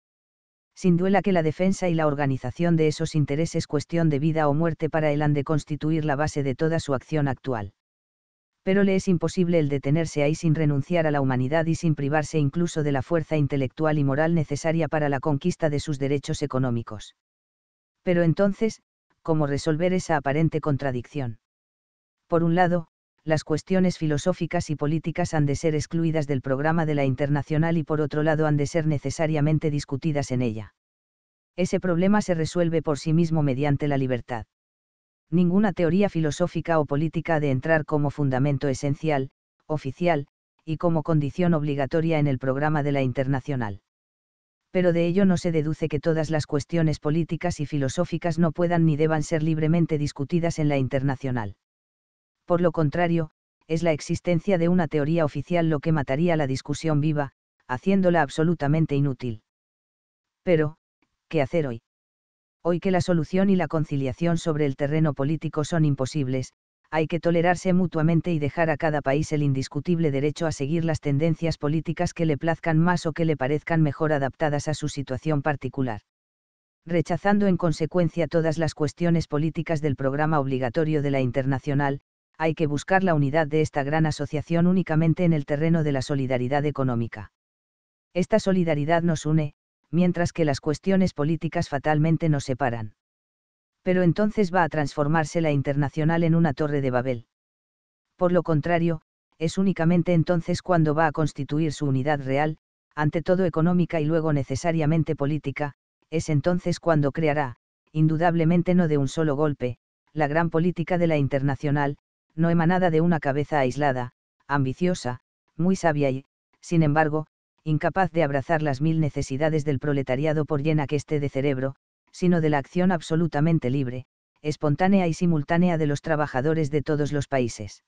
[SPEAKER 1] sin duela que la defensa y la organización de esos intereses cuestión de vida o muerte para él han de constituir la base de toda su acción actual. Pero le es imposible el detenerse ahí sin renunciar a la humanidad y sin privarse incluso de la fuerza intelectual y moral necesaria para la conquista de sus derechos económicos. Pero entonces, ¿cómo resolver esa aparente contradicción? Por un lado, las cuestiones filosóficas y políticas han de ser excluidas del programa de la internacional y por otro lado han de ser necesariamente discutidas en ella. Ese problema se resuelve por sí mismo mediante la libertad. Ninguna teoría filosófica o política ha de entrar como fundamento esencial, oficial, y como condición obligatoria en el programa de la internacional pero de ello no se deduce que todas las cuestiones políticas y filosóficas no puedan ni deban ser libremente discutidas en la internacional. Por lo contrario, es la existencia de una teoría oficial lo que mataría la discusión viva, haciéndola absolutamente inútil. Pero, ¿qué hacer hoy? Hoy que la solución y la conciliación sobre el terreno político son imposibles, hay que tolerarse mutuamente y dejar a cada país el indiscutible derecho a seguir las tendencias políticas que le plazcan más o que le parezcan mejor adaptadas a su situación particular. Rechazando en consecuencia todas las cuestiones políticas del programa obligatorio de la Internacional, hay que buscar la unidad de esta gran asociación únicamente en el terreno de la solidaridad económica. Esta solidaridad nos une, mientras que las cuestiones políticas fatalmente nos separan. Pero entonces va a transformarse la internacional en una torre de Babel. Por lo contrario, es únicamente entonces cuando va a constituir su unidad real, ante todo económica y luego necesariamente política, es entonces cuando creará, indudablemente no de un solo golpe, la gran política de la internacional, no emanada de una cabeza aislada, ambiciosa, muy sabia y, sin embargo, incapaz de abrazar las mil necesidades del proletariado por llena que esté de cerebro, sino de la acción absolutamente libre, espontánea y simultánea de los trabajadores de todos los países.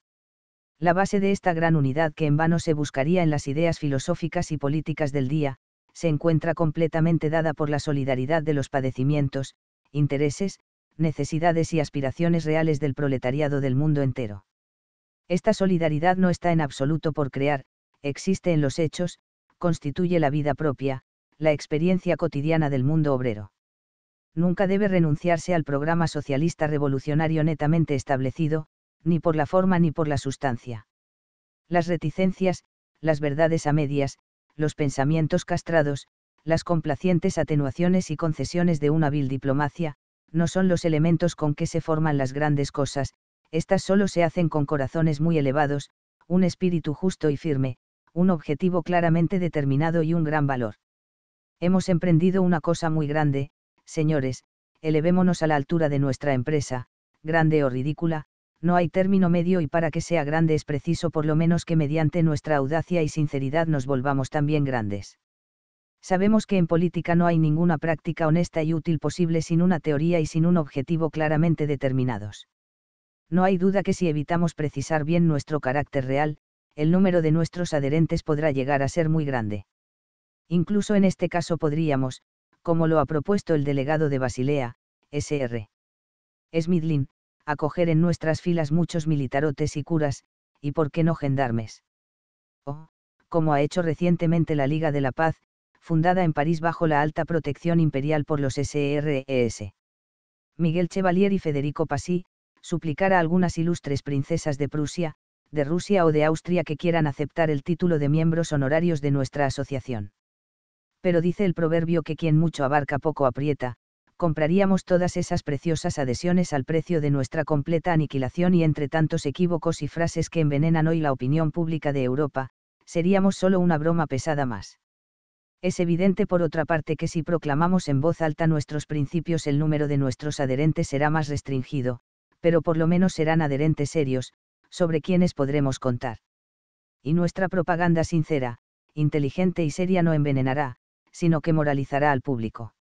[SPEAKER 1] La base de esta gran unidad que en vano se buscaría en las ideas filosóficas y políticas del día, se encuentra completamente dada por la solidaridad de los padecimientos, intereses, necesidades y aspiraciones reales del proletariado del mundo entero. Esta solidaridad no está en absoluto por crear, existe en los hechos, constituye la vida propia, la experiencia cotidiana del mundo obrero. Nunca debe renunciarse al programa socialista revolucionario netamente establecido, ni por la forma ni por la sustancia. Las reticencias, las verdades a medias, los pensamientos castrados, las complacientes atenuaciones y concesiones de una vil diplomacia, no son los elementos con que se forman las grandes cosas, estas solo se hacen con corazones muy elevados, un espíritu justo y firme, un objetivo claramente determinado y un gran valor. Hemos emprendido una cosa muy grande, señores, elevémonos a la altura de nuestra empresa, grande o ridícula, no hay término medio y para que sea grande es preciso por lo menos que mediante nuestra audacia y sinceridad nos volvamos también grandes. Sabemos que en política no hay ninguna práctica honesta y útil posible sin una teoría y sin un objetivo claramente determinados. No hay duda que si evitamos precisar bien nuestro carácter real, el número de nuestros adherentes podrá llegar a ser muy grande. Incluso en este caso podríamos, como lo ha propuesto el delegado de Basilea, Sr. Smidlin, acoger en nuestras filas muchos militarotes y curas, y por qué no gendarmes. O, oh, como ha hecho recientemente la Liga de la Paz, fundada en París bajo la alta protección imperial por los SRES. E e Miguel Chevalier y Federico Passy, suplicar a algunas ilustres princesas de Prusia, de Rusia o de Austria que quieran aceptar el título de miembros honorarios de nuestra asociación. Pero dice el proverbio que quien mucho abarca poco aprieta, compraríamos todas esas preciosas adhesiones al precio de nuestra completa aniquilación y entre tantos equívocos y frases que envenenan hoy la opinión pública de Europa, seríamos solo una broma pesada más. Es evidente por otra parte que si proclamamos en voz alta nuestros principios el número de nuestros adherentes será más restringido, pero por lo menos serán adherentes serios, sobre quienes podremos contar. Y nuestra propaganda sincera, inteligente y seria no envenenará, sino que moralizará al público.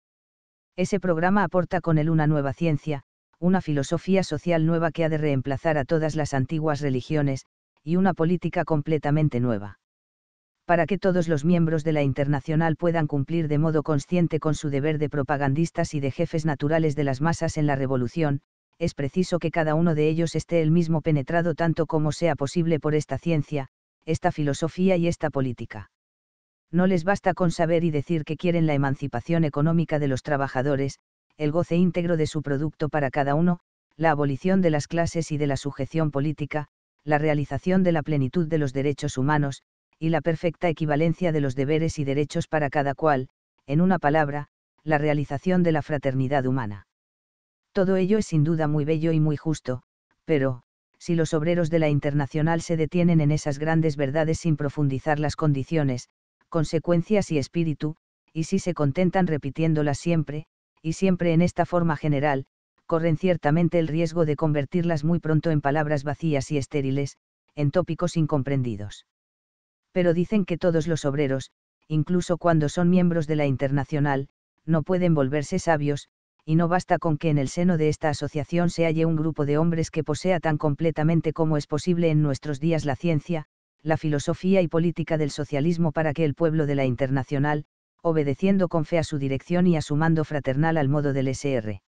[SPEAKER 1] Ese programa aporta con él una nueva ciencia, una filosofía social nueva que ha de reemplazar a todas las antiguas religiones, y una política completamente nueva para que todos los miembros de la Internacional puedan cumplir de modo consciente con su deber de propagandistas y de jefes naturales de las masas en la revolución, es preciso que cada uno de ellos esté el mismo penetrado tanto como sea posible por esta ciencia, esta filosofía y esta política. No les basta con saber y decir que quieren la emancipación económica de los trabajadores, el goce íntegro de su producto para cada uno, la abolición de las clases y de la sujeción política, la realización de la plenitud de los derechos humanos, y la perfecta equivalencia de los deberes y derechos para cada cual, en una palabra, la realización de la fraternidad humana. Todo ello es sin duda muy bello y muy justo, pero, si los obreros de la internacional se detienen en esas grandes verdades sin profundizar las condiciones, consecuencias y espíritu, y si se contentan repitiéndolas siempre, y siempre en esta forma general, corren ciertamente el riesgo de convertirlas muy pronto en palabras vacías y estériles, en tópicos incomprendidos pero dicen que todos los obreros, incluso cuando son miembros de la Internacional, no pueden volverse sabios, y no basta con que en el seno de esta asociación se halle un grupo de hombres que posea tan completamente como es posible en nuestros días la ciencia, la filosofía y política del socialismo para que el pueblo de la Internacional, obedeciendo con fe a su dirección y a su mando fraternal al modo del SR.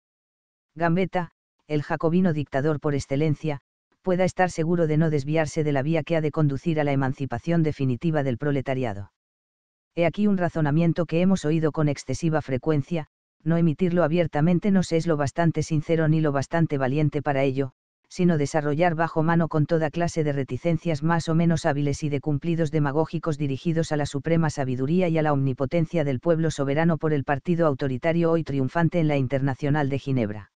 [SPEAKER 1] Gambetta, el jacobino dictador por excelencia, pueda estar seguro de no desviarse de la vía que ha de conducir a la emancipación definitiva del proletariado. He aquí un razonamiento que hemos oído con excesiva frecuencia, no emitirlo abiertamente no se es lo bastante sincero ni lo bastante valiente para ello, sino desarrollar bajo mano con toda clase de reticencias más o menos hábiles y de cumplidos demagógicos dirigidos a la suprema sabiduría y a la omnipotencia del pueblo soberano por el partido autoritario hoy triunfante en la Internacional de Ginebra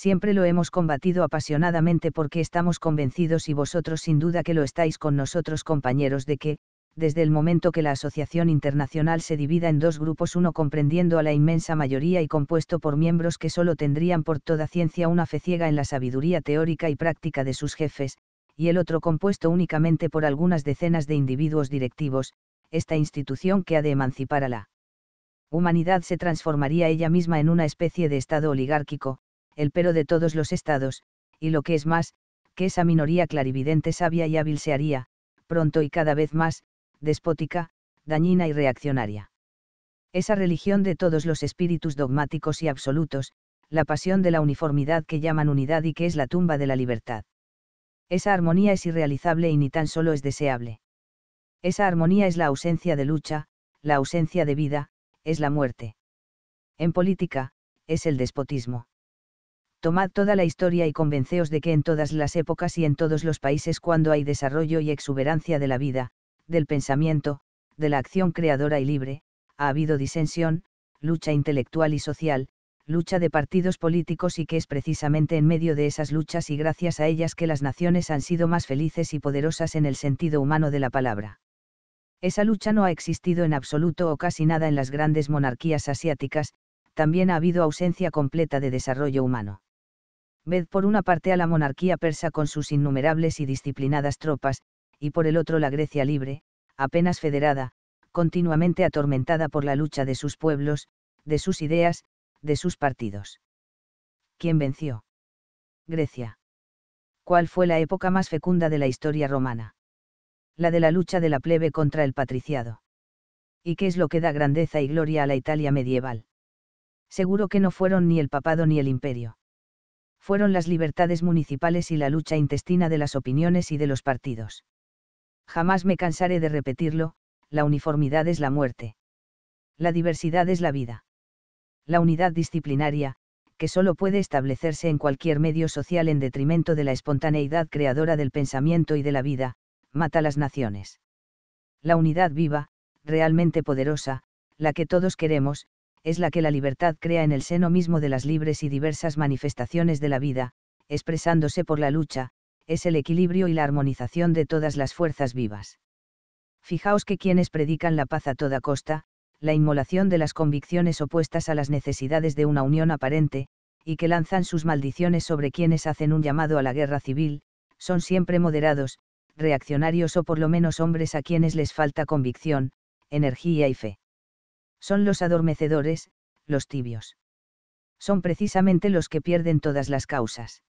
[SPEAKER 1] siempre lo hemos combatido apasionadamente porque estamos convencidos y vosotros sin duda que lo estáis con nosotros compañeros de que, desde el momento que la Asociación Internacional se divida en dos grupos, uno comprendiendo a la inmensa mayoría y compuesto por miembros que solo tendrían por toda ciencia una fe ciega en la sabiduría teórica y práctica de sus jefes, y el otro compuesto únicamente por algunas decenas de individuos directivos, esta institución que ha de emancipar a la humanidad se transformaría ella misma en una especie de Estado oligárquico, el pero de todos los estados, y lo que es más, que esa minoría clarividente sabia y hábil se haría, pronto y cada vez más, despótica, dañina y reaccionaria. Esa religión de todos los espíritus dogmáticos y absolutos, la pasión de la uniformidad que llaman unidad y que es la tumba de la libertad. Esa armonía es irrealizable y ni tan solo es deseable. Esa armonía es la ausencia de lucha, la ausencia de vida, es la muerte. En política, es el despotismo tomad toda la historia y convenceos de que en todas las épocas y en todos los países cuando hay desarrollo y exuberancia de la vida, del pensamiento, de la acción creadora y libre, ha habido disensión, lucha intelectual y social, lucha de partidos políticos y que es precisamente en medio de esas luchas y gracias a ellas que las naciones han sido más felices y poderosas en el sentido humano de la palabra. Esa lucha no ha existido en absoluto o casi nada en las grandes monarquías asiáticas, también ha habido ausencia completa de desarrollo humano. Ved por una parte a la monarquía persa con sus innumerables y disciplinadas tropas, y por el otro la Grecia libre, apenas federada, continuamente atormentada por la lucha de sus pueblos, de sus ideas, de sus partidos. ¿Quién venció? Grecia. ¿Cuál fue la época más fecunda de la historia romana? La de la lucha de la plebe contra el patriciado. ¿Y qué es lo que da grandeza y gloria a la Italia medieval? Seguro que no fueron ni el papado ni el imperio fueron las libertades municipales y la lucha intestina de las opiniones y de los partidos. Jamás me cansaré de repetirlo, la uniformidad es la muerte. La diversidad es la vida. La unidad disciplinaria, que solo puede establecerse en cualquier medio social en detrimento de la espontaneidad creadora del pensamiento y de la vida, mata las naciones. La unidad viva, realmente poderosa, la que todos queremos, es la que la libertad crea en el seno mismo de las libres y diversas manifestaciones de la vida, expresándose por la lucha, es el equilibrio y la armonización de todas las fuerzas vivas. Fijaos que quienes predican la paz a toda costa, la inmolación de las convicciones opuestas a las necesidades de una unión aparente, y que lanzan sus maldiciones sobre quienes hacen un llamado a la guerra civil, son siempre moderados, reaccionarios o por lo menos hombres a quienes les falta convicción, energía y fe. Son los adormecedores, los tibios. Son precisamente los que pierden todas las causas.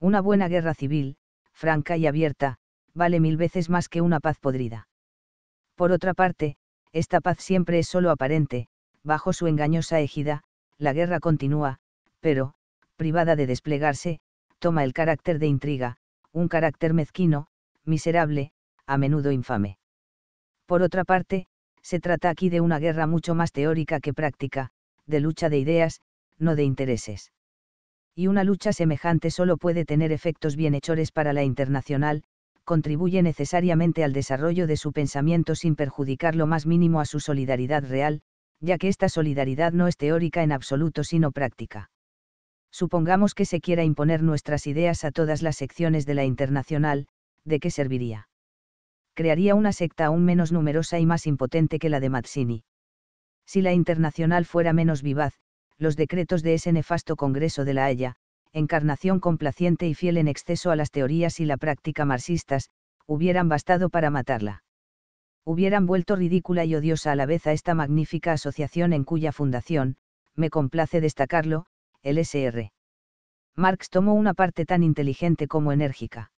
[SPEAKER 1] Una buena guerra civil, franca y abierta, vale mil veces más que una paz podrida. Por otra parte, esta paz siempre es sólo aparente, bajo su engañosa égida, la guerra continúa, pero, privada de desplegarse, toma el carácter de intriga, un carácter mezquino, miserable, a menudo infame. Por otra parte, se trata aquí de una guerra mucho más teórica que práctica, de lucha de ideas, no de intereses. Y una lucha semejante solo puede tener efectos bienhechores para la internacional, contribuye necesariamente al desarrollo de su pensamiento sin perjudicar lo más mínimo a su solidaridad real, ya que esta solidaridad no es teórica en absoluto sino práctica. Supongamos que se quiera imponer nuestras ideas a todas las secciones de la internacional, ¿de qué serviría? crearía una secta aún menos numerosa y más impotente que la de Mazzini. Si la internacional fuera menos vivaz, los decretos de ese nefasto Congreso de la Haya, encarnación complaciente y fiel en exceso a las teorías y la práctica marxistas, hubieran bastado para matarla. Hubieran vuelto ridícula y odiosa a la vez a esta magnífica asociación en cuya fundación, me complace destacarlo, el SR. Marx tomó una parte tan inteligente como enérgica.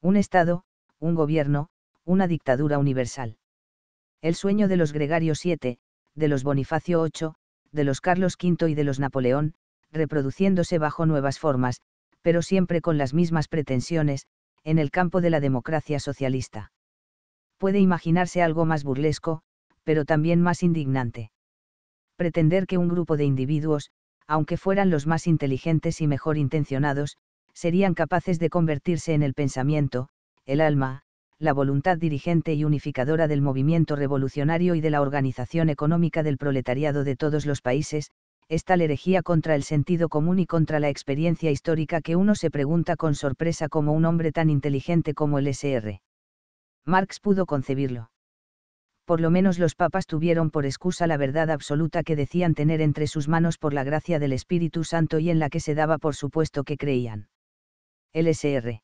[SPEAKER 1] Un Estado, un gobierno, una dictadura universal. El sueño de los Gregarios VII, de los Bonifacio VIII, de los Carlos V y de los Napoleón, reproduciéndose bajo nuevas formas, pero siempre con las mismas pretensiones, en el campo de la democracia socialista. Puede imaginarse algo más burlesco, pero también más indignante. Pretender que un grupo de individuos, aunque fueran los más inteligentes y mejor intencionados, serían capaces de convertirse en el pensamiento, el alma, la voluntad dirigente y unificadora del movimiento revolucionario y de la organización económica del proletariado de todos los países, es tal herejía contra el sentido común y contra la experiencia histórica que uno se pregunta con sorpresa cómo un hombre tan inteligente como el SR. Marx pudo concebirlo. Por lo menos los papas tuvieron por excusa la verdad absoluta que decían tener entre sus manos por la gracia del Espíritu Santo y en la que se daba por supuesto que creían. El SR.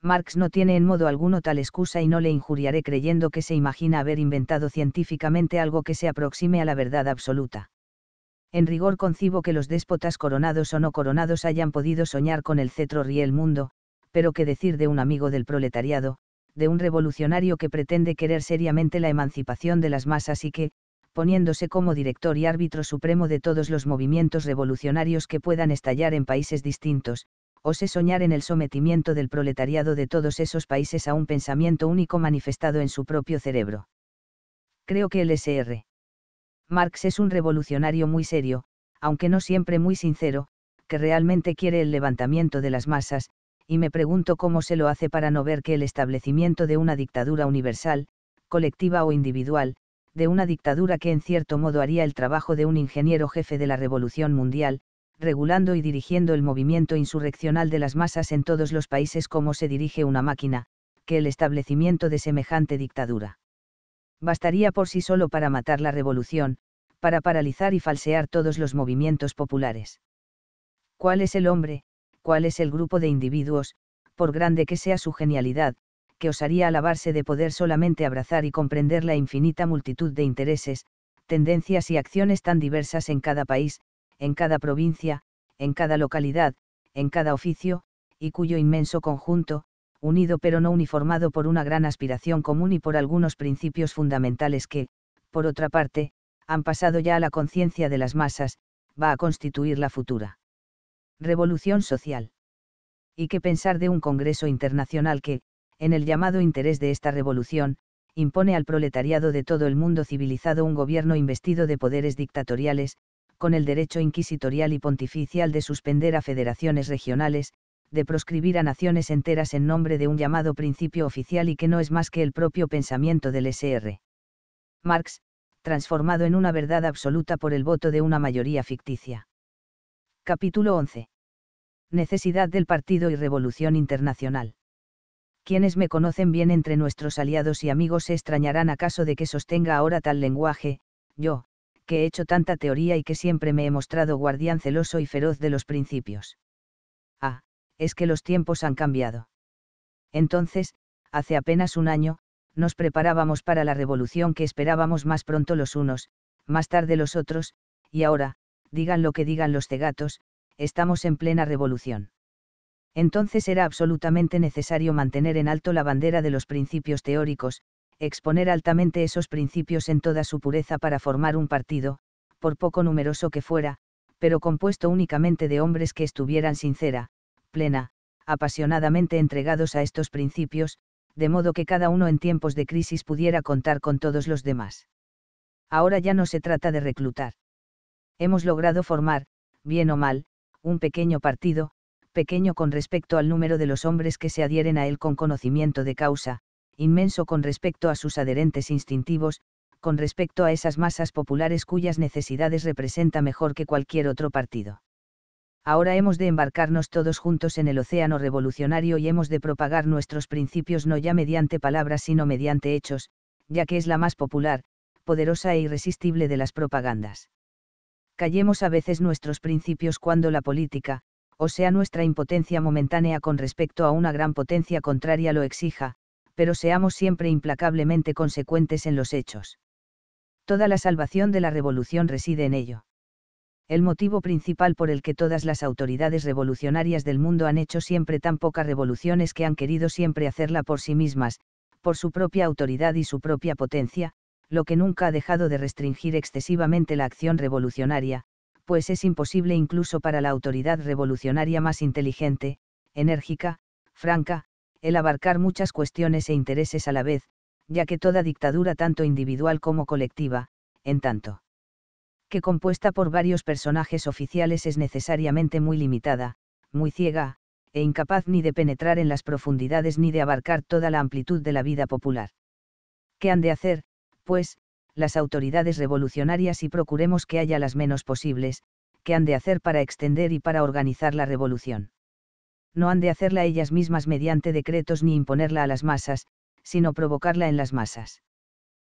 [SPEAKER 1] Marx no tiene en modo alguno tal excusa y no le injuriaré creyendo que se imagina haber inventado científicamente algo que se aproxime a la verdad absoluta. En rigor concibo que los déspotas coronados o no coronados hayan podido soñar con el cetro y el mundo, pero qué decir de un amigo del proletariado, de un revolucionario que pretende querer seriamente la emancipación de las masas y que, poniéndose como director y árbitro supremo de todos los movimientos revolucionarios que puedan estallar en países distintos, osé soñar en el sometimiento del proletariado de todos esos países a un pensamiento único manifestado en su propio cerebro. Creo que el SR. Marx es un revolucionario muy serio, aunque no siempre muy sincero, que realmente quiere el levantamiento de las masas, y me pregunto cómo se lo hace para no ver que el establecimiento de una dictadura universal, colectiva o individual, de una dictadura que en cierto modo haría el trabajo de un ingeniero jefe de la revolución mundial, regulando y dirigiendo el movimiento insurreccional de las masas en todos los países como se dirige una máquina, que el establecimiento de semejante dictadura. Bastaría por sí solo para matar la revolución, para paralizar y falsear todos los movimientos populares. ¿Cuál es el hombre, cuál es el grupo de individuos, por grande que sea su genialidad, que osaría alabarse de poder solamente abrazar y comprender la infinita multitud de intereses, tendencias y acciones tan diversas en cada país, en cada provincia, en cada localidad, en cada oficio, y cuyo inmenso conjunto, unido pero no uniformado por una gran aspiración común y por algunos principios fundamentales que, por otra parte, han pasado ya a la conciencia de las masas, va a constituir la futura revolución social. Y qué pensar de un Congreso Internacional que, en el llamado interés de esta revolución, impone al proletariado de todo el mundo civilizado un gobierno investido de poderes dictatoriales, con el derecho inquisitorial y pontificial de suspender a federaciones regionales, de proscribir a naciones enteras en nombre de un llamado principio oficial y que no es más que el propio pensamiento del SR. Marx, transformado en una verdad absoluta por el voto de una mayoría ficticia. Capítulo 11. Necesidad del Partido y Revolución Internacional. Quienes me conocen bien entre nuestros aliados y amigos se extrañarán acaso de que sostenga ahora tal lenguaje, yo, que he hecho tanta teoría y que siempre me he mostrado guardián celoso y feroz de los principios. Ah, es que los tiempos han cambiado. Entonces, hace apenas un año, nos preparábamos para la revolución que esperábamos más pronto los unos, más tarde los otros, y ahora, digan lo que digan los cegatos, estamos en plena revolución. Entonces era absolutamente necesario mantener en alto la bandera de los principios teóricos, exponer altamente esos principios en toda su pureza para formar un partido, por poco numeroso que fuera, pero compuesto únicamente de hombres que estuvieran sincera, plena, apasionadamente entregados a estos principios, de modo que cada uno en tiempos de crisis pudiera contar con todos los demás. Ahora ya no se trata de reclutar. Hemos logrado formar, bien o mal, un pequeño partido, pequeño con respecto al número de los hombres que se adhieren a él con conocimiento de causa, inmenso con respecto a sus adherentes instintivos, con respecto a esas masas populares cuyas necesidades representa mejor que cualquier otro partido. Ahora hemos de embarcarnos todos juntos en el océano revolucionario y hemos de propagar nuestros principios no ya mediante palabras sino mediante hechos, ya que es la más popular, poderosa e irresistible de las propagandas. Callemos a veces nuestros principios cuando la política, o sea nuestra impotencia momentánea con respecto a una gran potencia contraria lo exija, pero seamos siempre implacablemente consecuentes en los hechos. Toda la salvación de la revolución reside en ello. El motivo principal por el que todas las autoridades revolucionarias del mundo han hecho siempre tan poca revolución es que han querido siempre hacerla por sí mismas, por su propia autoridad y su propia potencia, lo que nunca ha dejado de restringir excesivamente la acción revolucionaria, pues es imposible incluso para la autoridad revolucionaria más inteligente, enérgica, franca, el abarcar muchas cuestiones e intereses a la vez, ya que toda dictadura tanto individual como colectiva, en tanto que compuesta por varios personajes oficiales es necesariamente muy limitada, muy ciega, e incapaz ni de penetrar en las profundidades ni de abarcar toda la amplitud de la vida popular. ¿Qué han de hacer, pues, las autoridades revolucionarias y procuremos que haya las menos posibles, qué han de hacer para extender y para organizar la revolución? no han de hacerla ellas mismas mediante decretos ni imponerla a las masas, sino provocarla en las masas.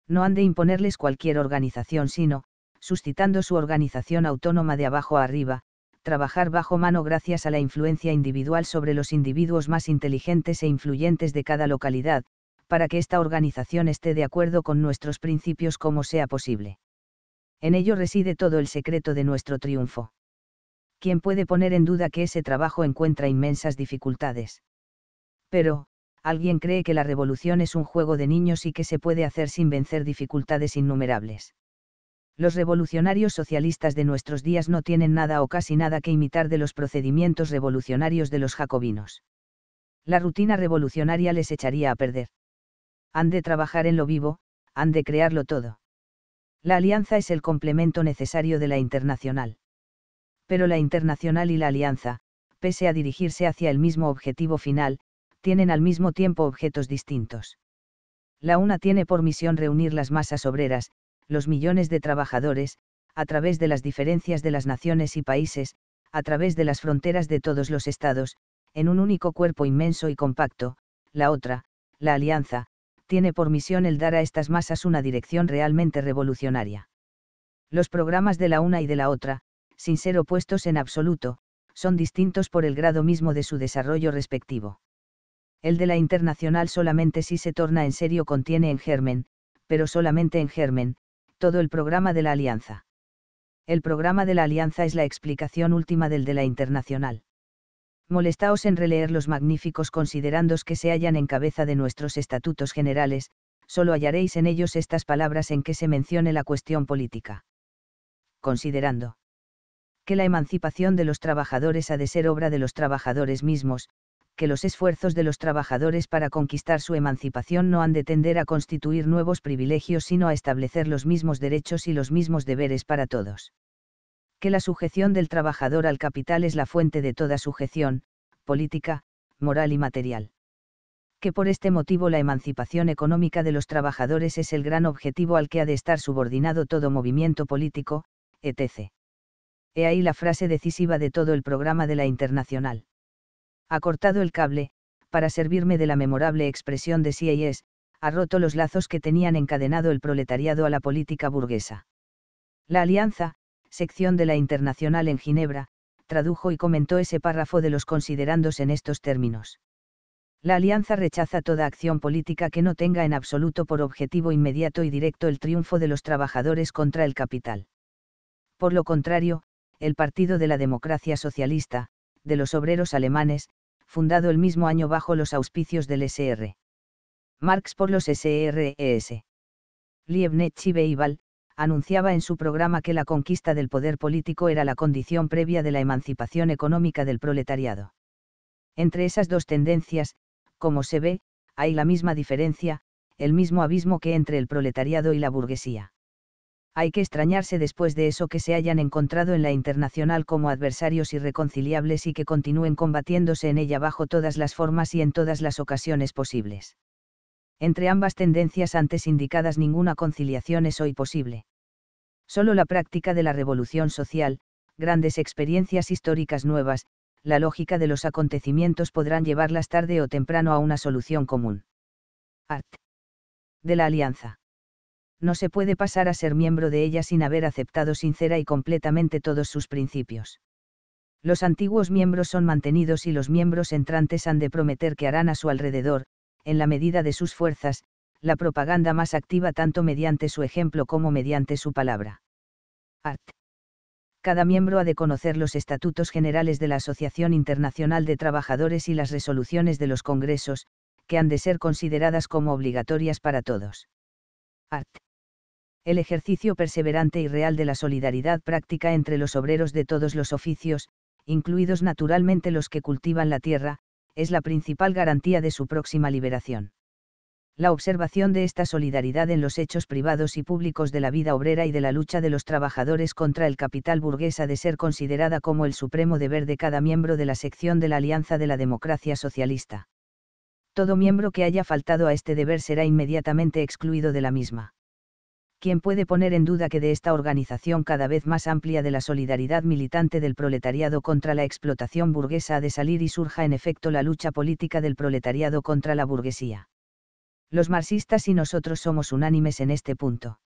[SPEAKER 1] No han de imponerles cualquier organización, sino, suscitando su organización autónoma de abajo a arriba, trabajar bajo mano gracias a la influencia individual sobre los individuos más inteligentes e influyentes de cada localidad, para que esta organización esté de acuerdo con nuestros principios como sea posible. En ello reside todo el secreto de nuestro triunfo. ¿Quién puede poner en duda que ese trabajo encuentra inmensas dificultades. Pero, alguien cree que la revolución es un juego de niños y que se puede hacer sin vencer dificultades innumerables. Los revolucionarios socialistas de nuestros días no tienen nada o casi nada que imitar de los procedimientos revolucionarios de los jacobinos. La rutina revolucionaria les echaría a perder. Han de trabajar en lo vivo, han de crearlo todo. La alianza es el complemento necesario de la internacional pero la internacional y la alianza, pese a dirigirse hacia el mismo objetivo final, tienen al mismo tiempo objetos distintos. La una tiene por misión reunir las masas obreras, los millones de trabajadores, a través de las diferencias de las naciones y países, a través de las fronteras de todos los estados, en un único cuerpo inmenso y compacto, la otra, la alianza, tiene por misión el dar a estas masas una dirección realmente revolucionaria. Los programas de la una y de la otra, sin ser opuestos en absoluto, son distintos por el grado mismo de su desarrollo respectivo. El de la internacional solamente si se torna en serio contiene en germen, pero solamente en germen, todo el programa de la alianza. El programa de la alianza es la explicación última del de la internacional. Molestaos en releer los magníficos considerandos que se hallan en cabeza de nuestros estatutos generales, solo hallaréis en ellos estas palabras en que se mencione la cuestión política. Considerando que la emancipación de los trabajadores ha de ser obra de los trabajadores mismos, que los esfuerzos de los trabajadores para conquistar su emancipación no han de tender a constituir nuevos privilegios, sino a establecer los mismos derechos y los mismos deberes para todos. Que la sujeción del trabajador al capital es la fuente de toda sujeción, política, moral y material. Que por este motivo la emancipación económica de los trabajadores es el gran objetivo al que ha de estar subordinado todo movimiento político, etc he ahí la frase decisiva de todo el programa de la Internacional. Ha cortado el cable, para servirme de la memorable expresión de CIS, ha roto los lazos que tenían encadenado el proletariado a la política burguesa. La Alianza, sección de la Internacional en Ginebra, tradujo y comentó ese párrafo de los considerandos en estos términos. La Alianza rechaza toda acción política que no tenga en absoluto por objetivo inmediato y directo el triunfo de los trabajadores contra el capital. Por lo contrario, el Partido de la Democracia Socialista, de los obreros alemanes, fundado el mismo año bajo los auspicios del SR. Marx por los SRES. E Liebknecht y anunciaba en su programa que la conquista del poder político era la condición previa de la emancipación económica del proletariado. Entre esas dos tendencias, como se ve, hay la misma diferencia, el mismo abismo que entre el proletariado y la burguesía hay que extrañarse después de eso que se hayan encontrado en la internacional como adversarios irreconciliables y que continúen combatiéndose en ella bajo todas las formas y en todas las ocasiones posibles. Entre ambas tendencias antes indicadas ninguna conciliación es hoy posible. Solo la práctica de la revolución social, grandes experiencias históricas nuevas, la lógica de los acontecimientos podrán llevarlas tarde o temprano a una solución común. Art. De la Alianza no se puede pasar a ser miembro de ella sin haber aceptado sincera y completamente todos sus principios. Los antiguos miembros son mantenidos y los miembros entrantes han de prometer que harán a su alrededor, en la medida de sus fuerzas, la propaganda más activa tanto mediante su ejemplo como mediante su palabra. Art. Cada miembro ha de conocer los estatutos generales de la Asociación Internacional de Trabajadores y las resoluciones de los congresos, que han de ser consideradas como obligatorias para todos. Art el ejercicio perseverante y real de la solidaridad práctica entre los obreros de todos los oficios, incluidos naturalmente los que cultivan la tierra, es la principal garantía de su próxima liberación. La observación de esta solidaridad en los hechos privados y públicos de la vida obrera y de la lucha de los trabajadores contra el capital burgués ha de ser considerada como el supremo deber de cada miembro de la sección de la Alianza de la Democracia Socialista. Todo miembro que haya faltado a este deber será inmediatamente excluido de la misma. ¿quién puede poner en duda que de esta organización cada vez más amplia de la solidaridad militante del proletariado contra la explotación burguesa ha de salir y surja en efecto la lucha política del proletariado contra la burguesía. Los marxistas y nosotros somos unánimes en este punto.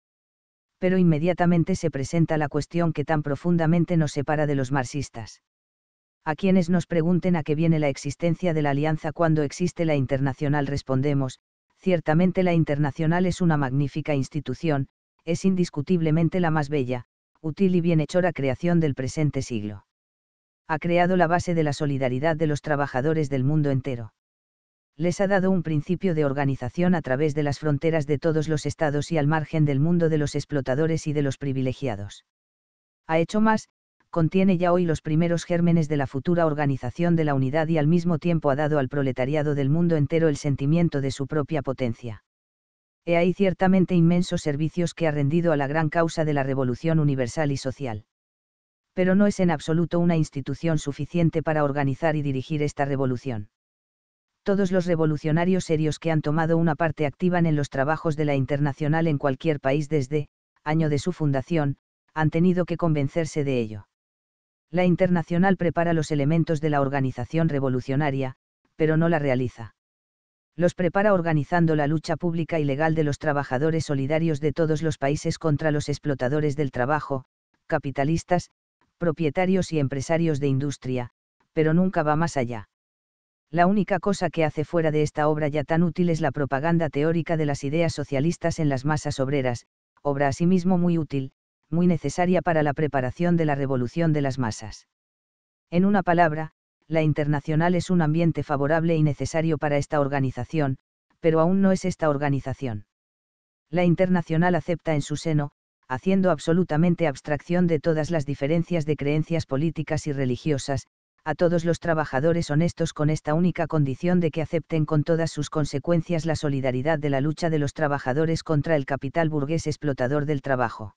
[SPEAKER 1] Pero inmediatamente se presenta la cuestión que tan profundamente nos separa de los marxistas. A quienes nos pregunten a qué viene la existencia de la alianza cuando existe la internacional respondemos, ciertamente la internacional es una magnífica institución, es indiscutiblemente la más bella, útil y bienhechora creación del presente siglo. Ha creado la base de la solidaridad de los trabajadores del mundo entero. Les ha dado un principio de organización a través de las fronteras de todos los estados y al margen del mundo de los explotadores y de los privilegiados. Ha hecho más, contiene ya hoy los primeros gérmenes de la futura organización de la unidad y al mismo tiempo ha dado al proletariado del mundo entero el sentimiento de su propia potencia he ahí ciertamente inmensos servicios que ha rendido a la gran causa de la revolución universal y social. Pero no es en absoluto una institución suficiente para organizar y dirigir esta revolución. Todos los revolucionarios serios que han tomado una parte activa en los trabajos de la internacional en cualquier país desde, año de su fundación, han tenido que convencerse de ello. La internacional prepara los elementos de la organización revolucionaria, pero no la realiza los prepara organizando la lucha pública y legal de los trabajadores solidarios de todos los países contra los explotadores del trabajo, capitalistas, propietarios y empresarios de industria, pero nunca va más allá. La única cosa que hace fuera de esta obra ya tan útil es la propaganda teórica de las ideas socialistas en las masas obreras, obra asimismo muy útil, muy necesaria para la preparación de la revolución de las masas. En una palabra, la internacional es un ambiente favorable y necesario para esta organización, pero aún no es esta organización. La internacional acepta en su seno, haciendo absolutamente abstracción de todas las diferencias de creencias políticas y religiosas, a todos los trabajadores honestos con esta única condición de que acepten con todas sus consecuencias la solidaridad de la lucha de los trabajadores contra el capital burgués explotador del trabajo.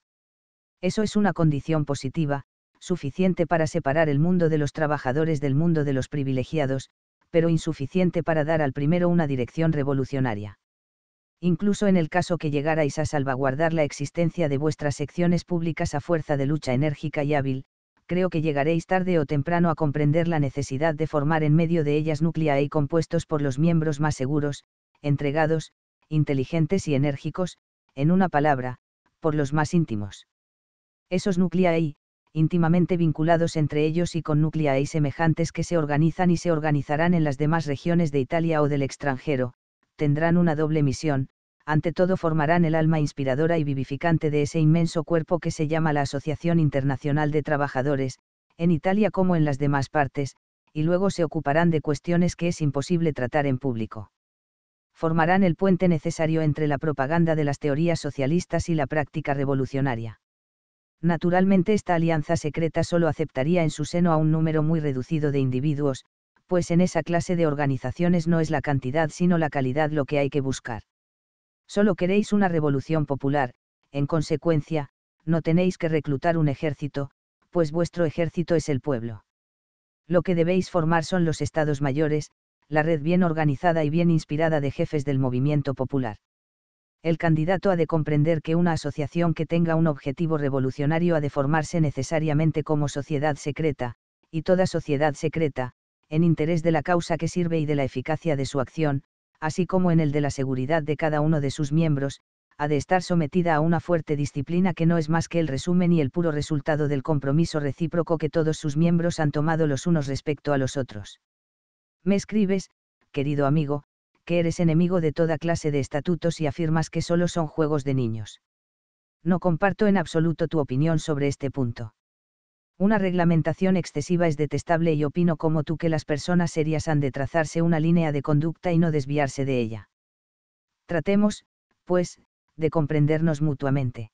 [SPEAKER 1] Eso es una condición positiva, suficiente para separar el mundo de los trabajadores del mundo de los privilegiados, pero insuficiente para dar al primero una dirección revolucionaria. Incluso en el caso que llegarais a salvaguardar la existencia de vuestras secciones públicas a fuerza de lucha enérgica y hábil, creo que llegaréis tarde o temprano a comprender la necesidad de formar en medio de ellas núclea y compuestos por los miembros más seguros, entregados, inteligentes y enérgicos, en una palabra, por los más íntimos. Esos núcleos íntimamente vinculados entre ellos y con y semejantes que se organizan y se organizarán en las demás regiones de Italia o del extranjero, tendrán una doble misión, ante todo formarán el alma inspiradora y vivificante de ese inmenso cuerpo que se llama la Asociación Internacional de Trabajadores, en Italia como en las demás partes, y luego se ocuparán de cuestiones que es imposible tratar en público. Formarán el puente necesario entre la propaganda de las teorías socialistas y la práctica revolucionaria. Naturalmente esta alianza secreta solo aceptaría en su seno a un número muy reducido de individuos, pues en esa clase de organizaciones no es la cantidad sino la calidad lo que hay que buscar. Solo queréis una revolución popular, en consecuencia, no tenéis que reclutar un ejército, pues vuestro ejército es el pueblo. Lo que debéis formar son los estados mayores, la red bien organizada y bien inspirada de jefes del movimiento popular el candidato ha de comprender que una asociación que tenga un objetivo revolucionario ha de formarse necesariamente como sociedad secreta, y toda sociedad secreta, en interés de la causa que sirve y de la eficacia de su acción, así como en el de la seguridad de cada uno de sus miembros, ha de estar sometida a una fuerte disciplina que no es más que el resumen y el puro resultado del compromiso recíproco que todos sus miembros han tomado los unos respecto a los otros. Me escribes, querido amigo, que eres enemigo de toda clase de estatutos y afirmas que solo son juegos de niños. No comparto en absoluto tu opinión sobre este punto. Una reglamentación excesiva es detestable y opino como tú que las personas serias han de trazarse una línea de conducta y no desviarse de ella. Tratemos, pues, de comprendernos mutuamente.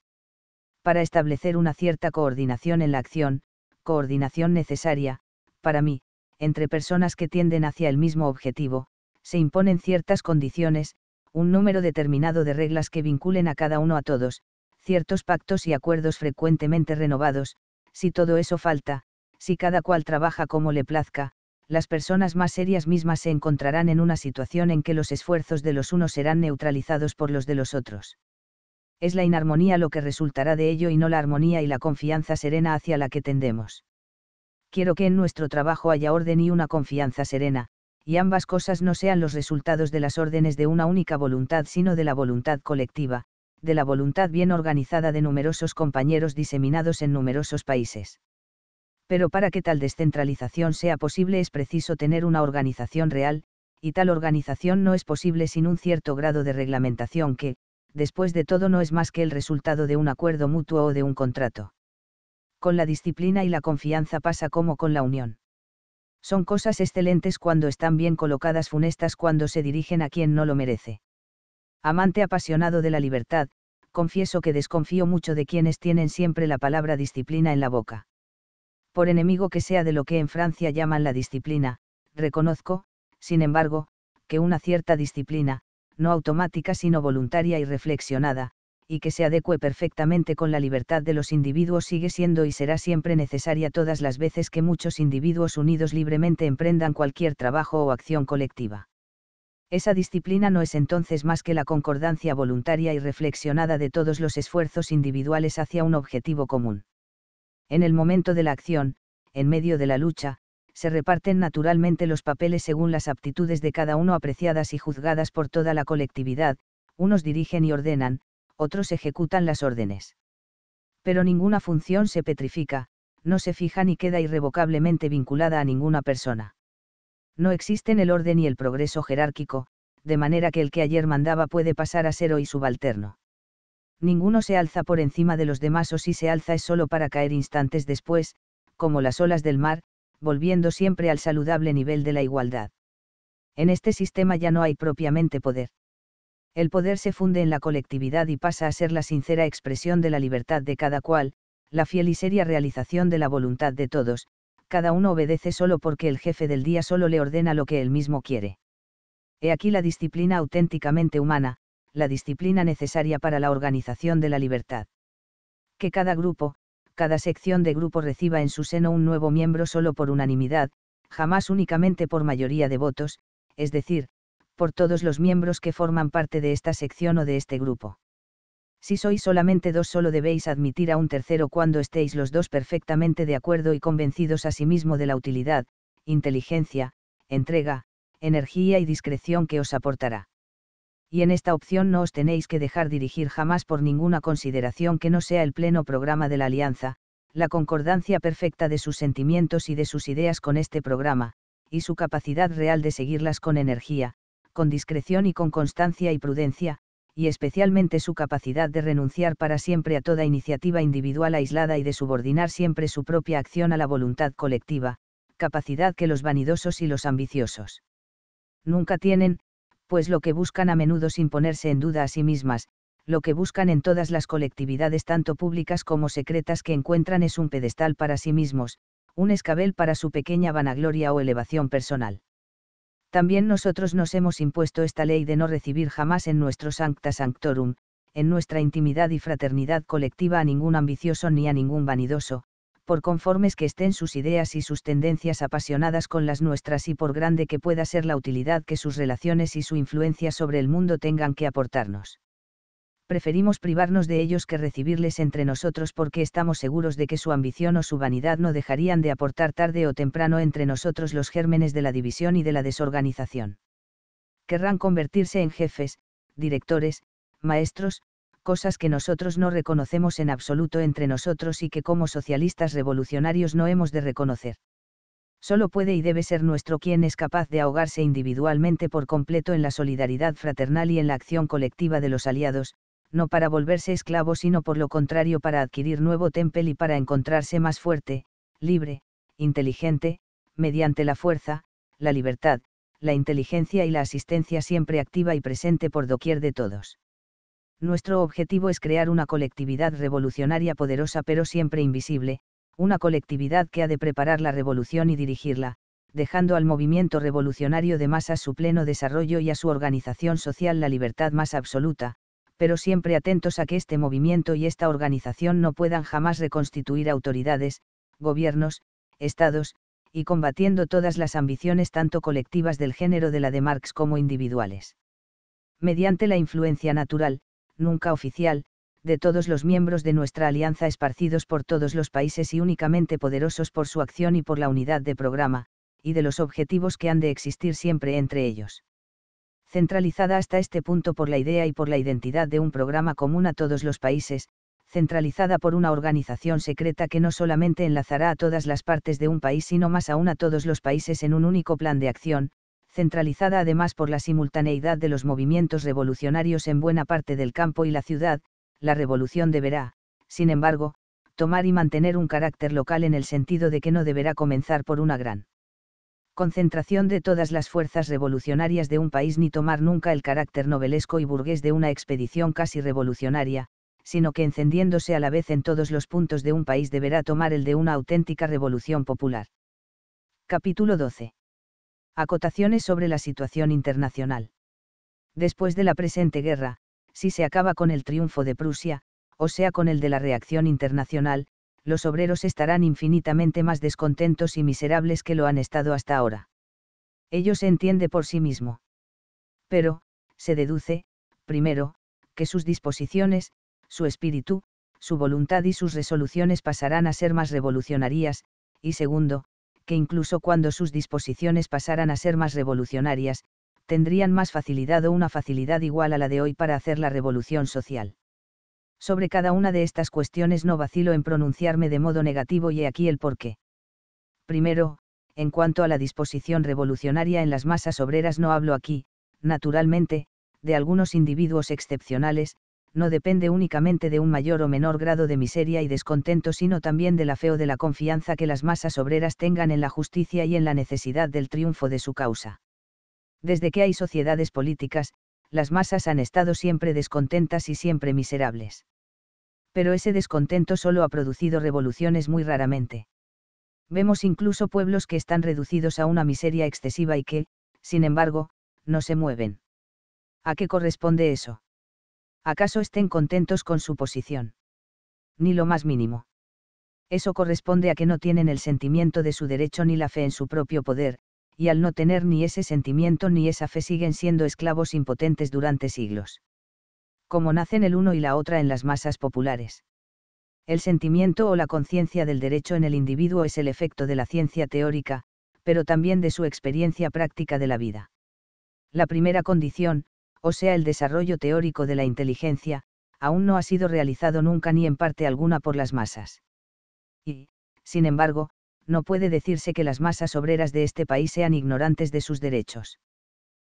[SPEAKER 1] Para establecer una cierta coordinación en la acción, coordinación necesaria, para mí, entre personas que tienden hacia el mismo objetivo, se imponen ciertas condiciones, un número determinado de reglas que vinculen a cada uno a todos, ciertos pactos y acuerdos frecuentemente renovados, si todo eso falta, si cada cual trabaja como le plazca, las personas más serias mismas se encontrarán en una situación en que los esfuerzos de los unos serán neutralizados por los de los otros. Es la inarmonía lo que resultará de ello y no la armonía y la confianza serena hacia la que tendemos. Quiero que en nuestro trabajo haya orden y una confianza serena, y ambas cosas no sean los resultados de las órdenes de una única voluntad, sino de la voluntad colectiva, de la voluntad bien organizada de numerosos compañeros diseminados en numerosos países. Pero para que tal descentralización sea posible es preciso tener una organización real, y tal organización no es posible sin un cierto grado de reglamentación que, después de todo, no es más que el resultado de un acuerdo mutuo o de un contrato. Con la disciplina y la confianza pasa como con la unión. Son cosas excelentes cuando están bien colocadas, funestas cuando se dirigen a quien no lo merece. Amante apasionado de la libertad, confieso que desconfío mucho de quienes tienen siempre la palabra disciplina en la boca. Por enemigo que sea de lo que en Francia llaman la disciplina, reconozco, sin embargo, que una cierta disciplina, no automática sino voluntaria y reflexionada, y que se adecue perfectamente con la libertad de los individuos sigue siendo y será siempre necesaria todas las veces que muchos individuos unidos libremente emprendan cualquier trabajo o acción colectiva. Esa disciplina no es entonces más que la concordancia voluntaria y reflexionada de todos los esfuerzos individuales hacia un objetivo común. En el momento de la acción, en medio de la lucha, se reparten naturalmente los papeles según las aptitudes de cada uno apreciadas y juzgadas por toda la colectividad, unos dirigen y ordenan, otros ejecutan las órdenes. Pero ninguna función se petrifica, no se fija ni queda irrevocablemente vinculada a ninguna persona. No existen el orden y el progreso jerárquico, de manera que el que ayer mandaba puede pasar a ser hoy subalterno. Ninguno se alza por encima de los demás o si se alza es solo para caer instantes después, como las olas del mar, volviendo siempre al saludable nivel de la igualdad. En este sistema ya no hay propiamente poder el poder se funde en la colectividad y pasa a ser la sincera expresión de la libertad de cada cual, la fiel y seria realización de la voluntad de todos, cada uno obedece solo porque el jefe del día solo le ordena lo que él mismo quiere. He aquí la disciplina auténticamente humana, la disciplina necesaria para la organización de la libertad. Que cada grupo, cada sección de grupo reciba en su seno un nuevo miembro solo por unanimidad, jamás únicamente por mayoría de votos, es decir, por todos los miembros que forman parte de esta sección o de este grupo. Si sois solamente dos solo debéis admitir a un tercero cuando estéis los dos perfectamente de acuerdo y convencidos a sí de la utilidad, inteligencia, entrega, energía y discreción que os aportará. Y en esta opción no os tenéis que dejar dirigir jamás por ninguna consideración que no sea el pleno programa de la alianza, la concordancia perfecta de sus sentimientos y de sus ideas con este programa, y su capacidad real de seguirlas con energía, con discreción y con constancia y prudencia, y especialmente su capacidad de renunciar para siempre a toda iniciativa individual aislada y de subordinar siempre su propia acción a la voluntad colectiva, capacidad que los vanidosos y los ambiciosos nunca tienen, pues lo que buscan a menudo sin ponerse en duda a sí mismas, lo que buscan en todas las colectividades tanto públicas como secretas que encuentran es un pedestal para sí mismos, un escabel para su pequeña vanagloria o elevación personal también nosotros nos hemos impuesto esta ley de no recibir jamás en nuestro sancta sanctorum, en nuestra intimidad y fraternidad colectiva a ningún ambicioso ni a ningún vanidoso, por conformes que estén sus ideas y sus tendencias apasionadas con las nuestras y por grande que pueda ser la utilidad que sus relaciones y su influencia sobre el mundo tengan que aportarnos preferimos privarnos de ellos que recibirles entre nosotros porque estamos seguros de que su ambición o su vanidad no dejarían de aportar tarde o temprano entre nosotros los gérmenes de la división y de la desorganización. Querrán convertirse en jefes, directores, maestros, cosas que nosotros no reconocemos en absoluto entre nosotros y que como socialistas revolucionarios no hemos de reconocer. Solo puede y debe ser nuestro quien es capaz de ahogarse individualmente por completo en la solidaridad fraternal y en la acción colectiva de los aliados, no para volverse esclavo sino por lo contrario para adquirir nuevo temple y para encontrarse más fuerte, libre, inteligente, mediante la fuerza, la libertad, la inteligencia y la asistencia siempre activa y presente por doquier de todos. Nuestro objetivo es crear una colectividad revolucionaria poderosa pero siempre invisible, una colectividad que ha de preparar la revolución y dirigirla, dejando al movimiento revolucionario de masas su pleno desarrollo y a su organización social la libertad más absoluta, pero siempre atentos a que este movimiento y esta organización no puedan jamás reconstituir autoridades, gobiernos, estados, y combatiendo todas las ambiciones tanto colectivas del género de la de Marx como individuales. Mediante la influencia natural, nunca oficial, de todos los miembros de nuestra alianza esparcidos por todos los países y únicamente poderosos por su acción y por la unidad de programa, y de los objetivos que han de existir siempre entre ellos centralizada hasta este punto por la idea y por la identidad de un programa común a todos los países, centralizada por una organización secreta que no solamente enlazará a todas las partes de un país, sino más aún a todos los países en un único plan de acción, centralizada además por la simultaneidad de los movimientos revolucionarios en buena parte del campo y la ciudad, la revolución deberá, sin embargo, tomar y mantener un carácter local en el sentido de que no deberá comenzar por una gran concentración de todas las fuerzas revolucionarias de un país ni tomar nunca el carácter novelesco y burgués de una expedición casi revolucionaria, sino que encendiéndose a la vez en todos los puntos de un país deberá tomar el de una auténtica revolución popular. Capítulo 12. Acotaciones sobre la situación internacional. Después de la presente guerra, si se acaba con el triunfo de Prusia, o sea con el de la reacción internacional, los obreros estarán infinitamente más descontentos y miserables que lo han estado hasta ahora. Ello se entiende por sí mismo. Pero, se deduce, primero, que sus disposiciones, su espíritu, su voluntad y sus resoluciones pasarán a ser más revolucionarias, y segundo, que incluso cuando sus disposiciones pasaran a ser más revolucionarias, tendrían más facilidad o una facilidad igual a la de hoy para hacer la revolución social. Sobre cada una de estas cuestiones no vacilo en pronunciarme de modo negativo y he aquí el porqué. Primero, en cuanto a la disposición revolucionaria en las masas obreras no hablo aquí, naturalmente, de algunos individuos excepcionales, no depende únicamente de un mayor o menor grado de miseria y descontento, sino también de la fe o de la confianza que las masas obreras tengan en la justicia y en la necesidad del triunfo de su causa. Desde que hay sociedades políticas, las masas han estado siempre descontentas y siempre miserables pero ese descontento solo ha producido revoluciones muy raramente. Vemos incluso pueblos que están reducidos a una miseria excesiva y que, sin embargo, no se mueven. ¿A qué corresponde eso? ¿Acaso estén contentos con su posición? Ni lo más mínimo. Eso corresponde a que no tienen el sentimiento de su derecho ni la fe en su propio poder, y al no tener ni ese sentimiento ni esa fe siguen siendo esclavos impotentes durante siglos como nacen el uno y la otra en las masas populares. El sentimiento o la conciencia del derecho en el individuo es el efecto de la ciencia teórica, pero también de su experiencia práctica de la vida. La primera condición, o sea el desarrollo teórico de la inteligencia, aún no ha sido realizado nunca ni en parte alguna por las masas. Y, sin embargo, no puede decirse que las masas obreras de este país sean ignorantes de sus derechos.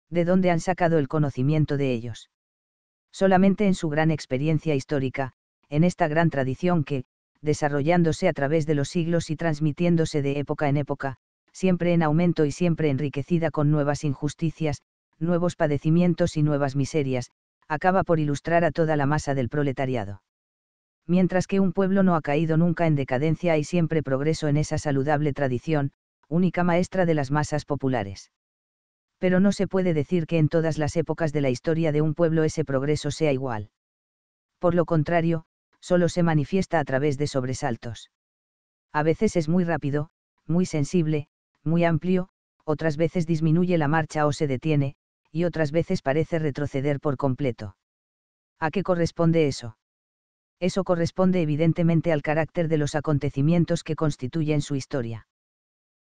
[SPEAKER 1] ¿De dónde han sacado el conocimiento de ellos? solamente en su gran experiencia histórica, en esta gran tradición que, desarrollándose a través de los siglos y transmitiéndose de época en época, siempre en aumento y siempre enriquecida con nuevas injusticias, nuevos padecimientos y nuevas miserias, acaba por ilustrar a toda la masa del proletariado. Mientras que un pueblo no ha caído nunca en decadencia y siempre progreso en esa saludable tradición, única maestra de las masas populares pero no se puede decir que en todas las épocas de la historia de un pueblo ese progreso sea igual. Por lo contrario, solo se manifiesta a través de sobresaltos. A veces es muy rápido, muy sensible, muy amplio, otras veces disminuye la marcha o se detiene, y otras veces parece retroceder por completo. ¿A qué corresponde eso? Eso corresponde evidentemente al carácter de los acontecimientos que constituyen su historia.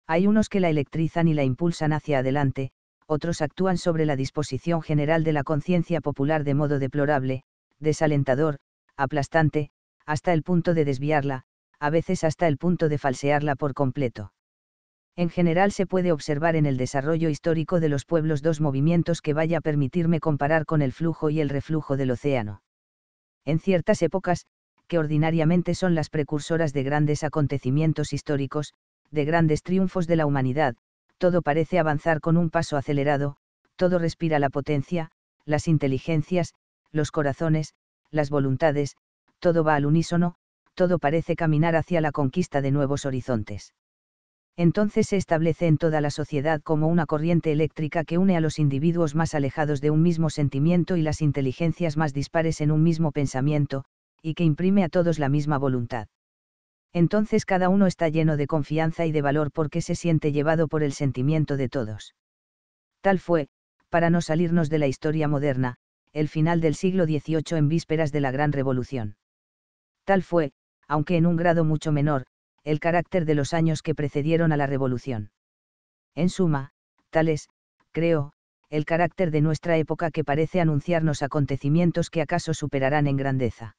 [SPEAKER 1] Hay unos que la electrizan y la impulsan hacia adelante, otros actúan sobre la disposición general de la conciencia popular de modo deplorable, desalentador, aplastante, hasta el punto de desviarla, a veces hasta el punto de falsearla por completo. En general se puede observar en el desarrollo histórico de los pueblos dos movimientos que vaya a permitirme comparar con el flujo y el reflujo del océano. En ciertas épocas, que ordinariamente son las precursoras de grandes acontecimientos históricos, de grandes triunfos de la humanidad, todo parece avanzar con un paso acelerado, todo respira la potencia, las inteligencias, los corazones, las voluntades, todo va al unísono, todo parece caminar hacia la conquista de nuevos horizontes. Entonces se establece en toda la sociedad como una corriente eléctrica que une a los individuos más alejados de un mismo sentimiento y las inteligencias más dispares en un mismo pensamiento, y que imprime a todos la misma voluntad entonces cada uno está lleno de confianza y de valor porque se siente llevado por el sentimiento de todos. Tal fue, para no salirnos de la historia moderna, el final del siglo XVIII en vísperas de la Gran Revolución. Tal fue, aunque en un grado mucho menor, el carácter de los años que precedieron a la Revolución. En suma, tal es, creo, el carácter de nuestra época que parece anunciarnos acontecimientos que acaso superarán en grandeza.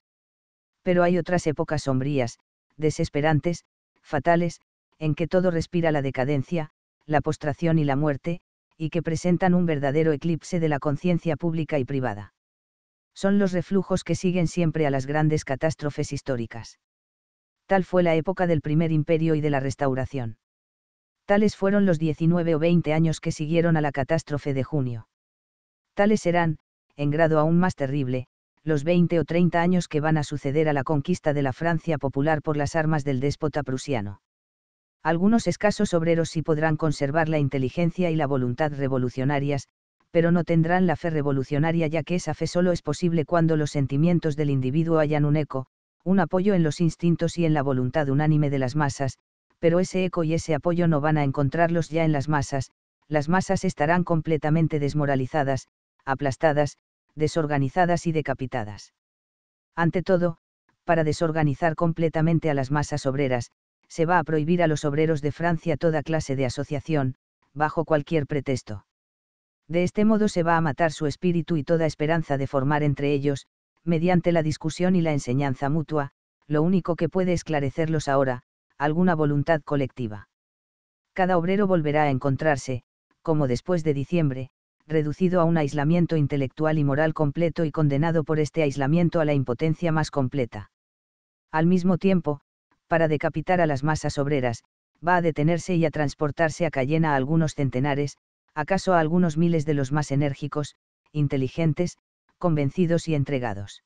[SPEAKER 1] Pero hay otras épocas sombrías, desesperantes, fatales, en que todo respira la decadencia, la postración y la muerte, y que presentan un verdadero eclipse de la conciencia pública y privada. Son los reflujos que siguen siempre a las grandes catástrofes históricas. Tal fue la época del primer imperio y de la restauración. Tales fueron los 19 o 20 años que siguieron a la catástrofe de junio. Tales serán, en grado aún más terrible, los 20 o 30 años que van a suceder a la conquista de la Francia popular por las armas del déspota prusiano. Algunos escasos obreros sí podrán conservar la inteligencia y la voluntad revolucionarias, pero no tendrán la fe revolucionaria ya que esa fe solo es posible cuando los sentimientos del individuo hayan un eco, un apoyo en los instintos y en la voluntad unánime de las masas, pero ese eco y ese apoyo no van a encontrarlos ya en las masas, las masas estarán completamente desmoralizadas, aplastadas, desorganizadas y decapitadas. Ante todo, para desorganizar completamente a las masas obreras, se va a prohibir a los obreros de Francia toda clase de asociación, bajo cualquier pretexto. De este modo se va a matar su espíritu y toda esperanza de formar entre ellos, mediante la discusión y la enseñanza mutua, lo único que puede esclarecerlos ahora, alguna voluntad colectiva. Cada obrero volverá a encontrarse, como después de diciembre, reducido a un aislamiento intelectual y moral completo y condenado por este aislamiento a la impotencia más completa. Al mismo tiempo, para decapitar a las masas obreras, va a detenerse y a transportarse a Cayena a algunos centenares, acaso a algunos miles de los más enérgicos, inteligentes, convencidos y entregados.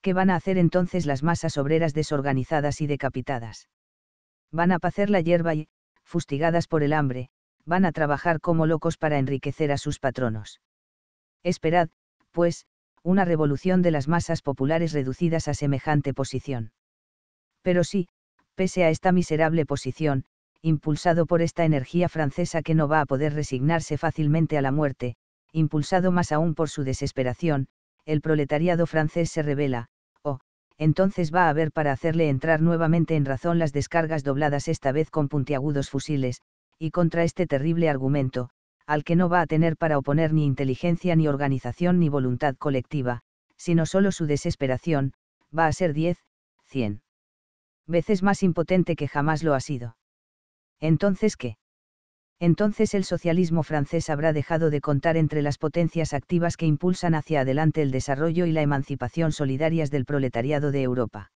[SPEAKER 1] ¿Qué van a hacer entonces las masas obreras desorganizadas y decapitadas? Van a pacer la hierba y, fustigadas por el hambre, van a trabajar como locos para enriquecer a sus patronos. Esperad, pues, una revolución de las masas populares reducidas a semejante posición. Pero sí, pese a esta miserable posición, impulsado por esta energía francesa que no va a poder resignarse fácilmente a la muerte, impulsado más aún por su desesperación, el proletariado francés se revela, oh, entonces va a haber para hacerle entrar nuevamente en razón las descargas dobladas esta vez con puntiagudos fusiles, y contra este terrible argumento, al que no va a tener para oponer ni inteligencia ni organización ni voluntad colectiva, sino solo su desesperación, va a ser diez, cien veces más impotente que jamás lo ha sido. Entonces, ¿qué? Entonces el socialismo francés habrá dejado de contar entre las potencias activas que impulsan hacia adelante el desarrollo y la emancipación solidarias del proletariado de Europa.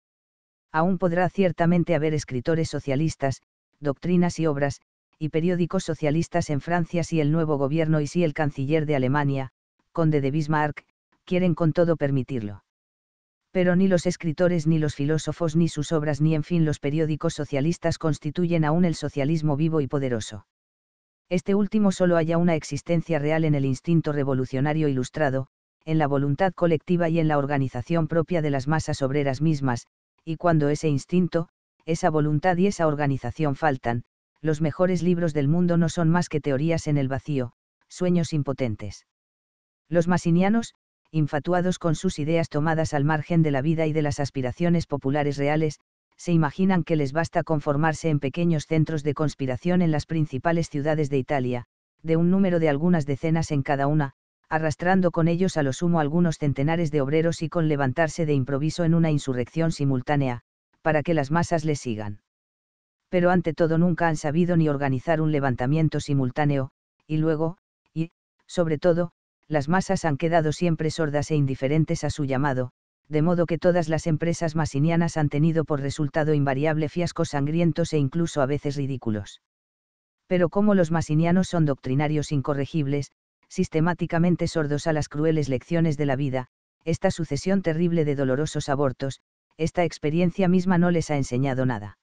[SPEAKER 1] Aún podrá ciertamente haber escritores socialistas, doctrinas y obras, y periódicos socialistas en Francia si el nuevo gobierno y si el canciller de Alemania, conde de Bismarck, quieren con todo permitirlo. Pero ni los escritores ni los filósofos ni sus obras ni en fin los periódicos socialistas constituyen aún el socialismo vivo y poderoso. Este último solo haya una existencia real en el instinto revolucionario ilustrado, en la voluntad colectiva y en la organización propia de las masas obreras mismas, y cuando ese instinto, esa voluntad y esa organización faltan, los mejores libros del mundo no son más que teorías en el vacío, sueños impotentes. Los masinianos, infatuados con sus ideas tomadas al margen de la vida y de las aspiraciones populares reales, se imaginan que les basta conformarse en pequeños centros de conspiración en las principales ciudades de Italia, de un número de algunas decenas en cada una, arrastrando con ellos a lo sumo algunos centenares de obreros y con levantarse de improviso en una insurrección simultánea, para que las masas les sigan pero ante todo nunca han sabido ni organizar un levantamiento simultáneo, y luego, y, sobre todo, las masas han quedado siempre sordas e indiferentes a su llamado, de modo que todas las empresas masinianas han tenido por resultado invariable fiascos sangrientos e incluso a veces ridículos. Pero como los masinianos son doctrinarios incorregibles, sistemáticamente sordos a las crueles lecciones de la vida, esta sucesión terrible de dolorosos abortos, esta experiencia misma no les ha enseñado nada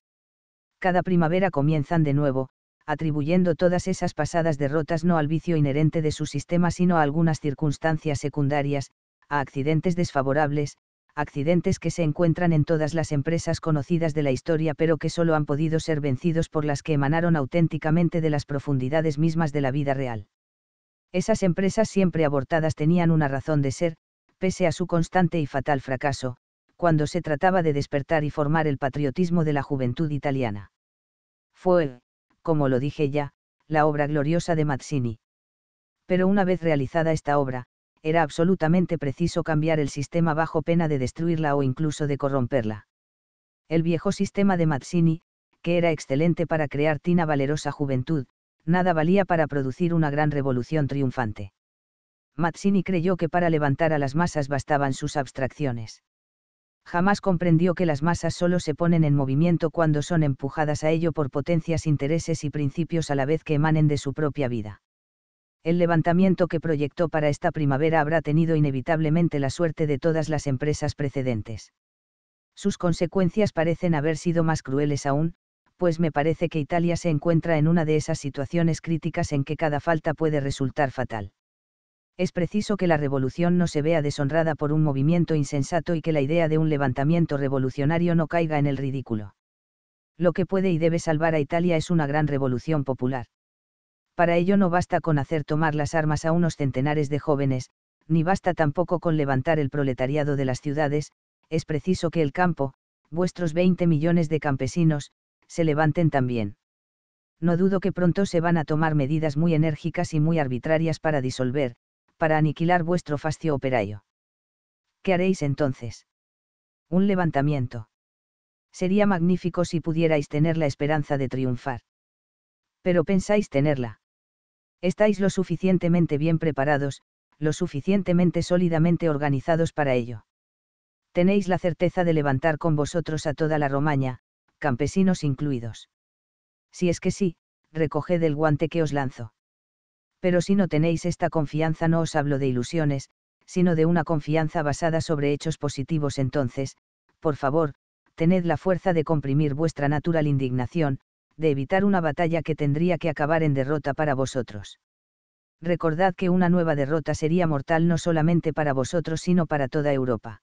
[SPEAKER 1] cada primavera comienzan de nuevo, atribuyendo todas esas pasadas derrotas no al vicio inherente de su sistema sino a algunas circunstancias secundarias, a accidentes desfavorables, accidentes que se encuentran en todas las empresas conocidas de la historia pero que solo han podido ser vencidos por las que emanaron auténticamente de las profundidades mismas de la vida real. Esas empresas siempre abortadas tenían una razón de ser, pese a su constante y fatal fracaso, cuando se trataba de despertar y formar el patriotismo de la juventud italiana. Fue, como lo dije ya, la obra gloriosa de Mazzini. Pero una vez realizada esta obra, era absolutamente preciso cambiar el sistema bajo pena de destruirla o incluso de corromperla. El viejo sistema de Mazzini, que era excelente para crear tina valerosa juventud, nada valía para producir una gran revolución triunfante. Mazzini creyó que para levantar a las masas bastaban sus abstracciones jamás comprendió que las masas solo se ponen en movimiento cuando son empujadas a ello por potencias, intereses y principios a la vez que emanen de su propia vida. El levantamiento que proyectó para esta primavera habrá tenido inevitablemente la suerte de todas las empresas precedentes. Sus consecuencias parecen haber sido más crueles aún, pues me parece que Italia se encuentra en una de esas situaciones críticas en que cada falta puede resultar fatal es preciso que la revolución no se vea deshonrada por un movimiento insensato y que la idea de un levantamiento revolucionario no caiga en el ridículo. Lo que puede y debe salvar a Italia es una gran revolución popular. Para ello no basta con hacer tomar las armas a unos centenares de jóvenes, ni basta tampoco con levantar el proletariado de las ciudades, es preciso que el campo, vuestros 20 millones de campesinos, se levanten también no dudo que pronto se van a tomar medidas muy enérgicas y muy arbitrarias para disolver, para aniquilar vuestro fascio operario. ¿Qué haréis entonces? Un levantamiento. Sería magnífico si pudierais tener la esperanza de triunfar. Pero pensáis tenerla. Estáis lo suficientemente bien preparados, lo suficientemente sólidamente organizados para ello. Tenéis la certeza de levantar con vosotros a toda la Romaña, campesinos incluidos. Si es que sí, recoged el guante que os lanzo pero si no tenéis esta confianza no os hablo de ilusiones, sino de una confianza basada sobre hechos positivos entonces, por favor, tened la fuerza de comprimir vuestra natural indignación, de evitar una batalla que tendría que acabar en derrota para vosotros. Recordad que una nueva derrota sería mortal no solamente para vosotros sino para toda Europa.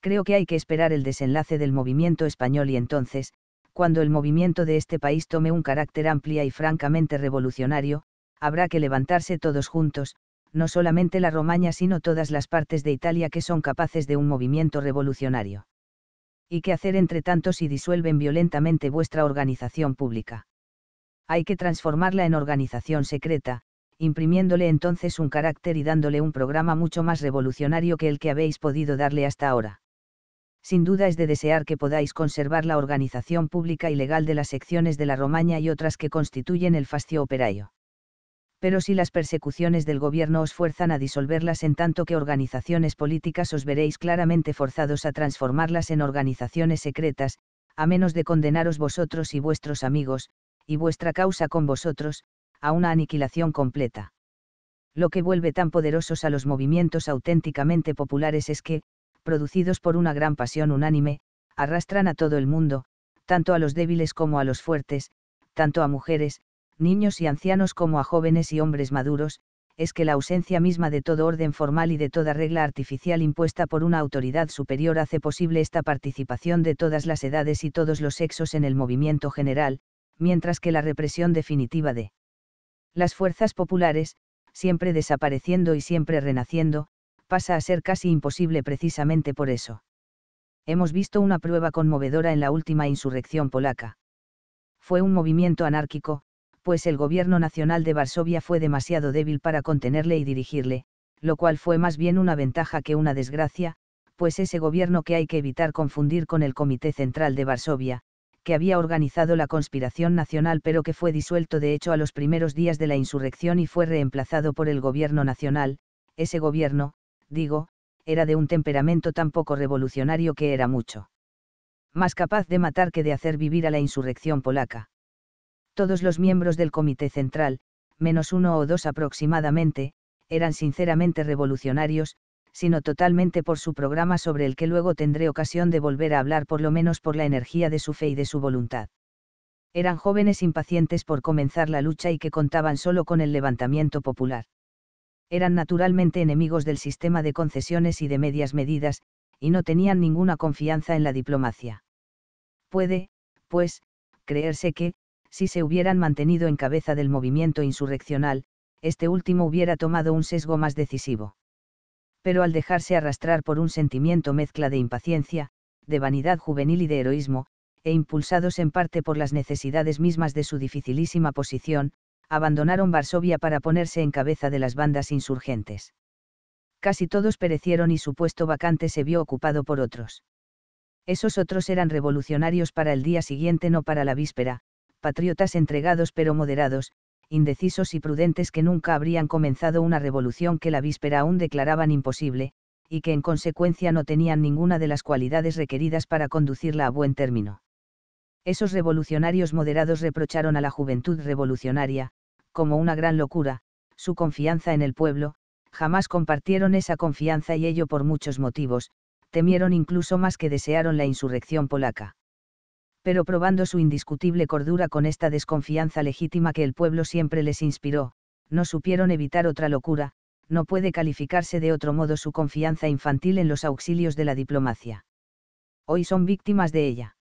[SPEAKER 1] Creo que hay que esperar el desenlace del movimiento español y entonces, cuando el movimiento de este país tome un carácter amplia y francamente revolucionario, habrá que levantarse todos juntos, no solamente la Romaña sino todas las partes de Italia que son capaces de un movimiento revolucionario. ¿Y qué hacer entre tanto si disuelven violentamente vuestra organización pública? Hay que transformarla en organización secreta, imprimiéndole entonces un carácter y dándole un programa mucho más revolucionario que el que habéis podido darle hasta ahora. Sin duda es de desear que podáis conservar la organización pública y legal de las secciones de la Romaña y otras que constituyen el fascio operaio pero si las persecuciones del gobierno os fuerzan a disolverlas en tanto que organizaciones políticas os veréis claramente forzados a transformarlas en organizaciones secretas, a menos de condenaros vosotros y vuestros amigos, y vuestra causa con vosotros, a una aniquilación completa. Lo que vuelve tan poderosos a los movimientos auténticamente populares es que, producidos por una gran pasión unánime, arrastran a todo el mundo, tanto a los débiles como a los fuertes, tanto a mujeres, niños y ancianos como a jóvenes y hombres maduros, es que la ausencia misma de todo orden formal y de toda regla artificial impuesta por una autoridad superior hace posible esta participación de todas las edades y todos los sexos en el movimiento general, mientras que la represión definitiva de las fuerzas populares, siempre desapareciendo y siempre renaciendo, pasa a ser casi imposible precisamente por eso. Hemos visto una prueba conmovedora en la última insurrección polaca. Fue un movimiento anárquico, pues el gobierno nacional de Varsovia fue demasiado débil para contenerle y dirigirle, lo cual fue más bien una ventaja que una desgracia, pues ese gobierno que hay que evitar confundir con el Comité Central de Varsovia, que había organizado la conspiración nacional pero que fue disuelto de hecho a los primeros días de la insurrección y fue reemplazado por el gobierno nacional, ese gobierno, digo, era de un temperamento tan poco revolucionario que era mucho más capaz de matar que de hacer vivir a la insurrección polaca todos los miembros del Comité Central, menos uno o dos aproximadamente, eran sinceramente revolucionarios, sino totalmente por su programa sobre el que luego tendré ocasión de volver a hablar por lo menos por la energía de su fe y de su voluntad. Eran jóvenes impacientes por comenzar la lucha y que contaban solo con el levantamiento popular. Eran naturalmente enemigos del sistema de concesiones y de medias medidas, y no tenían ninguna confianza en la diplomacia. Puede, pues, creerse que, si se hubieran mantenido en cabeza del movimiento insurreccional, este último hubiera tomado un sesgo más decisivo. Pero al dejarse arrastrar por un sentimiento mezcla de impaciencia, de vanidad juvenil y de heroísmo, e impulsados en parte por las necesidades mismas de su dificilísima posición, abandonaron Varsovia para ponerse en cabeza de las bandas insurgentes. Casi todos perecieron y su puesto vacante se vio ocupado por otros. Esos otros eran revolucionarios para el día siguiente, no para la víspera, patriotas entregados pero moderados, indecisos y prudentes que nunca habrían comenzado una revolución que la víspera aún declaraban imposible, y que en consecuencia no tenían ninguna de las cualidades requeridas para conducirla a buen término. Esos revolucionarios moderados reprocharon a la juventud revolucionaria, como una gran locura, su confianza en el pueblo, jamás compartieron esa confianza y ello por muchos motivos, temieron incluso más que desearon la insurrección polaca pero probando su indiscutible cordura con esta desconfianza legítima que el pueblo siempre les inspiró, no supieron evitar otra locura, no puede calificarse de otro modo su confianza infantil en los auxilios de la diplomacia. Hoy son víctimas de ella.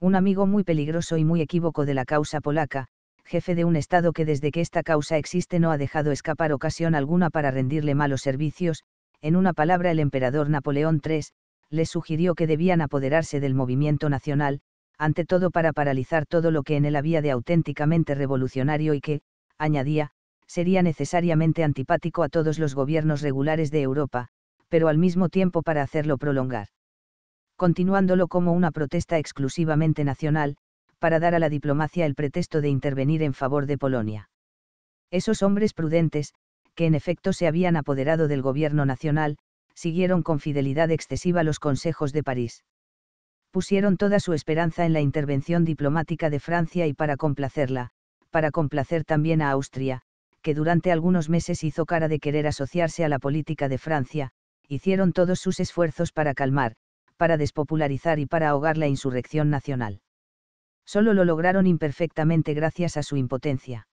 [SPEAKER 1] Un amigo muy peligroso y muy equívoco de la causa polaca, jefe de un Estado que desde que esta causa existe no ha dejado escapar ocasión alguna para rendirle malos servicios, en una palabra el emperador Napoleón III, les sugirió que debían apoderarse del movimiento nacional, ante todo para paralizar todo lo que en él había de auténticamente revolucionario y que, añadía, sería necesariamente antipático a todos los gobiernos regulares de Europa, pero al mismo tiempo para hacerlo prolongar. Continuándolo como una protesta exclusivamente nacional, para dar a la diplomacia el pretexto de intervenir en favor de Polonia. Esos hombres prudentes, que en efecto se habían apoderado del gobierno nacional, siguieron con fidelidad excesiva los consejos de París pusieron toda su esperanza en la intervención diplomática de Francia y para complacerla, para complacer también a Austria, que durante algunos meses hizo cara de querer asociarse a la política de Francia, hicieron todos sus esfuerzos para calmar, para despopularizar y para ahogar la insurrección nacional. Solo lo lograron imperfectamente gracias a su impotencia.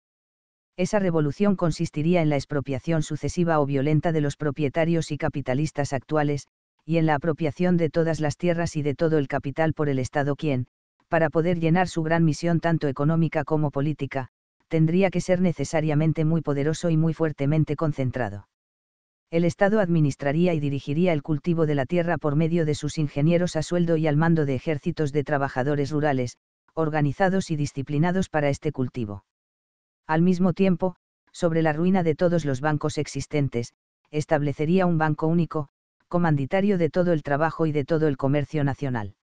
[SPEAKER 1] Esa revolución consistiría en la expropiación sucesiva o violenta de los propietarios y capitalistas actuales, y en la apropiación de todas las tierras y de todo el capital por el Estado quien, para poder llenar su gran misión tanto económica como política, tendría que ser necesariamente muy poderoso y muy fuertemente concentrado. El Estado administraría y dirigiría el cultivo de la tierra por medio de sus ingenieros a sueldo y al mando de ejércitos de trabajadores rurales, organizados y disciplinados para este cultivo. Al mismo tiempo, sobre la ruina de todos los bancos existentes, establecería un banco único, comanditario de todo el trabajo y de todo el comercio nacional.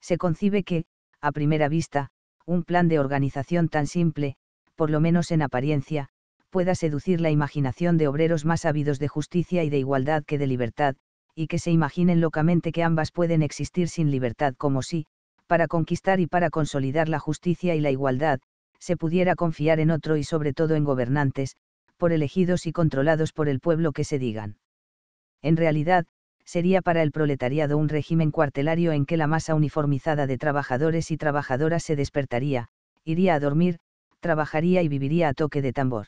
[SPEAKER 1] Se concibe que, a primera vista, un plan de organización tan simple, por lo menos en apariencia, pueda seducir la imaginación de obreros más ávidos de justicia y de igualdad que de libertad, y que se imaginen locamente que ambas pueden existir sin libertad como si, para conquistar y para consolidar la justicia y la igualdad, se pudiera confiar en otro y sobre todo en gobernantes, por elegidos y controlados por el pueblo que se digan en realidad, sería para el proletariado un régimen cuartelario en que la masa uniformizada de trabajadores y trabajadoras se despertaría, iría a dormir, trabajaría y viviría a toque de tambor.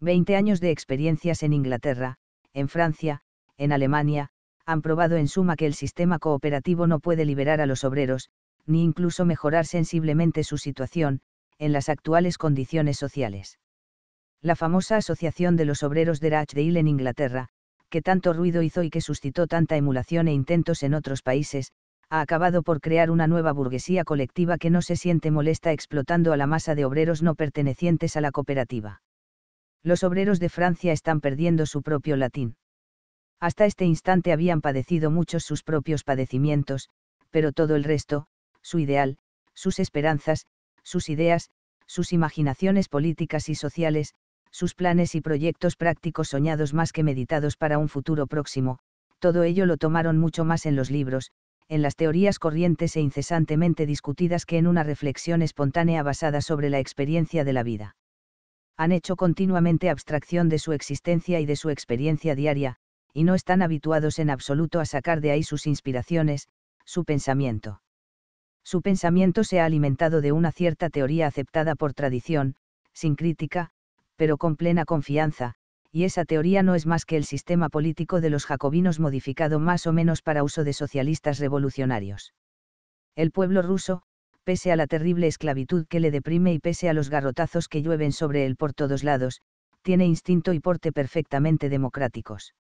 [SPEAKER 1] Veinte años de experiencias en Inglaterra, en Francia, en Alemania, han probado en suma que el sistema cooperativo no puede liberar a los obreros, ni incluso mejorar sensiblemente su situación, en las actuales condiciones sociales. La famosa Asociación de los Obreros de Rachdale en Inglaterra, que tanto ruido hizo y que suscitó tanta emulación e intentos en otros países, ha acabado por crear una nueva burguesía colectiva que no se siente molesta explotando a la masa de obreros no pertenecientes a la cooperativa. Los obreros de Francia están perdiendo su propio latín. Hasta este instante habían padecido muchos sus propios padecimientos, pero todo el resto, su ideal, sus esperanzas, sus ideas, sus imaginaciones políticas y sociales, sus planes y proyectos prácticos soñados más que meditados para un futuro próximo, todo ello lo tomaron mucho más en los libros, en las teorías corrientes e incesantemente discutidas que en una reflexión espontánea basada sobre la experiencia de la vida. Han hecho continuamente abstracción de su existencia y de su experiencia diaria, y no están habituados en absoluto a sacar de ahí sus inspiraciones, su pensamiento. Su pensamiento se ha alimentado de una cierta teoría aceptada por tradición, sin crítica, pero con plena confianza, y esa teoría no es más que el sistema político de los jacobinos modificado más o menos para uso de socialistas revolucionarios. El pueblo ruso, pese a la terrible esclavitud que le deprime y pese a los garrotazos que llueven sobre él por todos lados, tiene instinto y porte perfectamente democráticos.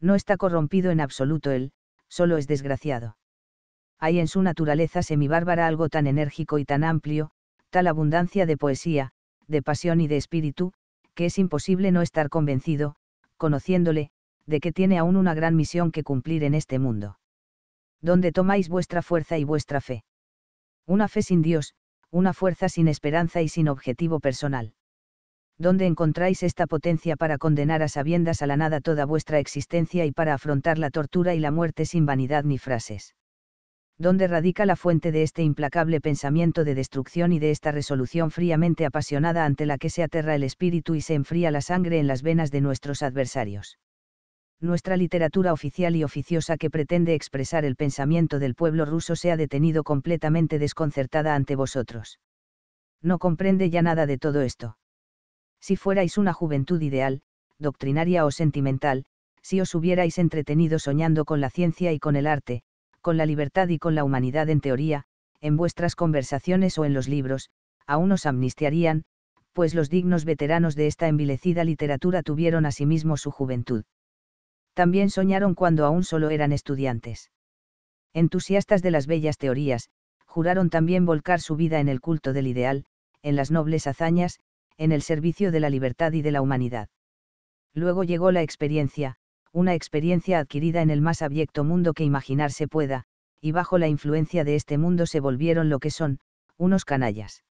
[SPEAKER 1] No está corrompido en absoluto él, solo es desgraciado. Hay en su naturaleza semibárbara algo tan enérgico y tan amplio, tal abundancia de poesía, de pasión y de espíritu, que es imposible no estar convencido, conociéndole, de que tiene aún una gran misión que cumplir en este mundo. ¿Dónde tomáis vuestra fuerza y vuestra fe. Una fe sin Dios, una fuerza sin esperanza y sin objetivo personal. ¿Dónde encontráis esta potencia para condenar a sabiendas a la nada toda vuestra existencia y para afrontar la tortura y la muerte sin vanidad ni frases. ¿Dónde radica la fuente de este implacable pensamiento de destrucción y de esta resolución fríamente apasionada ante la que se aterra el espíritu y se enfría la sangre en las venas de nuestros adversarios. Nuestra literatura oficial y oficiosa que pretende expresar el pensamiento del pueblo ruso se ha detenido completamente desconcertada ante vosotros. No comprende ya nada de todo esto. Si fuerais una juventud ideal, doctrinaria o sentimental, si os hubierais entretenido soñando con la ciencia y con el arte, con la libertad y con la humanidad en teoría, en vuestras conversaciones o en los libros, aún os amnistiarían, pues los dignos veteranos de esta envilecida literatura tuvieron asimismo su juventud. También soñaron cuando aún solo eran estudiantes. Entusiastas de las bellas teorías, juraron también volcar su vida en el culto del ideal, en las nobles hazañas, en el servicio de la libertad y de la humanidad. Luego llegó la experiencia, una experiencia adquirida en el más abyecto mundo que imaginarse pueda, y bajo la influencia de este mundo se volvieron lo que son, unos canallas.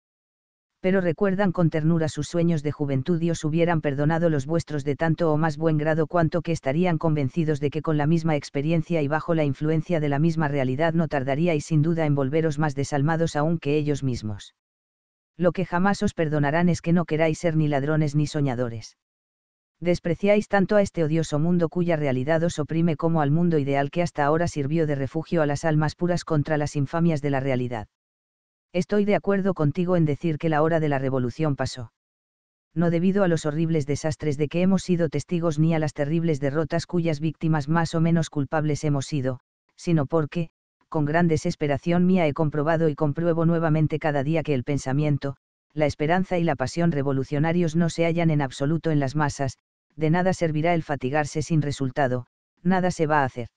[SPEAKER 1] Pero recuerdan con ternura sus sueños de juventud y os hubieran perdonado los vuestros de tanto o más buen grado cuanto que estarían convencidos de que con la misma experiencia y bajo la influencia de la misma realidad no tardaríais sin duda en volveros más desalmados aún que ellos mismos. Lo que jamás os perdonarán es que no queráis ser ni ladrones ni soñadores despreciáis tanto a este odioso mundo cuya realidad os oprime como al mundo ideal que hasta ahora sirvió de refugio a las almas puras contra las infamias de la realidad. Estoy de acuerdo contigo en decir que la hora de la revolución pasó. No debido a los horribles desastres de que hemos sido testigos ni a las terribles derrotas cuyas víctimas más o menos culpables hemos sido, sino porque, con gran desesperación mía he comprobado y compruebo nuevamente cada día que el pensamiento, la esperanza y la pasión revolucionarios no se hallan en absoluto en las masas, de nada servirá el fatigarse sin resultado, nada se va a hacer.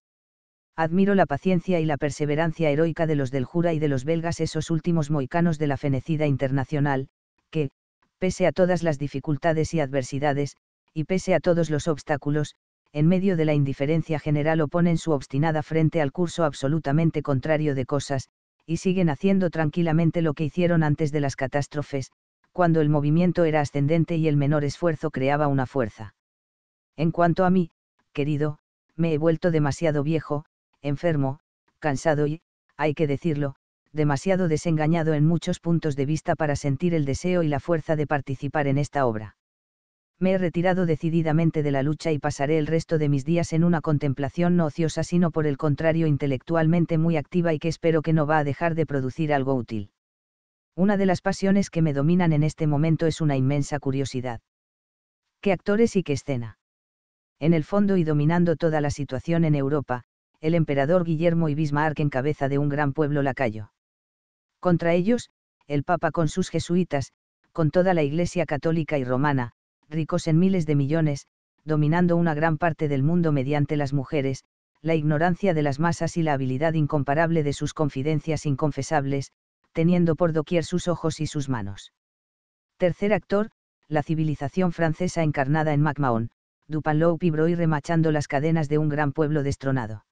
[SPEAKER 1] Admiro la paciencia y la perseverancia heroica de los del Jura y de los belgas, esos últimos moicanos de la fenecida internacional, que, pese a todas las dificultades y adversidades, y pese a todos los obstáculos, en medio de la indiferencia general oponen su obstinada frente al curso absolutamente contrario de cosas, y siguen haciendo tranquilamente lo que hicieron antes de las catástrofes, cuando el movimiento era ascendente y el menor esfuerzo creaba una fuerza. En cuanto a mí, querido, me he vuelto demasiado viejo, enfermo, cansado y, hay que decirlo, demasiado desengañado en muchos puntos de vista para sentir el deseo y la fuerza de participar en esta obra me he retirado decididamente de la lucha y pasaré el resto de mis días en una contemplación no ociosa sino por el contrario intelectualmente muy activa y que espero que no va a dejar de producir algo útil. Una de las pasiones que me dominan en este momento es una inmensa curiosidad. ¿Qué actores y qué escena? En el fondo y dominando toda la situación en Europa, el emperador Guillermo y Bismarck en cabeza de un gran pueblo lacayo. Contra ellos, el Papa con sus jesuitas, con toda la Iglesia católica y romana, ricos en miles de millones, dominando una gran parte del mundo mediante las mujeres, la ignorancia de las masas y la habilidad incomparable de sus confidencias inconfesables, teniendo por doquier sus ojos y sus manos. Tercer actor, la civilización francesa encarnada en MacMahon, Dupanloup y remachando las cadenas de un gran pueblo destronado.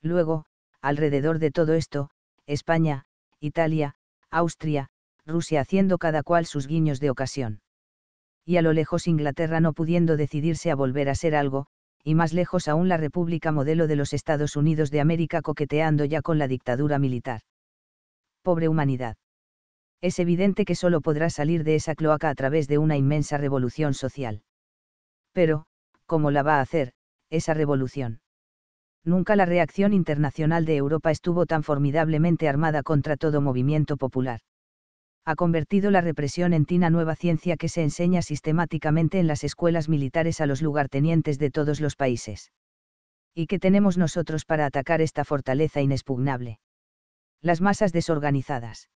[SPEAKER 1] Luego, alrededor de todo esto, España, Italia, Austria, Rusia haciendo cada cual sus guiños de ocasión y a lo lejos Inglaterra no pudiendo decidirse a volver a ser algo, y más lejos aún la República modelo de los Estados Unidos de América coqueteando ya con la dictadura militar. Pobre humanidad. Es evidente que solo podrá salir de esa cloaca a través de una inmensa revolución social. Pero, ¿cómo la va a hacer, esa revolución? Nunca la reacción internacional de Europa estuvo tan formidablemente armada contra todo movimiento popular ha convertido la represión en tina nueva ciencia que se enseña sistemáticamente en las escuelas militares a los lugartenientes de todos los países. ¿Y qué tenemos nosotros para atacar esta fortaleza inexpugnable? Las masas desorganizadas.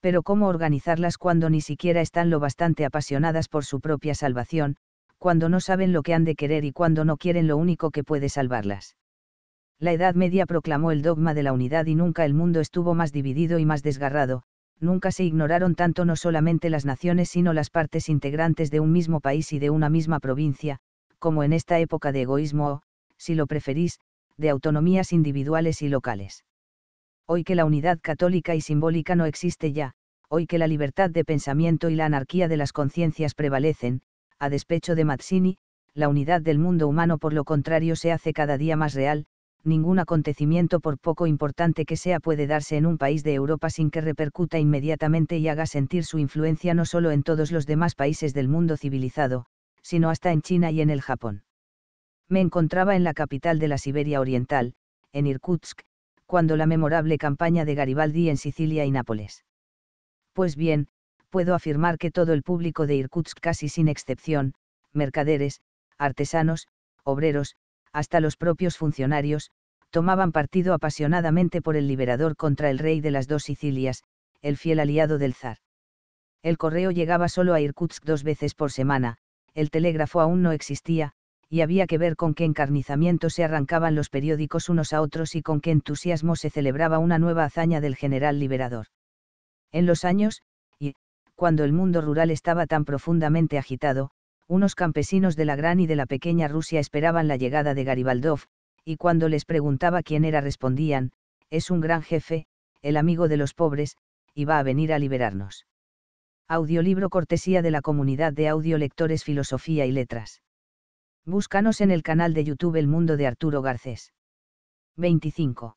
[SPEAKER 1] Pero ¿cómo organizarlas cuando ni siquiera están lo bastante apasionadas por su propia salvación, cuando no saben lo que han de querer y cuando no quieren lo único que puede salvarlas? La Edad Media proclamó el dogma de la unidad y nunca el mundo estuvo más dividido y más desgarrado, nunca se ignoraron tanto no solamente las naciones sino las partes integrantes de un mismo país y de una misma provincia, como en esta época de egoísmo o, si lo preferís, de autonomías individuales y locales. Hoy que la unidad católica y simbólica no existe ya, hoy que la libertad de pensamiento y la anarquía de las conciencias prevalecen, a despecho de Mazzini, la unidad del mundo humano por lo contrario se hace cada día más real, ningún acontecimiento por poco importante que sea puede darse en un país de Europa sin que repercuta inmediatamente y haga sentir su influencia no solo en todos los demás países del mundo civilizado, sino hasta en China y en el Japón. Me encontraba en la capital de la Siberia Oriental, en Irkutsk, cuando la memorable campaña de Garibaldi en Sicilia y Nápoles. Pues bien, puedo afirmar que todo el público de Irkutsk casi sin excepción, mercaderes, artesanos, obreros, hasta los propios funcionarios, tomaban partido apasionadamente por el liberador contra el rey de las dos Sicilias, el fiel aliado del zar. El correo llegaba solo a Irkutsk dos veces por semana, el telégrafo aún no existía, y había que ver con qué encarnizamiento se arrancaban los periódicos unos a otros y con qué entusiasmo se celebraba una nueva hazaña del general liberador. En los años, y, cuando el mundo rural estaba tan profundamente agitado, unos campesinos de la Gran y de la Pequeña Rusia esperaban la llegada de Garibaldov, y cuando les preguntaba quién era respondían, es un gran jefe, el amigo de los pobres, y va a venir a liberarnos. Audiolibro cortesía de la comunidad de audiolectores Filosofía y Letras. Búscanos en el canal de YouTube El Mundo de Arturo Garcés. 25.